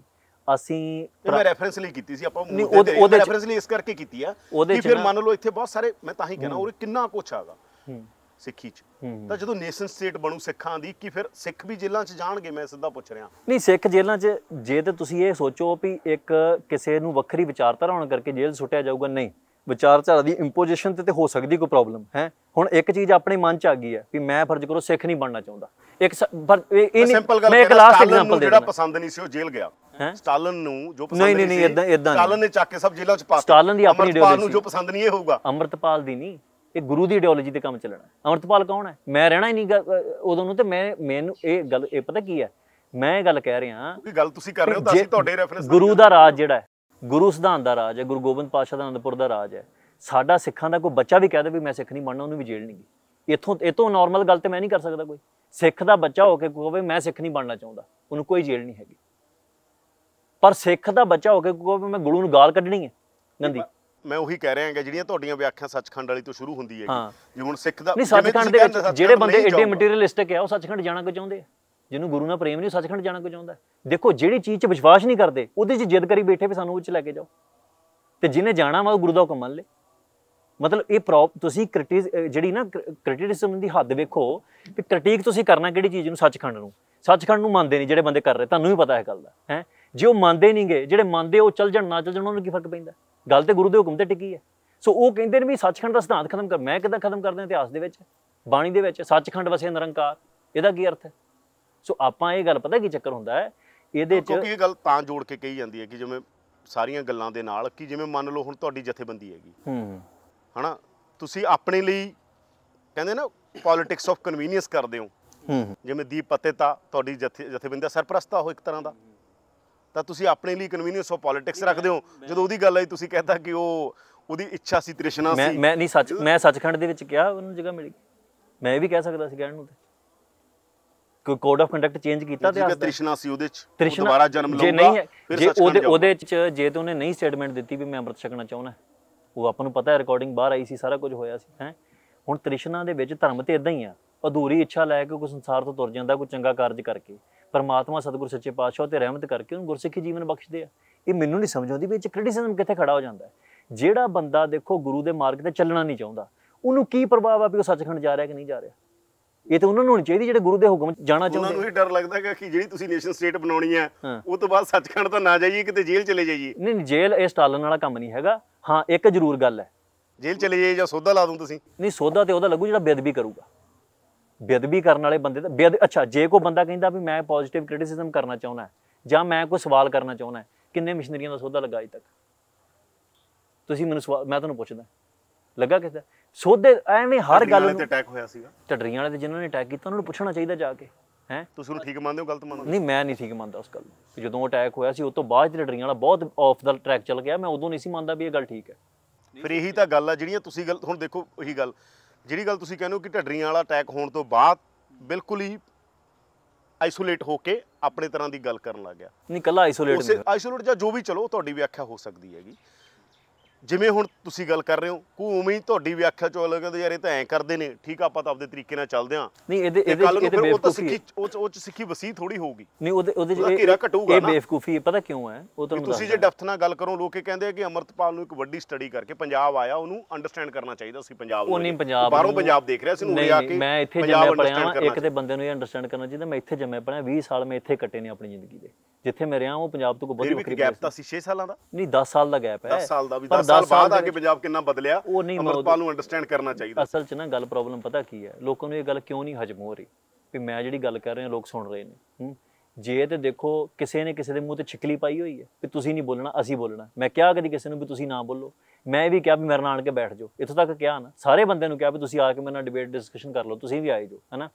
ਅਸੀਂ ਇਹ ਮੈਂ ਰੈਫਰੈਂਸ ਲਈ ਕੀਤੀ ਸੀ ਆਪਾਂ ਉਹਦੇ ਰੈਫਰੈਂਸ ਲਈ ਇਸ ਕਰਕੇ ਕੀਤੀ ਆ ਕਿ ਫਿਰ ਮੰਨ ਲਓ ਇੱਥੇ ਬਹੁਤ ਸਾਰੇ ਮੈਂ ਤਾਂ ਹੀ ਕਹਿਣਾ ਉਹ ਕਿੰਨਾ ਕੁਛ ਆਗਾ ਸਿੱਖੀ ਚ ਤਾਂ ਜਦੋਂ ਨੇਸ਼ਨ ਸਟੇਟ ਬਣੂ ਸਿੱਖਾਂ ਦੀ ਕਿ ਫਿਰ ਸਿੱਖ ਵੀ ਜੇਲ੍ਹਾਂ ਚ ਜਾਣਗੇ ਮੈਂ ਸਿੱਧਾ ਪੁੱਛ ਰਿਹਾ ਨਹੀਂ ਸਿੱਖ ਜੇਲ੍ਹਾਂ ਚ ਜੇ ਤੇ ਤੁਸੀਂ ਇਹ ਸੋਚੋ ਵੀ ਇੱਕ ਕਿਸੇ ਨੂੰ ਵੱਖਰੀ ਵਿਚਾਰਧਾਰਾ ਹੋਣ ਕਰਕੇ ਜੇਲ੍ਹ ਸੁੱਟਿਆ ਜਾਊਗਾ ਨਹੀਂ ਵਿਚਾਰਧਾਰਾ ਦੀ ਇੰਪੋਜੀਸ਼ਨ ਤੇ ਤੇ ਹੋ ਸਕਦੀ ਕੋਈ ਪ੍ਰੋਬਲਮ ਹੈ ਹੁਣ ਇੱਕ ਚੀਜ਼ ਆਪਣੇ ਮਨ ਚ ਆ ਗਈ ਹੈ ਵੀ ਮੈਂ ਫਰਜ਼ ਕਰੋ ਸਿੱਖ ਨਹੀਂ ਬਣਨਾ ਚਾਹੁੰਦਾ ਇੱਕ ਪਰ ਇਹ ਨਹੀਂ ਮੈਂ ਇੱਕ ਲਾਸਟ ਐਗਜ਼ਾਮਪਲ ਦੇ ਜਿਹੜਾ ਪਸੰਦ ਨਹੀਂ ਸੀ ਉਹ ਜੇਲ੍ਹ ਗਿਆ ਸਟਾਲਨ ਨੂੰ ਜੋ ਪਸੰਦ ਨਹੀਂ ਨਹੀਂ ਇਦਾਂ ਇਦਾਂ ਸਟਾਲਨ ਨੇ ਚੱਕ ਕੇ ਸਭ ਜੇਲ੍ਹਾਂ ਚ ਪਾਤਾ ਸਟਾਲਨ ਦੀ ਆਪਣੀ ਡਿਓਲੋਜੀ ਨੂੰ ਜੋ ਪਸੰਦ ਨਹੀਂ ਇਹ ਹੋਊਗਾ ਅਮਰਤਪਾਲ ਦੀ ਨਹੀਂ ਇਹ ਗੁਰੂ ਦੀ ਡਿਓਲੋਜੀ ਤੇ ਕੰਮ ਚੱਲਣਾ ਅਮਰਤਪਾਲ ਕੌਣ ਹੈ ਮੈਂ ਰਹਿਣਾ ਹੀ ਨਹੀਂ ਉਦੋਂ ਨੂੰ ਤੇ ਮੈਂ ਮੈਨੂੰ ਇਹ ਗੱਲ ਇਹ ਪਤਾ ਕੀ ਹੈ ਮੈਂ ਇਹ ਗੱਲ ਕਹਿ ਰਿਹਾ ਕਿ ਗੱਲ ਤੁਸੀਂ ਕਰ ਰਹੇ ਹੋ ਤਾਂ ਅਸੀਂ ਤੁਹਾਡੇ ਰੈਫਰੈਂਸ ਗੁਰੂ ਦਾ ਰਾਜ ਜਿਹੜਾ ਹੈ ਗੁਰੂ ਸਿਧਾਂਤ ਦਾ ਰਾਜ ਹੈ ਗੁਰੂ ਗੋਬਿੰਦ ਪਾਸ਼ਾ ਦਾ ਅਨੰਦਪੁਰ ਦਾ ਰਾਜ ਹੈ ਸਾਡਾ ਸਿੱਖਾਂ ਦਾ ਕੋਈ ਬੱਚਾ ਵੀ ਦੇ ਵੀ ਮੈਂ ਸਿੱਖ ਨਹੀਂ ਬਣਨਾ ਉਹਨੂੰ ਵੀ ਜੇਲ੍ਹ ਨਹੀਂ ਇਥੋਂ ਇਤੋਂ ਨਾਰਮਲ ਗੱਲ ਤੇ ਮੈਂ ਨਹੀਂ ਕਰ ਸਕਦਾ ਕੋਈ ਸਿੱਖ ਦਾ ਬੱਚਾ ਹੋ ਕੇ ਕਹੇ ਮੈਂ ਸਿੱਖ ਨਹੀਂ ਬਣਨਾ ਚਾਹੁੰਦਾ ਉਹਨੂੰ ਕੋਈ ਜੇਲ੍ਹ ਨਹੀਂ ਹੈਗੀ ਪਰ ਸਿੱਖ ਦਾ ਬੱਚਾ ਹੋ ਕੇ ਕਿਉਂਕਿ ਮੈਂ ਗੁਰੂ ਨੂੰ ਗਾਲ ਕੱਢਣੀ ਹੈ ਗੰਦੀ ਮੈਂ ਉਹੀ ਕਹਿ ਰਿਹਾ ਹਾਂ ਜਿਹੜੀਆਂ ਤੁਹਾਡੀਆਂ ਵਿਆਖਿਆ ਸੱਚਖੰਡ ਵਾਲੀ ਤੋਂ ਸ਼ੁਰੂ ਹੁੰਦੀ ਹੈ ਜੀ ਹੁਣ ਸਿੱਖ ਦਾ ਨਹੀਂ ਸੱਚਖੰਡ ਦੇ ਜਿਹੜੇ ਬੰਦੇ ਐਡੇ ਮਟੀਰੀਅਲਿਸਟਿਕ ਆ ਉਹ ਸੱਚਖੰਡ ਜਾਣਾ ਕਿਉਂ ਚਾਹੁੰਦੇ ਆ ਜਿਹਨੂੰ ਗੁਰੂ ਨਾਲ ਪ੍ਰੇਮ ਨਹੀਂ ਸੱਚਖੰਡ ਜਾਣਾ ਕਿਉਂ ਚਾਹੁੰਦਾ ਦੇਖੋ ਜਿਹੜੀ ਚੀਜ਼ 'ਚ ਵਿਸ਼ਵਾਸ ਨਹੀਂ ਕਰਦੇ ਉਹਦੇ 'ਚ ਜਿੱਦ ਕਰੀ ਬੈਠੇ ਵੀ ਸਾਨੂੰ ਉੱਚ ਲੈ ਕੇ ਜਾਓ ਤੇ ਜਿਹਨੇ ਜਾਣਾ ਵਾ ਉਹ ਗੁਰੂ ਦਾ ਹੁਕਮ ਮੰਨ ਲੇ ਮਤਲਬ ਇਹ ਪ੍ਰੋਪ ਤੁਸੀਂ ਕ੍ਰਿਟਿਸ ਜਿਹੜੀ ਨਾ ਕ੍ਰਿਟਿਸਿਜ਼ਮ ਦੀ ਹੱਦ ਵੇਖੋ ਕਿ ਕ੍ਰਿਟਿਕ ਤੁਸੀਂ ਕਰਨਾ ਕਿਹੜੀ ਚੀਜ਼ ਨੂੰ ਸੱਚਖੰਡ ਨੂੰ ਸੱਚਖੰਡ ਨੂੰ ਮੰਨਦੇ ਨਹੀਂ ਜਿਹੜੇ ਬੰਦੇ ਕਰ ਰਹੇ ਤੁਹਾਨੂੰ ਵੀ ਪਤਾ ਹੈ ਗੱਲ ਦਾ ਹੈ ਜੇ ਉਹ ਮੰਨਦੇ ਨਹੀਂਗੇ ਜਿਹੜੇ ਮੰਨਦੇ ਉਹ ਚੱਲ ਜਾਣ ਨਾ ਚੱਲ ਜਾਣ ਉਹਨਾਂ ਨੂੰ ਕੀ ਫਰਕ ਪੈਂਦਾ ਗੱਲ ਤੇ ਗੁਰੂ ਦੇ ਹੁਕਮ ਤੇ ਟਿੱਕੀ ਹੈ ਸੋ ਉਹ ਕਹਿੰਦੇ ਨੇ ਵੀ ਸੱਚਖੰਡ ਦਾ ਸਿਧਾਂਤ ਖਤਮ ਕਰ ਮੈਂ ਕਿਦਾਂ ਖਤਮ ਕਰਦੇ ਇਤਿਹਾਸ ਦੇ ਵਿੱਚ ਬਾਣੀ ਦੇ ਵਿੱਚ ਸੱਚਖੰਡ ਵਸੇ ਨਿਰੰਕਾਰ ਇਹਦਾ ਕੀ ਅਰਥ ਹੈ ਸੋ ਆਪਾਂ ਇਹ ਗੱਲ ਪਤਾ ਕੀ ਚੱਕਰ ਹੁੰਦਾ ਹੈ ਇਹਦੇ ਚ ਕਿਉਂਕਿ ਇਹ ਗੱਲ ਤਾਂ ਜੋੜ ਕੇ ਕਹੀ ਜਾਂਦੀ ਹੈ ਕਿ ਜਿਵੇਂ ਸਾਰੀਆਂ ਗੱਲਾਂ ਦੇ ਨਾਲ ਕਿ ਜਿਵੇਂ ਮੰਨ ਲਓ ਹੁਣ ਤੁਹਾਡੀ ਜਥੇਬੰਦੀ ਹੈਗੀ ਹੂੰ ਹਨਾ ਤੁਸੀਂ ਆਪਣੇ ਲਈ ਕਹਿੰਦੇ ਨਾ ਪੋਲਿਟਿਕਸ ਆਫ ਕਨਵੀਨੀਅੰਸ ਕਰਦੇ ਹੋ ਹੂੰ ਜਿਵੇਂ ਦੀਪ ਪਤੇਤਾ ਤੁਹਾਡੀ ਜਥੇ ਜਥੇਬੰਦੀ ਦਾ ਸਰਪ੍ਰਸਤ ਆ ਉਹ ਇੱਕ ਤਰ੍ਹਾਂ ਦਾ ਤਾਂ ਤੁਸੀਂ ਆਪਣੇ ਲਈ ਕਨਵੀਨੀਅੰਸ ਆਫ ਪੋਲਿਟਿਕਸ ਰੱਖਦੇ ਹੋ ਜਦੋਂ ਉਹਦੀ ਗੱਲ ਆਈ ਤੁਸੀਂ ਕਹਿੰਦਾ ਕਿ ਉਹ ਉਹਦੀ ਇੱਛਾ ਸੀ ਤ੍ਰਿਸ਼ਨਾ ਸੀ ਮੈਂ ਮੈਂ ਨਹੀਂ ਸੱਚ ਮੈਂ ਸੱਚਖੰਡ ਦੇ ਵਿੱਚ ਕਿਹਾ ਉਹਨੂੰ ਜਗ੍ਹਾ ਮਿਲ ਗਈ ਮੈਂ ਇਹ ਵੀ ਕਹਿ ਸਕਦਾ ਸੀ ਕਹਿਣ ਨੂੰ ਤੇ ਕੋਈ ਕੋਡ ਆਫ ਕੰਡਕਟ ਚੇਂਜ ਕੀਤਾ ਤੇ ਤ੍ਰਿਸ਼ਨਾ ਸੀ ਉਹਦੇ ਚ ਦੁਬਾਰਾ ਜਨਮ ਲਊਗਾ ਫਿਰ ਜੇ ਉਹਦੇ ਉਹਦੇ ਚ ਜੇ ਤੇ ਉਹਨੇ ਨਹੀਂ ਸਟੇਟਮੈਂਟ ਦਿੱਤੀ ਵੀ ਮੈਂ ਅਮਰਤ ਛਕਣਾ ਚਾਹੁੰਦਾ ਉਹ ਆਪਾਂ ਨੂੰ ਪਤਾ ਹੈ ਰਿਕਾਰਡਿੰਗ ਬਾਹਰ ਆਈ ਸੀ ਸਾਰਾ ਕੁਝ ਹੋਇਆ ਸੀ ਹੈ ਹੁਣ ਤ੍ਰਿਸ਼ਨਾ ਦੇ ਵਿੱਚ ਧਰਮ ਤੇ ਇਦਾਂ ਹੀ ਆ ਅਧੂਰੀ ਇੱਛਾ ਲੈ ਕੇ ਕੋਈ ਸੰਸਾਰ ਤੋਂ ਤੁਰ ਜਾਂਦਾ ਕੋਈ ਚੰਗਾ ਕਾਰਜ ਕਰਕੇ ਪਰਮਾਤਮਾ ਸਤਿਗੁਰ ਸੱਚੇ ਪਾਤਸ਼ਾਹ ਤੇ ਰਹਿਮਤ ਕਰਕੇ ਉਹਨੂੰ ਗੁਰਸਿੱਖੀ ਜੀਵਨ ਬਖਸ਼ਦੇ ਆ ਇਹ ਮੈਨੂੰ ਨਹੀਂ ਸਮਝ ਆਉਂਦੀ ਵੀ ਇਹ ਕ੍ਰਿਟਿਸਿਜ਼ਮ ਕਿੱਥੇ ਖੜਾ ਹੋ ਜਾਂਦਾ ਹੈ ਜਿਹੜਾ ਬੰਦਾ ਦੇਖੋ ਗੁਰੂ ਦੇ ਮਾਰਗ ਤੇ ਚੱਲਣਾ ਨਹੀਂ ਚਾਹੁੰਦਾ ਉਹਨੂੰ ਕੀ ਪ੍ਰਭਾਵ ਆ ਵੀ ਉਹ ਸੱਚਖੰਡ ਜਾ ਰਿਹਾ ਕਿ ਨਹੀਂ ਜਾ ਰਿਹਾ ਇਹ ਤਾਂ ਉਹਨਾਂ ਨੂੰ ਹੋਣੀ ਚਾਹੀਦੀ ਜਿਹੜੇ ਗੁਰੂ ਦੇ ਹੁਕਮ ਜਾਣਾ ਚਾਹੁੰਦੇ ਉਹਨਾਂ ਨੂੰ ਹੀ ਡਰ ਲੱਗਦਾ ਹੈ ਕਿ ਜਿਹੜੀ ਤੁਸੀਂ ਨੇਸ਼ਨ ਸਟੇਟ ਬਣਾਉਣੀ ਹੈ ਉਹ ਤੋਂ ਬਾਅਦ ਸੱਚਖੰਡ ਤਾਂ ਨਾ ਜਾਈਏ ਕਿਤੇ ਜੇਲ੍ਹ ਚਲੇ ਜਾਈਏ ਨਹੀਂ ਨਹੀਂ ਜੇਲ੍ਹ ਇਹ ਸਟਾਲਨ ਵਾਲਾ ਕੰਮ ਨਹੀਂ ਹੈਗਾ ਹਾਂ ਇੱਕ ਜ਼ਰੂਰ ਗੱਲ ਹੈ ਜੇਲ੍ਹ ਚਲੇ ਜਾਈਏ ਜਾਂ ਸੋਧਾ ਲਾ ਦੂੰ ਤੁਸੀਂ ਨਹੀਂ ਸੋਧਾ ਤੇ ਉਹਦਾ ਲੱਗੂ ਜਿਹੜਾ ਬੇਦਬੀ ਕਰੂਗਾ ਬੇਅਦਬੀ ਕਰਨ ਵਾਲੇ ਬੰਦੇ ਦਾ ਬੇਅਦ ਅੱਛਾ ਜੇ ਕੋਈ ਬੰਦਾ ਕਹਿੰਦਾ ਵੀ ਮੈਂ ਪੋਜ਼ਿਟਿਵ ਕ੍ਰਿਟਿਸਿਜ਼ਮ ਕਰਨਾ ਚਾਹੁੰਦਾ ਜਾਂ ਮੈਂ ਕੋਈ ਸਵਾਲ ਕਰਨਾ ਚਾਹੁੰਦਾ ਕਿੰਨੇ ਮਿਸ਼ਨਰੀਆਂ ਦਾ ਸੌਦਾ ਲੱਗਾ ਅਜ ਤੱਕ ਤੁਸੀਂ ਮੈਨੂੰ ਸਵਾਲ ਮੈਂ ਤੁਹਾਨੂੰ ਪੁੱਛਦਾ ਲੱਗਾ ਕਿਦਾਂ ਸੋਧੇ ਐਵੇਂ ਹਰ ਗੱਲ ਨੂੰ ਅਟੈਕ ਹੋਇਆ ਸੀਗਾ ਟੱਡਰੀਆਂ ਵਾਲੇ ਤੇ ਜਿਨ੍ਹਾਂ ਨੇ ਅਟੈਕ ਕੀਤਾ ਉਹਨਾਂ ਨੂੰ ਪੁੱਛਣਾ ਚਾਹੀਦਾ ਜਾ ਕੇ ਹੈ ਤੁਸੀਂ ਉਹਨੂੰ ਠੀਕ ਮੰਨਦੇ ਹੋ ਗਲਤ ਮੰਨਦੇ ਨਹੀਂ ਮੈਂ ਨਹੀਂ ਠੀਕ ਮੰਨਦਾ ਉਸ ਗੱਲ ਨੂੰ ਜਦੋਂ ਅਟੈਕ ਹੋਇਆ ਸੀ ਉਸ ਤੋਂ ਬਾਅਦ ਟੱਡਰੀਆਂ ਵਾਲਾ ਬਹੁਤ ਆਫ ਦਾ ਟਰੈਕ ਚੱਲ ਗਿਆ ਮੈਂ ਉਦੋਂ ਨਹੀਂ ਸੀ ਮੰਨਦਾ ਵੀ ਇਹ ਗੱਲ ਠੀਕ ਹੈ ਫਿਰ ਇਹੀ ਤਾਂ ਗੱਲ ਆ ਜਿਹੜੀਆਂ ਤੁਸੀਂ ਗੱਲ ਹੁਣ ਦੇਖੋ ਉਹੀ ਗੱਲ ਜਿਹੜੀ ਗੱਲ ਤੁਸੀਂ ਕਹਿੰਦੇ ਹੋ ਕਿ ਢੱਡਰੀਆਂ ਵਾਲਾ ਅਟੈਕ ਹੋਣ ਤੋਂ ਬਾਅਦ ਬਿਲਕੁਲ ਹੀ ਆਈਸੋਲੇਟ ਹੋ ਕੇ ਆਪਣੇ ਤਰ੍ਹਾਂ ਦੀ ਗੱਲ ਕਰਨ ਲੱਗ ਗਿਆ ਨਹੀਂ ਕੱਲਾ ਆਈਸੋਲੇਟ ਨਹੀਂ ਆਈਸੋਲੇਟ ਜਾਂ ਜੋ ਵੀ ਚਲੋ ਤੁਹਾਡੀ ਵਿਆਖਿਆ ਹੋ ਸਕਦੀ ਹੈਗੀ ਜਿਵੇਂ ਹੁਣ ਤੁਸੀਂ ਗੱਲ ਕਰ ਰਹੇ ਹੋ ਕੋ ਉਵੇਂ ਹੀ ਤੁਹਾਡੀ ਵਿਆਖਿਆ ਚੋਂ ਲੱਗਦਾ ਯਾਰ ਇਹ ਤਾਂ ਐਂ ਕਰਦੇ ਨੇ ਠੀਕ ਆਪਾਂ ਤਾਂ ਆਪਦੇ ਤਰੀਕੇ ਨਾਲ ਚੱਲਦੇ ਆ ਨਹੀਂ ਇਹਦੇ ਇਹਦੇ ਇਹਦੇ ਬੇਵਕੂਫੀ ਉਹ ਚ ਸਿੱਖੀ ਵਸੀ ਥੋੜੀ ਹੋਊਗੀ ਨਹੀਂ ਉਹਦੇ ਉਹਦੇ ਚ ਘੇਰਾ ਘਟੂਗਾ ਇਹ ਬੇਵਕੂਫੀ ਪਤਾ ਕਿਉਂ ਹੈ ਉਹ ਤੁਹਾਨੂੰ ਤੁਸੀਂ ਜੇ ਡੈਪਥ ਨਾਲ ਗੱਲ ਕਰੋ ਲੋਕ ਇਹ ਕਹਿੰਦੇ ਆ ਕਿ ਅਮਰਤਪਾਲ ਨੂੰ ਇੱਕ ਵੱਡੀ ਸਟੱਡੀ ਕਰਕੇ ਪੰਜਾਬ ਆਇਆ ਉਹਨੂੰ ਅੰਡਰਸਟੈਂਡ ਕਰਨਾ ਚਾਹੀਦਾ ਸੀ ਪੰਜਾਬ ਨੂੰ ਉਹ ਨਹੀਂ ਪੰਜਾਬ ਬਾਹਰੋਂ ਪੰਜਾਬ ਦੇਖ ਰਿਹਾ ਸੀ ਨੂੰ ਆ ਕੇ ਮੈਂ ਇੱਥੇ ਜੰਮਿਆ ਪੜਿਆ ਇੱਕ ਤੇ ਬੰਦੇ ਨੂੰ ਇਹ ਅੰਡਰਸਟੈਂਡ ਕਰਨਾ ਚਾਹੀਦਾ ਮੈਂ ਇੱਥੇ ਜੰਮਿਆ ਪੜਿਆ 20 ਸਾਲ ਮੈਂ ਇੱਥੇ ਕੱਟੇ ਨੇ ਆਪਣੀ ਜ਼ਿੰਦਗੀ ਦੇ ਜਿੱਥੇ ਮੈਂ ਰਿਹਾ ਉਹ ਪੰਜਾਬ ਤੋਂ ਕੋਈ ਬਹੁਤ ਵੱਖਰੀ ਗੈਪ ਤਾਂ ਸੀ 6 ਸਾਲਾਂ ਦਾ ਨਹੀਂ 10 ਸਾਲ ਦਾ ਗੈਪ ਹੈ 10 ਸਾਲ ਦਾ ਵੀ 10 ਸਾਲ ਬਾਅਦ ਆ ਕੇ ਪੰਜਾਬ ਕਿੰਨਾ ਬਦਲਿਆ ਉਹ ਨਹੀਂ ਅਮਰਪਾਲ ਨੂੰ ਅੰਡਰਸਟੈਂਡ ਕਰਨਾ ਚਾਹੀਦਾ ਅਸਲ 'ਚ ਨਾ ਗੱਲ ਪ੍ਰੋਬਲਮ ਪਤਾ ਕੀ ਹੈ ਲੋਕਾਂ ਨੂੰ ਇਹ ਗੱਲ ਕਿਉਂ ਨਹੀਂ ਹਜਮ ਹੋ ਰਹੀ ਵੀ ਮੈਂ ਜਿਹੜੀ ਗੱਲ ਕਰ ਰਿਹਾ ਲੋਕ ਸੁਣ ਰਹੇ ਨੇ ਜੇ ਤੇ ਦੇਖੋ ਕਿਸੇ ਨੇ ਕਿਸੇ ਦੇ ਮੂੰਹ ਤੇ ਛਿਕਲੀ ਪਾਈ ਹੋਈ ਹੈ ਵੀ ਤੁਸੀਂ ਨਹੀਂ ਬੋਲਣਾ ਅਸੀਂ ਬੋਲਣਾ ਮੈਂ ਕਿਹਾ ਕਦੀ ਕਿਸੇ ਨੂੰ ਵੀ ਤੁਸੀਂ ਨਾ ਬੋਲੋ ਮੈਂ ਵੀ ਕਿਹਾ ਵੀ ਮੇਰੇ ਨਾਲ ਆਣ ਕੇ ਬੈਠ ਜਾਓ ਇੱਥੋਂ ਤੱਕ ਕਿਹਾ ਨਾ ਸਾਰੇ ਬੰਦੇ ਨੂੰ ਕਿਹਾ ਵੀ ਤੁਸੀਂ ਆ ਕੇ ਮੇਰੇ ਨਾਲ ਡਿਬੇਟ ਡਿਸਕਸ਼ਨ ਕਰ ਲਓ ਤੁਸੀਂ ਵੀ ਆਇਓ ਜੋ ਹਨਾ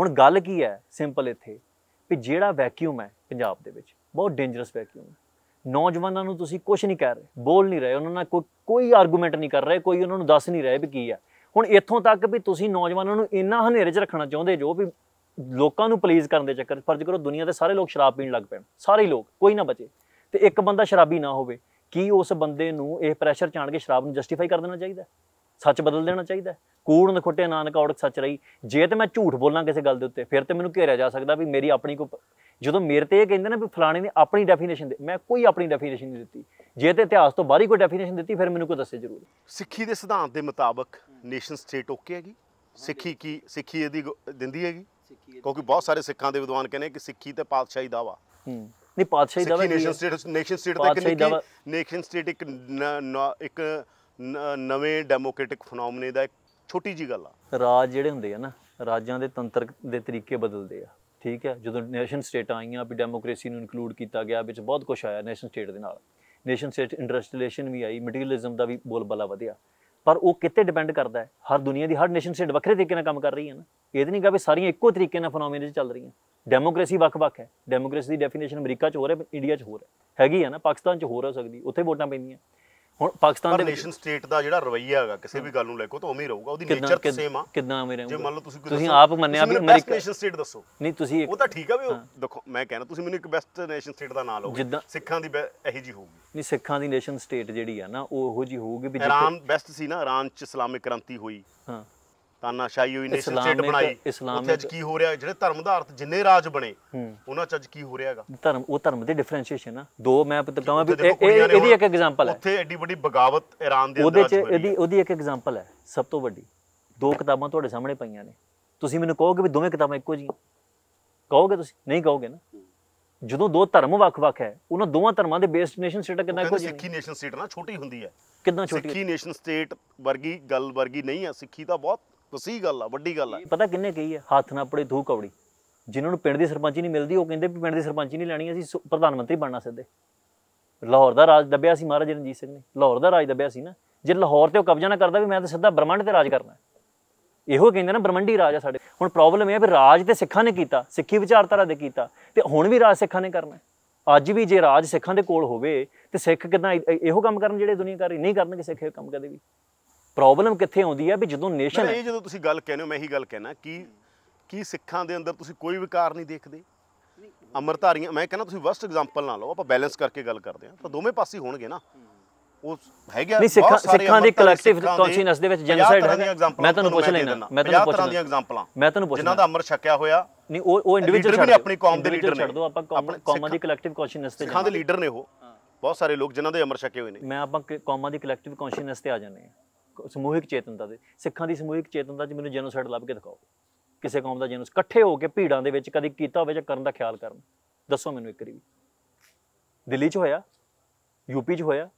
ਹੁਣ ਗੱਲ ਕੀ ਹੈ ਸਿੰਪਲ ਇੱਥੇ ਵੀ ਜਿਹੜਾ ਵੈਕਿਊਮ ਹੈ ਪੰਜਾਬ ਦੇ ਵਿੱਚ ਬਹੁਤ ਡੇਂਜਰਸ ਵੈਕਿਊਮ ਹੈ ਨੌਜਵਾਨਾਂ ਨੂੰ ਤੁਸੀਂ ਕੁਝ ਨਹੀਂ ਕਰ ਰਹੇ ਬੋਲ ਨਹੀਂ ਰਹੇ ਉਹਨਾਂ ਨਾਲ ਕੋਈ ਆਰਗੂਮੈਂਟ ਨਹੀਂ ਕਰ ਰਹੇ ਕੋਈ ਉਹਨਾਂ ਨੂੰ ਦੱਸ ਨਹੀਂ ਰਹੇ ਵੀ ਕੀ ਹੈ ਹੁਣ ਇੱਥੋਂ ਤੱਕ ਵੀ ਤੁਸੀਂ ਨੌਜਵਾਨਾਂ ਨੂੰ ਇੰਨਾ ਹਨੇਰੇ 'ਚ ਰੱਖਣਾ ਚਾਹੁੰਦੇ ਜੋ ਵੀ ਲੋਕਾਂ ਨੂੰ ਪਲੀਜ਼ ਕਰਨ ਦੇ ਚੱਕਰ ਫਰਜ਼ ਕਰੋ ਦੁਨੀਆ ਦੇ ਸਾਰੇ ਲੋਕ ਸ਼ਰਾਬ ਪੀਣ ਲੱਗ ਪੈਣ ਸਾਰੇ ਲੋਕ ਕੋਈ ਨਾ ਬਚੇ ਤੇ ਇੱਕ ਬੰਦਾ ਸ਼ਰਾਬੀ ਨਾ ਹੋਵੇ ਕੀ ਉਸ ਬੰਦੇ ਨੂੰ ਇਹ ਪ੍ਰੈਸ਼ਰ ਚਾਣ ਕੇ ਸ਼ਰਾਬ ਨੂੰ ਜਸਟੀਫਾਈ ਕਰ ਦੇਣਾ ਚਾਹੀਦਾ ਸੱਚ ਬਦਲ ਦੇਣਾ ਚਾਹੀਦਾ ਕੂੜ ਨਖੁੱਟੇ ਨਾਨਕ ਔੜਕ ਸੱਚ ਰਹੀ ਜੇ ਤੇ ਮੈਂ ਝੂਠ ਬੋਲਾਂ ਕਿਸੇ ਗੱਲ ਦੇ ਉੱਤੇ ਫਿਰ ਤੇ ਮੈਨੂੰ ਘੇਰਿਆ ਜਾ ਸਕਦਾ ਵੀ ਮੇਰੀ ਆਪਣੀ ਕੋ ਜਦੋਂ ਮੇਰੇ ਤੇ ਇਹ ਕਹਿੰਦੇ ਨੇ ਵੀ ਫਲਾਣੇ ਨੇ ਆਪਣੀ ਡੈਫੀਨੇਸ਼ਨ ਦੇ ਮੈਂ ਕੋਈ ਆਪਣੀ ਡੈਫੀਨੇਸ਼ਨ ਨਹੀਂ ਦਿੱਤੀ ਜੇ ਤੇ ਇਤਿਹਾਸ ਤੋਂ ਬਾਹਰੀ ਕੋਈ ਡੈਫੀਨੇਸ਼ਨ ਦਿੱਤੀ ਫਿਰ ਮੈਨੂੰ ਕੋ ਦੱਸੇ ਜ਼ਰੂਰ ਸਿੱਖੀ ਦੇ ਸਿਧਾਂਤ ਦੇ ਮੁਤਾਬਕ ਨੇਸ਼ਨ ਸਟੇਟ ਓਕੇ ਹੈਗੀ ਸਿੱਖੀ ਕੀ ਸਿੱਖੀ ਇਹਦੀ ਦਿੰਦੀ ਹੈਗੀ ਕਿਉਂਕਿ ਬਹੁਤ ਸਾਰੇ ਸਿੱਖਾਂ ਦੇ ਵਿਦਵਾਨ ਕਹਿੰਦੇ ਕਿ ਸਿੱਖੀ ਤੇ ਪਾਤਸ਼ਾਹੀ ਦਾਵਾ ਹੂੰ ਨਹੀਂ ਪਾਤਸ਼ਾਹੀ ਦਾਵਾ ਨੇਸ਼ਨ ਸਟੇਟ ਨੇਸ਼ਨ ਸਟੇਟ ਦਾ ਕਿ ਨੇਸ਼ਨ ਸਟੇਟ ਇੱਕ ਇੱਕ ਨਵੇਂ ਡੈਮੋਕ੍ਰੈਟਿਕ ਫਨੋਮਨੇ ਦਾ ਇੱਕ ਛੋਟੀ ਜੀ ਗੱਲ ਆ ਰਾਜ ਜਿਹੜੇ ਹੁੰਦੇ ਆ ਨਾ ਰਾਜਾਂ ਦੇ ਤੰਤਰ ਦੇ ਤਰੀਕੇ ਬਦਲਦੇ ਆ ਠੀਕ ਹੈ ਜਦੋਂ ਨੇਸ਼ਨ ਸਟੇਟਾਂ ਆਈਆਂ ਵੀ ਡੈਮੋਕ੍ਰੇਸੀ ਨੂੰ ਇਨਕਲੂਡ ਕੀਤਾ ਗਿਆ ਵਿੱਚ ਬਹੁਤ ਕੁਝ ਆਇਆ ਨੇਸ਼ਨ ਸਟੇਟ ਦੇ ਨਾਲ ਨੇਸ਼ਨ ਸਟੇਟ ਇੰਡਸਟਰੀਅਲਾਈਜੇਸ਼ਨ ਵੀ ਆਈ ਮਟੀਰੀਅਲਿਜ਼ਮ ਦਾ ਵੀ ਬੋਲਬਾਲਾ ਵਧਿਆ ਪਰ ਉਹ ਕਿਤੇ ਡਿਪੈਂਡ ਕਰਦਾ ਹੈ ਹਰ ਦੁਨੀਆ ਦੀ ਹਰ ਨੇਸ਼ਨ ਸਟੇਟ ਵੱਖਰੇ ਤਰੀਕੇ ਨਾਲ ਕੰਮ ਕਰ ਰਹੀ ਹੈ ਨਾ ਇਹ ਨਹੀਂ ਕਿ ਵੀ ਸਾਰੀਆਂ ਇੱਕੋ ਤਰੀਕੇ ਨਾਲ ਫੀਨੋਮੀਨਾ ਚੱਲ ਰਹੀਆਂ ਡੈਮੋਕ੍ਰੇਸੀ ਵੱਖ-ਵੱਖ ਹੈ ਡੈਮੋਕ੍ਰੇਸੀ ਦੀ ਡੈਫੀਨੇਸ਼ਨ ਅਮਰੀਕਾ 'ਚ ਹੋਰ ਹੈ ਇੰਡੀਆ 'ਚ ਹੋ ਰਿਹਾ ਹੈਗੀ ਆ ਨਾ ਪਾਕਿਸਤਾਨ 'ਚ ਹੋ ਹੋ ਸਕਦੀ ਉੱਥੇ ਵੋਟਾਂ ਪੈਂਦੀਆਂ ਹੁਣ ਪਾਕਿਸਤਾਨ ਦੇ ਨੇਸ਼ਨ ਸਟੇਟ ਦਾ ਜਿਹੜਾ ਰਵਈਆ ਹੈਗਾ ਕਿਸੇ ਵੀ ਗੱਲ ਨੂੰ ਲੈ ਕੇ ਤਾਂ ਉਵੇਂ ਹੀ ਰਹੂਗਾ ਉਹਦੀ ਨੇਚਰ ਸੇਮ ਆ ਕਿੰਨਾ ਰਹੂਗਾ ਜੇ ਮੰਨ ਲਓ ਤੁਸੀਂ ਤੁਸੀਂ ਆਪ ਮੰਨਿਆ ਵੀ ਅਮਰੀਕਾ ਨੇਸ਼ਨ ਸਟੇਟ ਦੱਸੋ ਨਹੀਂ ਤੁਸੀਂ ਉਹ ਤਾਂ ਠੀਕ ਆ ਵੀ ਦੇਖੋ ਮੈਂ ਕਹਿੰਦਾ ਤੁਸੀਂ ਮੈਨੂੰ ਇੱਕ ਬੈਸਟ ਨੇਸ਼ਨ ਸਟੇਟ ਦਾ ਨਾਮ ਲਓ ਸਿੱਖਾਂ ਦੀ ਇਹੀ ਜੀ ਹੋਊਗੀ ਨਹੀਂ ਸਿੱਖਾਂ ਦੀ ਨੇਸ਼ਨ ਸਟੇਟ ਜਿਹੜੀ ਆ ਨਾ ਉਹ ਉਹੋ ਜੀ ਹੋਊਗੀ ਵੀ ਜਿੱਥੇ ਇਰਾਨ ਬੈਸਟ ਸੀ ਨਾ ਇਰਾਨ ਚ ਇਸਲਾਮਿਕ ਕ੍ਰਾਂਤੀ ਹੋਈ ਹਾਂ ਤਾਨਾਸ਼ਾਹੀ ਹੋਈ ਨੇ ਸਟੇਟ ਬਣਾਈ ਉੱਥੇ ਅੱਜ ਕੀ ਹੋ ਰਿਹਾ ਜਿਹੜੇ ਧਰਮ ਦਾ ਜਿੰਨੇ ਰਾਜ ਬਣੇ ਉਹਨਾਂ ਚ ਅੱਜ ਕੀ ਹੋ ਰਿਹਾ ਹੈਗਾ ਧਰਮ ਉਹ ਧਰਮ ਦੇ ਡਿਫਰੈਂਸ਼ੀਏਸ਼ਨ ਆ ਦੋ ਮੈਂ ਕਹਾਂ ਵੀ ਇਹਦੀ ਇੱਕ ਐਗਜ਼ਾਮਪਲ ਹੈ ਉੱਥੇ ਐਡੀ ਵੱਡੀ ਬਗਾਵਤ ਇਰਾਨ ਦੇ ਅੰਦਰ ਉਹਦੇ ਚ ਇਹਦੀ ਉਹਦੀ ਇੱਕ ਐਗਜ਼ਾਮਪਲ ਹੈ ਸਭ ਤੋਂ ਵੱਡੀ ਦੋ ਕਿਤਾਬਾਂ ਤੁਹਾਡੇ ਸਾਹਮਣੇ ਪਈਆਂ ਨੇ ਤੁਸੀਂ ਮੈਨੂੰ ਕਹੋਗੇ ਵੀ ਦੋਵੇਂ ਕਿਤਾਬਾਂ ਇੱਕੋ ਜੀਆਂ ਕਹੋਗੇ ਤੁਸੀਂ ਨਹੀਂ ਕਹੋਗੇ ਨਾ ਜਦੋਂ ਦੋ ਧਰਮ ਵੱਖ-ਵੱਖ ਹੈ ਉਹਨਾਂ ਦੋਵਾਂ ਧਰਮਾਂ ਦੇ ਬੇਸਡ ਨੇਸ਼ਨ ਸਟੇਟ ਕਿੰਨਾ ਕੋਈ ਸਿੱਖੀ ਨੇਸ਼ਨ ਸਟੇਟ ਨਾ ਛੋਟੀ ਹੁੰਦੀ ਹੈ ਕਿੰਨਾ ਛੋਟੀ ਸਿੱਖੀ ਨੇਸ਼ਨ ਸਟੇਟ ਵਰਗੀ ਗੱਲ ਵਰਗੀ ਨਹੀਂ ਆ ਸਿੱਖੀ ਤਾਂ ਬਹੁਤ ਵਸੀ ਗੱਲ ਆ ਵੱਡੀ ਗੱਲ ਆ ਪਤਾ ਕਿੰਨੇ ਕਹੀ ਆ ਹੱਥ ਨਾ ਆਪਣੇ ਧੂ ਕੌੜੀ ਜਿਨ੍ਹਾਂ ਨੂੰ ਪਿੰਡ ਦੀ ਸਰਪੰਚੀ ਨਹੀਂ ਮਿਲਦੀ ਉਹ ਕਹਿੰਦੇ ਵੀ ਪਿੰਡ ਦੀ ਸਰਪੰਚੀ ਨਹੀਂ ਲੈਣੀ ਅਸੀਂ ਪ੍ਰਧਾਨ ਮੰਤਰੀ ਬਣਨਾ ਸਿੱਧੇ ਲਾਹੌਰ ਦਾ ਰਾਜ ਦੱਬਿਆ ਸੀ ਮਹਾਰਾਜਾ ਰਣਜੀਤ ਸਿੰਘ ਨੇ ਲਾਹੌਰ ਦਾ ਰਾਜ ਦੱਬਿਆ ਸੀ ਨਾ ਜੇ ਲਾਹੌਰ ਤੇ ਉਹ ਕਬਜ਼ਾ ਨਾ ਕਰਦਾ ਵੀ ਮੈਂ ਤਾਂ ਸਿੱਧਾ ਬ੍ਰਹਮੰਡ ਤੇ ਰਾਜ ਕਰਨਾ ਇਹੋ ਕਹਿੰਦੇ ਨਾ ਬ੍ਰਹਮੰਡੀ ਰਾਜ ਆ ਸਾਡੇ ਹੁਣ ਪ੍ਰੋਬਲਮ ਇਹ ਆ ਵੀ ਰਾਜ ਤੇ ਸਿੱਖਾਂ ਨੇ ਕੀਤਾ ਸਿੱਖੀ ਵਿਚਾਰਧਾਰਾ ਦੇ ਕੀਤਾ ਤੇ ਹੁਣ ਵੀ ਰਾਜ ਸਿੱਖਾਂ ਨੇ ਕਰਨਾ ਅੱਜ ਵੀ ਜੇ ਰਾਜ ਸਿੱਖਾਂ ਦੇ ਕੋਲ ਹੋਵੇ ਤੇ ਸਿੱਖ ਕਿਦਾਂ ਇਹੋ ਕੰਮ ਕਰਨ ਜਿਹੜੇ ਦੁਨੀਆਕਾਰੀ ਨਹੀਂ ਕਰਨਗੇ ਸਿੱਖ ਇਹ ਕੰਮ ਕਦੇ ਵੀ ਪ੍ਰੋਬਲਮ ਕਿੱਥੇ ਆਉਂਦੀ ਹੈ ਵੀ ਜਦੋਂ ਨੇਸ਼ਨ ਇਹ ਜਦੋਂ ਤੁਸੀਂ ਗੱਲ ਕਹਿੰਦੇ ਹੋ ਮੈਂ ਇਹੀ ਗੱਲ ਕਹਿਣਾ ਕਿ ਕੀ ਸਿੱਖਾਂ ਦੇ ਅੰਦਰ ਤੁਸੀਂ ਕੋਈ ਵਿਕਾਰ ਨਹੀਂ ਦੇਖਦੇ ਅਮਰਤਾਰੀਆਂ ਮੈਂ ਕਹਿੰਦਾ ਤੁਸੀਂ ਵਰਸਟ ਐਗਜ਼ਾਮਪਲ ਨਾ ਲਓ ਆਪਾਂ ਬੈਲੈਂਸ ਕਰਕੇ ਗੱਲ ਕਰਦੇ ਹਾਂ ਤਾਂ ਦੋਵੇਂ ਪਾਸੇ ਹੋਣਗੇ ਨਾ ਉਹ ਗਿਆ ਨਹੀਂ ਸਿੱਖਾਂ ਸਿੱਖਾਂ ਦੀ ਕਲੈਕਟਿਵ ਕੌਨਸ਼ੀਅਸਨੈਸ ਦੇ ਵਿੱਚ ਜੈਨਸਾਈਡ ਹੈ ਮੈਂ ਤੁਹਾਨੂੰ ਪੁੱਛ ਲੈਣਾ ਮੈਂ ਤੁਹਾਨੂੰ ਪੁੱਛ ਲੈਣਾ ਐਗਜ਼ਾਮਪਲਾਂ ਮੈਂ ਤੁਹਾਨੂੰ ਪੁੱਛ ਜਿਨ੍ਹਾਂ ਦਾ ਅਮਰ ਛੱਕਿਆ ਹੋਇਆ ਨਹੀਂ ਉਹ ਉਹ ਇੰਡੀਵਿਜੂਅਲ ਛੱਡ ਆਪਣੀ ਕੌਮ ਦੇ ਲੀਡਰ ਛੱਡ ਦੋ ਆਪਾਂ ਕੌਮਾਂ ਦੀ ਕਲੈਕਟਿਵ ਕੌਨਸ਼ੀਅਸਨੈਸ ਤੇ ਸਿੱਖਾਂ ਦੇ ਲੀਡਰ ਨੇ ਉਹ ਬਹੁਤ ਸਾਰੇ ਲੋਕ ਜਿਨ੍ਹਾਂ ਦੇ ਅਮਰ ਛੱਕੇ ਹੋਏ ਨੇ ਮੈਂ ਆਪਾਂ ਕੌਮਾਂ ਦੀ ਕਲੈਕਟਿਵ ਕੌਨਸ਼ੀਅਸਨੈਸ ਤੇ ਆ ਜਾਂਦੇ ਹਾਂ ਸਮੂਹਿਕ ਚੇਤਨਤਾ ਦੇ ਸਿੱਖਾਂ ਦੀ ਸਮੂਹਿਕ ਚੇਤਨਤਾ 'ਚ ਮੈਨੂੰ ਜੈਨੋਸਾਈਡ ਲੱਭ ਕੇ ਦਿਖਾਓ ਕਿਸੇ ਕੌਮ ਦਾ ਜੈਨੋਸ ਇਕੱਠੇ ਹੋ ਕੇ ਭੀੜਾਂ ਦੇ ਵਿੱਚ ਕਦੀ ਕੀਤਾ ਹੋਵੇ ਜਾਂ ਕਰਨ ਦਾ ਖਿਆਲ ਕਰਨ ਦੱਸੋ ਮੈਨੂੰ ਇੱਕ ਰੀ ਦਿੱਲੀ 'ਚ ਹੋਇਆ ਯੂਪੀ 'ਚ ਹੋਇਆ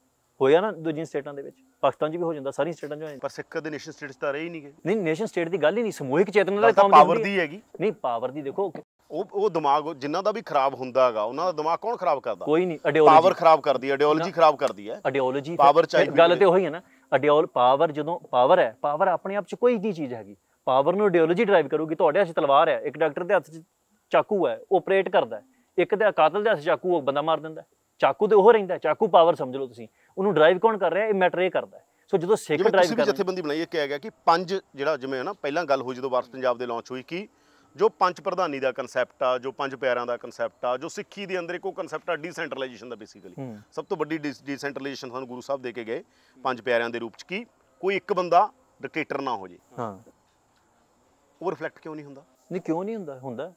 ਹੋਇਆ ਨਾ ਦੂਜੀਆਂ ਸਟੇਟਾਂ ਦੇ ਵਿੱਚ ਪਾਕਿਸਤਾਨ 'ਚ ਵੀ ਹੋ ਜਾਂਦਾ ਸਾਰੀਆਂ ਸਟੇਟਾਂ 'ਚ ਹੋ ਜਾਂਦਾ ਪਰ ਸਿੱਖ ਦੇ ਨੇਸ਼ਨ ਸਟੇਟਸ ਤਾਂ ਰਹੀ ਨਹੀਂ ਨਹੀਂਗੇ ਨਹੀਂ ਨੇਸ਼ਨ ਸਟੇਟ ਦੀ ਗੱਲ ਹੀ ਨਹੀਂ ਸਮੂਹਿਕ ਚੇਤਨਾ ਦਾ ਕੰਮ ਪਾਵਰ ਦੀ ਹੈਗੀ ਨਹੀਂ ਪਾਵਰ ਦੀ ਦੇਖੋ ਉਹ ਉਹ ਦਿਮਾਗ ਜਿਨ੍ਹਾਂ ਦਾ ਵੀ ਖਰਾਬ ਹੁੰਦਾ ਹੈਗਾ ਉਹਨਾਂ ਦਾ ਦਿਮਾਗ ਕੌਣ ਖਰਾਬ ਕਰਦਾ ਕੋਈ ਨਹੀਂ ਆਈਡੀਓਲੋਜੀ ਪਾਵਰ ਖਰਾਬ ਕਰਦੀ ਹੈ ਆਈਡੀਓਲੋਜੀ ਖਰਾਬ ਕਰਦੀ ਹੈ ਆਈਡੀਓਲੋਜੀ ਪਾਵਰ ਚਾਹੀਦੀ ਗੱਲ ਤੇ ਉਹੀ ਹੈ ਨਾ ਅਡਿਓਲ ਪਾਵਰ ਜਦੋਂ ਪਾਵਰ ਹੈ ਪਾਵਰ ਆਪਣੇ ਆਪ 'ਚ ਕੋਈ ਨਹੀਂ ਚੀਜ਼ ਹੈਗੀ ਪਾਵਰ ਨੂੰ ਅਡਿਓਲੋਜੀ ਡਰਾਈਵ ਕਰੂਗੀ ਤੁਹਾਡੇ ਹੱਥ 'ਚ ਤਲਵਾਰ ਹੈ ਇੱਕ ਡਾਕਟਰ ਦੇ ਹੱਥ 'ਚ ਚਾਕੂ ਹੈ ਆਪਰੇਟ ਕਰਦਾ ਇੱਕ ਦੇ ਕਾਤਲ ਦੇ ਹੱਥ ਚਾਕੂ ਉਹ ਬੰਦਾ ਮਾਰ ਦਿੰਦਾ ਚਾਕੂ ਤੇ ਉਹ ਰਹਿੰਦਾ ਚਾਕੂ ਪਾਵਰ ਸਮਝ ਲਓ ਤੁਸੀਂ ਉਹਨੂੰ ਡਰਾਈਵ ਕੌਣ ਕਰ ਰਿਹਾ ਇਹ ਮੈਟਰ ਇਹ ਕਰਦਾ ਸੋ ਜਦੋਂ ਸਿੱਖ ਡਰਾਈਵ ਕਰਦਾ ਜਿੱਥੇ ਜਥੇਬੰਦੀ ਬਣਾਈ ਇਹ ਕਿਹਾ ਗਿਆ ਕਿ ਪੰਜ ਜਿਹੜਾ ਜਿਵੇਂ ਹੈ ਨਾ ਪਹਿਲਾਂ ਗੱਲ ਹੋਈ ਜਦੋਂ ਵਾਰਸ ਪੰਜਾਬ ਦੇ ਲਾਂਚ ਹੋਈ ਕਿ ਜੋ ਪੰਜ ਪ੍ਰਧਾਨੀ ਦਾ ਕਨਸੈਪਟ ਆ ਜੋ ਪੰਜ ਪਿਆਰਾਂ ਦਾ ਕਨਸੈਪਟ ਆ ਜੋ ਸਿੱਖੀ ਦੇ ਅੰਦਰ ਇੱਕੋ ਕਨਸੈਪਟ ਆ ਡੀਸੈਂਟਰਲਾਈਜੇਸ਼ਨ ਦਾ ਬੇਸਿਕਲੀ ਸਭ ਤੋਂ ਵੱਡੀ ਡੀਸੈਂਟਰਲਾਈਜੇਸ਼ਨ ਸਾਨੂੰ ਗੁਰੂ ਸਾਹਿਬ ਦੇ ਕੇ ਗਏ ਪੰਜ ਪਿਆਰਿਆਂ ਦੇ ਰੂਪ ਚ ਕੀ ਕੋਈ ਇੱਕ ਬੰਦਾ ਡਿਕਟੇਟਰ ਨਾ ਹੋ ਜੇ ਹਾਂ ਉਹ ਰਿਫਲੈਕਟ ਕਿਉਂ ਨਹੀਂ ਹੁੰਦਾ ਨਹੀਂ ਕਿਉਂ ਨਹੀਂ ਹੁੰਦਾ ਹੁੰਦਾ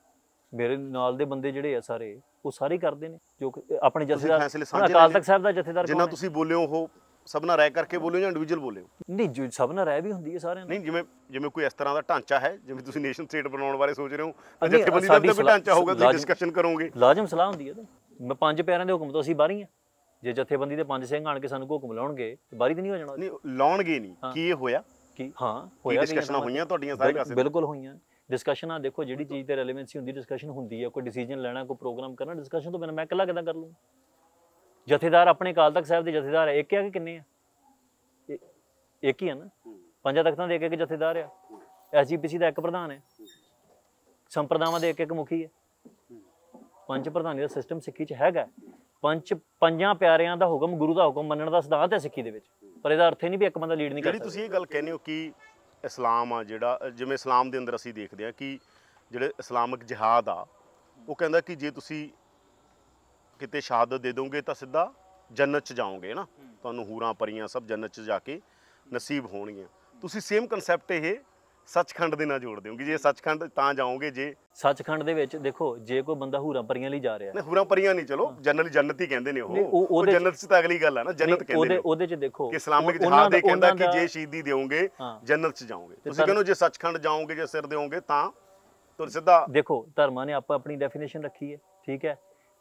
ਮੇਰੇ ਨਾਲ ਦੇ ਬੰਦੇ ਜਿਹੜੇ ਆ ਸਾਰੇ ਉਹ ਸਾਰੇ ਕਰਦੇ ਨੇ ਜੋ ਆਪਣੇ ਜਥੇਦਾਰ ਅਕਾਲ ਤਖਤ ਸਾਹਿਬ ਦਾ ਜਥੇਦਾਰ ਜਿੰਨਾ ਤੁਸੀਂ ਬੋਲਿਓ ਉਹ ਸਭ ਨਾਲ ਰਹਿ ਕਰਕੇ ਬੋਲਿਓ ਜਾਂ ਇੰਡੀਵਿਜੂਅਲ ਬੋਲਿਓ ਨਹੀਂ ਜੋ ਸਭ ਨਾਲ ਰਹਿ ਵੀ ਹੁੰਦੀ ਹੈ ਸਾਰਿਆਂ ਨਾਲ ਨਹੀਂ ਜਿਵੇਂ ਜਿਵੇਂ ਕੋਈ ਇਸ ਤਰ੍ਹਾਂ ਦਾ ਢਾਂਚਾ ਹੈ ਜਿਵੇਂ ਤੁਸੀਂ ਨੇਸ਼ਨ ਸਟੇਟ ਬਣਾਉਣ ਬਾਰੇ ਸੋਚ ਰਹੇ ਹੋ ਤਾਂ ਬੰਦੀ ਦਾ ਵੀ ਢਾਂਚਾ ਹੋਊਗਾ ਤੁਸੀਂ ਡਿਸਕਸ਼ਨ ਕਰੋਗੇ ਲਾਜ਼ਮ ਸਲਾਹ ਹੁੰਦੀ ਹੈ ਤਾਂ ਮੈਂ ਪੰਜ ਪਿਆਰਿਆਂ ਦੇ ਹੁਕਮ ਤੋਂ ਅਸੀਂ ਬਾਹਰ ਹੀ ਆ ਜੇ ਜਥੇਬੰਦੀ ਦੇ ਪੰਜ ਸਿੰਘ ਆਣ ਕੇ ਸਾਨੂੰ ਹੁਕਮ ਲਾਉਣਗੇ ਤੇ ਬਾਹਰੀ ਤਾਂ ਨਹੀਂ ਹੋ ਜਾਣਾ ਨਹੀਂ ਲਾਉਣਗੇ ਨਹੀਂ ਕੀ ਇਹ ਹੋਇਆ ਕੀ ਹਾਂ ਹੋਇਆ ਡਿਸਕਸ਼ਨਾਂ ਹੋਈਆਂ ਤੁਹਾਡੀਆਂ ਸਾਰੇ ਪਾਸੇ ਬਿਲਕੁਲ ਹੋਈਆਂ ਡਿਸਕਸ਼ਨ ਆ ਦੇਖੋ ਜਿਹੜੀ ਚੀਜ਼ ਤੇ ਰੈਲੇਵੈਂਸੀ ਹੁੰਦੀ ਡਿਸਕਸ਼ਨ ਹੁੰਦੀ ਹੈ ਕੋਈ ਡਿਸੀਜਨ ਲੈਣਾ ਕੋਈ ਪ੍ਰੋਗਰਾਮ ਕਰਨਾ ਡਿਸਕਸ਼ਨ ਤੋਂ ਬਿਨਾਂ ਮੈਂ ਇਕੱਲਾ ਕਿਦਾਂ ਕਰ ਲੂੰ ਜਥੇਦਾਰ ਆਪਣੇ ਕਾਲ ਤੱਕ ਸਾਹਿਬ ਦੇ ਜਥੇਦਾਰ ਹੈ ਇੱਕ ਹੈ ਕਿ ਕਿੰਨੇ ਆ ਇੱਕ ਹੀ ਆ ਨਾ ਪੰਜਾਂ ਤਖਤਾਂ ਦੇ ਇੱਕ ਇੱਕ ਜਥੇਦਾਰ ਆ ਐਸਜੀਪੀਸੀ ਦਾ ਇੱਕ ਪ੍ਰਧਾਨ ਹੈ ਸੰਪਰਦਾਵਾਂ ਦੇ ਇੱਕ ਇੱਕ ਮੁਖੀ ਹੈ ਪੰਜ ਪ੍ਰਧਾਨੀ ਦਾ ਸਿਸਟਮ ਸਿੱਖੀ 'ਚ ਹੈਗਾ ਪੰਜ ਪੰਜਾਂ ਪਿਆਰਿਆਂ ਦਾ ਹੁਕਮ ਗੁਰੂ ਦਾ ਹੁਕਮ ਮੰਨਣ ਦਾ ਸਿਧਾਂਤ ਹੈ ਸਿੱਖੀ ਦੇ ਵਿੱਚ ਪਰ ਇਹਦਾ ਅਰਥ ਇਹ ਨਹੀਂ ਵੀ ਇੱਕ ਬੰਦਾ ਲੀਡ ਨਹੀਂ ਕਰਦਾ ਤੁਸੀਂ ਇਹ ਗੱਲ ਕਹਿੰਦੇ ਹੋ ਕਿ ਇਸਲਾਮ ਆ ਜਿਹੜਾ ਜਿਵੇਂ ਇਸਲਾਮ ਦੇ ਅੰਦਰ ਅਸੀਂ ਦੇਖਦੇ ਆ ਕਿ ਜਿਹੜੇ ਇਸਲਾਮਿਕ ਜਿਹਹਾਦ ਆ ਉਹ ਕਹਿੰਦਾ ਕਿ ਜੇ ਤੁਸੀਂ ਕਿਤੇ ਸ਼ਹਾਦਤ ਦੇ ਦੋਗੇ ਤਾਂ ਸਿੱਧਾ ਜੰਨਤ 'ਚ ਜਾਓਗੇ ਨਾ ਤੁਹਾਨੂੰ ਹੂਰਾਂ ਪਰੀਆਂ ਸਭ ਜੰਨਤ 'ਚ ਜਾ ਕੇ ਨਸੀਬ ਹੋਣਗੀਆਂ ਤੁਸੀਂ ਸੇਮ ਕਨਸੈਪਟ ਇਹ ਸੱਚਖੰਡ ਦੇ ਨਾਲ ਜੋੜ ਦਿਓਗੇ ਜੇ ਸੱਚਖੰਡ ਤਾਂ ਜਾਓਗੇ ਜੇ ਸੱਚਖੰਡ ਦੇ ਵਿੱਚ ਦੇਖੋ ਜੇ ਕੋਈ ਬੰਦਾ ਹੂਰਾਂ ਪਰੀਆਂ ਲਈ ਜਾ ਰਿਹਾ ਨਹੀਂ ਹੂਰਾਂ ਪਰੀਆਂ ਨਹੀਂ ਚਲੋ ਜਨਰਲ ਜੰਨਤ ਹੀ ਕਹਿੰਦੇ ਨੇ ਉਹ ਉਹ ਜੰਨਤ ਚ ਤਾਂ ਅਗਲੀ ਗੱਲ ਆ ਨਾ ਜੰਨਤ ਕਹਿੰਦੇ ਨੇ ਉਹਦੇ ਉਹਦੇ ਚ ਦੇਖੋ ਕਿ ਇਸਲਾਮਿਕ ਜਹਾਦ ਦੇ ਕਹਿੰਦਾ ਕਿ ਜੇ ਸ਼ਹੀਦੀ ਦੇਓਗੇ ਜੰਨਤ ਚ ਜਾਓਗੇ ਤੁਸੀਂ ਕਹਿੰਦੇ ਜੇ ਸੱਚਖੰਡ ਜਾਓਗੇ ਜੇ ਸਿਰ ਦੇਓਗੇ ਤਾਂ ਤੁਰ ਸਿੱਧਾ ਦੇਖੋ ਧਰਮਾਂ ਨੇ ਆਪਾਂ ਆਪਣੀ ਡੈਫੀਨੇਸ਼ਨ ਰੱਖੀ ਹੈ ਠੀਕ ਹੈ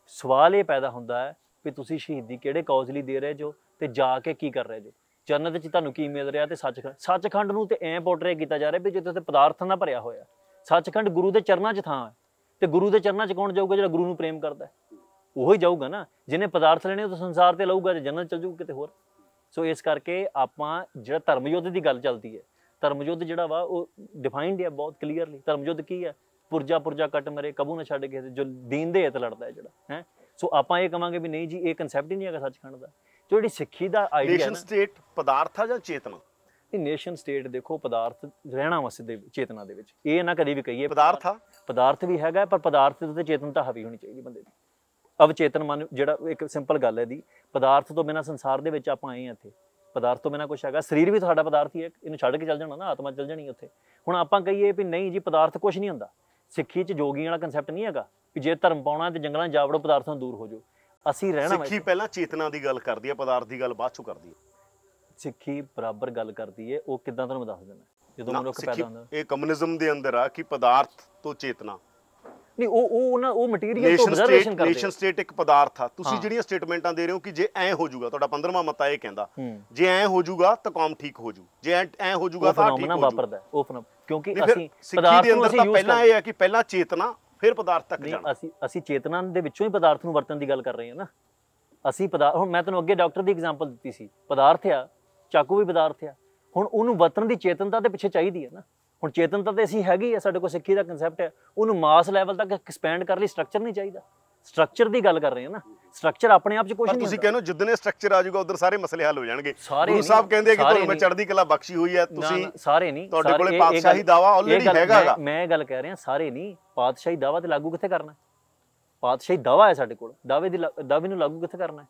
ਸਵਾਲ ਇਹ ਪੈਦਾ ਹੁੰਦਾ ਹੈ ਕਿ ਤੁਸੀਂ ਸ਼ਹੀਦੀ ਕਿਹੜੇ ਕੌਜ਼ ਲਈ ਦੇ ਰਹੇ ਜੋ ਤੇ ਜਾ ਕੇ ਕੀ ਕਰ ਰਹੇ ਜੋ ਜੰਨਤ 'ਚ ਤੁਹਾਨੂੰ ਕੀ ਮਿਲ ਰਿਹਾ ਤੇ ਸੱਚਖੰਡ ਸੱਚਖੰਡ ਨੂੰ ਤੇ ਐਂ ਪੋਰਟਰੇ ਕੀਤਾ ਜਾ ਰਿਹਾ ਵੀ ਜਿੱਥੇ ਤੇ ਪਦਾਰਥ ਨਾਲ ਭਰਿਆ ਹੋਇਆ ਸੱਚਖੰਡ ਗੁਰੂ ਦੇ ਚਰਨਾਂ 'ਚ ਥਾਂ ਹੈ ਤੇ ਗੁਰੂ ਦੇ ਚਰਨਾਂ 'ਚ ਕੌਣ ਜਾਊਗਾ ਜਿਹੜਾ ਗੁਰੂ ਨੂੰ ਪ੍ਰੇਮ ਕਰਦਾ ਉਹ ਹੀ ਜਾਊਗਾ ਨਾ ਜਿਹਨੇ ਪਦਾਰਥ ਲੈਣੇ ਉਹ ਤਾਂ ਸੰਸਾਰ ਤੇ ਲਊਗਾ ਤੇ ਜੰਨਤ ਚਲ ਜਾਊ ਕਿਤੇ ਹੋਰ ਸੋ ਇਸ ਕਰਕੇ ਆਪਾਂ ਜਿਹੜਾ ਧਰਮ ਯੁੱਧ ਦੀ ਗੱਲ ਚੱਲਦੀ ਹੈ ਧਰਮ ਯੁੱਧ ਜਿਹੜਾ ਵਾ ਉਹ ਡਿਫਾਈਨਡ ਹੈ ਬਹੁਤ ਕਲੀਅਰਲੀ ਧਰਮ ਯੁੱਧ ਕੀ ਹੈ ਪੁਰਜਾ ਪੁਰਜਾ ਕੱਟ ਮਰੇ ਕਬੂ ਨਾ ਛੱਡ ਕੇ ਜੋ ਦੀਨ ਦੇ ਹਿੱਤ ਲੜਦਾ ਹੈ ਜਿਹੜਾ ਹੈ ਸੋ ਆਪਾਂ ਇਹ ਕਵਾਂਗੇ ਵੀ ਨਹੀਂ ਜੀ ਇਹ ਕਨਸੈਪਟ ਹੀ ਨਹੀਂ ਹੈਗਾ ਸੱਚਖੰਡ ਦਾ ਜੋ ਜਿਹੜੀ ਸਿੱਖੀ ਦਾ ਆਈਡੀਆ ਨੇਸ਼ਨ ਸਟੇਟ ਪਦਾਰਥ ਆ ਜਾਂ ਚੇਤਨਾ ਇਹ ਨੇਸ਼ਨ ਸਟੇਟ ਦੇਖੋ ਪਦਾਰਥ ਰਹਿਣਾ ਵਸਦੇ ਦੇ ਚੇਤਨਾ ਦੇ ਵਿੱਚ ਇਹ ਨਾ ਕਦੀ ਵੀ ਕਹੀਏ ਪਦਾਰਥ ਆ ਪਦਾਰਥ ਵੀ ਹੈਗਾ ਪਰ ਪਦਾਰਥ ਤੇ ਚੇਤਨਤਾ ਹਵੀ ਹੋਣੀ ਚਾਹੀਦੀ ਬੰਦੇ ਦੀ ਅਵਚੇਤਨ ਮਨ ਜਿਹੜਾ ਇੱਕ ਸਿੰਪਲ ਗੱਲ ਹੈ ਦੀ ਪਦਾਰਥ ਤੋਂ ਬਿਨਾ ਸੰਸਾਰ ਦੇ ਵਿੱਚ ਆਪਾਂ ਆਏ ਆ ਇੱਥੇ ਪਦਾਰਥ ਤੋਂ ਬਿਨਾ ਕੁਝ ਹੈਗਾ ਸਰੀਰ ਵੀ ਤੁਹਾਡਾ ਪਦਾਰਥ ਹੀ ਹੈ ਇਹਨੂੰ ਛੱਡ ਕੇ ਚੱਲ ਜਾਣਾ ਨਾ ਆਤਮਾ ਚੱਲ ਜਾਣੀ ਉੱਥੇ ਹੁਣ ਆਪਾਂ ਕਹੀਏ ਵੀ ਨਹੀਂ ਜੀ ਪਦਾਰਥ ਕੁਝ ਨਹੀਂ ਹੁੰਦਾ ਸਿੱਖੀ 'ਚ ਜੋਗੀ ਵਾਲਾ ਕਨਸੈਪਟ ਨਹੀਂ ਹੈਗਾ ਕਿ ਜੇ ਧਰਮ ਪਾਉਣਾ ਤੇ ਜੰਗਲਾਂ ਜਾਵੜੋ ਪਦਾਰਥਾਂ ਦੂਰ ਹੋ ਜਾਓ ਅਸੀਂ ਰਹਿਣਾ ਸਿੱਖੀ ਪਹਿਲਾਂ ਚੇਤਨਾ ਦੀ ਗੱਲ ਕਰਦੀ ਹੈ ਪਦਾਰਥ ਦੀ ਗੱਲ ਬਾਅਦ ਚੋਂ ਕਰਦੀ ਹੈ ਸਿੱਖੀ ਬਰਾਬਰ ਗੱਲ ਕਰਦੀ ਹੈ ਉਹ ਕਿਦਾਂ ਤੁਹਾਨੂੰ ਦੱਸ ਦਿੰਦਾ ਜਦੋਂ ਮਨੁੱਖ ਪੈਦਾ ਹੁੰਦਾ ਇਹ ਕਮਿਊਨਿਜ਼ਮ ਦੇ ਅੰਦਰ ਆ ਕਿ ਪਦਾਰਥ ਤੋਂ ਚੇਤਨਾ ਨਹੀਂ ਉਹ ਉਹ ਨਾ ਉਹ ਮਟੀਰੀਅਲ ਤੋਂ ਰਿਜ਼ਰਵੇਸ਼ਨ ਕਰਦੇ ਨੇਸ਼ਨ ਸਟੇਟ ਇੱਕ ਪਦਾਰਥ ਆ ਤੁਸੀਂ ਜਿਹੜੀਆਂ ਸਟੇਟਮੈਂਟਾਂ ਦੇ ਰਹੇ ਹੋ ਕਿ ਜੇ ਐ ਹੋ ਜਾਊਗਾ ਤੁਹਾਡਾ 15ਵਾਂ ਮਤਾ ਇਹ ਕਹਿੰਦਾ ਜੇ ਐ ਹੋ ਜਾਊਗਾ ਤਾਂ ਕੌਮ ਠੀਕ ਹੋ ਜੂ ਜੇ ਐ ਹੋ ਜਾਊਗਾ ਤਾਂ ਠੀਕ ਹੋ ਜਾਊ ਉਹ ਫਨੋਮਨਾ ਵਾਪਰਦਾ ਉਹ ਫਨੋਮਨਾ ਕਿਉਂਕਿ ਅਸੀਂ ਪਦਾਰਥ ਦੇ ਅੰਦਰ ਤਾਂ ਪਹਿਲਾਂ ਇਹ ਹੈ ਕਿ ਪਹਿਲਾਂ ਚੇਤਨਾ ਫਿਰ ਪਦਾਰਥ ਤੱਕ ਜਾਣਾ ਅਸੀਂ ਅਸੀਂ ਚੇਤਨਾ ਦੇ ਵਿੱਚੋਂ ਹੀ ਪਦਾਰਥ ਨੂੰ ਵਰਤਣ ਦੀ ਗੱਲ ਕਰ ਰਹੇ ਹਾਂ ਨਾ ਅਸੀਂ ਪਦਾਰਥ ਹੁਣ ਮੈਂ ਤੁਹਾਨੂੰ ਅੱਗੇ ਡਾਕਟਰ ਦੀ ਐਗਜ਼ਾਮਪਲ ਦਿੱਤੀ ਸੀ ਪਦਾਰਥ ਆ ਚਾਕੂ ਵੀ ਪਦਾਰਥ ਆ ਹੁਣ ਉਹਨੂੰ ਵਰਤਣ ਦੀ ਚੇਤਨਤਾ ਦੇ ਪਿੱਛੇ ਚਾਹੀਦੀ ਹੈ ਨਾ ਹੁਣ ਚੇਤਨਤਾ ਤੇ ਅਸੀਂ ਹੈਗੀ ਆ ਸਾਡੇ ਕੋਲ ਸਿੱਖੀ ਦਾ ਕਨਸੈਪਟ ਹੈ ਉਹਨੂੰ ਮਾਸ ਲੈਵਲ ਤੱਕ ਐਕਸਪੈਂਡ ਕਰਨ ਲਈ ਸਟਰਕਚਰ ਨਹੀਂ ਚਾਹੀਦਾ ਸਟਰਕਚਰ ਦੀ ਗੱਲ ਕਰ ਰਹੇ ਹਾਂ ਨਾ ਸਟਰਕਚਰ ਆਪਣੇ ਆਪ 'ਚ ਕੁਝ ਨਹੀਂ ਤੁਸੀਂ ਕਹਿੰਦੇ ਹੋ ਜਿੱਦਨੇ ਸਟਰਕਚਰ ਆ ਜਾਊਗਾ ਉਧਰ ਸਾਰੇ ਮਸਲੇ ਹੱਲ ਹੋ ਜਾਣਗੇ ਗੁਰੂ ਸਾਹਿਬ ਕਹਿੰਦੇ ਕਿ ਤੁਹਾਨੂੰ ਮੈਂ ਚੜ੍ਹਦੀ ਕਲਾ ਬਖਸ਼ੀ ਹੋਈ ਹੈ ਤੁਸੀਂ ਸਾਰੇ ਨਹੀਂ ਤੁਹਾਡੇ ਕੋਲੇ ਪਾਤਸ਼ਾਹੀ ਦਾਵਾ ਆਲਰੇਡੀ ਹੈਗਾ ਮੈਂ ਗੱਲ ਕਹਿ ਰਿਹਾ ਸਾਰੇ ਨਹੀਂ ਪਾਤਸ਼ਾਹੀ ਦਾਵਾ ਤੇ ਲਾਗੂ ਕਿੱਥੇ ਕਰਨਾ ਪਾਤਸ਼ਾਹੀ ਦਾਵਾ ਹੈ ਸਾਡੇ ਕੋਲ ਦਾਵੇ ਦੀ ਦਾਵੇ ਨੂੰ ਲਾਗੂ ਕਿੱਥੇ ਕਰਨਾ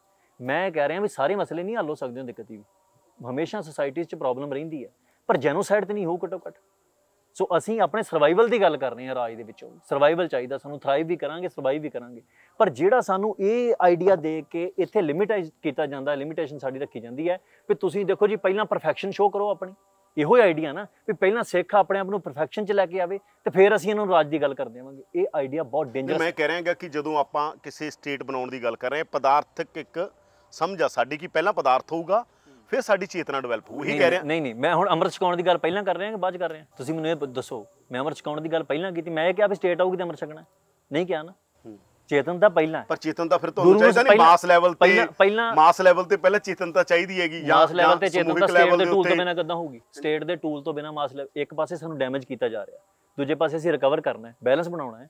ਮੈਂ ਕਹਿ ਰਿਹਾ ਵੀ ਸਾਰੇ ਮਸਲੇ ਨਹੀਂ ਹੱਲ ਹੋ ਸਕਦੇ ਹੁੰਦੇ ਕਦੀ ਵੀ ਹਮੇਸ਼ਾ ਸੋਸਾਇਟੀਜ਼ 'ਚ ਪ੍ਰੋਬਲਮ ਰਹਿੰਦੀ ਹੈ ਪਰ ਜੈਨੋਸਾਈਡ ਤੇ ਨਹੀਂ ਹੋਊ ਘਟੋ ਘਟ ਸੋ ਅਸੀਂ ਆਪਣੇ ਸਰਵਾਈਵਲ ਦੀ ਗੱਲ ਕਰ ਰਹੇ ਹਾਂ ਰਾਜ ਦੇ ਵਿੱਚੋਂ ਸਰਵਾਈਵਲ ਚਾਹੀਦਾ ਸਾਨੂੰ ਥਰਾਈਵ ਵੀ ਕਰਾਂਗੇ ਸਰਵਾਈਵ ਵੀ ਕਰਾਂਗੇ ਪਰ ਜਿਹੜਾ ਸਾਨੂੰ ਇਹ ਆਈਡੀਆ ਦੇ ਕੇ ਇੱਥੇ ਲਿਮਿਟਾਈਜ਼ ਕੀਤਾ ਜਾਂਦਾ ਲਿਮਿਟੇਸ਼ਨ ਸਾਡੀ ਰੱਖੀ ਜਾਂਦੀ ਹੈ ਵੀ ਤੁਸੀਂ ਦੇਖੋ ਜੀ ਪਹਿਲਾਂ ਪਰਫੈਕਸ਼ਨ ਸ਼ੋ ਕਰੋ ਆਪਣੀ ਇਹੋ ਆਈਡੀਆ ਨਾ ਵੀ ਪਹਿਲਾਂ ਸਿੱਖ ਆਪਣੇ ਆਪ ਨੂੰ ਪਰਫੈਕਸ਼ਨ 'ਚ ਲੈ ਕੇ ਆਵੇ ਤੇ ਫਿਰ ਅਸੀਂ ਇਹਨਾਂ ਨੂੰ ਰਾਜ ਦੀ ਗੱਲ ਕਰ ਦੇਵਾਂਗੇ ਇਹ ਆਈਡੀਆ ਬਹੁਤ ਡੇਂਜਰਸ ਮੈਂ ਕਹਿ ਰਿਹਾਗਾ ਕਿ ਜਦੋਂ ਆਪਾਂ ਕਿਸੇ ਸਟੇਟ ਬਣਾਉਣ ਦੀ ਗੱਲ ਕਰ ਰਹੇ ਹਾਂ ਪਦਾਰਥਕ ਇੱਕ ਸਮਝ ਆ ਸਾਡੀ ਕੀ ਪਹਿਲਾਂ ਪਦਾਰਥ ਹੋਊਗਾ ਫਿਰ ਸਾਡੀ ਚੇਤਨਾ ਡਿਵੈਲਪ ਹੋਊ ਇਹੀ ਕਹਿ ਰਿਹਾ ਨਹੀਂ ਨਹੀਂ ਮੈਂ ਹੁਣ ਅੰਮ੍ਰਿਤ ਛਕਾਉਣ ਦੀ ਗੱਲ ਪਹਿਲਾਂ ਕਰ ਰਿਹਾ ਕਿ ਬਾਅਦ ਕਰ ਰਿਹਾ ਤੁਸੀਂ ਮੈਨੂੰ ਇਹ ਦੱਸੋ ਮੈਂ ਅੰਮ੍ਰਿਤ ਛਕਾਉਣ ਦੀ ਗੱਲ ਪਹਿਲਾਂ ਕੀਤੀ ਮੈਂ ਇਹ ਕਿਹਾ ਵੀ ਸਟੇਟ ਆਊਗੀ ਤੇ ਅੰਮ੍ਰਿਤ ਛਕਣਾ ਨਹੀਂ ਕਿਹਾ ਨਾ ਚੇਤਨ ਤਾਂ ਪਹਿਲਾਂ ਪਰ ਚੇਤਨ ਤਾਂ ਫਿਰ ਤੁਹਾਨੂੰ ਚਾਹੀਦਾ ਨਹੀਂ ਮਾਸ ਲੈਵਲ ਤੇ ਪਹਿਲਾਂ ਮਾਸ ਲੈਵਲ ਤੇ ਪਹਿਲਾਂ ਚੇਤਨਤਾ ਚਾਹੀਦੀ ਹੈਗੀ ਮਾਸ ਲੈਵਲ ਤੇ ਚੇਤਨ ਤਾਂ ਸਟੇਟ ਦੇ ਟੂਲ ਤੋਂ ਬਿਨਾ ਕਦਾਂ ਹੋਊਗੀ ਸਟੇਟ ਦੇ ਟੂਲ ਤੋਂ ਬਿਨਾ ਮਾਸ ਲੈਵਲ ਇੱਕ ਪਾਸੇ ਸਾਨੂੰ ਡੈਮੇਜ ਕੀਤਾ ਜਾ ਰਿਹਾ ਦੂਜੇ ਪਾਸੇ ਅਸੀਂ ਰਿਕਵਰ ਕਰਨਾ ਹੈ ਬੈਲੈਂਸ ਬਣਾਉਣਾ ਹੈ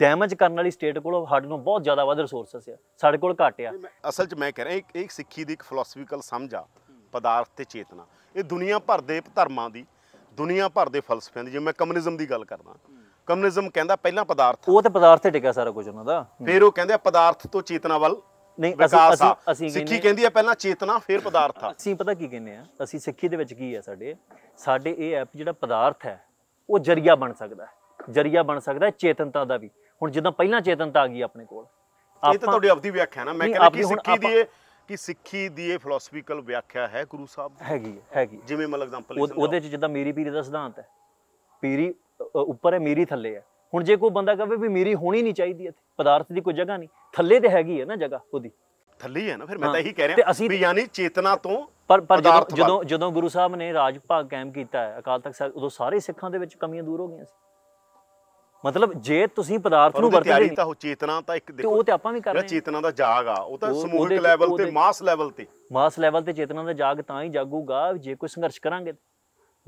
ਡੈਮੇਜ ਕਰਨ ਵਾਲੀ ਸਟੇਟ ਕੋਲ ਸਾਡੇ ਨੂੰ ਬਹੁਤ ਜ਼ਿਆਦਾ ਵੱਧ ਰਿਸੋਰਸਸ ਆ ਸਾਡੇ ਕੋਲ ਘੱਟ ਆ ਅਸਲ 'ਚ ਮੈਂ ਕਹਿ ਰਿਹਾ ਇੱਕ ਇੱਕ ਸਿੱਖੀ ਦੀ ਇੱਕ ਫਿਲਾਸਫੀਕਲ ਸਮਝ ਆ ਪਦਾਰਥ ਤੇ ਚੇਤਨਾ ਇਹ ਦੁਨੀਆ ਭਰ ਦੇ ਧਰਮਾਂ ਦੀ ਦੁਨੀਆ ਭਰ ਦੇ ਫਲਸਫਿਆਂ ਦੀ ਜੇ ਮੈਂ ਕਮਿਊਨਿਜ਼ਮ ਦੀ ਗੱਲ ਕਰਦਾ ਕਮਿਊਨਿਜ਼ਮ ਕਹਿੰਦਾ ਪਹਿਲਾਂ ਪਦਾਰਥ ਉਹ ਤੇ ਪਦਾਰਥ ਤੇ ਟਿਕਿਆ ਸਾਰਾ ਕੁਝ ਉਹਨਾਂ ਦਾ ਫਿਰ ਉਹ ਕਹਿੰਦੇ ਆ ਪਦਾਰਥ ਤੋਂ ਚੇਤਨਾ ਵੱਲ ਨਹੀਂ ਅਸੀਂ ਅਸੀਂ ਸਿੱਖੀ ਕਹਿੰਦੀ ਆ ਪਹਿਲਾਂ ਚੇਤਨਾ ਫਿਰ ਪਦਾਰਥ ਆ ਅਸੀਂ ਪਤਾ ਕੀ ਕਹਿੰਦੇ ਆ ਅਸੀਂ ਸਿੱਖੀ ਦੇ ਵਿੱਚ ਕੀ ਆ ਸਾਡੇ ਸਾਡੇ ਇਹ ਐਪ ਜਿਹੜਾ ਪਦਾਰਥ ਹੈ ਉਹ ਜਰੀਆ ਬਣ ਸਕਦਾ ਹੈ ਜਰੀਆ ਬਣ ਸਕਦਾ ਹੈ ਚੇਤਨਤਾ ਦਾ ਵੀ ਹੁਣ ਜਦੋਂ ਪਹਿਲਾਂ ਚੇਤਨਤਾ ਆ ਗਈ ਆਪਣੇ ਕੋਲ ਇਹ ਤਾਂ ਤੁਹਾਡੀ ਆਪਦੀ ਵਿਆਖਿਆ ਨਾ ਮੈਂ ਕਹਿੰਦਾ ਕਿ ਸਿੱਖੀ ਦੀ ਕਿ ਸਿੱਖੀ ਦੀ ਇਹ ਫਿਲਾਸਫੀਕਲ ਵਿਆਖਿਆ ਹੈ ਗੁਰੂ ਸਾਹਿਬ ਹੈਗੀ ਹੈਗੀ ਜਿਵੇਂ ਮਤਲਬ ਐਗਜ਼ਾਮਪਲ ਉਹਦੇ ਚ ਜਿੱਦਾਂ ਮੇਰੀ ਪੀਰੀ ਦਾ ਸਿਧਾਂਤ ਹੈ ਪੀਰੀ ਉੱਪਰ ਹੈ ਮੇਰੀ ਥੱਲੇ ਹੈ ਹੁਣ ਜੇ ਕੋਈ ਬੰਦਾ ਕਹੇ ਵੀ ਮੇਰੀ ਹੋਣੀ ਨਹੀਂ ਚਾਹੀਦੀ ਇੱਥੇ ਪਦਾਰਥ ਦੀ ਕੋਈ ਜਗ੍ਹਾ ਨਹੀਂ ਥੱਲੇ ਤੇ ਹੈਗੀ ਹੈ ਨਾ ਜਗ੍ਹਾ ਉਹਦੀ ਥੱਲੇ ਹੈ ਨਾ ਫਿਰ ਮੈਂ ਤਾਂ ਇਹੀ ਕਹਿ ਰਿਹਾ ਵੀ ਯਾਨੀ ਚੇਤਨਾ ਤੋਂ ਪਰ ਪਰ ਜਦੋਂ ਜਦੋਂ ਗੁਰੂ ਸਾਹਿਬ ਨੇ ਰਾਜ ਭਾਗ ਕਾਇਮ ਕੀਤਾ ਹੈ ਅਕਾਲ ਤਖਤ ਸਾਹਿਬ ਉਦੋਂ ਸਾਰੇ ਸਿੱਖਾਂ ਦੇ ਵਿੱਚ ਕਮੀਆਂ ਦੂਰ ਹੋ ਗਈਆਂ ਸੀ ਮਤਲਬ ਜੇ ਤੁਸੀਂ ਪਦਾਰਥ ਨੂੰ ਵਰਤਦੇ ਤਿਆਰੀ ਤਾਂ ਉਹ ਚੇਤਨਾ ਤਾਂ ਇੱਕ ਦੇਖੋ ਉਹ ਤੇ ਆਪਾਂ ਵੀ ਕਰ ਰਹੇ ਹਾਂ ਚੇਤਨਾ ਦਾ ਜਾਗ ਆ ਉਹ ਤਾਂ ਸਮੂਹਿਕ ਲੈਵਲ ਤੇ ਮਾਸ ਲੈਵਲ ਤੇ ਮਾਸ ਲੈਵਲ ਤੇ ਚੇਤਨਾ ਦਾ ਜਾਗ ਤਾਂ ਹੀ ਜਾਗੂਗਾ ਜੇ ਕੋਈ ਸੰਘਰਸ਼ ਕਰਾਂਗੇ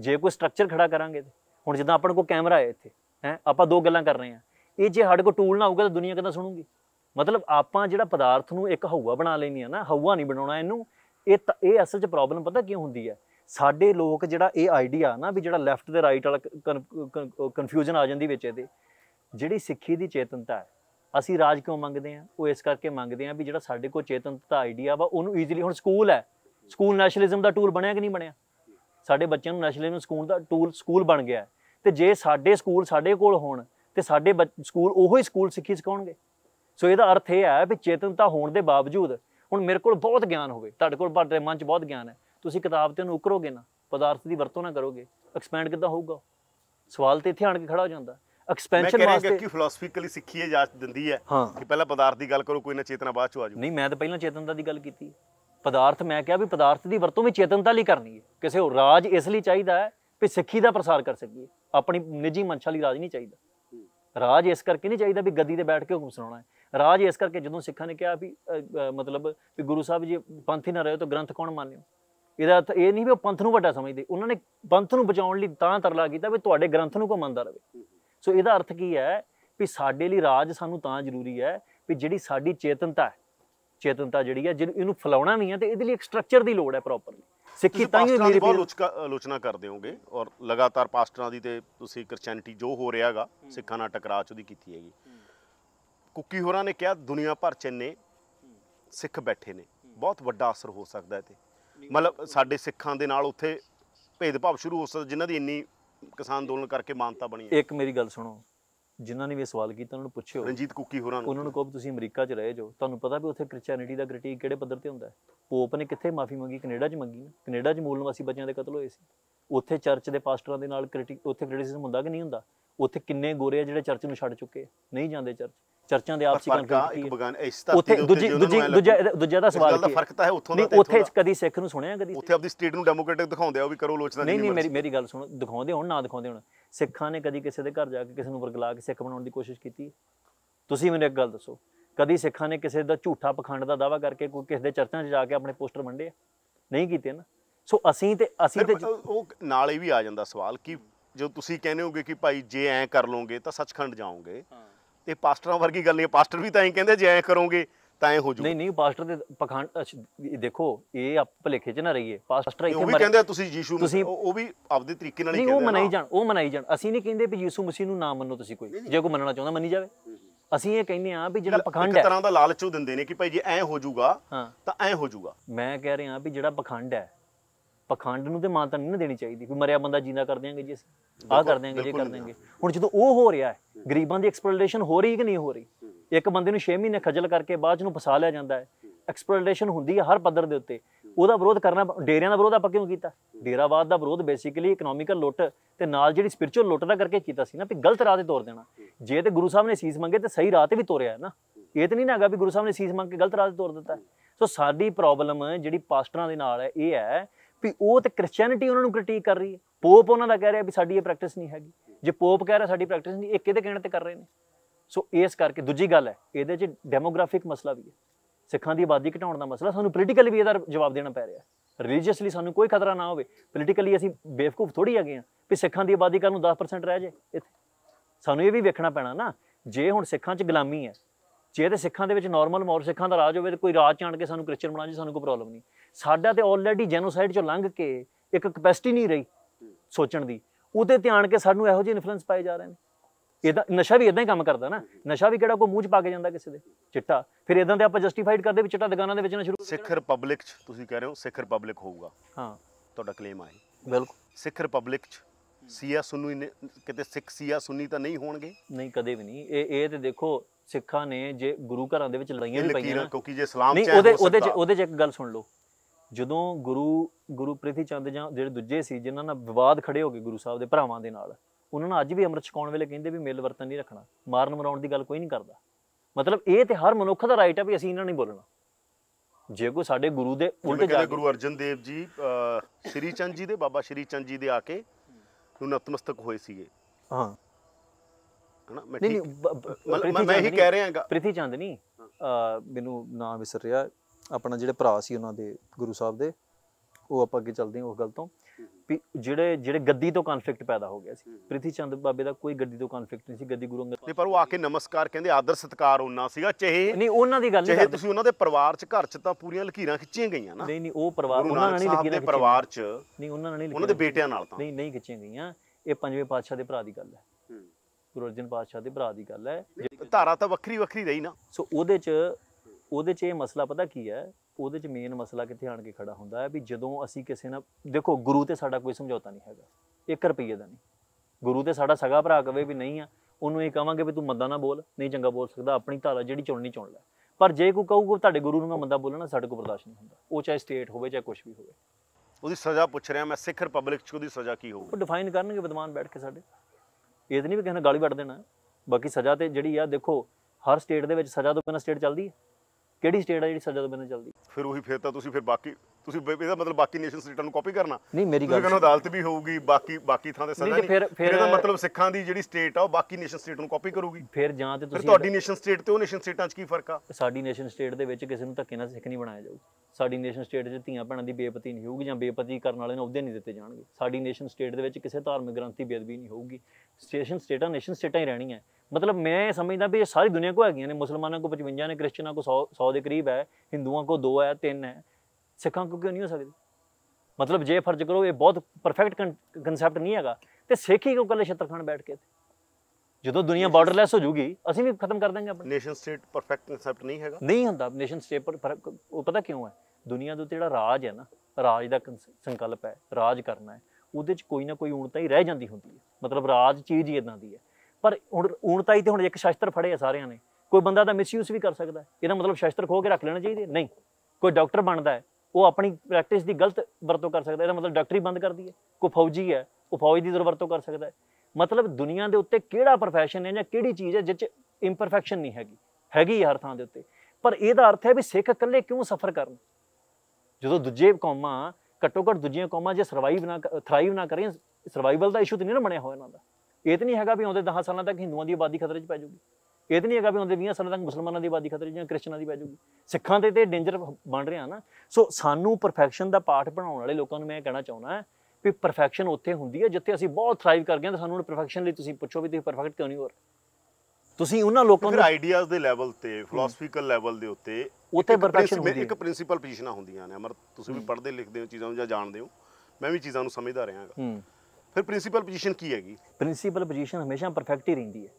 ਜੇ ਕੋਈ ਸਟਰਕਚਰ ਖੜਾ ਕਰਾਂਗੇ ਹੁਣ ਜਿੱਦਾਂ ਆਪਣ ਕੋ ਕੈਮਰਾ ਹੈ ਇੱਥੇ ਹੈ ਆਪਾਂ ਦੋ ਗੱਲਾਂ ਕਰ ਰਹੇ ਹਾਂ ਇਹ ਜੇ ਸਾਡੇ ਕੋ ਟੂਲ ਨਾ ਹੋਊਗਾ ਤਾਂ ਦੁਨੀਆ ਕਿਦਾਂ ਸੁਣੂਗੀ ਮਤਲਬ ਆਪਾਂ ਜਿਹੜਾ ਪਦਾਰਥ ਨੂੰ ਇੱਕ ਹਵਾ ਬਣਾ ਲੈਣੀ ਆ ਨਾ ਹਵਾ ਨਹੀਂ ਬਣਾਉਣਾ ਇਹਨੂੰ ਇਹ ਇਹ ਅਸਲ 'ਚ ਪ੍ਰੋਬਲਮ ਪਤਾ ਕਿਉਂ ਹੁੰਦੀ ਹੈ ਸਾਡੇ ਲੋਕ ਜਿਹੜਾ ਇਹ ਆਈਡੀਆ ਨਾ ਵੀ ਜਿਹੜਾ ਲੈਫਟ ਤੇ ਰਾਈਟ ਵਾਲਾ ਕਨਫਿਊਜ਼ਨ ਆ ਜਾਂਦੀ ਵਿੱਚ ਇਹਦੇ ਜਿਹੜੀ ਸਿੱਖੀ ਦੀ ਚੇਤਨਤਾ ਹੈ ਅਸੀਂ ਰਾਜ ਕਿਉਂ ਮੰਗਦੇ ਆ ਉਹ ਇਸ ਕਰਕੇ ਮੰਗਦੇ ਆ ਵੀ ਜਿਹੜਾ ਸਾਡੇ ਕੋਲ ਚੇਤਨਤਾ ਆਈਡੀਆ ਵਾ ਉਹਨੂੰ ਈਜ਼ੀਲੀ ਹੁਣ ਸਕੂਲ ਹੈ ਸਕੂਲ ਨੈਸ਼ਨਲਿਜ਼ਮ ਦਾ ਟੂਲ ਬਣਿਆ ਕਿ ਨਹੀਂ ਬਣਿਆ ਸਾਡੇ ਬੱਚਿਆਂ ਨੂੰ ਨੈਸ਼ਨਲਿਜ਼ਮ ਸਕੂਲ ਦਾ ਟੂਲ ਸਕੂਲ ਬਣ ਗਿਆ ਤੇ ਜੇ ਸਾਡੇ ਸਕੂਲ ਸਾਡੇ ਕੋਲ ਹੋਣ ਤੇ ਸਾਡੇ ਸਕੂਲ ਉਹੋ ਹੀ ਸਕੂਲ ਸਿੱਖੀ ਸਿਖਾਉਣਗੇ ਸੋ ਇਹਦਾ ਅਰਥ ਇਹ ਹੈ ਵੀ ਚੇਤਨਤਾ ਹੋਣ ਦੇ ਬਾਵਜੂਦ ਹੁਣ ਮੇਰੇ ਕੋਲ ਬਹੁਤ ਗਿਆਨ ਹੋਵੇ ਤੁਹਾਡੇ ਕੋਲ ਤੁਹਾਡੇ ਮਨ 'ਚ ਬਹੁਤ ਗਿਆਨ ਹੈ ਤੁਸੀਂ ਕਿਤਾਬ ਤੇ ਉਹਨੂੰ ਉਕਰੋਗੇ ਨਾ ਪਦਾਰਥ ਦੀ ਵਰਤੋਂ ਨਾ ਕਰੋਗੇ ਐਕਸਪੈਂਡ ਕਿੱਦਾਂ ਹੋਊਗਾ ਸਵਾਲ ਤੇ ਇੱਥੇ ਆਣ ਕੇ ਖੜਾ ਹੋ ਜਾਂਦਾ ਐਕਸਪੈਂਸ਼ਨ ਵਾਸਤੇ ਮੈਂ ਕਿ ਫਿਲਾਸਫੀਕਲੀ ਸਿੱਖੀ ਹੈ ਜਾਂਚ ਦਿੰਦੀ ਹੈ ਕਿ ਪਹਿਲਾਂ ਪਦਾਰਥ ਦੀ ਗੱਲ ਕਰੋ ਕੋਈ ਨਾ ਚੇਤਨਾ ਬਾਅਦ ਚ ਆ ਜਾਊ ਨਹੀਂ ਮੈਂ ਤਾਂ ਪਹਿਲਾਂ ਚੇਤਨਤਾ ਦੀ ਗੱਲ ਕੀਤੀ ਪਦਾਰਥ ਮੈਂ ਕਿਹਾ ਵੀ ਪਦਾਰਥ ਦੀ ਵਰਤੋਂ ਵੀ ਚੇਤਨਤਾ ਲਈ ਕਰਨੀ ਹੈ ਕਿਸੇ ਹੋਰ ਰਾਜ ਇਸ ਲਈ ਚਾਹੀਦਾ ਹੈ ਵੀ ਸਿੱਖੀ ਦਾ ਪ੍ਰਸਾਰ ਕਰ ਸਕੀਏ ਆਪਣੀ ਨਿੱਜੀ ਮਨਸ਼ਾ ਲਈ ਰਾਜ ਨਹੀਂ ਚਾਹੀਦਾ ਰਾਜ ਇਸ ਕਰਕੇ ਨਹੀਂ ਚਾਹੀਦਾ ਵੀ ਗੱਦੀ ਤੇ ਬੈਠ ਕੇ ਹੁਕਮ ਸੁਣਾਉਣਾ ਹੈ ਰਾਜ ਇਸ ਕਰਕੇ ਜਦੋਂ ਸਿੱਖਾਂ ਨੇ ਕਿਹਾ ਵੀ ਮਤਲਬ ਵੀ ਗੁਰੂ ਸਾਹਿਬ ਜੀ ਪੰਥ ਹੀ ਨਾ ਰਹੇ ਤਾਂ ਗ੍ਰੰਥ ਕੌਣ ਮੰਨਿਓ ਇਹਦਾ ਇਹ ਨਹੀਂ ਵੀ ਉਹ ਪੰਥ ਨੂੰ ਵੱਡਾ ਸਮਝਦੇ ਉਹਨਾਂ ਨੇ ਪੰਥ ਨੂੰ ਬਚਾਉਣ ਲਈ ਤਾਂ ਤਰਲਾ ਕੀਤਾ ਵੀ ਤੁਹਾਡੇ ਗ੍ਰੰਥ ਨੂੰ ਕੋ ਮੰਨਦਾ ਰਹੇ ਸੋ ਇਹਦਾ ਅਰਥ ਕੀ ਹੈ ਵੀ ਸਾਡੇ ਲਈ ਰਾਜ ਸਾਨੂੰ ਤਾਂ ਜ਼ਰੂਰੀ ਹੈ ਵੀ ਜਿਹੜੀ ਸਾਡੀ ਚੇਤਨਤਾ ਹੈ ਚੇਤਨਤਾ ਜਿਹੜੀ ਹੈ ਜਿਹਨੂੰ ਇਹਨੂੰ ਫਲਾਉਣਾ ਵੀ ਹੈ ਤੇ ਇਹਦੇ ਲਈ ਇੱਕ ਸਟਰਕਚਰ ਦੀ ਲੋੜ ਹੈ ਪ੍ਰੋਪਰਲੀ ਸਿੱਖੀ ਤਾਂ ਹੀ ਮੇਰੇ ਬਹੁਤ ਆਲੋਚਨਾ ਕਰਦੇ ਹੋਗੇ ਔਰ ਲਗਾਤਾਰ ਪਾਸਟਰਾਂ ਦੀ ਤੇ ਤੁਸੀਂ ਕ੍ਰਿਸਚੀਅਨਟੀ ਜੋ ਹੋ ਰਿਹਾਗਾ ਸਿੱਖਾਂ ਨਾਲ ਟਕਰਾਅ ਚ ਉਹਦੀ ਕੀਤੀ ਹੈਗੀ ਕੁੱਕੀ ਹੋਰਾਂ ਨੇ ਕਿਹਾ ਦੁਨੀਆ ਭਰ ਚ ਨੇ ਸਿੱਖ ਬੈਠੇ ਨੇ ਬਹੁਤ ਵੱਡਾ ਅਸਰ ਹੋ ਸਕਦਾ ਹੈ ਤੇ ਮਤਲਬ ਸਾਡੇ ਸਿੱਖਾਂ ਦੇ ਨਾਲ ਉੱਥੇ ਭੇਦਭਾਵ ਸ਼ੁਰੂ ਹੋ ਸਕਦਾ ਜਿਨ੍ਹਾਂ ਦੀ ਇੰਨੀ ਕਿਸਾਨ ਅੰਦੋਲਨ ਕਰਕੇ ਮਾਨਤਾ ਬਣੀ ਹੈ ਇੱਕ ਮੇਰੀ ਗੱਲ ਸੁਣੋ ਜਿਨ੍ਹਾਂ ਨੇ ਵੀ ਸਵਾਲ ਕੀਤਾ ਉਹਨਾਂ ਨੂੰ ਪੁੱਛਿਓ ਰਣਜੀਤ ਕੁੱਕੀ ਹੋਰਾਂ ਨੂੰ ਉਹਨਾਂ ਨੂੰ ਕਹੋ ਤੁਸੀਂ ਅਮਰੀਕਾ 'ਚ ਰਹੇ ਜੋ ਤੁਹਾਨੂੰ ਪਤਾ ਵੀ ਉੱਥੇ ਕ੍ਰਿਸਚੀਅਨਿਟੀ ਦਾ ਕ੍ਰਿਟੀਕ ਕਿਹੜੇ ਪੱਧਰ ਤੇ ਹੁੰਦਾ ਹੈ ਪੋਪ ਨੇ ਕਿੱਥੇ ਮਾਫੀ ਮੰਗੀ ਕੈਨੇਡਾ 'ਚ ਮੰਗੀ ਕੈਨੇਡਾ 'ਚ ਮੂਲ ਨਿਵਾਸੀ ਬੱਚਿਆਂ ਦੇ ਕਤਲ ਹੋਏ ਸੀ ਉੱਥੇ ਚਰਚ ਦੇ ਪਾਸਟਰਾਂ ਦੇ ਨਾਲ ਕ੍ਰਿਟਿਕ ਉੱਥੇ ਕ੍ਰਿਟਿਸਿਜ਼ਮ ਹੁੰਦਾ ਕਿ ਨਹੀਂ ਹੁੰਦਾ ਉੱਥੇ ਕਿੰਨੇ ਗੋਰੇ ਆ ਜਿਹੜੇ ਚਰਚ ਨੂੰ ਛੱਡ ਚੁੱਕੇ ਨਹੀਂ ਜਾਂਦੇ ਚਰਚ ਚਰਚਾਂ ਦੇ ਆਪਸੀ ਕੰਫਲਿਕਟ ਉੱਥੇ ਦੂਜੀ ਦੂਜੀ ਦੂਜਾ ਦੂਜਾ ਦਾ ਸਵਾਲ ਕੀ ਹੈ ਫਰਕ ਤਾਂ ਹੈ ਉੱਥੋਂ ਦਾ ਉੱਥੇ ਕਦੀ ਸਿੱਖ ਨੂੰ ਸੁਣਿਆ ਕਦੀ ਉੱਥੇ ਆਪਦੀ ਸਟੇਟ ਨੂੰ ਡੈਮੋਕ੍ਰੈਟਿਕ ਦਿਖਾਉਂਦੇ ਆ ਉਹ ਵੀ ਕਰੋ ਲੋਚਨਾ ਨਹੀਂ ਨਹੀਂ ਮੇਰੀ ਮੇਰੀ ਗੱਲ ਸੁਣ ਦਿਖਾਉਂਦੇ ਹੋਣ ਨਾ ਦਿਖਾਉਂਦੇ ਹੋਣ ਸਿੱਖਾਂ ਨੇ ਕਦੀ ਕਿਸੇ ਦੇ ਘਰ ਜਾ ਕੇ ਕਿਸੇ ਨੂੰ ਵਰਗਲਾ ਕੇ ਸਿੱਖ ਬਣਾਉਣ ਦੀ ਕੋਸ਼ਿਸ਼ ਕੀਤੀ ਤੁਸੀਂ ਮੈਨੂੰ ਇੱਕ ਗੱਲ ਦੱਸੋ ਕਦੀ ਸਿੱਖਾਂ ਨੇ ਕਿਸੇ ਦਾ ਝੂਠਾ ਪਖੰਡ ਦਾ ਦਾਵਾ ਕਰਕੇ ਕੋਈ ਕਿਸੇ ਦੇ ਚਰਚਾਂ 'ਚ ਜਾ ਕੇ ਆਪਣੇ ਪੋਸਟਰ ਵੰਡੇ ਨਹੀਂ ਕੀਤੇ ਨਾ ਸੋ ਅਸੀਂ ਤੇ ਅਸੀਂ ਤੇ ਉਹ ਨਾਲ ਹੀ ਵੀ ਆ ਜਾਂਦਾ ਸਵਾਲ ਕਿ ਜੋ ਤੁਸੀਂ ਕਹਿੰਦੇ ਹੋਗੇ ਕਿ ਭਾਈ ਜੇ ਐ ਕਰ ਲੋਗੇ ਤਾਂ ਸੱਚਖੰਡ ਜਾਓਗੇ ਤੇ ਪਾਸਟਰਾਂ ਵਰਗੀ ਗੱਲ ਨਹੀਂ ਪਾਸਟਰ ਵੀ ਤਾਂ ਐ ਕਹਿੰਦੇ ਜੇ ਐ ਕਰੋਗੇ ਤਾਂ ਐ ਹੋ ਜੂ ਨਹੀਂ ਨਹੀਂ ਪਾਸਟਰ ਦੇ ਪਖੰਡ ਦੇਖੋ ਇਹ ਆਪ ਭਲੇਖੇ 'ਚ ਨਾ ਰਹੀਏ ਪਾਸਟਰ ਇੱਥੇ ਉਹ ਵੀ ਕਹਿੰਦੇ ਤੁਸੀਂ ਯੀਸ਼ੂ ਉਹ ਵੀ ਆਪਦੇ ਤਰੀਕੇ ਨਾਲ ਹੀ ਕਹਿੰਦੇ ਉਹ ਮਨਾਈ ਜਾਣ ਉਹ ਮਨਾਈ ਜਾਣ ਅਸੀਂ ਨਹੀਂ ਕਹਿੰਦੇ ਵੀ ਯੀਸ਼ੂ ਮਸੀਹ ਨੂੰ ਨਾ ਮੰਨੋ ਤੁਸੀਂ ਕੋਈ ਜੇ ਕੋਈ ਮੰਨਣਾ ਚਾਹੁੰਦਾ ਮੰਨੀ ਜਾਵੇ ਅਸੀਂ ਇਹ ਕਹਿੰਦੇ ਆ ਵੀ ਜਿਹੜਾ ਪਖੰਡ ਹੈ ਇੱਕ ਤਰ੍ਹਾਂ ਦਾ ਲਾਲਚ ਉਹ ਦਿੰਦੇ ਨੇ ਕਿ ਭਾਈ ਜੇ ਐ ਹੋ ਜਾਊਗਾ ਤਾਂ ਐ ਹੋ ਜਾਊਗਾ ਮੈਂ ਕਹਿ ਰਿਹਾ ਵੀ ਜਿਹੜਾ ਪਖੰਡ ਹੈ ਪਖੰਡ ਨੂੰ ਤੇ ਮਾਨਤਾ ਨਹੀਂ ਦੇਣੀ ਚਾਹੀਦੀ ਕੋਈ ਮਰਿਆ ਬੰਦਾ ਜਿੰਦਾ ਕਰ ਦਿਆਂਗੇ ਜੀ ਅਸੀਂ ਆਹ ਕਰ ਦਿਆਂਗੇ ਜੇ ਕਰ ਦਿਆਂਗੇ ਹੁਣ ਜਦੋਂ ਉਹ ਹੋ ਰਿਹਾ ਹੈ ਗਰੀਬਾਂ ਦੀ ਐਕਸਪਲੋਇਟੇਸ਼ਨ ਹੋ ਰਹੀ ਕਿ ਨਹੀਂ ਹੋ ਰਹੀ ਇੱਕ ਬੰਦੇ ਨੂੰ 6 ਮਹੀਨੇ ਖਜਲ ਕਰਕੇ ਬਾਅਦ ਨੂੰ ਫਸਾ ਲਿਆ ਜਾਂਦਾ ਹੈ ਐਕਸਪਲੋਇਟੇਸ਼ਨ ਹੁੰਦੀ ਹੈ ਹਰ ਪੱਧਰ ਦੇ ਉੱਤੇ ਉਹਦਾ ਵਿਰੋਧ ਕਰਨਾ ਡੇਰਿਆਂ ਦਾ ਵਿਰੋਧ ਆਪਾਂ ਕਿਉਂ ਕੀਤਾ ਡੇਰਾਵਾਦ ਦਾ ਵਿਰੋਧ ਬੇਸਿਕਲੀ ਇਕਨੋਮਿਕਲ ਲੁੱਟ ਤੇ ਨਾਲ ਜਿਹੜੀ ਸਪਿਰਚੁਅਲ ਲੁੱਟ ਦਾ ਕਰਕੇ ਕੀਤਾ ਸੀ ਨਾ ਵੀ ਗਲਤ ਰਾਹ ਤੇ ਤੋਰ ਦੇਣਾ ਜੇ ਤੇ ਗੁਰੂ ਸਾਹਿਬ ਨੇ ਸੀਸ ਮੰਗੇ ਤੇ ਸਹੀ ਰਾਹ ਤੇ ਵੀ ਤੋਰਿਆ ਹੈ ਨਾ ਇਹ ਤੇ ਨਹੀਂ ਨਾਗਾ ਵੀ ਗੁਰੂ ਸਾਹਿਬ ਨੇ ਸੀਸ ਮੰਗ ਕੇ ਗਲਤ ਰਾਹ ਤੇ ਤੋਰ ਦਿੱਤਾ ਸੋ ਸਾਡੀ ਪ੍ਰੋਬਲਮ ਜਿਹੜੀ ਪਾਸਟਰਾਂ ਦੇ ਨਾਲ ਹੈ ਇਹ ਹੈ ਵੀ ਉਹ ਤੇ ਕ੍ਰਿਸਚੀਅਨਿਟੀ ਉਹਨਾਂ ਨੂੰ ਕ੍ਰਿਟਿਕ ਕਰ ਰਹੀ ਹੈ ਪੋਪ ਉਹਨਾਂ ਦਾ ਕਹਿ ਰਿਹਾ ਵੀ ਸਾਡੀ ਇਹ ਪ੍ਰੈਕਟਿਸ ਨਹੀਂ ਹੈਗੀ ਜੇ ਪੋਪ ਕਹਿ ਰਿਹਾ ਸਾਡੀ ਪ੍ਰੈਕਟਿਸ ਨਹੀਂ ਇਹ ਕਿਹਦੇ ਕਹਿਣ ਤੇ ਕਰ ਰਹੇ ਨੇ ਸੋ ਇਸ ਕਰਕੇ ਦੂਜੀ ਗੱਲ ਹੈ ਇਹਦੇ 'ਚ ਡੈਮੋਗ੍ਰਾਫਿਕ ਮਸਲਾ ਵੀ ਹੈ ਸਿੱਖਾਂ ਦੀ ਆਬਾਦੀ ਘਟਾਉਣ ਦਾ ਮਸਲਾ ਸਾਨੂੰ ਪੋਲੀਟੀਕਲੀ ਵੀ ਇਹਦਾ ਜਵਾਬ ਦੇਣਾ ਪੈ ਰਿਹਾ ਰਿਲੀਜੀਅਸਲੀ ਸਾਨੂੰ ਕੋਈ ਖਤਰਾ ਨਾ ਹੋਵੇ ਪੋਲੀਟੀਕਲੀ ਅਸੀਂ ਬੇਵਕੂਫ ਥੋੜੀ ਹੈਗੇ ਆ ਵੀ ਸਿੱਖਾਂ ਦੀ ਆਬਾਦੀ ਕੱਲ ਨੂੰ 10% ਰਹਿ ਜੇ ਇੱਥੇ ਸਾਨੂੰ ਇਹ ਵੀ ਵੇਖਣਾ ਪੈਣਾ ਨਾ ਜੇ ਹੁਣ ਸਿੱਖਾਂ 'ਚ ਗੁਲਾਮੀ ਹੈ ਜੇ ਤੇ ਸਿੱਖਾਂ ਦੇ ਵਿੱਚ ਨਾਰਮਲ ਮੌਰ ਸਿੱਖਾਂ ਦਾ ਰਾਜ ਹੋਵੇ ਤੇ ਕੋਈ ਰਾਜ ਚਾਣ ਕੇ ਸਾਨੂੰ ਕ੍ਰਿਸਚੀਅਨ ਬਣਾ ਜੇ ਸਾਨੂੰ ਕੋਈ ਪ੍ਰੋਬਲਮ ਨਹੀਂ ਸਾਡਾ ਤੇ ਆਲਰੇਡੀ ਜੈਨੋਸਾਈਡ ਚੋਂ ਲੰਘ ਕੇ ਇੱਕ ਕਪੈਸਿਟੀ ਨਹੀਂ ਰਹੀ ਸੋਚਣ ਦੀ ਉਹਦੇ ਤੇ ਆਣ ਕੇ ਸਾਨੂੰ ਇਹੋ ਜਿਹੇ ਇਨਫਲੂਐਂਸ ਪਾਏ ਜਾ ਰਹੇ ਨੇ ਇਹਦਾ ਨਸ਼ਾ ਵੀ ਇਦਾਂ ਹੀ ਕੰਮ ਕਰਦਾ ਨਾ ਨਸ਼ਾ ਵੀ ਕਿਹੜਾ ਕੋਈ ਮੂੰਹ ਚ ਪਾ ਕੇ ਜਾਂਦਾ ਕਿਸੇ ਦੇ ਚਿੱਟਾ ਫਿਰ ਇਦਾਂ ਤੇ ਆਪਾਂ ਜਸਟੀਫਾਈਡ ਕਰਦੇ ਵੀ ਚਿੱਟਾ ਦੁਕਾਨਾਂ ਦੇ ਵਿੱਚ ਨਾ ਸ਼ੁਰੂ ਸਿੱਖ ਰਿਪਬਲਿਕ ਚ ਤੁਸੀਂ ਕਹਿ ਰਹੇ ਹੋ ਸਿੱਖ ਰਿਪਬਲਿਕ ਹੋਊਗਾ ਹਾਂ ਤੁਹਾਡਾ ਕਲੇਮ ਆਏ ਬਿਲਕੁਲ ਸਿੱਖ ਰਿਪਬਲਿਕ ਚ ਸੀਆ ਸੁਨੂ ਕਿਤੇ ਸਿੱਖ ਸੀਆ ਸੁਨੀ ਤਾਂ ਨਹੀਂ ਹੋਣਗੇ ਨਹੀਂ ਕਦੇ ਵੀ ਨਹੀਂ ਇਹ ਇਹ ਤੇ ਦੇਖੋ ਸਿੱਖਾਂ ਨੇ ਜੇ ਗੁਰੂ ਘਰਾਂ ਦੇ ਵਿੱਚ ਲੜਾਈਆਂ ਵੀ ਪਈਆਂ ਕਿਉਂਕਿ ਜੇ ਸਲਾਮ ਚਾਹੇ ਉਹਦੇ ਉਹਦੇ ਚ ਉਹਦੇ ਚ ਇੱਕ ਗੱਲ ਸੁਣ ਲਓ ਜਦੋਂ ਗੁਰੂ ਗੁਰੂ ਪ੍ਰਿਥੀ ਚੰਦ ਜਾਂ ਜਿਹੜੇ ਦੂਜੇ ਸੀ ਜਿਨ੍ਹਾਂ ਨਾਲ ਵਿਵਾਦ ਖੜੇ ਹੋ ਗਏ ਗੁਰੂ ਸਾਹਿਬ ਦੇ ਭਰਾਵਾਂ ਦੇ ਨਾਲ ਉਹਨਾਂ ਨੇ ਅੱਜ ਵੀ ਅੰਮ੍ਰਿਤ ਛਕਾਉਣ ਵੇਲੇ ਕਹਿੰਦੇ ਵੀ ਮਿਲ ਵਰਤਨ ਨਹੀਂ ਰੱਖਣਾ ਮਾਰਨ ਮਰਾਉਣ ਦੀ ਗੱਲ ਕੋਈ ਨਹੀਂ ਕਰਦਾ ਮਤਲਬ ਇਹ ਤੇ ਹਰ ਮਨੁੱਖ ਦਾ ਰਾਈਟ ਆ ਵੀ ਅਸੀਂ ਇਹਨਾਂ ਨਹੀਂ ਬੋਲਣਾ ਜੇ ਕੋ ਸਾਡੇ ਗੁਰੂ ਦੇ ਉਲਟ ਜਾ ਗੁਰੂ ਅਰਜਨ ਦੇਵ ਜੀ ਸ੍ਰੀ ਚੰਦ ਜੀ ਦੇ ਬਾਬਾ ਸ੍ਰੀ ਚੰਦ ਜੀ ਦੇ ਆ ਕੇ ਨੂੰ ਨਤਮਸਤਕ ਹੋਏ ਸੀਗੇ ਹਾਂ ਹਨਾ ਮੈਂ ਨਹੀਂ ਨਹੀਂ ਮੈਂ ਹੀ ਕਹਿ ਰਿਹਾਗਾ ਪ੍ਰਿਥੀ ਚੰਦ ਨਹੀਂ ਮੈਨੂੰ ਨਾਮ ਵਿਸਰ ਰਿਹਾ ਆਪਣਾ ਜਿਹੜੇ ਭਰਾ ਸੀ ਉਹਨਾਂ ਦੇ ਗੁਰੂ ਸਾਹਿਬ ਦੇ ਉਹ ਆਪਾਂ ਅੱਗੇ ਚੱਲਦੇ ਹਾਂ ਉਸ ਗੱਲ ਤੋਂ ਜਿਹੜੇ ਜਿਹੜੇ ਗੱਦੀ ਤੋਂ ਕਨਫਲਿਕਟ ਪੈਦਾ ਹੋ ਗਿਆ ਸੀ ਪ੍ਰਿਥੀ ਚੰਦ ਬਾਬੇ ਦਾ ਕੋਈ ਗੱਦੀ ਤੋਂ ਕਨਫਲਿਕਟ ਨਹੀਂ ਸੀ ਗੱਦੀ ਗੁਰੂ ਅੰਗਦ ਨਹੀਂ ਪਰ ਉਹ ਆ ਕੇ ਨਮਸਕਾਰ ਕਹਿੰਦੇ ਆਦਰ ਸਤਕਾਰ ਉਹਨਾਂ ਸੀਗਾ ਚਾਹੇ ਨਹੀਂ ਉਹਨਾਂ ਦੀ ਗੱਲ ਨਹੀਂ ਚਾਹੇ ਤੁਸੀਂ ਉਹਨਾਂ ਦੇ ਪਰਿਵਾਰ ਚ ਘਰ ਚ ਤਾਂ ਪੂਰੀਆਂ ਲਕੀਰਾਂ ਖਿੱਚੀਆਂ ਗਈਆਂ ਨਾ ਨਹੀਂ ਨਹੀਂ ਉਹ ਪਰਿਵਾਰ ਉਹਨਾਂ ਨਾਲ ਨਹੀਂ ਲਕੀਰਾਂ ਪਰਿਵਾਰ ਚ ਨਹੀਂ ਉਹਨਾਂ ਨਾਲ ਨਹੀਂ ਉਹਨਾਂ ਦੇ ਬੇਟਿਆਂ ਨਾਲ ਤਾਂ ਨਹੀਂ ਨਹੀਂ ਖਿੱਚੀਆਂ ਗਈਆਂ ਇਹ ਪੰਜਵੇਂ ਪਾਤਸ਼ਾਹ ਦੇ ਭਰਾ ਦੀ ਗੱਲ ਹੈ ਗੁਰੂ ਅਰਜਨ ਪਾਤਸ਼ਾਹ ਦੇ ਭਰਾ ਦੀ ਗੱਲ ਹੈ ਧਾਰਾ ਤਾਂ ਵੱਖਰੀ ਵੱਖਰੀ ਰਹੀ ਨਾ ਸੋ ਉਹਦੇ 'ਚ ਉਹਦੇ 'ਚ ਇਹ ਮਸਲਾ ਪਤਾ ਕੀ ਹੈ ਉਹਦੇ 'ਚ ਮੇਨ ਮਸਲਾ ਕਿੱਥੇ ਆਣ ਕੇ ਖੜਾ ਹੁੰਦਾ ਹੈ ਵੀ ਜਦੋਂ ਅਸੀਂ ਕਿਸੇ ਨਾਲ ਦੇਖੋ ਗੁਰੂ ਤੇ ਸਾਡਾ ਕੋਈ ਸਮਝੌਤਾ ਨਹੀਂ ਹੈਗਾ 1 ਰੁਪਏ ਦਾ ਨਹੀਂ ਗੁਰੂ ਤੇ ਸਾਡਾ ਸਗਾ ਭਰਾ ਕਵੇ ਵੀ ਨਹੀਂ ਆ ਉਹਨੂੰ ਇਹ ਕਹਾਂਗੇ ਵੀ ਤੂੰ ਮੰਦਾ ਨਾ ਬੋਲ ਨਹੀਂ ਚੰਗਾ ਬੋਲ ਸਕਦਾ ਆਪਣੀ ਧਾਰਾ ਜਿਹੜੀ ਚੁਣਨੀ ਚੁਣ ਲੈ ਪਰ ਜੇ ਕੋ ਕਹੂਗਾ ਤੁਹਾਡੇ ਗੁਰੂ ਨੂੰ ਮੰਦਾ ਬੋਲਣਾ ਸਾਡੇ ਕੋ ਬਰਦਾਸ਼ਤ ਨਹੀਂ ਹੁੰਦਾ ਉਹ ਚਾਹੇ ਸਟੇਟ ਹੋਵੇ ਚਾਹੇ ਕੁਝ ਵੀ ਹੋਵੇ ਉਹਦੀ ਸਜ਼ਾ ਪੁੱਛ ਰਿਹਾ ਮੈਂ ਸਿੱਖ ਰਿਪਬਲਿਕ ਚ ਉਹਦੀ ਸਜ਼ਾ ਕੀ ਹੋਊ ਉਹ ਡਿਫਾਈਨ ਕਰਨਗੇ ਵਿਦਵਾਨ ਬੈਠ ਕੇ ਸਾਡੇ ਇਹ ਤਾਂ ਨਹੀਂ ਵੀ ਕਿਸੇ ਨੇ ਗਾਲੀ ਵੱਢ ਦੇਣਾ ਬਾਕੀ ਸਜ਼ਾ ਤੇ ਜਿਹੜੀ ਆ ਦੇਖੋ ਹਰ ਸਟੇਟ ਦੇ ਵਿੱਚ ਸਜ਼ਾ ਤੋਂ ਬਿਨਾਂ ਸਟੇਟ ਚੱਲਦੀ ਹੈ ਕਿਹੜੀ ਸਟੇਟ ਆ ਜਿਹੜੀ ਸਜ਼ਾ ਤੋਂ ਬਿਨਾਂ ਚੱਲਦੀ ਫਿਰ ਉਹੀ ਫਿਰ ਤਾਂ ਤੁਸੀਂ ਫਿਰ ਬਾਕੀ ਤੁਸੀਂ ਇਹਦਾ ਮਤਲਬ ਬਾਕੀ ਨੇਸ਼ਨ ਸਟੇਟਾਂ ਨੂੰ ਕਾਪੀ ਕਰਨਾ ਨਹੀਂ ਮੇਰੀ ਗੱਲ ਕਹਿੰਦਾ ਅਦਾਲਤ ਵੀ ਹੋਊਗੀ ਬਾਕੀ ਬਾਕੀ ਥਾਂ ਤੇ ਸਜ਼ਾ ਨਹੀਂ ਫਿਰ ਫਿਰ ਇਹਦਾ ਮਤਲਬ ਸਿੱਖਾਂ ਦੀ ਜਿਹੜੀ ਸਟੇਟ ਆ ਉਹ ਬਾਕੀ ਨੇਸ਼ਨ ਸਟੇਟ ਨੂੰ ਕਾਪੀ ਕਰੂਗੀ ਫਿਰ ਜਾਂ ਤੇ ਤੁਸੀਂ ਤੁਹਾਡੀ ਨੇਸ਼ਨ ਸਟੇਟ ਤੇ ਉਹ ਨੇਸ਼ਨ ਸਟੇਟਾਂ 'ਚ ਕੀ ਫਰਕ ਆ ਸਾਡੀ ਨੇਸ਼ਨ ਸਟੇਟ ਦੇ ਵਿੱਚ ਕਿਸੇ ਨੂੰ ਧੱਕੇ ਨਾਲ ਸਿੱਖ ਨਹੀਂ ਬਣਾਇਆ ਜਾਊ ਸਾਡੀ ਨੇਸ਼ਨ ਸਟੇਟ 'ਚ ਧੀਆਂ ਭੈਣਾਂ ਦੀ ਬੇਪਤੀ ਨਹੀਂ ਹੋਊਗੀ ਜਾਂ ਬੇਪਤੀ ਕਰਨ ਵਾਲੇ ਨੂੰ ਅਹੁਦੇ ਨਹੀਂ ਦਿੱਤੇ ਜਾਣਗੇ ਸਾਡੀ ਨੇਸ਼ਨ ਸਟੇਟ ਦੇ ਵਿੱਚ ਕਿਸੇ ਧਾਰਮਿਕ ਗ੍ਰੰਥੀ ਬੇਦਬੀ ਨਹੀਂ ਹੋਊਗੀ ਸਟੇਸ਼ਨ ਸਟੇਟਾਂ ਨੇਸ਼ਨ ਸਟੇਟਾਂ ਹੀ ਰਹਿਣੀਆਂ ਮਤਲਬ ਮੈਂ ਸਮਝਦਾ ਵੀ ਇਹ ਸਾਰੀ ਦੁਨੀਆ ਕੋ ਹੈਗੀਆਂ ਨੇ ਮੁਸਲਮਾਨਾਂ ਕੋ 55 ਨੇ ਕ੍ਰਿਸਚਨਾਂ ਕੋ 100 100 ਦੇ ਕਰੀਬ ਹੈ ਹਿੰਦੂਆਂ ਕੋ 2 ਹੈ 3 ਹੈ ਸਿੱਖਾਂ ਕੋ ਕਿਉਂ ਨਹੀਂ ਹੋ ਸਕਦੀ ਮਤਲਬ ਜੇ ਫਰਜ਼ ਕਰੋ ਇਹ ਬਹੁਤ ਪਰਫੈਕਟ ਕਨਸੈਪਟ ਨਹੀਂ ਹੈਗਾ ਤੇ ਸਿੱਖ ਹੀ ਕੋ ਕੱਲੇ ਛਤਰਖਾਨ ਬੈਠ ਕੇ ਜਦੋਂ ਦੁਨੀਆ ਬਾਰਡਰਲੈਸ ਹੋ ਜੂਗੀ ਅਸੀਂ ਵੀ ਖਤਮ ਕਰ ਦਾਂਗੇ ਆਪਣਾ ਨੇਸ਼ਨ ਸਟੇਟ ਪਰਫੈਕਟ ਕਨਸੈਪਟ ਨਹੀਂ ਹੈਗਾ ਨਹੀਂ ਹੁੰਦਾ ਨੇਸ਼ਨ ਸਟੇਟ ਪਰ ਫਰਕ ਉਹ ਪਤਾ ਕਿਉਂ ਹੈ ਦੁਨੀਆ ਦੇ ਉੱਤੇ ਜਿਹੜਾ ਰਾਜ ਹੈ ਨਾ ਰਾਜ ਦਾ ਸੰਕਲਪ ਹੈ ਰਾਜ ਕਰਨਾ ਹੈ ਉਹਦੇ 'ਚ ਕੋਈ ਨਾ ਕੋਈ ਹੀ ਰਹਿ ਜਾਂਦੀ ਹੁੰਦੀ ਹੈ ਮਤਲਬ ਰਾਜ ਚੀਜ਼ ਹੀ ਇਦਾਂ ਦੀ ਹੈ ਪਰ ਹੁਣ ਹੀ ਤੇ ਹੁਣ ਇੱਕ ਸ਼ਸਤਰ ਫੜੇ ਆ ਸਾਰਿਆਂ ਨੇ ਕੋਈ ਬੰਦਾ ਤਾਂ ਮਿਸਯੂਜ਼ ਵੀ ਕਰ ਸਕਦਾ ਇਹਦਾ ਮਤਲਬ ਸ਼ਸਤਰ ਖੋ ਕੇ ਰੱਖ ਲੈਣਾ ਚਾਹੀਦੀ ਨਹੀਂ ਕੋਈ ਡਾਕਟਰ ਬਣਦਾ ਹੈ ਉਹ ਆਪਣੀ ਪ੍ਰੈਕਟਿਸ ਦੀ ਗਲਤ ਵਰਤੋਂ ਕਰ ਸਕਦਾ ਇਹਦਾ ਮਤਲਬ ਡਾਕਟਰੀ ਬੰਦ ਕਰਦੀ ਹੈ ਕੋਈ ਫੌਜੀ ਹੈ ਉਹ ਫੌਜ ਦੀ ਦੁਰਵਰਤੋਂ ਕਰ ਸਕਦਾ ਹੈ ਮਤਲਬ ਦੁਨੀਆ ਦੇ ਉੱਤੇ ਕਿਹੜਾ profession ਹੈ ਜਾਂ ਕਿਹੜੀ ਚੀਜ਼ ਹੈ ਜਿੱਚ ਇੰਪਰਫੈਕਸ਼ਨ ਨਹੀਂ ਹੈਗੀ ਹੈਗੀ ਹਰ ਥਾਂ ਦੇ ਉੱਤੇ ਪਰ ਇਹਦਾ ਅਰਥ ਹੈ ਵੀ ਸਿੱਖ ਇਕੱਲੇ ਕਿਉਂ ਸਫਰ ਕਰਨ ਜਦੋਂ ਦੂਜੇ ਕੌਮਾਂ ਘੱਟੋ ਘੱਟ ਦੂਜੀਆਂ ਕੌਮਾਂ ਜੇ ਸਰਵਾਈਵ ਨਾ ਥਰਾਈਵ ਨਾ ਕਰੀਆਂ ਸਰਵਾਈਵਲ ਦਾ ਇਸ਼ੂ ਤੇ ਨਹੀਂ ਨਾ ਬਣਿਆ ਹੋਇਆ ਇਹਨਾਂ ਦਾ ਇਹ ਤੇ ਨਹੀਂ ਹੈਗਾ ਵੀ ਆਉਂਦੇ 10 ਸਾਲਾਂ ਤੱਕ ਹਿੰਦੂਆਂ ਦੀ ਆਬਾਦੀ ਖਤਰੇ 'ਚ ਪੈ ਜਾਊਗੀ ਇਹ ਤੇ ਨਹੀਂ ਹੈਗਾ ਵੀ ਆਉਂਦੇ 20 ਸਾਲਾਂ ਤੱਕ ਮੁਸਲਮਾਨਾਂ ਦੀ ਆਬਾਦੀ ਖਤਰੇ 'ਚ ਜਾਂ ਕ੍ਰਿਸਚਨਾਂ ਦੀ ਪੈ ਜਾਊਗੀ ਸਿੱਖਾਂ ਤੇ ਤੇ ਡੇਂਜਰ ਬਣ ਰਿਹਾ ਨਾ ਸੋ ਸਾਨੂੰ ਪਰਫੈਕਸ਼ਨ ਦਾ ਪਾਠ ਬਣਾਉਣ ਵਾਲੇ ਲੋਕਾਂ ਨੂੰ ਮੈਂ ਕਹਿਣਾ ਚਾਹੁੰਦਾ ਵੀ ਪਰਫੈਕਸ਼ਨ ਉੱਥੇ ਹੁੰਦੀ ਹੈ ਜਿੱਥੇ ਅਸੀਂ ਬਹੁਤ ਥਰਾਈਵ ਕਰ ਗਏ ਤਾਂ ਸਾਨੂੰ ਪਰਫੈਕਸ਼ਨ ਲਈ ਤੁਸੀਂ ਪੁੱਛੋ ਵੀ ਤੁਸੀਂ ਪਰਫੈਕਟ ਕਿਉਂ ਨਹੀਂ ਹੋ ਰਹੇ ਤੁਸੀਂ ਉਹਨਾਂ ਲੋਕਾਂ ਦੇ ਆਈਡੀਆਜ਼ ਦੇ ਲੈਵਲ ਤੇ ਫਿਲਾਸਫੀਕਲ ਲੈਵਲ ਦੇ ਉੱਤੇ ਉੱਥੇ ਪਰਫੈਕਸ਼ਨ ਹੁੰਦੀ ਹੈ ਇੱਕ ਪ੍ਰਿੰਸੀਪਲ ਪੋਜੀਸ਼ਨਾਂ ਹੁੰਦੀਆਂ ਨੇ ਅਮਰ ਤੁਸੀਂ ਵੀ ਪੜ੍ਹਦੇ ਲਿਖਦੇ ਹੋ ਚੀਜ਼ਾਂ ਨੂੰ ਜਾਂ ਜਾਣਦੇ ਹੋ ਮੈਂ ਵੀ ਚੀਜ਼ਾਂ ਨੂੰ ਸਮਝਦਾ ਰਿਹਾ ਹਾਂ ਫਿਰ ਪ੍ਰਿੰਸੀਪਲ ਪੋਜੀਸ਼ਨ ਕੀ ਹੈਗੀ ਪ੍ਰਿੰਸੀਪਲ ਪੋਜੀਸ਼ਨ ਹਮੇਸ਼ਾ ਪਰਫੈਕਟ ਹੀ ਰਹਿੰਦੀ ਹੈ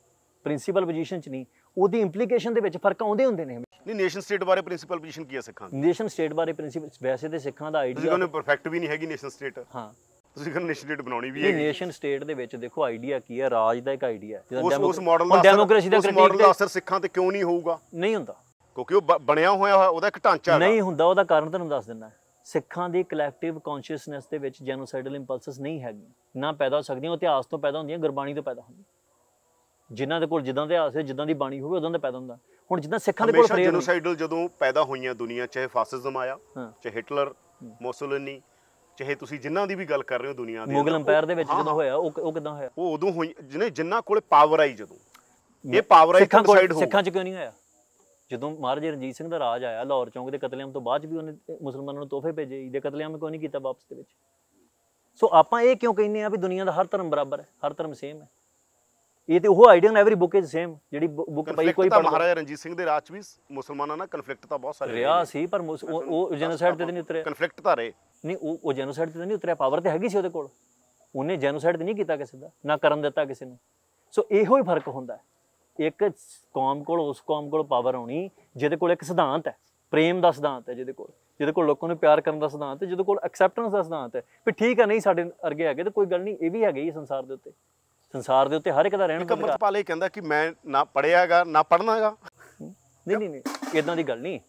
ਪ੍ਰਿੰਸੀਪਲ ਪੋਜੀਸ਼ਨ ਚ ਨਹੀਂ ਉਹਦੀ ਇੰਪਲੀਕੇਸ਼ਨ ਦੇ ਵਿੱਚ ਫਰਕ ਆਉਂਦੇ ਹੁੰਦੇ ਨੇ ਨਹੀਂ ਨੇਸ਼ਨ ਸਟੇਟ ਬਾਰੇ ਪ੍ਰਿੰਸੀਪਲ ਪੋਜੀਸ਼ਨ ਕੀ ਹੈ ਸਿੱਖਾਂ ਦੀ ਨੇਸ਼ਨ ਸਟੇਟ ਬਾਰੇ ਪ੍ਰਿੰਸੀਪਲ ਵੈਸੇ ਤੇ ਸਿੱਖਾਂ ਦਾ ਆਈਡੀਆ ਜਿਹਨੂੰ ਪਰਫੈਕਟ ਵੀ ਨਹੀਂ ਹੈਗੀ ਨੇਸ਼ਨ ਸਟੇਟ ਹਾਂ ਤੁਸੀਂ ਕਹਿੰਦੇ ਸਟੇਟ ਬਣਾਉਣੀ ਵੀ ਹੈ ਨੇਸ਼ਨ ਸਟੇਟ ਦੇ ਵਿੱਚ ਦੇਖੋ ਆਈਡੀਆ ਕੀ ਹੈ ਰਾਜ ਦਾ ਇੱਕ ਆਈਡੀਆ ਹੈ ਜਿਹੜਾ ਉਸ ਮਾਡਲ ਦਾ ਡੈਮੋਕ੍ਰੇਸੀ ਦਾ ਕ੍ਰਿਟਿਕ ਮਾਡਲ ਦਾ ਅਸਰ ਸਿੱਖਾਂ ਤੇ ਕਿਉਂ ਨਹੀਂ ਹੋਊਗਾ ਨਹੀਂ ਹੁੰਦਾ ਕਿਉਂਕਿ ਉਹ ਬਣਿਆ ਹੋਇਆ ਉਹਦਾ ਇੱਕ ਢਾਂਚਾ ਹੈ ਨਹੀਂ ਹੁੰਦਾ ਉਹਦਾ ਕਾਰਨ ਤੁਹਾਨੂੰ ਦੱਸ ਦਿੰਦਾ ਸਿੱਖਾਂ ਦੀ ਕਲੈਕਟਿਵ ਕੌਨਸ਼ੀਅਸਨੈਸ ਦੇ ਵਿੱਚ ਜੈਨੋਸਾਈਡਲ ਇੰਪਲਸਸ ਨਹੀਂ ਹੈਗੀ ਨਾ ਪੈਦਾ ਹੋ ਸਕਦੀਆਂ ਇਤਿਹਾਸ ਤੋਂ ਪੈਦਾ ਹੁੰਦੀਆਂ ਗੁਰਬਾਣੀ ਤੋਂ ਪੈਦਾ ਹੁੰਦੀਆਂ ਜਿਨ੍ਹਾਂ ਦੇ ਕੋਲ ਜਿੱਦਾਂ ਦੇ ਇਤਿਹਾਸ ਹੈ ਜਿੱਦਾਂ ਦੀ ਬਾਣੀ ਹੋਵੇ ਉਹਦਾਂ ਦਾ ਪੈਦਾ ਹੁੰਦਾ ਹੁਣ ਜਿੱਦਾਂ ਸਿੱਖਾਂ ਦੇ ਕੋਲ ਪ੍ਰੇਰ ਜੈਨੋਸਾਈਡਲ ਜਦੋਂ ਪੈਦਾ ਹੋਈਆਂ ਦੁਨੀਆ ਚਾਹੇ ਫਾਸਿਜ਼ਮ ਆਇਆ ਚਾਹੇ ਹਿਟਲਰ ਮੋਸੋਲਿਨੀ ਚਾਹੇ ਤੁਸੀਂ ਜਿੰਨਾਂ ਦੀ ਵੀ ਗੱਲ ਕਰ ਰਹੇ ਹੋ ਦੁਨੀਆ ਦੇ ਮੁਗਲ ਅੰਪਾਇਰ ਦੇ ਵਿੱਚ ਜਦੋਂ ਹੋਇਆ ਉਹ ਉਹ ਕਿਦਾਂ ਹੋਇਆ ਉਹ ਉਦੋਂ ਹੋਈ ਜਿਹਨੇ ਜਿਨ੍ਹਾਂ ਕੋਲੇ ਪਾਵਰ ਆਈ ਜਦੋਂ ਇਹ ਪਾਵਰ ਆਈ ਸਿੱਖਾਂ ਕੋਲ ਸਿੱਖਾਂ ਚ ਕਿਉਂ ਨਹੀਂ ਆਇਆ ਜਦੋਂ ਮਹਾਰਾਜਾ ਰਣਜੀਤ ਸਿੰਘ ਦਾ ਰਾਜ ਆਇਆ ਲਾਹੌਰ ਚੌਂਕ ਦੇ ਕਤਲੇਆਮ ਤੋਂ ਬਾਅਦ ਵੀ ਉਹਨੇ ਮੁਸਲਮਾਨਾਂ ਨੂੰ ਤੋਹਫੇ ਭੇਜੇ ਇਹਦੇ ਕਤਲੇਆਮ ਕੋਈ ਨਹੀਂ ਕੀਤਾ ਵਾਪਸ ਦੇ ਵਿੱਚ ਸੋ ਆਪਾਂ ਇਹ ਕਿਉਂ ਕਹਿੰਦੇ ਆ ਵੀ ਦੁਨੀਆ ਦਾ ਹਰ ਧਰਮ ਬਰਾਬਰ ਹੈ ਹਰ ਧਰਮ ਸੇਮ ਹੈ ਇਹ ਤੇ ਉਹ ਆਈਡੀਆ ਨਾ ਐਵਰੀ ਬੁੱਕ ਇਜ਼ ਸੇਮ ਜਿਹੜੀ ਬੁੱਕ ਪਈ ਕੋਈ ਪੜ੍ਹਦਾ ਮਹਾਰਾਜਾ ਰਣਜੀਤ ਸਿੰਘ ਦੇ ਰਾਜ ਵੀ ਮੁਸਲਮਾਨਾਂ ਨਾਲ ਕਨਫਲਿਕਟ ਤਾਂ ਬਹੁਤ ਸਾਰੇ ਰਿਹਾ ਸੀ ਪਰ ਉਹ ਜੈਨੋਸਾਈਡ ਤੇ ਨਹੀਂ ਉਤਰਿਆ ਕਨਫਲਿਕਟ ਤਾਂ ਰਹੇ ਨਹੀਂ ਉਹ ਉਹ ਜੈਨੋਸਾਈਡ ਤੇ ਨਹੀਂ ਉਤਰਿਆ ਪਾਵਰ ਤੇ ਹੈਗੀ ਸੀ ਉਹਦੇ ਕੋਲ ਉਹਨੇ ਜੈਨੋਸਾਈਡ ਤੇ ਨਹੀਂ ਕੀਤਾ ਕਿਸੇ ਦਾ ਨਾ ਕਰਨ ਦਿੱਤਾ ਕਿਸੇ ਨੂੰ ਸੋ ਇਹੋ ਹੀ ਫਰਕ ਹੁੰਦਾ ਹੈ ਇੱਕ ਕੌਮ ਕੋਲ ਉਸ ਕੌਮ ਕੋਲ ਪਾਵਰ ਹੋਣੀ ਜਿਹਦੇ ਕੋਲ ਇੱਕ ਸਿਧਾਂਤ ਹੈ ਪ੍ਰੇਮ ਦਾ ਸਿਧਾਂਤ ਹੈ ਜਿਹਦੇ ਕੋਲ ਜਿਹਦੇ ਕੋਲ ਲੋਕਾਂ ਨੂੰ ਪਿਆਰ ਕਰਨ ਦਾ ਸਿਧਾਂਤ ਹੈ ਜਿਹਦੇ ਕੋਲ ਐਕਸੈਪਟੈਂਸ ਦਾ ਸਿਧਾਂਤ ਹੈ ਵੀ ਠੀਕ ਹੈ ਨਹੀਂ ਸਾਡੇ ਅਰਗੇ ਹੈਗੇ ਤੇ ਕੋਈ ਗੱਲ ਨਹੀਂ ਇਹ ਵੀ ਹੈਗੇ ਹੀ ਸੰਸਾਰ ਦੇ ਉੱਤੇ ਸੰਸਾਰ ਦੇ ਉੱਤੇ ਹਰ ਇੱਕ ਦਾ ਰਹਿਣ ਦਾ ਅੰਮ੍ਰਿਤਪਾਲ ਇਹ ਕਹਿੰਦਾ ਕਿ ਮੈਂ ਨਾ ਪੜਿਆਗਾ ਨਾ ਪੜਨਾਗਾ ਨਹੀਂ ਨਹੀਂ ਨਹੀਂ ਇਦਾਂ ਦੀ ਗੱਲ ਨਹੀਂ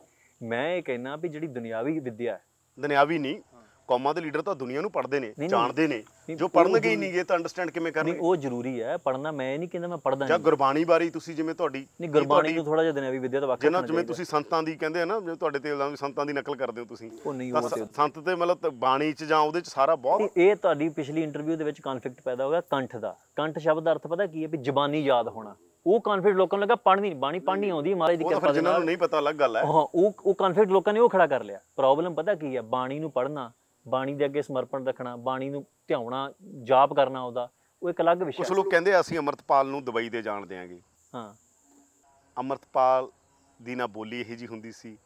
ਮੈਂ ਇਹ ਕਹਿਣਾ ਵੀ ਜਿਹੜੀ ਦੁਨਿਆਵੀ ਵਿੱਦਿਆ ਹੈ ਦੁਨਿਆਵੀ ਨਹੀਂ ਕੌਮਾਂ ਦੇ ਲੀਡਰ ਤਾਂ ਦੁਨੀਆ ਨੂੰ ਪੜਦੇ ਨੇ ਜਾਣਦੇ ਨੇ ਜੋ ਪੜਨਗੇ ਹੀ ਨਹੀਂਗੇ ਤਾਂ ਅੰਡਰਸਟੈਂਡ ਕਿਵੇਂ ਕਰਨਗੇ ਉਹ ਜ਼ਰੂਰੀ ਹੈ ਪੜਨਾ ਮੈਂ ਨਹੀਂ ਕਹਿੰਦਾ ਮੈਂ ਪੜਦਾ ਨਹੀਂ ਜਾਂ ਗੁਰਬਾਣੀ ਬਾਰੇ ਤੁਸੀਂ ਜਿਵੇਂ ਤੁਹਾਡੀ ਨਹੀਂ ਗੁਰਬਾਣੀ ਨੂੰ ਥੋੜਾ ਜਿਹਾ ਦਿਨ ਵੀ ਵਿਦਿਆ ਦਾ ਵੱਖ ਜਿਵੇਂ ਜਿਵੇਂ ਤੁਸੀਂ ਸੰਤਾਂ ਦੀ ਕਹਿੰਦੇ ਆ ਨਾ ਜਿਵੇਂ ਤੁਹਾਡੇ ਤੇ ਇਲਜ਼ਾਮ ਸੰਤਾਂ ਦੀ ਨਕਲ ਕਰਦੇ ਹੋ ਤੁਸੀਂ ਉਹ ਨਹੀਂ ਸਕਦਾ ਸੰਤ ਤੇ ਮਤਲਬ ਬਾਣੀ 'ਚ ਜਾਂ ਉਹਦੇ 'ਚ ਸਾਰਾ ਬਹੁਤ ਇਹ ਤੁਹਾਡੀ ਪਿਛਲੀ ਇੰਟਰਵਿਊ ਦੇ ਵਿੱਚ ਕਨਫਲਿਕਟ ਪੈਦਾ ਹੋ ਗਿਆ ਕੰਠ ਦਾ ਕੰਠ ਸ਼ਬਦ ਦਾ ਅਰਥ ਪਤਾ ਕੀ ਹੈ ਵੀ ਜ਼ਬਾਨੀ ਯਾਦ ਹੋਣਾ ਉਹ ਕਨਫਲਿਕਟ ਲੋਕਾਂ ਨੂੰ ਲੱਗਾ ਪੜਨੀ ਨਹੀਂ ਬਾਣੀ ਪੜਨੀ ਆਉਂਦੀ ਮਹਾਰਾਜ ਦੀ ਕਿਰਪਾ ਨਾਲ ਨੂੰ ਨਹੀਂ ਪਤਾ ਅਲੱਗ ਗੱਲ ਹੈ ਹਾਂ ਉਹ ਉਹ ਕਨਫਲਿਕਟ ਲੋਕਾਂ ਨੇ ਉਹ ਖੜਾ ਕਰ ਲਿਆ ਪ੍ਰੋਬਲਮ ਪਤਾ ਕੀ ਹੈ ਬਾਣੀ ਨੂੰ ਪੜਨਾ ਬਾਣੀ ਦੇ ਅੱਗੇ ਸਮਰਪਣ ਰੱਖਣਾ ਬਾਣੀ ਨੂੰ ਧਿਆਉਣਾ ਜਾਪ ਕਰਨਾ ਉਹਦਾ ਉਹ ਇੱਕ ਅਲੱਗ ਵਿਸ਼ਾ ਉਸ ਲੋਕ ਕਹਿੰਦੇ ਅਸੀਂ ਅਮਰਤਪਾਲ ਨੂੰ ਦਵਾਈ ਦੇ ਜਾਣ ਦੇਾਂਗੇ ਹਾਂ ਅਮਰਤਪਾਲ ਦੀ ਨਾ ਬੋਲੀ ਇਹੀ ਜੀ ਹੁੰਦੀ ਸੀ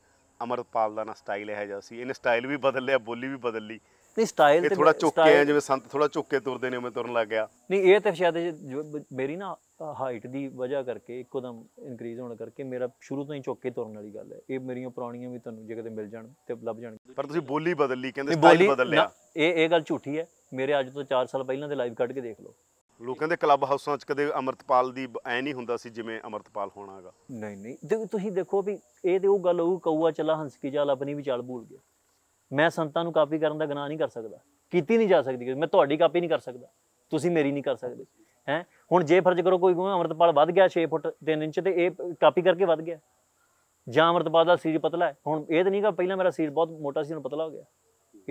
ਅਮਰਤਪਾਲ ਦਾ ਨਾ ਸਟਾਈਲ ਇਹੋ ਜਿਹਾ ਸੀ ਇਹਨੇ ਸਟਾਈਲ ਵੀ ਬਦਲ ਲਿਆ ਬੋਲੀ ਵੀ ਬਦਲ ਲਈ ਨਹੀਂ ਸਟਾਈਲ ਤੇ ਥੋੜਾ ਚੁੱਕੇ ਕੇ ਜਿਵੇਂ ਸੰਤ ਥੋੜਾ ਚੁੱਕੇ ਕੇ ਤੁਰਦੇ ਨੇ ਉਵੇਂ ਤੁਰਨ ਲੱਗ ਗਿਆ ਨਹੀਂ ਇਹ ਤਾਂ ਸ਼ਾਇਦ ਮੇਰੀ ਨਾ ਹਾਈਟ ਦੀ ਵਜ੍ਹਾ ਕਰਕੇ ਇੱਕੋਦਮ ਇਨਕਰੀਜ਼ ਹੋਣ ਕਰਕੇ ਮੇਰਾ ਸ਼ੁਰੂ ਤੋਂ ਹੀ ਚੁੱਕ ਕੇ ਤੁਰਨ ਵਾਲੀ ਗੱਲ ਹੈ ਇਹ ਮੇਰੀਆਂ ਪੁਰਾਣੀਆਂ ਵੀ ਤੁਹਾਨੂੰ ਜੇ ਕਦੇ ਮਿਲ ਜਾਣ ਤੇ ਲੱਭ ਜਾਣ ਪਰ ਤੁਸੀਂ ਬੋਲੀ ਬਦਲ ਲਈ ਕਹਿੰਦੇ ਸਟਾਈਲ ਬਦਲ ਲਿਆ ਇਹ ਇਹ ਗੱਲ ਝੂਠੀ ਹੈ ਮੇਰੇ ਅੱਜ ਤੋਂ 4 ਸਾਲ ਪਹਿਲਾਂ ਦੇ ਲਾਈਵ ਕੱਢ ਕੇ ਦੇਖ ਲਓ ਲੋਕ ਕਹਿੰਦੇ ਕਲੱਬ ਹਾਊਸਾਂ 'ਚ ਕਦੇ ਅਮਰਤਪਾਲ ਦੀ ਐ ਨਹੀਂ ਹੁੰਦਾ ਸੀ ਜਿਵੇਂ ਅਮਰਤਪਾਲ ਹੋਣਾਗਾ ਨਹੀਂ ਨਹੀਂ ਤੁਸੀਂ ਦੇਖੋ ਵੀ ਇਹ ਤੇ ਉਹ ਗੱਲ ਉਹ ਕਊਆ ਚਲਾ ਹੰਸ ਕੀ ਜਾਲ ਆਪਣੀ ਵੀ ਚਾਲ ਭੁੱਲ ਗਿਆ ਮੈਂ ਸੰਤਾਂ ਨੂੰ ਕਾਪੀ ਕਰਨ ਦਾ ਗੁਨਾਹ ਨਹੀਂ ਕਰ ਸਕਦਾ ਕੀਤੀ ਨਹੀਂ ਜਾ ਸਕਦੀ ਮੈਂ ਤੁਹਾਡੀ ਕਾਪੀ ਨਹੀਂ ਕਰ ਸਕਦਾ ਤੁਸੀਂ ਮੇਰੀ ਨਹੀਂ ਕਰ ਸਕਦੇ ਹੈ ਹੁਣ ਜੇ ਫਰਜ਼ ਕਰੋ ਕੋਈ ਅਮਰਤਪਾਲ ਵੱਧ ਗਿਆ 6 ਫੁੱਟ 3 ਇੰਚ ਤੇ ਇਹ ਕਾਪੀ ਕਰਕੇ ਵੱਧ ਗਿਆ ਜਾਂ ਅਮਰਤਪਾਲ ਦਾ ਸਰੀਰ ਪਤਲਾ ਹੈ ਹੁਣ ਇਹ ਤਾਂ ਨਹੀਂਗਾ ਪਹਿਲਾਂ ਮੇਰਾ ਸਰੀਰ ਬਹੁਤ ਮੋਟਾ ਸੀ ਹੁਣ ਪਤਲਾ ਹੋ ਗਿਆ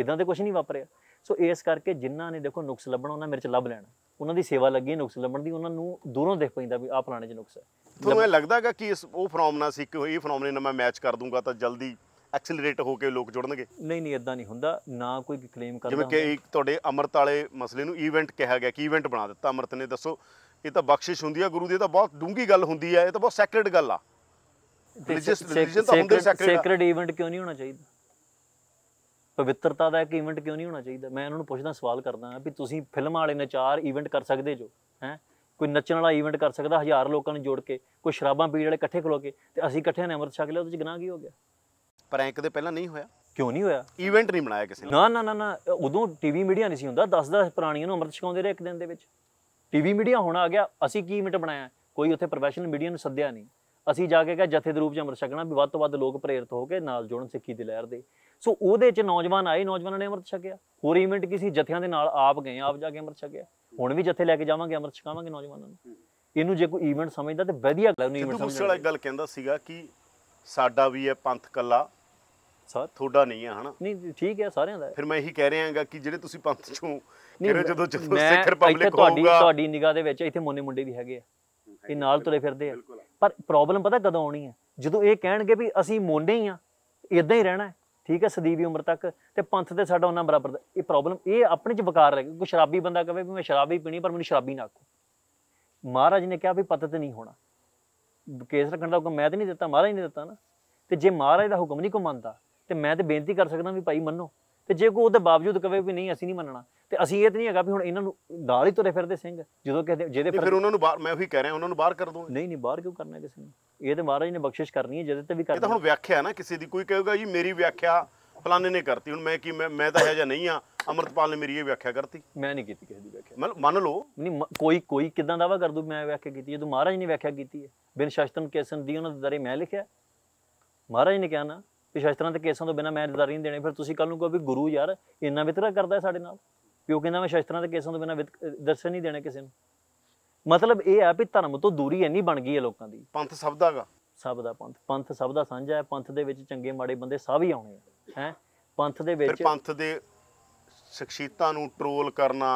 ਇਦਾਂ ਤੇ ਕੁਝ ਨਹੀਂ ਵਾਪਰਿਆ ਸੋ ਇਸ ਕਰਕੇ ਜਿਨ੍ਹਾਂ ਨੇ ਦੇਖੋ ਨੁਕਸ ਲੱਭਣਾ ਉਹਨਾਂ ਮੇਰੇ ਚ ਲੱਭ ਲੈਣਾ ਉਹਨਾਂ ਦੀ ਸੇਵਾ ਲੱਗੀ ਨੁਕਸ ਲੱਭਣ ਦੀ ਉਹਨਾਂ ਨੂੰ ਦੂਰੋਂ ਦੇਖ ਪੈਂਦਾ ਵੀ ਆ ਫਲਾਣੇ ਚ ਨੁਕਸ ਹੈ ਤੁਹਾਨੂੰ ਇਹ ਹੈਗਾ ਕਿ ਇਸ ਉਹ ਫਰਮਨਾ ਸੀ ਕਿ ਇਹ ਫਰਮਨੇ ਨਾਲ ਮੈਂ ਮੈਚ ਕਰ ਦੂੰਗਾ ਤਾਂ ਜਲਦੀ ਐਕਸਲਰੇਟ ਹੋ ਕੇ ਲੋਕ ਜੁੜਨਗੇ ਨਹੀਂ ਨਹੀਂ ਇਦਾਂ ਨਹੀਂ ਹੁੰਦਾ ਨਾ ਕੋਈ ਕਲੇਮ ਕਰਦਾ ਜਿਵੇਂ ਕਿ ਤੁਹਾਡੇ ਅਮਰਤ ਵਾਲੇ ਮਸਲੇ ਨੂੰ ਇਵੈਂਟ ਕਿਹਾ ਗਿਆ ਕਿ ਇਵੈਂਟ ਬਣਾ ਦਿੱਤਾ ਅਮਰਤ ਨੇ ਦੱਸੋ ਇਹ ਤਾਂ ਬਖਸ਼ਿਸ਼ ਹੁੰਦੀ ਆ ਗੁਰੂ ਦੀ ਇਹ ਤਾਂ ਬਹੁਤ ਡੂੰਗੀ ਗੱਲ ਹੁੰਦੀ ਆ ਇਹ ਤਾਂ ਬਹੁਤ ਸੈਕ੍ਰੇਟ ਗੱਲ ਆ ਰਿਲੀਜੀਅਸ ਰਿਲੀਜੀਅਨ ਤਾਂ ਹੁੰਦੇ ਸੈਕ੍ਰੇਟ ਸੈਕ੍ਰੇਟ ਇਵੈਂਟ ਕਿਉਂ ਨਹੀਂ ਹੋਣਾ ਚਾਹੀਦਾ ਪਵਿੱਤਰਤਾ ਦਾ ਇੱਕ ਇਵੈਂਟ ਕਿਉਂ ਨਹੀਂ ਹੋਣਾ ਚਾਹੀਦਾ ਮੈਂ ਉਹਨਾਂ ਨੂੰ ਪੁੱਛਦਾ ਸਵਾਲ ਕਰਦਾ ਵੀ ਤੁਸੀਂ ਫਿਲਮਾਂ ਵਾਲੇ ਚਾਰ ਇਵੈਂਟ ਕਰ ਸਕਦੇ ਜੋ ਹੈ ਕੋਈ ਨੱਚਣ ਵਾਲਾ ਇਵੈਂਟ ਕਰ ਸਕਦਾ ਹਜ਼ਾਰ ਲੋਕਾਂ ਨੂੰ ਜੋੜ ਕੇ ਕੋਈ ਸ਼ਰਾਬਾਂ ਪੀਣ ਵਾਲੇ ਇਕੱਠੇ ਖਲੋ ਕੇ ਤੇ ਅਸੀਂ ਇਕੱਠਿਆਂ ਨੇ ਅੰਮ੍ਰਿਤ ਛਕ ਲਿਆ ਉਹਦੇ ਵਿੱਚ ਗਨਾਹ ਕੀ ਹੋ ਗਿਆ ਪ੍ਰੈਂਕ ਦੇ ਪਹਿਲਾਂ ਨਹੀਂ ਹੋਇਆ ਕਿਉਂ ਨਹੀਂ ਹੋਇਆ ਇਵੈਂਟ ਨਹੀਂ ਬਣਾਇਆ ਕਿਸੇ ਨੇ ਨਾ ਨਾ ਨਾ ਉਦੋਂ ਟੀਵੀ ਮੀਡੀਆ ਨਹੀਂ ਸੀ ਹੁੰਦਾ 10-10 ਪੁਰਾਣੀਆਂ ਨੂੰ ਅੰਮ੍ਰਿਤ ਛਕਾਉਂਦੇ ਰਹੇ ਇੱਕ ਦਿਨ ਦੇ ਵਿੱਚ ਟੀਵੀ ਮੀਡੀਆ ਹੁਣ ਆ ਗਿਆ ਅਸੀਂ ਕੀ ਇਵੈਂਟ ਬਣਾਇਆ ਕੋਈ ਉੱਥੇ ਪ੍ਰੋਫੈਸ਼ਨਲ ਮੀਡੀਆ ਨੂੰ ਸੱਦਿਆ ਨਹੀਂ ਅਸੀਂ ਜਾ ਕੇ ਕਿਹਾ ਜਥੇ ਦੇ ਰੂਪ ਚ ਅੰਮ੍ਰਿਤ ਛਕਣਾ ਵੀ ਵੱਧ ਤੋਂ ਵੱਧ ਲੋਕ ਪ੍ਰੇਰਿਤ ਹੋ ਕੇ ਨਾਲ ਜੁੜਨ ਸਿੱਖੀ ਦੀ ਲਹਿਰ ਦੇ ਸੋ ਉਹਦੇ ਚ ਨੌਜਵਾਨ ਆਏ ਨੌਜਵਾਨਾਂ ਨੇ ਅੰਮ੍ਰਿਤ ਛਕਿਆ ਹੋਰ ਇਵੈਂਟ ਕੀ ਸੀ ਜਥਿਆਂ ਦੇ ਨਾਲ ਆਪ ਗਏ ਆਪ ਜਾ ਕੇ ਅੰਮ੍ਰਿਤ ਛਕਿਆ ਹੁਣ ਵੀ ਜਥੇ ਲੈ ਕੇ ਜਾਵਾਂਗੇ ਅੰਮ੍ਰਿਤ ਛਕਾਵਾਂਗੇ ਨੌਜਵਾਨਾਂ ਨੂੰ ਇਹਨੂੰ ਜੇ ਕੋਈ ਇਵੈਂਟ ਸਮਝਦਾ ਤੇ ਵਧੀਆ ਗੱਲ ਨਹੀਂ ਇਵੈਂਟ ਸਮਝਦਾ ਗੱਲ ਕਹਿੰਦਾ ਸੀਗਾ ਕਿ ਸਾਡਾ ਵੀ ਇਹ ਪੰਥ ਕੱਲਾ ਸਰ ਤੁਹਾਡਾ ਨਹੀਂ ਹੈ ਹਨਾ ਨਹੀਂ ਠੀਕ ਹੈ ਸਾਰਿਆਂ ਦਾ ਫਿਰ ਮੈਂ ਇਹੀ ਕਹਿ ਰਿਹਾਗਾ ਕਿ ਜਿਹੜੇ ਤੁਸੀਂ ਪੰਥ ਚੋਂ ਕਿਹੜੇ ਜਦੋਂ ਜਦੋਂ ਸਿੱਖ ਰਿਪਬਲਿਕ ਹੋਊਗਾ ਤੁਹਾਡੀ ਤੁਹਾਡੀ ਨਿਗਾਹ ਦੇ ਵਿੱਚ ਇੱਥੇ ਮੋਨੇ ਮੁੰਡੇ ਵੀ ਹੈਗੇ ਆ ਇਹ ਨਾਲ ਤੁਰੇ ਫਿਰਦੇ ਆ ਪਰ ਪ੍ਰੋਬਲਮ ਪਤਾ ਕਦੋਂ ਆਉਣੀ ਹੈ ਜਦੋਂ ਇਹ ਕਹਿਣਗੇ ਵੀ ਅਸੀਂ ਮੋਨੇ ਹੀ ਆ ਇਦਾਂ ਹੀ ਰਹਿਣਾ ਠੀਕ ਹੈ ਸਦੀਵੀ ਉਮਰ ਤੱਕ ਤੇ ਪੰਥ ਤੇ ਸਾਡਾ ਉਹਨਾਂ ਬਰਾਬਰ ਦਾ ਇਹ ਪ੍ਰੋਬਲਮ ਇਹ ਆਪਣੇ ਚ ਵਕਾਰ ਰਹਿ ਗਿਆ ਕੋਈ ਸ਼ਰਾਬੀ ਬੰਦਾ ਕਹੇ ਵੀ ਮੈਂ ਸ਼ਰਾਬ ਹੀ ਪੀਣੀ ਪਰ ਮੈਨੂੰ ਸ਼ਰਾਬੀ ਨਾ ਆਖੋ ਮਹਾਰਾਜ ਨੇ ਕਿਹਾ ਵੀ ਪਤਾ ਤੇ ਨਹੀਂ ਹੋਣਾ ਕੇਸ ਰੱਖਣ ਦਾ ਹੁਕਮ ਮੈਂ ਤੇ ਨਹੀਂ ਦਿੱਤਾ ਮਹਾਰਾਜ ਨੇ ਦਿੱਤਾ ਨਾ ਤੇ ਜੇ ਮਹਾਰਾਜ ਦਾ ਹੁਕਮ ਨਹੀਂ ਕੋ ਮੰਨਦਾ ਤੇ ਮੈਂ ਤੇ ਬੇਨਤੀ ਕਰ ਸਕਦਾ ਵੀ ਭਾਈ ਮੰਨੋ ਤੇ ਜੇ ਕੋਈ ਉਹਦੇ ਬਾਵਜੂਦ ਕਵੇ ਵੀ ਨਹੀਂ ਅਸੀਂ ਨਹੀਂ ਮੰਨਣਾ ਤੇ ਅਸੀਂ ਇਹ ਤੇ ਨਹੀਂ ਹੈਗਾ ਵੀ ਹੁਣ ਇਹਨਾਂ ਨੂੰ ਗਾਲ ਹੀ ਤੁਰੇ ਫਿਰਦੇ ਸਿੰਘ ਜਦੋਂ ਕਿਸੇ ਜਿਹਦੇ ਫਿਰ ਉਹਨਾਂ ਨੂੰ ਬਾਹਰ ਮੈਂ ਉਹੀ ਕਹਿ ਰਿਹਾ ਉਹਨਾਂ ਨੂੰ ਬਾਹਰ ਕਰ ਦੋ ਨਹੀਂ ਨਹੀਂ ਬਾਹਰ ਕਿਉਂ ਕਰਨਾ ਕਿਸੇ ਨੂੰ ਇਹ ਤੇ ਮਹਾਰਾਜ ਨੇ ਬਖਸ਼ਿਸ਼ ਕਰਨੀ ਹੈ ਜਦੋਂ ਤੇ ਵੀ ਕਰਨਾ ਇਹ ਤਾਂ ਹੁਣ ਵਿਆਖਿਆ ਨਾ ਕਿਸੇ ਦੀ ਕੋਈ ਕਹੇਗਾ ਜੀ ਮੇਰੀ ਵਿਆਖਿਆ ਫਲਾਣੇ ਨੇ ਕਰਤੀ ਹੁਣ ਮੈਂ ਕੀ ਮੈਂ ਮੈਂ ਤਾਂ ਹੈ ਜਾਂ ਨਹੀਂ ਆ ਅਮਰਤਪਾਲ ਨੇ ਮੇਰੀ ਇਹ ਵਿਆਖਿਆ ਕਰਤੀ ਮੈਂ ਨਹੀਂ ਕੀਤੀ ਕਿਸੇ ਦੀ ਵਿਆਖਿਆ ਮਤਲਬ ਮੰਨ ਲਓ ਨਹੀਂ ਕੋਈ ਕੋਈ ਕਿਦਾਂ ਦਾਵਾ ਕਰ ਦੂ ਮੈਂ ਵਿਆਖਿਆ ਕੀਤੀ ਜਦੋਂ ਮਹਾਰਾਜ ਨੇ ਵਿਆਖਿਆ ਕੀਤੀ ਹੈ ਬਿਨ ਸ਼ਸਤਨ ਕੇਸਨ ਦੀ ਉਹਨਾਂ ਦੇ ਦਰੇ ਮੈਂ ਲਿਖਿਆ ਮਹਾਰਾਜ ਨੇ ਕਿਹਾ ਨਾ ਵੀ ਸ਼ਸਤਰਾਂ ਤੇ ਕੇਸਾਂ ਤੋਂ ਬਿਨਾ ਮੈਂ ਜ਼ਿੰਦਾਰੀ ਨਹੀਂ ਦੇਣੀ ਫਿਰ ਤੁਸੀਂ ਕੱਲ ਨੂੰ ਕਹੋ ਵੀ ਗੁਰੂ ਯਾਰ ਇੰਨਾ ਵਿਤਰਾ ਕਰਦਾ ਸਾਡੇ ਨਾਲ ਕਿ ਉਹ ਕਹਿੰਦਾ ਮੈਂ ਸ਼ਸਤਰਾਂ ਤੇ ਕੇਸਾਂ ਤੋਂ ਬਿਨਾ ਦਰਸ਼ਨ ਨਹੀਂ ਦੇਣਾ ਕਿਸੇ ਨੂੰ ਮਤਲਬ ਇਹ ਆ ਵੀ ਧਰਮ ਤੋਂ ਦੂਰੀ ਇੰਨੀ ਬਣ ਗਈ ਹੈ ਲੋਕਾਂ ਦੀ ਪੰਥ ਸਭ ਦਾਗਾ ਸਭ ਦਾ ਪੰਥ ਪੰਥ ਸਭ ਦਾ ਸਾਂਝਾ ਹੈ ਪੰਥ ਦੇ ਵਿੱਚ ਚੰਗੇ ਮਾੜੇ ਬੰਦੇ ਸਭ ਹੀ ਆਉਣੇ ਹੈ ਹੈ ਪੰਥ ਦੇ ਵਿੱਚ ਫਿਰ ਪੰਥ ਦੇ ਸ਼ਖਸੀਅਤਾਂ ਨੂੰ ਟ੍ਰੋਲ ਕਰਨਾ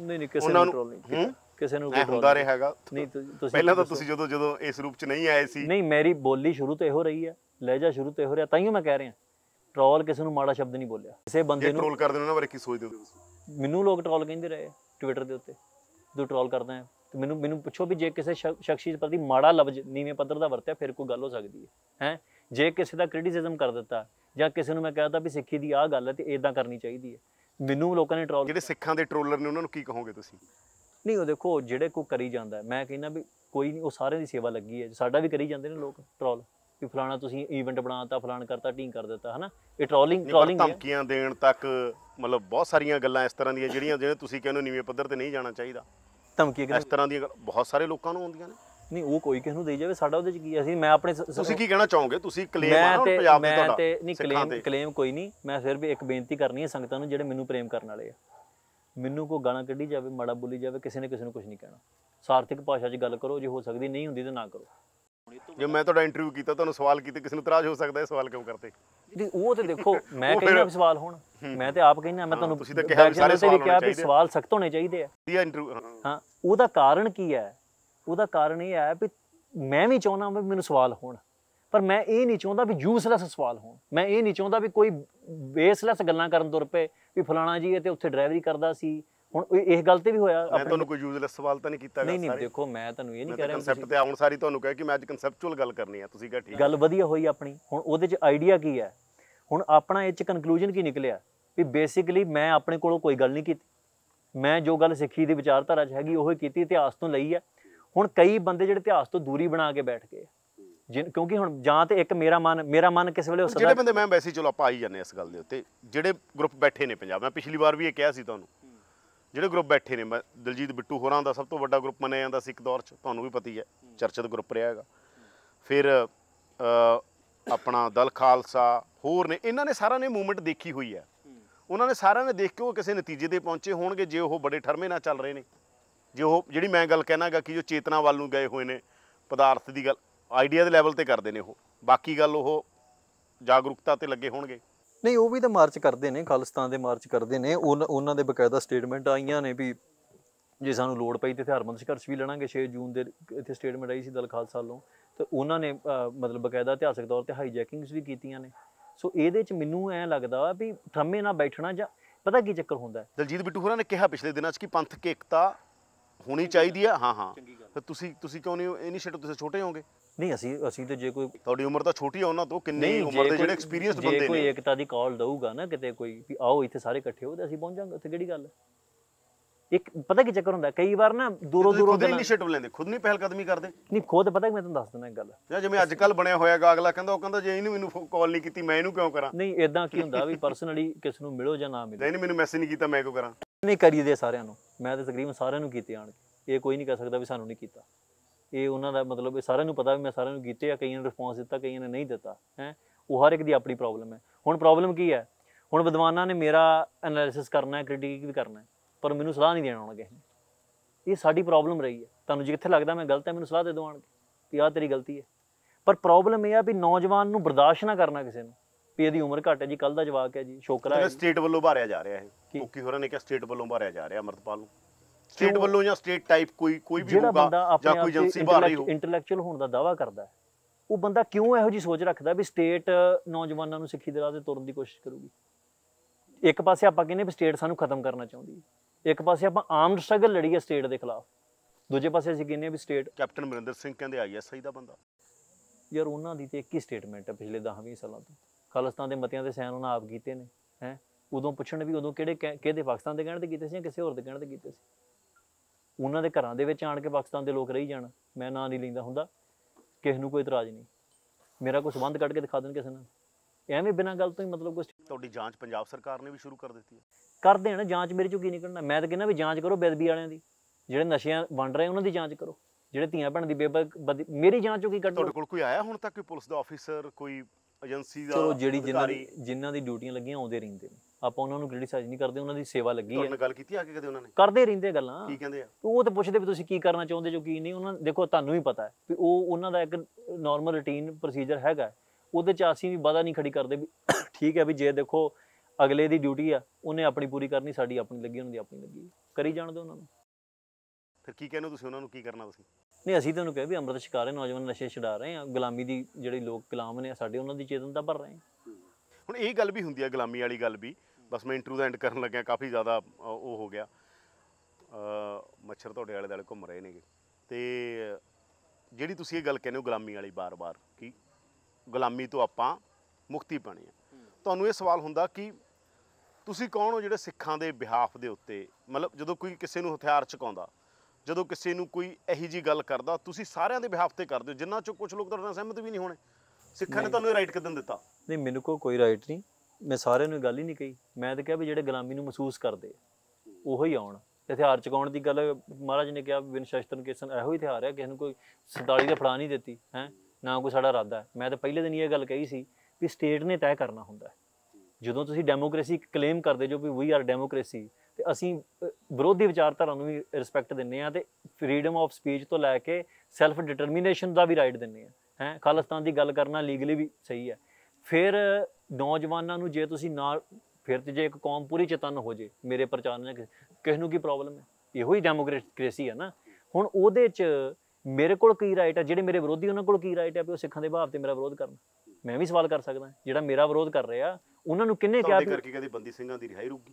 ਨਹੀਂ ਨਹੀਂ ਕਿਸੇ ਨੂੰ ਟ੍ਰੋਲ ਨਹੀਂ ਕਿਸੇ ਨੂੰ ਕੋਈ ਹੁੰਦਾ ਰਿਹਾ ਹੈਗਾ ਨਹੀਂ ਤੁਸੀਂ ਪਹਿਲਾਂ ਤਾਂ ਤੁਸੀਂ ਜਦੋਂ ਜਦੋਂ ਇਸ ਰੂਪ ਚ ਨਹੀਂ ਆਏ ਸੀ ਨਹੀਂ ਮੇਰੀ ਬੋਲੀ ਸ਼ੁਰੂ ਤੋਂ ਇਹੋ ਰਹੀ ਆ ਲਹਿਜਾ ਸ਼ੁਰੂ ਤੋਂ ਇਹੋ ਰਿਹਾ ਤਾਂ ਹੀ ਮੈਂ ਕਹਿ ਰਿਹਾ ਟ੍ਰੋਲ ਕਿਸੇ ਨੂੰ ਮਾੜਾ ਸ਼ਬਦ ਨਹੀਂ ਬੋਲਿਆ ਕਿਸੇ ਬੰਦੇ ਨੂੰ ਟ੍ਰੋਲ ਕਰਦੇ ਉਹਨਾਂ ਬਾਰੇ ਕੀ ਸੋਚਦੇ ਹੋ ਤੁਸੀਂ ਮੈਨੂੰ ਲੋਕ ਟ੍ਰੋਲ ਕਹਿੰਦੇ ਰਹੇ ਟਵਿੱਟਰ ਦੇ ਉੱਤੇ ਜਦੋਂ ਟ੍ਰੋਲ ਕਰਦਾ ਹੈ ਤੇ ਮੈਨੂੰ ਮੈਨੂੰ ਪੁੱਛੋ ਵੀ ਜੇ ਕਿਸੇ ਸ਼ਖਸੀਅਤ ਪ੍ਰਤੀ ਮਾੜਾ ਲਫ਼ਜ਼ ਨੀਵੇਂ ਪੱਧਰ ਦਾ ਵਰਤਿਆ ਫਿਰ ਕੋਈ ਗੱਲ ਹੋ ਸਕਦੀ ਹੈ ਹੈ ਜੇ ਕਿਸੇ ਦਾ ਕ੍ਰਿਟਿਸਿਜ਼ਮ ਕਰ ਦਿੱਤਾ ਜਾਂ ਕਿਸੇ ਨੂੰ ਮੈਂ ਕਹਦਾ ਵੀ ਸਿੱਖੀ ਦੀ ਆਹ ਗੱਲ ਹੈ ਤੇ ਇਦਾਂ ਕਰਨੀ ਚਾਹੀਦੀ ਹੈ ਮੈਨੂੰ ਲੋਕਾਂ ਨੇ ਟ੍ਰੋਲ ਜਿਹੜੇ ਸਿੱਖਾਂ ਦੇ ਟ੍ਰੋਲਰ ਨੇ ਉਹਨਾਂ ਨੂੰ ਕੀ ਕਹੋਗੇ ਤੁਸੀਂ ਨਹੀਂ ਉਹ ਦੇਖੋ ਜਿਹੜੇ ਕੋ ਕਰੀ ਜਾਂਦਾ ਮੈਂ ਕਹਿੰਦਾ ਵੀ ਕੋਈ ਨਹੀਂ ਉਹ ਸਾਰਿਆਂ ਦੀ ਸੇਵਾ ਲੱਗੀ ਹੈ ਸਾਡਾ ਵੀ ਕਰੀ ਜਾਂਦੇ ਨੇ ਲੋਕ ਟ੍ਰੋਲ ਕਿ ਫਲਾਣਾ ਤੁਸੀਂ ਇਵੈਂਟ ਬਣਾਤਾ ਫਲਾਣ ਕਰਤਾ ਢੀਂਗ ਕਰ ਦਿੱਤਾ ਹਨਾ ਇਹ ਟ੍ਰੋਲਿੰਗ ਹੈ ਧਮਕੀਆਂ ਦੇਣ ਤੱਕ ਮਤਲਬ ਬਹੁਤ ਸਾਰੀਆਂ ਗੱਲਾਂ ਇਸ ਤਰ੍ਹਾਂ ਦੀਆਂ ਜਿਹੜੀਆਂ ਜਿਹੜੇ ਤੁਸੀਂ ਕਹਿੰਦੇ ਨੀਵੇਂ ਪੱਧਰ ਤੇ ਨਹੀਂ ਜਾਣਾ ਚਾਹੀਦਾ ਧਮਕੀ ਇਸ ਤਰ੍ਹਾਂ ਦੀਆਂ ਬਹੁਤ ਸਾਰੇ ਲੋਕਾਂ ਨੂੰ ਆਉਂਦੀਆਂ ਨੇ ਨਹੀਂ ਉਹ ਕੋਈ ਕਿਸ ਨੂੰ ਦੇਈ ਜਾਵੇ ਸਾਡਾ ਉਹਦੇ ਚ ਕੀ ਅਸੀਂ ਮੈਂ ਆਪਣੇ ਤੁਸੀਂ ਕੀ ਕਹਿਣਾ ਚਾਹੋਗੇ ਤੁਸੀਂ ਕਲੇਮ ਆ ਪੰਜਾਬ ਦੇ ਤੁਹਾਡਾ ਮੈਂ ਤੇ ਨਹੀਂ ਕਲੇਮ ਕਲੇਮ ਕੋਈ ਨਹੀਂ ਮੈਂ ਫਿਰ ਵੀ ਇੱਕ ਬੇਨਤੀ ਕਰਨੀ ਹੈ ਸੰਗਤਾਂ ਨੂੰ ਜਿਹੜੇ ਮੈਨੂੰ ਪ੍ਰੇਮ ਕਰਨ ਵਾਲੇ ਆ ਮੈਨੂੰ ਕੋ ਗਾਣਾ ਕੱਢੀ ਜਾਵੇ ਮਾੜਾ ਬੋਲੀ ਜਾਵੇ ਕਿਸੇ ਨੇ ਕਿਸੇ ਨੂੰ ਕੁਝ ਨਹੀਂ ਕਹਿਣਾ ਸਾਰਥਿਕ ਭਾਸ਼ਾ 'ਚ ਗੱਲ ਕਰੋ ਜੇ ਹੋ ਸਕਦੀ ਨਹੀਂ ਹੁੰਦੀ ਤਾਂ ਨਾ ਕਰੋ ਜੇ ਮੈਂ ਤੁਹਾਡਾ ਇੰਟਰਵਿਊ ਕੀਤਾ ਤੁਹਾਨੂੰ ਸਵਾਲ ਕੀਤੇ ਕਿਸੇ ਨੂੰ ਇਤਰਾਜ਼ ਹੋ ਸਕਦਾ ਹੈ ਸਵਾਲ ਕਿਉਂ ਕਰਦੇ ਉਹ ਤੇ ਦੇਖੋ *laughs* ਮੈਂ ਕਹਿੰਦਾ ਸਵਾਲ ਹੋਣ ਮੈਂ ਤੇ ਆਪ ਕਹਿੰਦਾ ਮੈਂ ਤੁਹਾਨੂੰ ਤੁਸੀਂ ਤਾਂ ਕਿਹਾ ਵੀ ਸਾਰੇ ਸਵਾਲ ਹੋਣੇ ਚਾਹੀਦੇ ਸਵਾਲ ਸਖਤ ਹੋਣੇ ਚਾਹੀਦੇ ਆ ਹਾਂ ਉਹਦਾ ਕਾਰਨ ਕੀ ਹੈ ਉਹਦਾ ਕਾਰਨ ਇਹ ਹੈ ਵੀ ਮੈਂ ਵੀ ਚਾਹੁੰਦਾ ਵੀ ਮੈਨੂੰ ਸਵਾਲ ਹੋਣ ਪਰ ਮੈਂ ਇਹ ਨਹੀਂ ਚਾਹੁੰਦਾ ਵੀ ਯੂਸਲੈਸ ਸਵਾਲ ਹੋਣ ਮੈਂ ਇਹ ਨਹੀਂ ਚਾਹੁੰਦਾ ਵੀ ਕੋਈ ਬੇਸਲੈਸ ਗੱਲਾਂ ਕਰਨ ਤੁਰ ਪਏ ਵੀ ਫਲਾਣਾ ਜੀ ਇਹ ਤੇ ਉੱਥੇ ਡਰਾਈਵਰੀ ਕਰਦਾ ਸੀ ਹੁਣ ਇਹ ਗੱਲ ਤੇ ਵੀ ਹੋਇਆ ਮੈਂ ਤੁਹਾਨੂੰ ਕੋਈ ਯੂਸਲੈਸ ਸਵਾਲ ਤਾਂ ਨਹੀਂ ਕੀਤਾ ਨਹੀਂ ਨਹੀਂ ਦੇਖੋ ਮੈਂ ਤੁਹਾਨੂੰ ਇਹ ਨਹੀਂ ਕਹਿ ਰਿਹਾ ਕਨਸੈਪਟ ਤੇ ਆਉਣ ਸਾਰੀ ਤੁਹਾਨੂੰ ਕਹਿ ਕਿ ਮੈਂ ਅੱਜ ਕਨਸੈਪਚੁਅਲ ਗੱਲ ਕਰਨੀ ਆ ਤੁਸੀਂ ਕਹ ਠੀਕ ਗੱਲ ਵਧੀਆ ਹੋਈ ਆਪਣੀ ਹੁਣ ਉਹਦੇ ਚ ਆਈਡੀਆ ਕੀ ਹੈ ਹੁਣ ਆਪਣਾ ਇਹ ਚ ਕਨਕਲੂਜਨ ਕੀ ਨਿਕਲਿਆ ਵੀ ਬੇਸਿਕਲੀ ਮੈਂ ਆਪਣੇ ਕੋਲੋਂ ਕੋਈ ਗੱਲ ਨਹੀਂ ਕੀਤੀ ਮੈਂ ਜੋ ਗੱਲ ਸਿੱਖੀ ਦੀ ਵਿਚਾਰਧਾਰਾ ਚ ਹੈਗੀ ਉਹ ਹੀ ਕੀਤੀ ਇਤਿਹਾਸ ਤੋਂ ਲਈ ਆ ਹੁਣ ਕਈ ਬੰਦੇ ਜਿਹੜੇ ਇਤਿਹਾਸ ਤੋਂ ਦੂਰੀ ਬਣਾ ਕੇ ਬੈਠ ਗਏ ਕਿਉਂਕਿ ਹੁਣ ਜਾਂ ਤੇ ਇੱਕ ਮੇਰਾ ਮਨ ਮੇਰਾ ਮਨ ਕਿਸ ਵੇਲੇ ਹੋ ਸਕਦਾ ਜਿਹੜੇ ਬੰਦੇ ਮੈਂ ਵੈਸੇ ਚਲੋ ਆਪਾਂ ਆਈ ਜਾਂਦੇ ਇਸ ਗੱਲ ਦੇ ਉੱਤੇ ਜਿਹੜੇ ਗਰੁੱਪ ਬੈਠੇ ਨੇ ਪੰਜਾਬ ਮੈਂ ਪਿਛਲੀ ਵਾਰ ਵੀ ਇਹ ਕਿਹਾ ਸੀ ਤੁਹਾਨੂੰ ਜਿਹੜੇ ਗਰੁੱਪ ਬੈਠੇ ਨੇ ਮੈਂ ਦਲਜੀਤ ਬਿੱਟੂ ਹੋਰਾਂ ਦਾ ਸਭ ਤੋਂ ਵੱਡਾ ਗਰੁੱਪ ਮੰਨਿਆ ਜਾਂਦਾ ਸੀ ਇੱਕ ਦੌਰ 'ਚ ਤੁਹਾਨੂੰ ਵੀ ਪਤੀ ਹੈ ਚਰਚਿਤ ਗਰੁੱਪ ਰਿਹਾ ਹੈਗਾ ਫਿਰ ਆਪਣਾ ਦਲ ਖਾਲਸਾ ਹੋਰ ਨੇ ਇਹਨਾਂ ਨੇ ਸਾਰਿਆਂ ਨੇ ਮੂਵਮੈਂਟ ਦੇਖੀ ਹੋਈ ਹੈ ਉਹਨਾਂ ਨੇ ਸਾਰਿਆਂ ਨੇ ਦੇਖ ਕੇ ਉਹ ਕਿਸੇ ਨਤੀਜੇ ਤੇ ਪਹੁੰਚੇ ਹੋਣਗੇ ਜੇ ਉਹ ਬੜੇ ਠਰਮੇ ਨਾਲ ਚੱਲ ਰਹੇ ਨੇ ਜੇ ਉਹ ਜਿਹੜੀ ਮੈਂ ਗੱਲ ਕਹਿਣਾਗਾ ਕਿ ਜੋ ਚੇਤਨਾ ਵੱਲ ਨੂੰ ਗਏ ਹੋਏ ਨੇ ਪਦਾਰਥ ਦੀ ਗੱਲ ਆਈਡੀਆ ਦੇ ਲੈਵਲ ਤੇ ਕਰਦੇ ਨੇ ਉਹ ਬਾਕੀ ਗੱਲ ਉਹ ਜਾਗਰੂਕਤਾ ਤੇ ਲੱਗੇ ਹੋਣਗੇ ਨਹੀਂ ਉਹ ਵੀ ਤਾਂ ਮਾਰਚ ਕਰਦੇ ਨੇ ਖਾਲਸਤਾਨ ਦੇ ਮਾਰਚ ਕਰਦੇ ਨੇ ਉਹਨਾਂ ਦੇ ਬਕਾਇਦਾ ਸਟੇਟਮੈਂਟ ਆਈਆਂ ਨੇ ਵੀ ਜੇ ਸਾਨੂੰ ਲੋੜ ਪਈ ਤੇ ਹਥਿਆਰਬੰਦ ਸੰਘਰਸ਼ ਵੀ ਲੈਣਾਗੇ 6 ਜੂਨ ਦੇ ਇੱਥੇ ਸਟੇਟਮੈਂਟ ਆਈ ਸੀ ਦਲ ਖਾਲਸਾ ਵੱਲੋਂ ਤੇ ਉਹਨਾਂ ਨੇ ਮਤਲਬ ਬਕਾਇਦਾ ਇਤਿਹਾਸਕ ਤੌਰ ਤੇ ਹਾਈਜੈਕਿੰਗਸ ਵੀ ਕੀਤੀਆਂ ਨੇ ਸੋ ਇਹਦੇ ਚ ਮੈਨੂੰ ਐ ਲੱਗਦਾ ਵੀ ਥੰਮੇ ਨਾ ਬੈਠਣਾ ਜਾਂ ਪਤਾ ਕੀ ਚੱਕਰ ਹੁੰਦਾ ਦਲਜੀਤ ਬਿੱਟੂ ਹੋਰਾਂ ਨੇ ਕਿਹਾ ਪਿਛਲੇ ਦਿਨਾਂ 'ਚ ਕਿ ਪੰਥਕ ਏਕਤਾ ਹੋਣੀ ਚਾਹੀਦੀ ਆ ਹਾਂ ਹਾਂ ਤੇ ਤੁਸੀਂ ਤੁਸੀਂ ਕਿਉਂ ਨਹੀਂ ਇਨੀਸ਼ੀਏਟਿਵ ਤੁਸੀਂ ਛੋਟੇ ਹੋਗੇ ਨਹੀਂ ਅਸੀਂ ਅਸੀਂ ਤਾਂ ਜੇ ਕੋਈ ਤੁਹਾਡੀ ਉਮਰ ਤਾਂ ਛੋਟੀ ਆ ਉਹਨਾਂ ਤੋਂ ਕਿੰਨੀ ਉਮਰ ਦੇ ਜਿਹੜੇ ਐਕਸਪੀਰੀਅੰਸਡ ਬੰਦੇ ਨੇ ਜੇ ਕੋਈ ਏਕਤਾ ਦੀ ਕਾਲ ਦਊਗਾ ਨਾ ਕਿਤੇ ਕੋਈ ਵੀ ਆਓ ਇੱਥੇ ਸਾਰੇ ਇਕੱਠੇ ਹੋ ਤੇ ਅਸੀਂ ਪਹੁੰਚ ਜਾਾਂਗੇ ਉੱਥੇ ਕਿਹੜੀ ਗੱਲ ਹੈ ਇੱਕ ਪਤਾ ਕੀ ਚੱਕਰ ਹੁੰਦਾ ਕਈ ਵਾਰ ਨਾ ਦੂਰੋਂ ਦੂਰੋਂ ਦੇ ਇਨੀਸ਼ੀਏਟਿਵ ਲੈਂਦੇ ਖੁਦ ਨਹੀਂ ਪਹਿਲ ਕਦਮੀ ਕਰਦੇ ਨਹੀਂ ਖੁਦ ਪਤਾ ਕਿ ਮੈਂ ਤੁਹਾਨੂੰ ਦੱਸ ਦਿੰਦਾ ਇੱਕ ਗੱਲ ਜਿਵੇਂ ਅੱਜ ਕੱਲ ਬਣਿਆ ਹੋਇਆਗਾ ਅਗਲਾ ਕਹਿੰਦਾ ਉਹ ਕਹਿੰਦਾ ਜੇ ਇਹਨੂੰ ਮੈਨੂੰ ਕਾਲ ਨਹੀਂ ਕੀਤੀ ਮੈਂ ਇਹਨੂੰ ਕਿਉਂ ਕਰਾਂ ਨਹੀਂ ਇਦਾਂ ਕੀ ਹੁੰਦਾ ਵੀ ਪਰਸਨਲੀ ਕਿਸ ਨੂੰ ਮਿਲੋ ਜਾਂ ਨਾ ਮਿਲੋ ਨਹੀਂ ਮੈਨੂੰ ਮੈਸੇਜ ਨਹੀਂ ਕੀਤਾ ਮੈਂ ਕਿਉਂ ਕਰਾਂ ਨਹੀਂ ਕਰੀਦੇ ਸਾਰਿਆਂ ਨੂੰ ਮੈਂ ਤਾਂ ਤਕਰੀਬਨ ਸਾਰਿਆਂ ਨੂੰ ਕੀਤੇ ਆਣ ਇਹ ਕੋਈ ਨਹੀਂ ਕਹਿ ਸਕਦਾ ਵੀ ਸਾਨੂੰ ਨਹੀਂ ਕੀਤਾ ਇਹ ਉਹਨਾਂ ਦਾ ਮਤਲਬ ਇਹ ਸਾਰਿਆਂ ਨੂੰ ਪਤਾ ਵੀ ਮੈਂ ਸਾਰਿਆਂ ਨੂੰ ਕੀਤੇ ਆ ਕਈਆਂ ਨੇ ਰਿਸਪੌਂਸ ਦਿੱਤਾ ਕਈਆਂ ਨੇ ਨਹੀਂ ਦਿੱਤਾ ਹੈ ਉਹ ਹਰ ਇੱਕ ਦੀ ਆਪਣੀ ਪ੍ਰੋਬਲਮ ਹੈ ਹੁਣ ਪ੍ਰੋਬਲਮ ਕੀ ਹੈ ਹੁਣ ਵਿਦਵਾਨਾਂ ਨੇ ਮੇਰਾ ਐਨਾਲਿਸਿਸ ਕਰਨਾ ਹੈ ਕ੍ਰਿਟਿਕ ਵੀ ਕਰਨਾ ਹੈ ਪਰ ਮੈਨੂੰ ਸਲਾਹ ਨਹੀਂ ਦੇਣਾ ਉਹਨਾਂ ਕਿਸੇ ਇਹ ਸਾਡੀ ਪ੍ਰੋਬਲਮ ਰਹੀ ਹੈ ਤੁਹਾਨੂੰ ਜਿੱਥੇ ਲੱਗਦਾ ਮੈਂ ਗਲਤ ਹੈ ਮੈਨੂੰ ਸਲਾਹ ਦੇ ਦਿਓ ਆਣਗੇ ਵੀ ਆਹ ਤੇਰੀ ਗਲਤੀ ਹੈ ਪਰ ਪ੍ਰੋਬਲਮ ਇਹ ਆ ਵੀ ਨੌਜਵਾਨ ਨੂੰ ਬਰਦਾਸ਼ਤ ਨਾ ਕਰਨਾ ਕਿਸੇ ਨੂੰ ਵੀ ਇਹਦੀ ਉਮਰ ਘੱਟ ਹੈ ਜੀ ਕੱਲ ਦਾ ਜਵਾਕ ਹੈ ਜੀ ਸ਼ੋਕਰਾ ਹੈ ਸਟੇਟ ਵੱਲੋਂ ਭਾਰਿਆ ਜਾ ਰਿਹਾ ਹੈ ਕੁੱਕੀ ਹੋਰਾਂ ਨੇ ਕਿਹਾ ਸਟੇਟ ਵੱਲੋਂ ਭਾਰਿਆ ਜਾ ਰਿਹਾ ਅਮਰਤਪਾਲ ਨੂੰ ਸਟੇਟ ਵੱਲੋਂ ਜਾਂ ਸਟੇਟ ਟਾਈਪ ਕੋਈ ਕੋਈ ਵੀ ਹੋਊਗਾ ਜਾਂ ਕੋਈ ਏਜੰਸੀ ਬਾਹਰ ਰਹੀ ਹੋ ਇੰਟੈਲੈਕਚੁਅਲ ਹੋਣ ਦਾ ਦਾਵਾ ਕਰਦਾ ਹੈ ਉਹ ਬੰਦਾ ਕਿਉਂ ਇਹੋ ਜੀ ਸੋਚ ਰੱਖਦਾ ਵੀ ਸਟੇਟ ਨੌਜਵਾਨਾਂ ਨੂੰ ਸਿੱਖੀ ਦੇ ਰਾਹ ਤੇ ਤੁਰਨ ਦੀ ਕੋਸ਼ਿਸ਼ ਕਰੂਗੀ ਇੱਕ ਪਾਸੇ ਆਪਾਂ ਕਹਿੰਦੇ ਵੀ ਸਟੇਟ ਸਾਨੂੰ ਖਤਮ ਕਰਨਾ ਚਾਹੁੰਦੀ ਹੈ ਇੱਕ ਪਾਸੇ ਆਪਾਂ ਆਰਮਡ ਸਟਰਗਲ ਲੜੀ ਹੈ ਸਟੇਟ ਦੇ ਖਿਲਾਫ ਦੂਜੇ ਪਾਸੇ ਅਸੀਂ ਕਹਿੰਦੇ ਵੀ ਸਟੇਟ ਕੈਪਟਨ ਮਰਿੰਦਰ ਸਿੰਘ ਕਹਿੰਦੇ ਆਈਐਸਆਈ ਦਾ ਬੰਦਾ ਯਾਰ ਉਹਨਾਂ ਦੀ ਤੇ ਇੱਕ ਹੀ ਸਟੇਟਮੈਂਟ ਹੈ ਪਿਛਲੇ 10-20 ਸਾਲਾਂ ਤੋਂ ਖਾਲਸਤਾਨ ਦੇ ਮਤਿਆਂ ਦੇ ਸੈਨ ਉਹਨਾਂ ਆਪ ਕੀਤੇ ਨੇ ਹੈ ਉਦੋਂ ਪੁੱਛਣ ਵੀ ਉਦੋਂ ਕਿਹੜੇ ਕਿਹਦੇ ਪਾਕਿਸਤਾਨ ਦੇ ਕਹਿਣ ਤੇ ਕੀਤੇ ਸੀ ਜਾਂ ਕਿਸੇ ਹੋਰ ਦੇ ਕਹਿਣ ਤੇ ਕੀਤੇ ਸੀ ਉਹਨਾਂ ਦੇ ਘਰਾਂ ਦੇ ਵਿੱਚ ਆਣ ਕੇ ਪਾਕਿਸਤਾਨ ਦੇ ਲੋਕ ਰਹੀ ਜਾਣ ਮੈਂ ਨਾਂ ਨਹੀਂ ਲੈਂਦਾ ਹੁੰਦਾ ਕਿਸੇ ਨੂੰ ਕੋਈ ਇਤਰਾਜ਼ ਨਹੀਂ ਮੇਰਾ ਕੋਈ ਸਬੰਧ ਕੱਢ ਕੇ ਦਿਖਾ ਦੇਣ ਕਿਸੇ ਨੂੰ ਐਵੇਂ ਬਿਨਾਂ ਗੱਲ ਤੋਂ ਹੀ ਮਤਲਬ ਕੁਝ ਤੁਹਾਡੀ ਜਾਂਚ ਪੰਜਾਬ ਸਰਕਾਰ ਨੇ ਵੀ ਸ਼ੁਰੂ ਕਰ ਦਿੱਤੀ ਹੈ ਕਰ ਦੇਣ ਜਾਂਚ ਮੇਰੇ ਚੋਂ ਕੀ ਨਿਕਲਣਾ ਮੈਂ ਤਾਂ ਕਹਿੰਦਾ ਵੀ ਜਾਂਚ ਕਰੋ ਬੇਦਬੀ ਵਾਲਿਆਂ ਦੀ ਜਿਹੜੇ ਨਸ਼ਿਆਂ ਵੰਡ ਰਹੇ ਉਹਨਾਂ ਦੀ ਜਾਂਚ ਕਰੋ ਜਿਹੜੇ ਧੀਆਂ ਭੈਣ ਦੀ ਬੇਬਕ ਮੇਰੀ ਜਾਂਚ ਚੋਂ ਕੀ ਕੱਢੋ ਤੁਹਾਡੇ ਕੋਲ ਕੋਈ ਆਇਆ ਹੁਣ ਤੱਕ ਕੋਈ ਪੁਲਿਸ ਦਾ ਆਫੀਸਰ ਕੋਈ ਏਜੰਸੀ ਦਾ ਚਲੋ ਜਿਹੜੀ ਜਿਨ੍ਹਾਂ ਦੀ ਡਿਊਟੀਆਂ ਲੱਗੀਆਂ ਆਉਂਦੇ ਰਹਿੰਦੇ ਨੇ ਆਪਾਂ ਉਹਨਾਂ ਨੂੰ ਕ੍ਰਿਟਿਸਾਈਜ਼ ਨਹੀਂ ਕਰਦੇ ਉਹਨਾਂ ਦੀ ਸੇਵਾ ਲੱਗੀ ਹੈ ਤੁਹਾਨੂੰ ਗੱਲ ਕੀਤੀ ਆ ਕੇ ਕਦੇ ਉਹਨਾਂ ਨੇ ਕਰਦੇ ਰਹਿੰਦੇ ਗੱਲਾਂ ਕੀ ਕਹਿੰਦੇ ਆ ਉਹ ਤਾਂ ਪੁੱਛਦੇ ਵੀ ਤੁਸੀਂ ਕੀ ਕਰਨਾ ਚਾਹੁੰਦੇ ਜੋ ਕੀ ਨਹੀਂ ਉਹਨਾਂ ਦੇਖੋ ਤੁਹਾਨੂੰ ਵੀ ਪਤਾ ਹੈ ਵੀ ਉਹ ਉਹਨਾਂ ਦਾ ਇੱਕ ਨਾਰਮਲ ਰੁਟੀਨ ਪ੍ਰੋਸੀਜਰ ਹੈਗਾ ਉਹਦੇ ਚ ਅਸੀਂ ਵੀ ਵਾਦਾ ਨਹੀਂ ਖੜੀ ਕਰਦੇ ਵੀ *coughs* ਠੀਕ ਹੈ ਵੀ ਜੇ ਦੇਖੋ ਅਗਲੇ ਦੀ ਡਿਊਟੀ ਆ ਉਹਨੇ ਆਪਣੀ ਪੂਰੀ ਕਰਨੀ ਸਾਡੀ ਆਪਣੀ ਲੱਗੀ ਉਹਨਾਂ ਦੀ ਆਪਣੀ ਲੱਗੀ ਕਰੀ ਜਾਣ ਦੇ ਉਹਨਾਂ ਨੂੰ ਫਿਰ ਕੀ ਕਹਿੰਦੇ ਤੁਸੀਂ ਉਹਨਾਂ ਨੂੰ ਕੀ ਕਰਨਾ ਤੁਸੀਂ ਨਹੀਂ ਅਸੀਂ ਤੁਹਾਨੂੰ ਕਹੇ ਵੀ ਅੰਮ੍ਰਿਤ ਛਕਾ ਰਹੇ ਨੌਜਵਾਨ ਨਸ਼ੇ ਛਡਾ ਰਹੇ ਆ ਗੁਲਾਮੀ ਦੀ ਜਿਹੜੇ ਲੋਕ ਗੁਲਾਮ ਨੇ ਸਾਡੇ ਉਹਨਾਂ ਦੀ ਚੇਤਨਤਾ ਭਰ ਰਹੇ ਹੁਣ ਇਹ ਗੱਲ ਵੀ ਹੁੰਦੀ ਆ ਗੁਲਾਮੀ ਵਾਲੀ ਗੱਲ ਵੀ ਬਸ ਮੈਂ ਇੰਟਰਵਿਊ ਦਾ ਐਂਡ ਕਰਨ ਲੱਗਿਆ ਕਾਫੀ ਜ਼ਿਆਦਾ ਉਹ ਹੋ ਗਿਆ ਮੱਛਰ ਤੁਹਾਡੇ ਆਲੇ ਦਾਲੇ ਘੁੰਮ ਰਹੇ ਨੇਗੇ ਤੇ ਜਿਹੜੀ ਤੁਸੀਂ ਇਹ ਗੱਲ ਕਹਿੰਦੇ ਹੋ ਗੁਲਾਮੀ ਵਾਲੀ ਬਾਰ-ਬਾਰ ਕਿ ਗੁਲਾਮੀ ਤੋਂ ਆਪਾਂ ਮੁਕਤੀ ਪਾਣੀ ਆ ਤੁਹਾਨੂੰ ਇਹ ਸਵਾਲ ਹੁੰਦਾ ਕਿ ਤੁਸੀਂ ਕੌਣ ਹੋ ਜਿਹੜੇ ਸਿੱਖਾਂ ਦੇ ਬਿਹਾਫ ਦੇ ਉੱਤੇ ਮਤਲਬ ਜਦੋਂ ਕੋਈ ਕਿਸੇ ਨੂੰ ਹਥਿਆਰ ਚਕਾਉਂਦਾ ਜਦੋਂ ਕਿਸੇ ਨੂੰ ਕੋਈ ਇਹੀ ਜੀ ਗੱਲ ਕਰਦਾ ਤੁਸੀਂ ਸਾਰਿਆਂ ਦੇ ਬਿਹਾਫ ਤੇ ਕਰਦੇ ਹੋ ਜਿੰਨਾ ਚੋਂ ਕੁਝ ਲੋਕ ਤੁਹਾਡੇ ਨਾਲ ਸਹਿਮਤ ਵੀ ਨਹੀਂ ਹੋਣੇ ਸਿੱਖਾਂ ਨੇ ਤੁਹਾਨੂੰ ਇਹ ਰਾਈਟ ਕਿਦਾਂ ਦਿੱਤਾ ਨਹੀਂ ਮੈਨੂੰ ਕੋਈ ਰਾਈਟ ਨਹੀਂ ਮੈਂ ਸਾਰਿਆਂ ਨੂੰ ਗੱਲ ਹੀ ਨਹੀਂ ਕਹੀ ਮੈਂ ਤਾਂ ਕਿਹਾ ਵੀ ਜਿਹੜੇ ਗੁਲਾਮੀ ਨੂੰ ਮਹਿਸੂਸ ਕਰਦੇ ਉਹੋ ਹੀ ਆਉਣ ਹਥਿਆਰ ਚਕਾਉਣ ਦੀ ਗੱਲ ਮਹਾਰਾਜ ਨੇ ਕਿਹਾ ਬਿਨ ਸ਼ਸਤਰ ਕੇਸਨ ਇਹੋ ਹੀ ਹਥਿਆਰ ਹੈ ਕਿਸੇ ਨੂੰ ਕੋਈ 47 ਦਾ ਫੜਾ ਨਹੀਂ ਦਿੱਤੀ ਹੈ ਨਾ ਕੋਈ ਸਾਡਾ ਇਰਾਦਾ ਮੈਂ ਤਾਂ ਪਹਿਲੇ ਦਿਨ ਹੀ ਇਹ ਗੱਲ ਕਹੀ ਸੀ ਵੀ ਸਟੇਟ ਨੇ ਤੈਅ ਕਰਨਾ ਹੁੰਦਾ ਜਦੋਂ ਤੁਸੀਂ ਡੈਮੋਕ੍ਰੇਸੀ ਕਲੇਮ ਕਰਦੇ ਜੋ ਵੀ ਵੀ ਆਰ ਡੈਮੋਕ੍ਰੇਸੀ ਤੇ ਅਸੀਂ ਵਿਰੋਧੀ ਵਿਚਾਰਧਾਰਾ ਨੂੰ ਵੀ ਰਿਸਪੈਕਟ ਦਿੰਨੇ ਆ ਤੇ ਫਰੀडम ਆਫ ਸਪੀਚ ਤੋਂ ਲੈ ਕੇ ਸੈਲਫ ਡਿਟਰਮੀਨੇਸ਼ਨ ਦਾ ਵੀ ਰਾਈਟ ਦਿੰਨੇ ਆ ਹੈ ਖਾਲਸਤਾਨ ਦੀ ਗੱਲ ਕਰਨਾ ਲੀਗਲੀ ਵੀ ਸਹੀ ਹੈ ਫਿਰ ਨੌਜਵਾਨਾਂ ਨੂੰ ਜੇ ਤੁਸੀਂ ਨਾਲ ਫਿਰ ਤੇ ਜੇ ਇੱਕ ਕੌਮ ਪੂਰੀ ਚਤਨ ਹੋ ਜੇ ਮੇਰੇ ਪ੍ਰਚਾਰ ਨੇ ਕਿਸ ਨੂੰ ਕੀ ਪ੍ਰੋਬਲਮ ਹੈ ਇਹੋ ਹੀ ਡੈਮੋਕ੍ਰੇਸੀ ਹੈ ਨਾ ਹੁਣ ਉਹਦੇ 'ਚ ਮੇਰੇ ਕੋਲ ਕੀ ਰਾਈਟ ਹੈ ਜਿਹੜੇ ਮੇਰੇ ਵਿਰੋਧੀ ਉਹਨਾਂ ਕੋਲ ਕੀ ਰਾਈਟ ਹੈ ਵੀ ਉਹ ਸਿੱਖਾਂ ਦੇ ਭਾਵ ਤੇ ਮੇਰਾ ਵਿਰੋਧ ਕਰਨ ਮੈਂ ਵੀ ਸਵਾਲ ਕਰ ਸਕਦਾ ਜਿਹੜਾ ਮੇਰਾ ਵਿਰੋਧ ਕਰ ਰਿਹਾ ਉਹਨਾਂ ਨੂੰ ਕਿੰਨੇ ਕਿਹਾ ਤੁਹਾਡੇ ਕਰਕੇ ਕਦੇ ਬੰਦੀ ਸਿੰਘਾਂ ਦੀ ਰਿਹਾਈ ਰੁਕੀ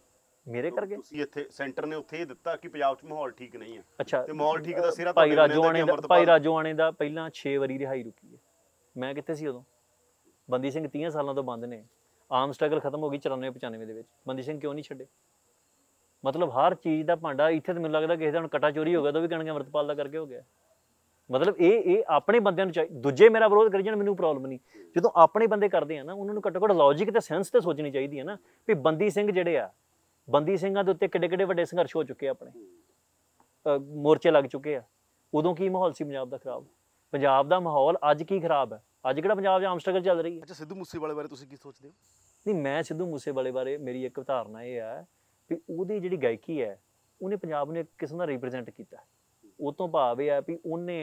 ਮੇਰੇ ਕਰਕੇ ਤੁਸੀਂ ਇੱਥੇ ਸੈਂਟਰ ਨੇ ਉੱਥੇ ਇਹ ਦਿੱਤਾ ਕਿ ਪੰਜਾਬ 'ਚ ਮਾਹੌਲ ਠੀਕ ਨਹੀਂ ਹੈ ਤੇ ਮਾਹੌਲ ਠੀਕ ਦਾ ਸਿਰਾ ਭਾਈ ਰਾਜੋਆਣੇ ਦਾ ਭਾਈ ਰਾਜੋਆਣੇ ਦਾ ਪਹਿਲਾਂ 6 ਵਾਰੀ ਰਿਹਾਈ ਰੁਕੀ ਹੈ ਮੈਂ ਕਿੱਥੇ ਸੀ ਉਦੋਂ ਬੰਦੀ ਸਿੰਘ 30 ਸਾਲਾਂ ਤੋਂ ਬੰਦ ਨੇ ਆਮ ਸਟਰਗਲ ਖਤਮ ਹੋ ਗਈ 94 95 ਦੇ ਵਿੱਚ ਬੰਦੀ ਸਿੰਘ ਕਿਉਂ ਨਹੀਂ ਛੱਡੇ ਮਤਲਬ ਹਰ ਚੀਜ਼ ਦਾ ਭਾਂਡਾ ਇੱਥੇ ਤੇ ਮੈਨੂੰ ਲੱਗਦਾ ਕਿਸੇ ਦਾ ਹੁਣ ਕਟਾ ਚੋਰੀ ਹੋ ਗਿਆ ਤਾਂ ਵੀ ਕਹਣਗੇ ਅਮਰਤਪਾਲ ਦਾ ਕਰਕੇ ਹੋ ਗਿਆ ਮਤਲਬ ਇਹ ਇਹ ਆਪਣੇ ਬੰਦਿਆਂ ਨੂੰ ਚਾਹੀਦਾ ਦੂਜੇ ਮੇਰਾ ਵਿਰੋਧ ਕਰੀ ਜਾਣ ਮੈਨੂੰ ਪ੍ਰੋਬਲਮ ਨਹੀਂ ਜਦੋਂ ਆਪਣੇ ਬੰਦੇ ਕਰਦੇ ਆ ਨਾ ਉਹਨਾਂ ਨੂੰ ਘੱਟੋ ਘੱਟ ਲੌਜੀਕ ਤੇ ਸੈਂਸ ਤੇ ਸੋਚਣੀ ਚਾਹੀਦੀ ਹੈ ਨਾ ਵੀ ਬੰਦੀ ਸਿੰਘ ਜਿਹੜੇ ਆ ਬੰਦੀ ਸਿੰਘਾਂ ਦੇ ਉੱਤੇ ਕਿੱਡੇ ਕਿੱਡੇ ਵੱਡੇ ਸੰਘਰਸ਼ ਹੋ ਚੁੱਕੇ ਆ ਆਪਣੇ ਮੋਰਚੇ ਲੱਗ ਚੁੱਕੇ ਆ ਉਦੋਂ ਕੀ ਮਾਹੌਲ ਸੀ ਪੰਜਾਬ ਦਾ ਖਰਾਬ ਪੰਜਾਬ ਦਾ ਮਾਹੌਲ ਅੱਜ ਕੀ ਖਰਾਬ ਹੈ ਅੱਜ ਕਿਹੜਾ ਪੰਜਾਬ 'ਚ ਆਮ ਸਟਰਗਲ ਚੱਲ ਰਹੀ ਹੈ ਅੱਛਾ ਸਿੱਧੂ ਮੂਸੇਵਾਲੇ ਬਾਰੇ ਤੁਸੀਂ ਕੀ ਸੋਚਦੇ ਹੋ ਨਹੀਂ ਮੈਂ ਸਿੱਧੂ ਮੂਸੇਵਾਲੇ ਬਾਰੇ ਮੇਰੀ ਇੱਕ ਧਾਰਨਾ ਇਹ ਹੈ ਵੀ ਉਹਦੀ ਜਿਹੜੀ ਗਾਇਕੀ ਹੈ ਉਹਨੇ ਪੰਜਾਬ ਨੂੰ ਇੱਕ ਕਿਸਮ ਦਾ ਰਿਪਰੈਜ਼ੈਂਟ ਕੀਤਾ ਉਹ ਤੋਂ ਭਾਵ ਇਹ ਹੈ ਵੀ ਉਹਨੇ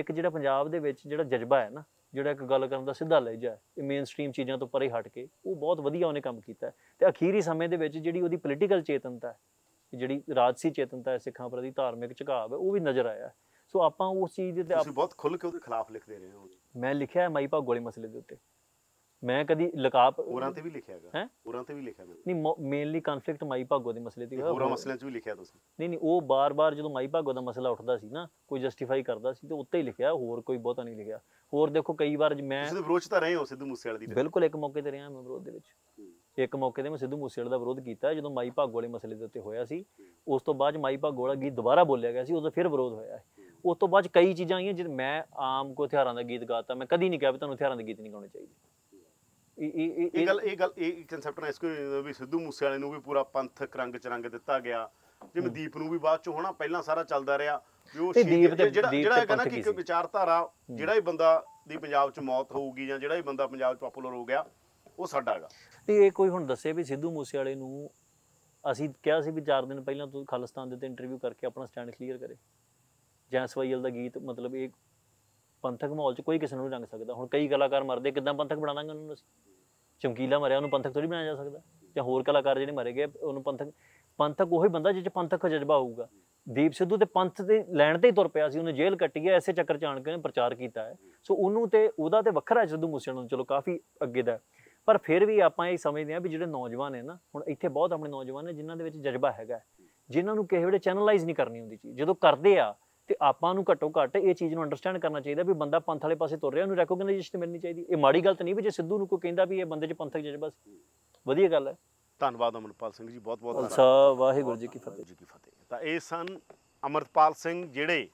ਇੱਕ ਜਿਹੜਾ ਪੰਜਾਬ ਦੇ ਵਿੱਚ ਜਿਹੜਾ ਜਜ਼ਬਾ ਹੈ ਨਾ ਜਿਹੜਾ ਇੱਕ ਗੱਲ ਕਰਨ ਦਾ ਸਿੱਧਾ ਲਹਿਜਾ ਇਹ ਮੇਨ ਸਟ੍ਰੀਮ ਚੀਜ਼ਾਂ ਤੋਂ ਪਰੇ ਹਟ ਕੇ ਉਹ ਬਹੁਤ ਵਧੀਆ ਉਹਨੇ ਕੰਮ ਕੀਤਾ ਤੇ ਅਖੀਰੀ ਸਮੇਂ ਦੇ ਵਿੱਚ ਜਿਹੜੀ ਉਹਦੀ ਪੋਲੀਟੀਕਲ ਚੇਤਨਤਾ ਜਿਹੜੀ ਰਾਜਸੀ ਚੇਤਨਤਾ ਹੈ ਸਿੱਖਾਂ ਪ੍ਰਤੀ ਧਾਰਮਿਕ ਝੁਕਾਅ ਹੈ ਉਹ ਵੀ ਨਜ਼ਰ ਆਇਆ ਸੋ ਆਪਾਂ ਉਸ ਚੀਜ਼ ਦੇ ਤੇ ਤੁਸੀਂ ਬਹੁਤ ਖੁੱਲ ਕੇ ਉਹਦੇ ਖਿਲਾਫ ਲਿਖਦੇ ਰਹੇ ਹੋ ਮੈਂ ਲਿਖਿਆ ਮਾਈ ਭਾਗੋ ਗੋਲੀ ਮਸਲੇ ਦੇ ਉੱਤੇ ਮੈਂ ਕਦੀ ਲਕਾਪ ਹੋਰਾਂ ਤੇ ਵੀ ਲਿਖਿਆ ਹੈਗਾ ਹੈ ਹੋਰਾਂ ਤੇ ਵੀ ਲਿਖਿਆ ਮੈਂ ਨਹੀਂ ਮੇਨਲੀ ਕਨਫਲਿਕਟ ਮਾਈ ਭਾਗੋ ਦੇ ਮਸਲੇ ਤੇ ਹੋਇਆ ਹੋਰਾਂ ਮਸਲੇ 'ਚ ਵੀ ਲਿਖਿਆ ਤੁਸੀਂ ਨਹੀਂ ਨਹੀਂ ਉਹ ਬਾਰ-ਬਾਰ ਜਦੋਂ ਮਾਈ ਭਾਗੋ ਦਾ ਮਸਲਾ ਉੱਠਦਾ ਸੀ ਨਾ ਕੋਈ ਜਸਟੀਫਾਈ ਕਰਦਾ ਸੀ ਤੇ ਉੱਤੇ ਹੀ ਲਿਖਿਆ ਹੋਰ ਕੋਈ ਬਹੁਤਾ ਨਹੀਂ ਲਿਖਿਆ ਹੋਰ ਦੇਖੋ ਕਈ ਵਾਰ ਮੈਂ ਤੁਸੀਂ ਵਿਰੋਧ ਤਾਂ ਰਹੇ ਹੋ ਸਿੱਧੂ ਵਾਲੇ ਦੀ ਬਿਲਕੁਲ ਇੱਕ ਮੌਕੇ ਤੇ ਰਿਹਾ ਮੈਂ ਵਿਰੋਧ ਦੇ ਵਿੱਚ ਇੱਕ ਮੌਕੇ ਤੇ ਮੈਂ ਸਿੱਧੂ ਵਾਲੇ ਦਾ ਵਿਰੋਧ ਕੀਤਾ ਜਦੋਂ ਮਾਈ ਭਾਗੋ ਵਾਲੇ ਮਸਲੇ ਦੇ ਉੱਤੇ ਹੋਇਆ ਸੀ ਉਸ ਤੋਂ ਬਾਅਦ ਮਾਈ ਭਾਗੋ ਵਾਲਾ ਗੀਤ ਦੁਬਾਰਾ ਬੋਲਿਆ ਗਿਆ ਸੀ ਉਦੋਂ ਫਿਰ ਵਿਰੋਧ ਹੋਇਆ ਉਸ ਤੋਂ ਬਾਅਦ ਕਈ ਚੀਜ਼ਾਂ ਆਈਆਂ ਜਿਵੇਂ ਮੈਂ ਆਮ ਕੋ ਹਥਿਆਰਾਂ ਦਾ ਗੀਤ ਗਾਤਾ ਮੈਂ ਕਦੀ ਨਹੀਂ ਕਿਹਾ ਵੀ ਤੁਹਾਨੂੰ ਹਥਿਆਰਾਂ ਦੇ ਗੀਤ ਨਹੀਂ ਗਾਉਣੇ ਚਾਹੀਦੇ ਇਹ ਇਹ ਗੱਲ ਇਹ ਗੱਲ ਇਹ ਕਨਸੈਪਟ ਨਾਲ ਇਸ ਕੋ ਵੀ ਸਿੱਧੂ ਮੂਸੇ ਵਾਲੇ ਨੂੰ ਵੀ ਪੂਰਾ ਪੰਥਕ ਰੰਗ ਚਰੰਗ ਦਿੱਤਾ ਗਿਆ ਜਿਵੇਂ ਦੀਪ ਨੂੰ ਵੀ ਬਾਅਦ ਚ ਹੋਣਾ ਪਹਿਲਾਂ ਸਾਰਾ ਚੱਲਦਾ ਰਿਹਾ ਵੀ ਜਿਹੜਾ ਜਿਹੜਾ ਹੈਗਾ ਨਾ ਕਿ ਇੱਕ ਵਿਚਾਰਧਾਰਾ ਜਿਹੜਾ ਹੀ ਬੰਦਾ ਦੀ ਪੰਜਾਬ ਚ ਮੌਤ ਹੋਊਗੀ ਜਾਂ ਜਿਹੜਾ ਹੀ ਬੰਦਾ ਪੰਜਾਬ ਚ ਪਪੂਲਰ ਹੋ ਗਿਆ ਉਹ ਸਾਡਾ ਹੈਗਾ ਤੇ ਇਹ ਕੋਈ ਹੁਣ ਦੱਸੇ ਵੀ ਸਿੱਧੂ ਮੂਸੇ ਵਾਲੇ ਨੂੰ ਅਸੀਂ ਕਿਹਾ ਸੀ ਵੀ 4 ਦਿਨ ਪਹਿਲਾਂ ਤੂੰ ਖਾਲਿਸਤਾਨ ਦੇ ਤੇ ਇੰਟਰਵਿਊ ਕਰਕੇ ਆਪਣਾ ਸਟੈਂਡ ਕਲੀਅਰ ਕਰੇ ਜਾਂ ਸਵਾਈਲ ਦਾ ਗੀਤ ਮਤਲਬ ਇਹ ਪੰਥਕ ਮਾਹੌਲ 'ਚ ਕੋਈ ਕਿਸੇ ਨੂੰ ਨਹੀਂ ਰੰਗ ਸਕਦਾ ਹੁਣ ਕਈ ਕਲਾਕਾਰ ਮਰਦੇ ਕਿਦਾਂ ਪੰਥਕ ਬਣਾ ਦਾਂਗੇ ਉਹਨਾਂ ਨੂੰ ਚਮਕੀਲਾ ਮਰਿਆ ਉਹਨੂੰ ਪੰਥਕ ਥੋੜੀ ਬਣਾਇਆ ਜਾ ਸਕਦਾ ਜਾਂ ਹੋਰ ਕਲਾਕਾਰ ਜਿਹੜੇ ਮਰੇ ਗਏ ਉਹਨੂੰ ਪੰਥਕ ਪੰਥਕ ਉਹੀ ਬੰਦਾ ਜਿਹਦੇ 'ਚ ਪੰਥਕ ਜਜ਼ਬਾ ਹੋਊਗਾ ਦੀਪ ਸਿੱਧੂ ਤੇ ਪੰਥ ਦੇ ਲੈਣ ਤੇ ਹੀ ਤੁਰ ਪਿਆ ਸੀ ਉਹਨੇ ਜੇਲ੍ਹ ਕੱਟੀ ਐ ਐਸੇ ਚੱਕਰ ਚਾਣ ਕੇ ਪ੍ਰਚਾਰ ਕੀਤਾ ਹੈ ਸੋ ਉਹਨੂੰ ਤੇ ਉਹਦਾ ਤੇ ਵੱਖਰਾ ਸਿੱਧੂ ਮੂਸੇ ਨੂੰ ਚਲੋ ਕਾਫੀ ਅੱਗੇ ਦਾ ਪਰ ਫਿਰ ਵੀ ਆਪਾਂ ਇਹ ਸਮਝਦੇ ਆ ਵੀ ਜਿਹੜੇ ਨੌਜਵਾਨ ਨੇ ਨਾ ਹੁਣ ਇੱਥੇ ਬਹੁਤ ਆਪਣੇ ਨੌਜਵਾਨ ਨੇ ਜਿਨ੍ਹਾਂ ਦੇ ਵਿੱਚ ਜਜ਼ਬਾ ਹੈਗਾ ਜਿਨ੍ਹਾਂ ਨੂੰ ਕਿਸੇ ਵੇਲੇ ਚੈਨਲਾਈਜ਼ ਨਹੀਂ ਕਰਨੀ ਹੁੰਦੀ ਚੀਜ਼ ਜਦੋਂ ਕਰਦੇ ਆ ਤੇ ਆਪਾਂ ਨੂੰ ਘੱਟੋ ਘੱਟ ਇਹ ਚੀਜ਼ ਨੂੰ ਅੰਡਰਸਟੈਂਡ ਕਰਨਾ ਚਾਹੀਦਾ ਵੀ ਬੰਦਾ ਪੰਥ ਵਾਲੇ ਪਾਸੇ ਤੁਰ ਰਿਹਾ ਉਹਨੂੰ ਰੈਕੋਗਨਾਈਜੇਸ਼ਨ ਮਿਲਣੀ ਚਾਹੀਦੀ ਇਹ ਮਾੜੀ ਗੱਲ ਤਾਂ ਨਹੀਂ ਵੀ ਜੇ ਸਿੱਧੂ ਨੂੰ ਕੋਈ ਕਹਿੰਦਾ ਵੀ ਇਹ ਬੰਦੇ 'ਚ ਪੰਥਕ ਜਜ਼ਬਾ ਸੀ ਵਧੀਆ ਗੱਲ ਹੈ ਧੰਨਵਾਦ ਅਮਨਪਾਲ ਸਿੰਘ ਜੀ ਬਹੁਤ ਬਹੁਤ ਧੰਨਵਾਦ ਵਾਹਿਗੁਰੂ ਜੀ ਕੀ ਫਤਿਹ ਜੀ ਕੀ ਫਤਿਹ ਤਾਂ ਇਹ ਸਨ ਅਮਰਪਾਲ ਸਿੰਘ ਜਿਹੜੇ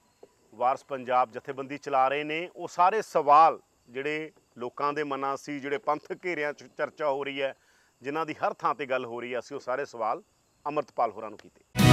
ਵਾਰਸ ਪੰਜਾਬ ਜਥੇਬੰਦੀ ਚਲਾ ਰਹੇ ਨੇ ਉਹ ਸਾਰੇ ਸਵਾਲ ਜਿਹੜੇ ਲੋਕਾਂ ਦੇ ਮਨਾਂ ਸੀ ਜਿਹੜੇ ਪੰਥਕ ਘੇਰਿਆਂ 'ਚ ਚਰਚਾ ਹੋ ਰਹੀ ਹੈ ਜਿਨ੍ਹਾਂ ਦੀ ਹਰ ਥਾਂ ਤੇ ਗੱਲ ਹੋ ਰਹੀ ਹੈ ਅਸੀਂ ਉਹ ਸਾਰੇ ਸਵਾਲ ਅਮਰਪਾਲ ਹੋਰਾਂ ਨੂੰ ਕੀਤੇ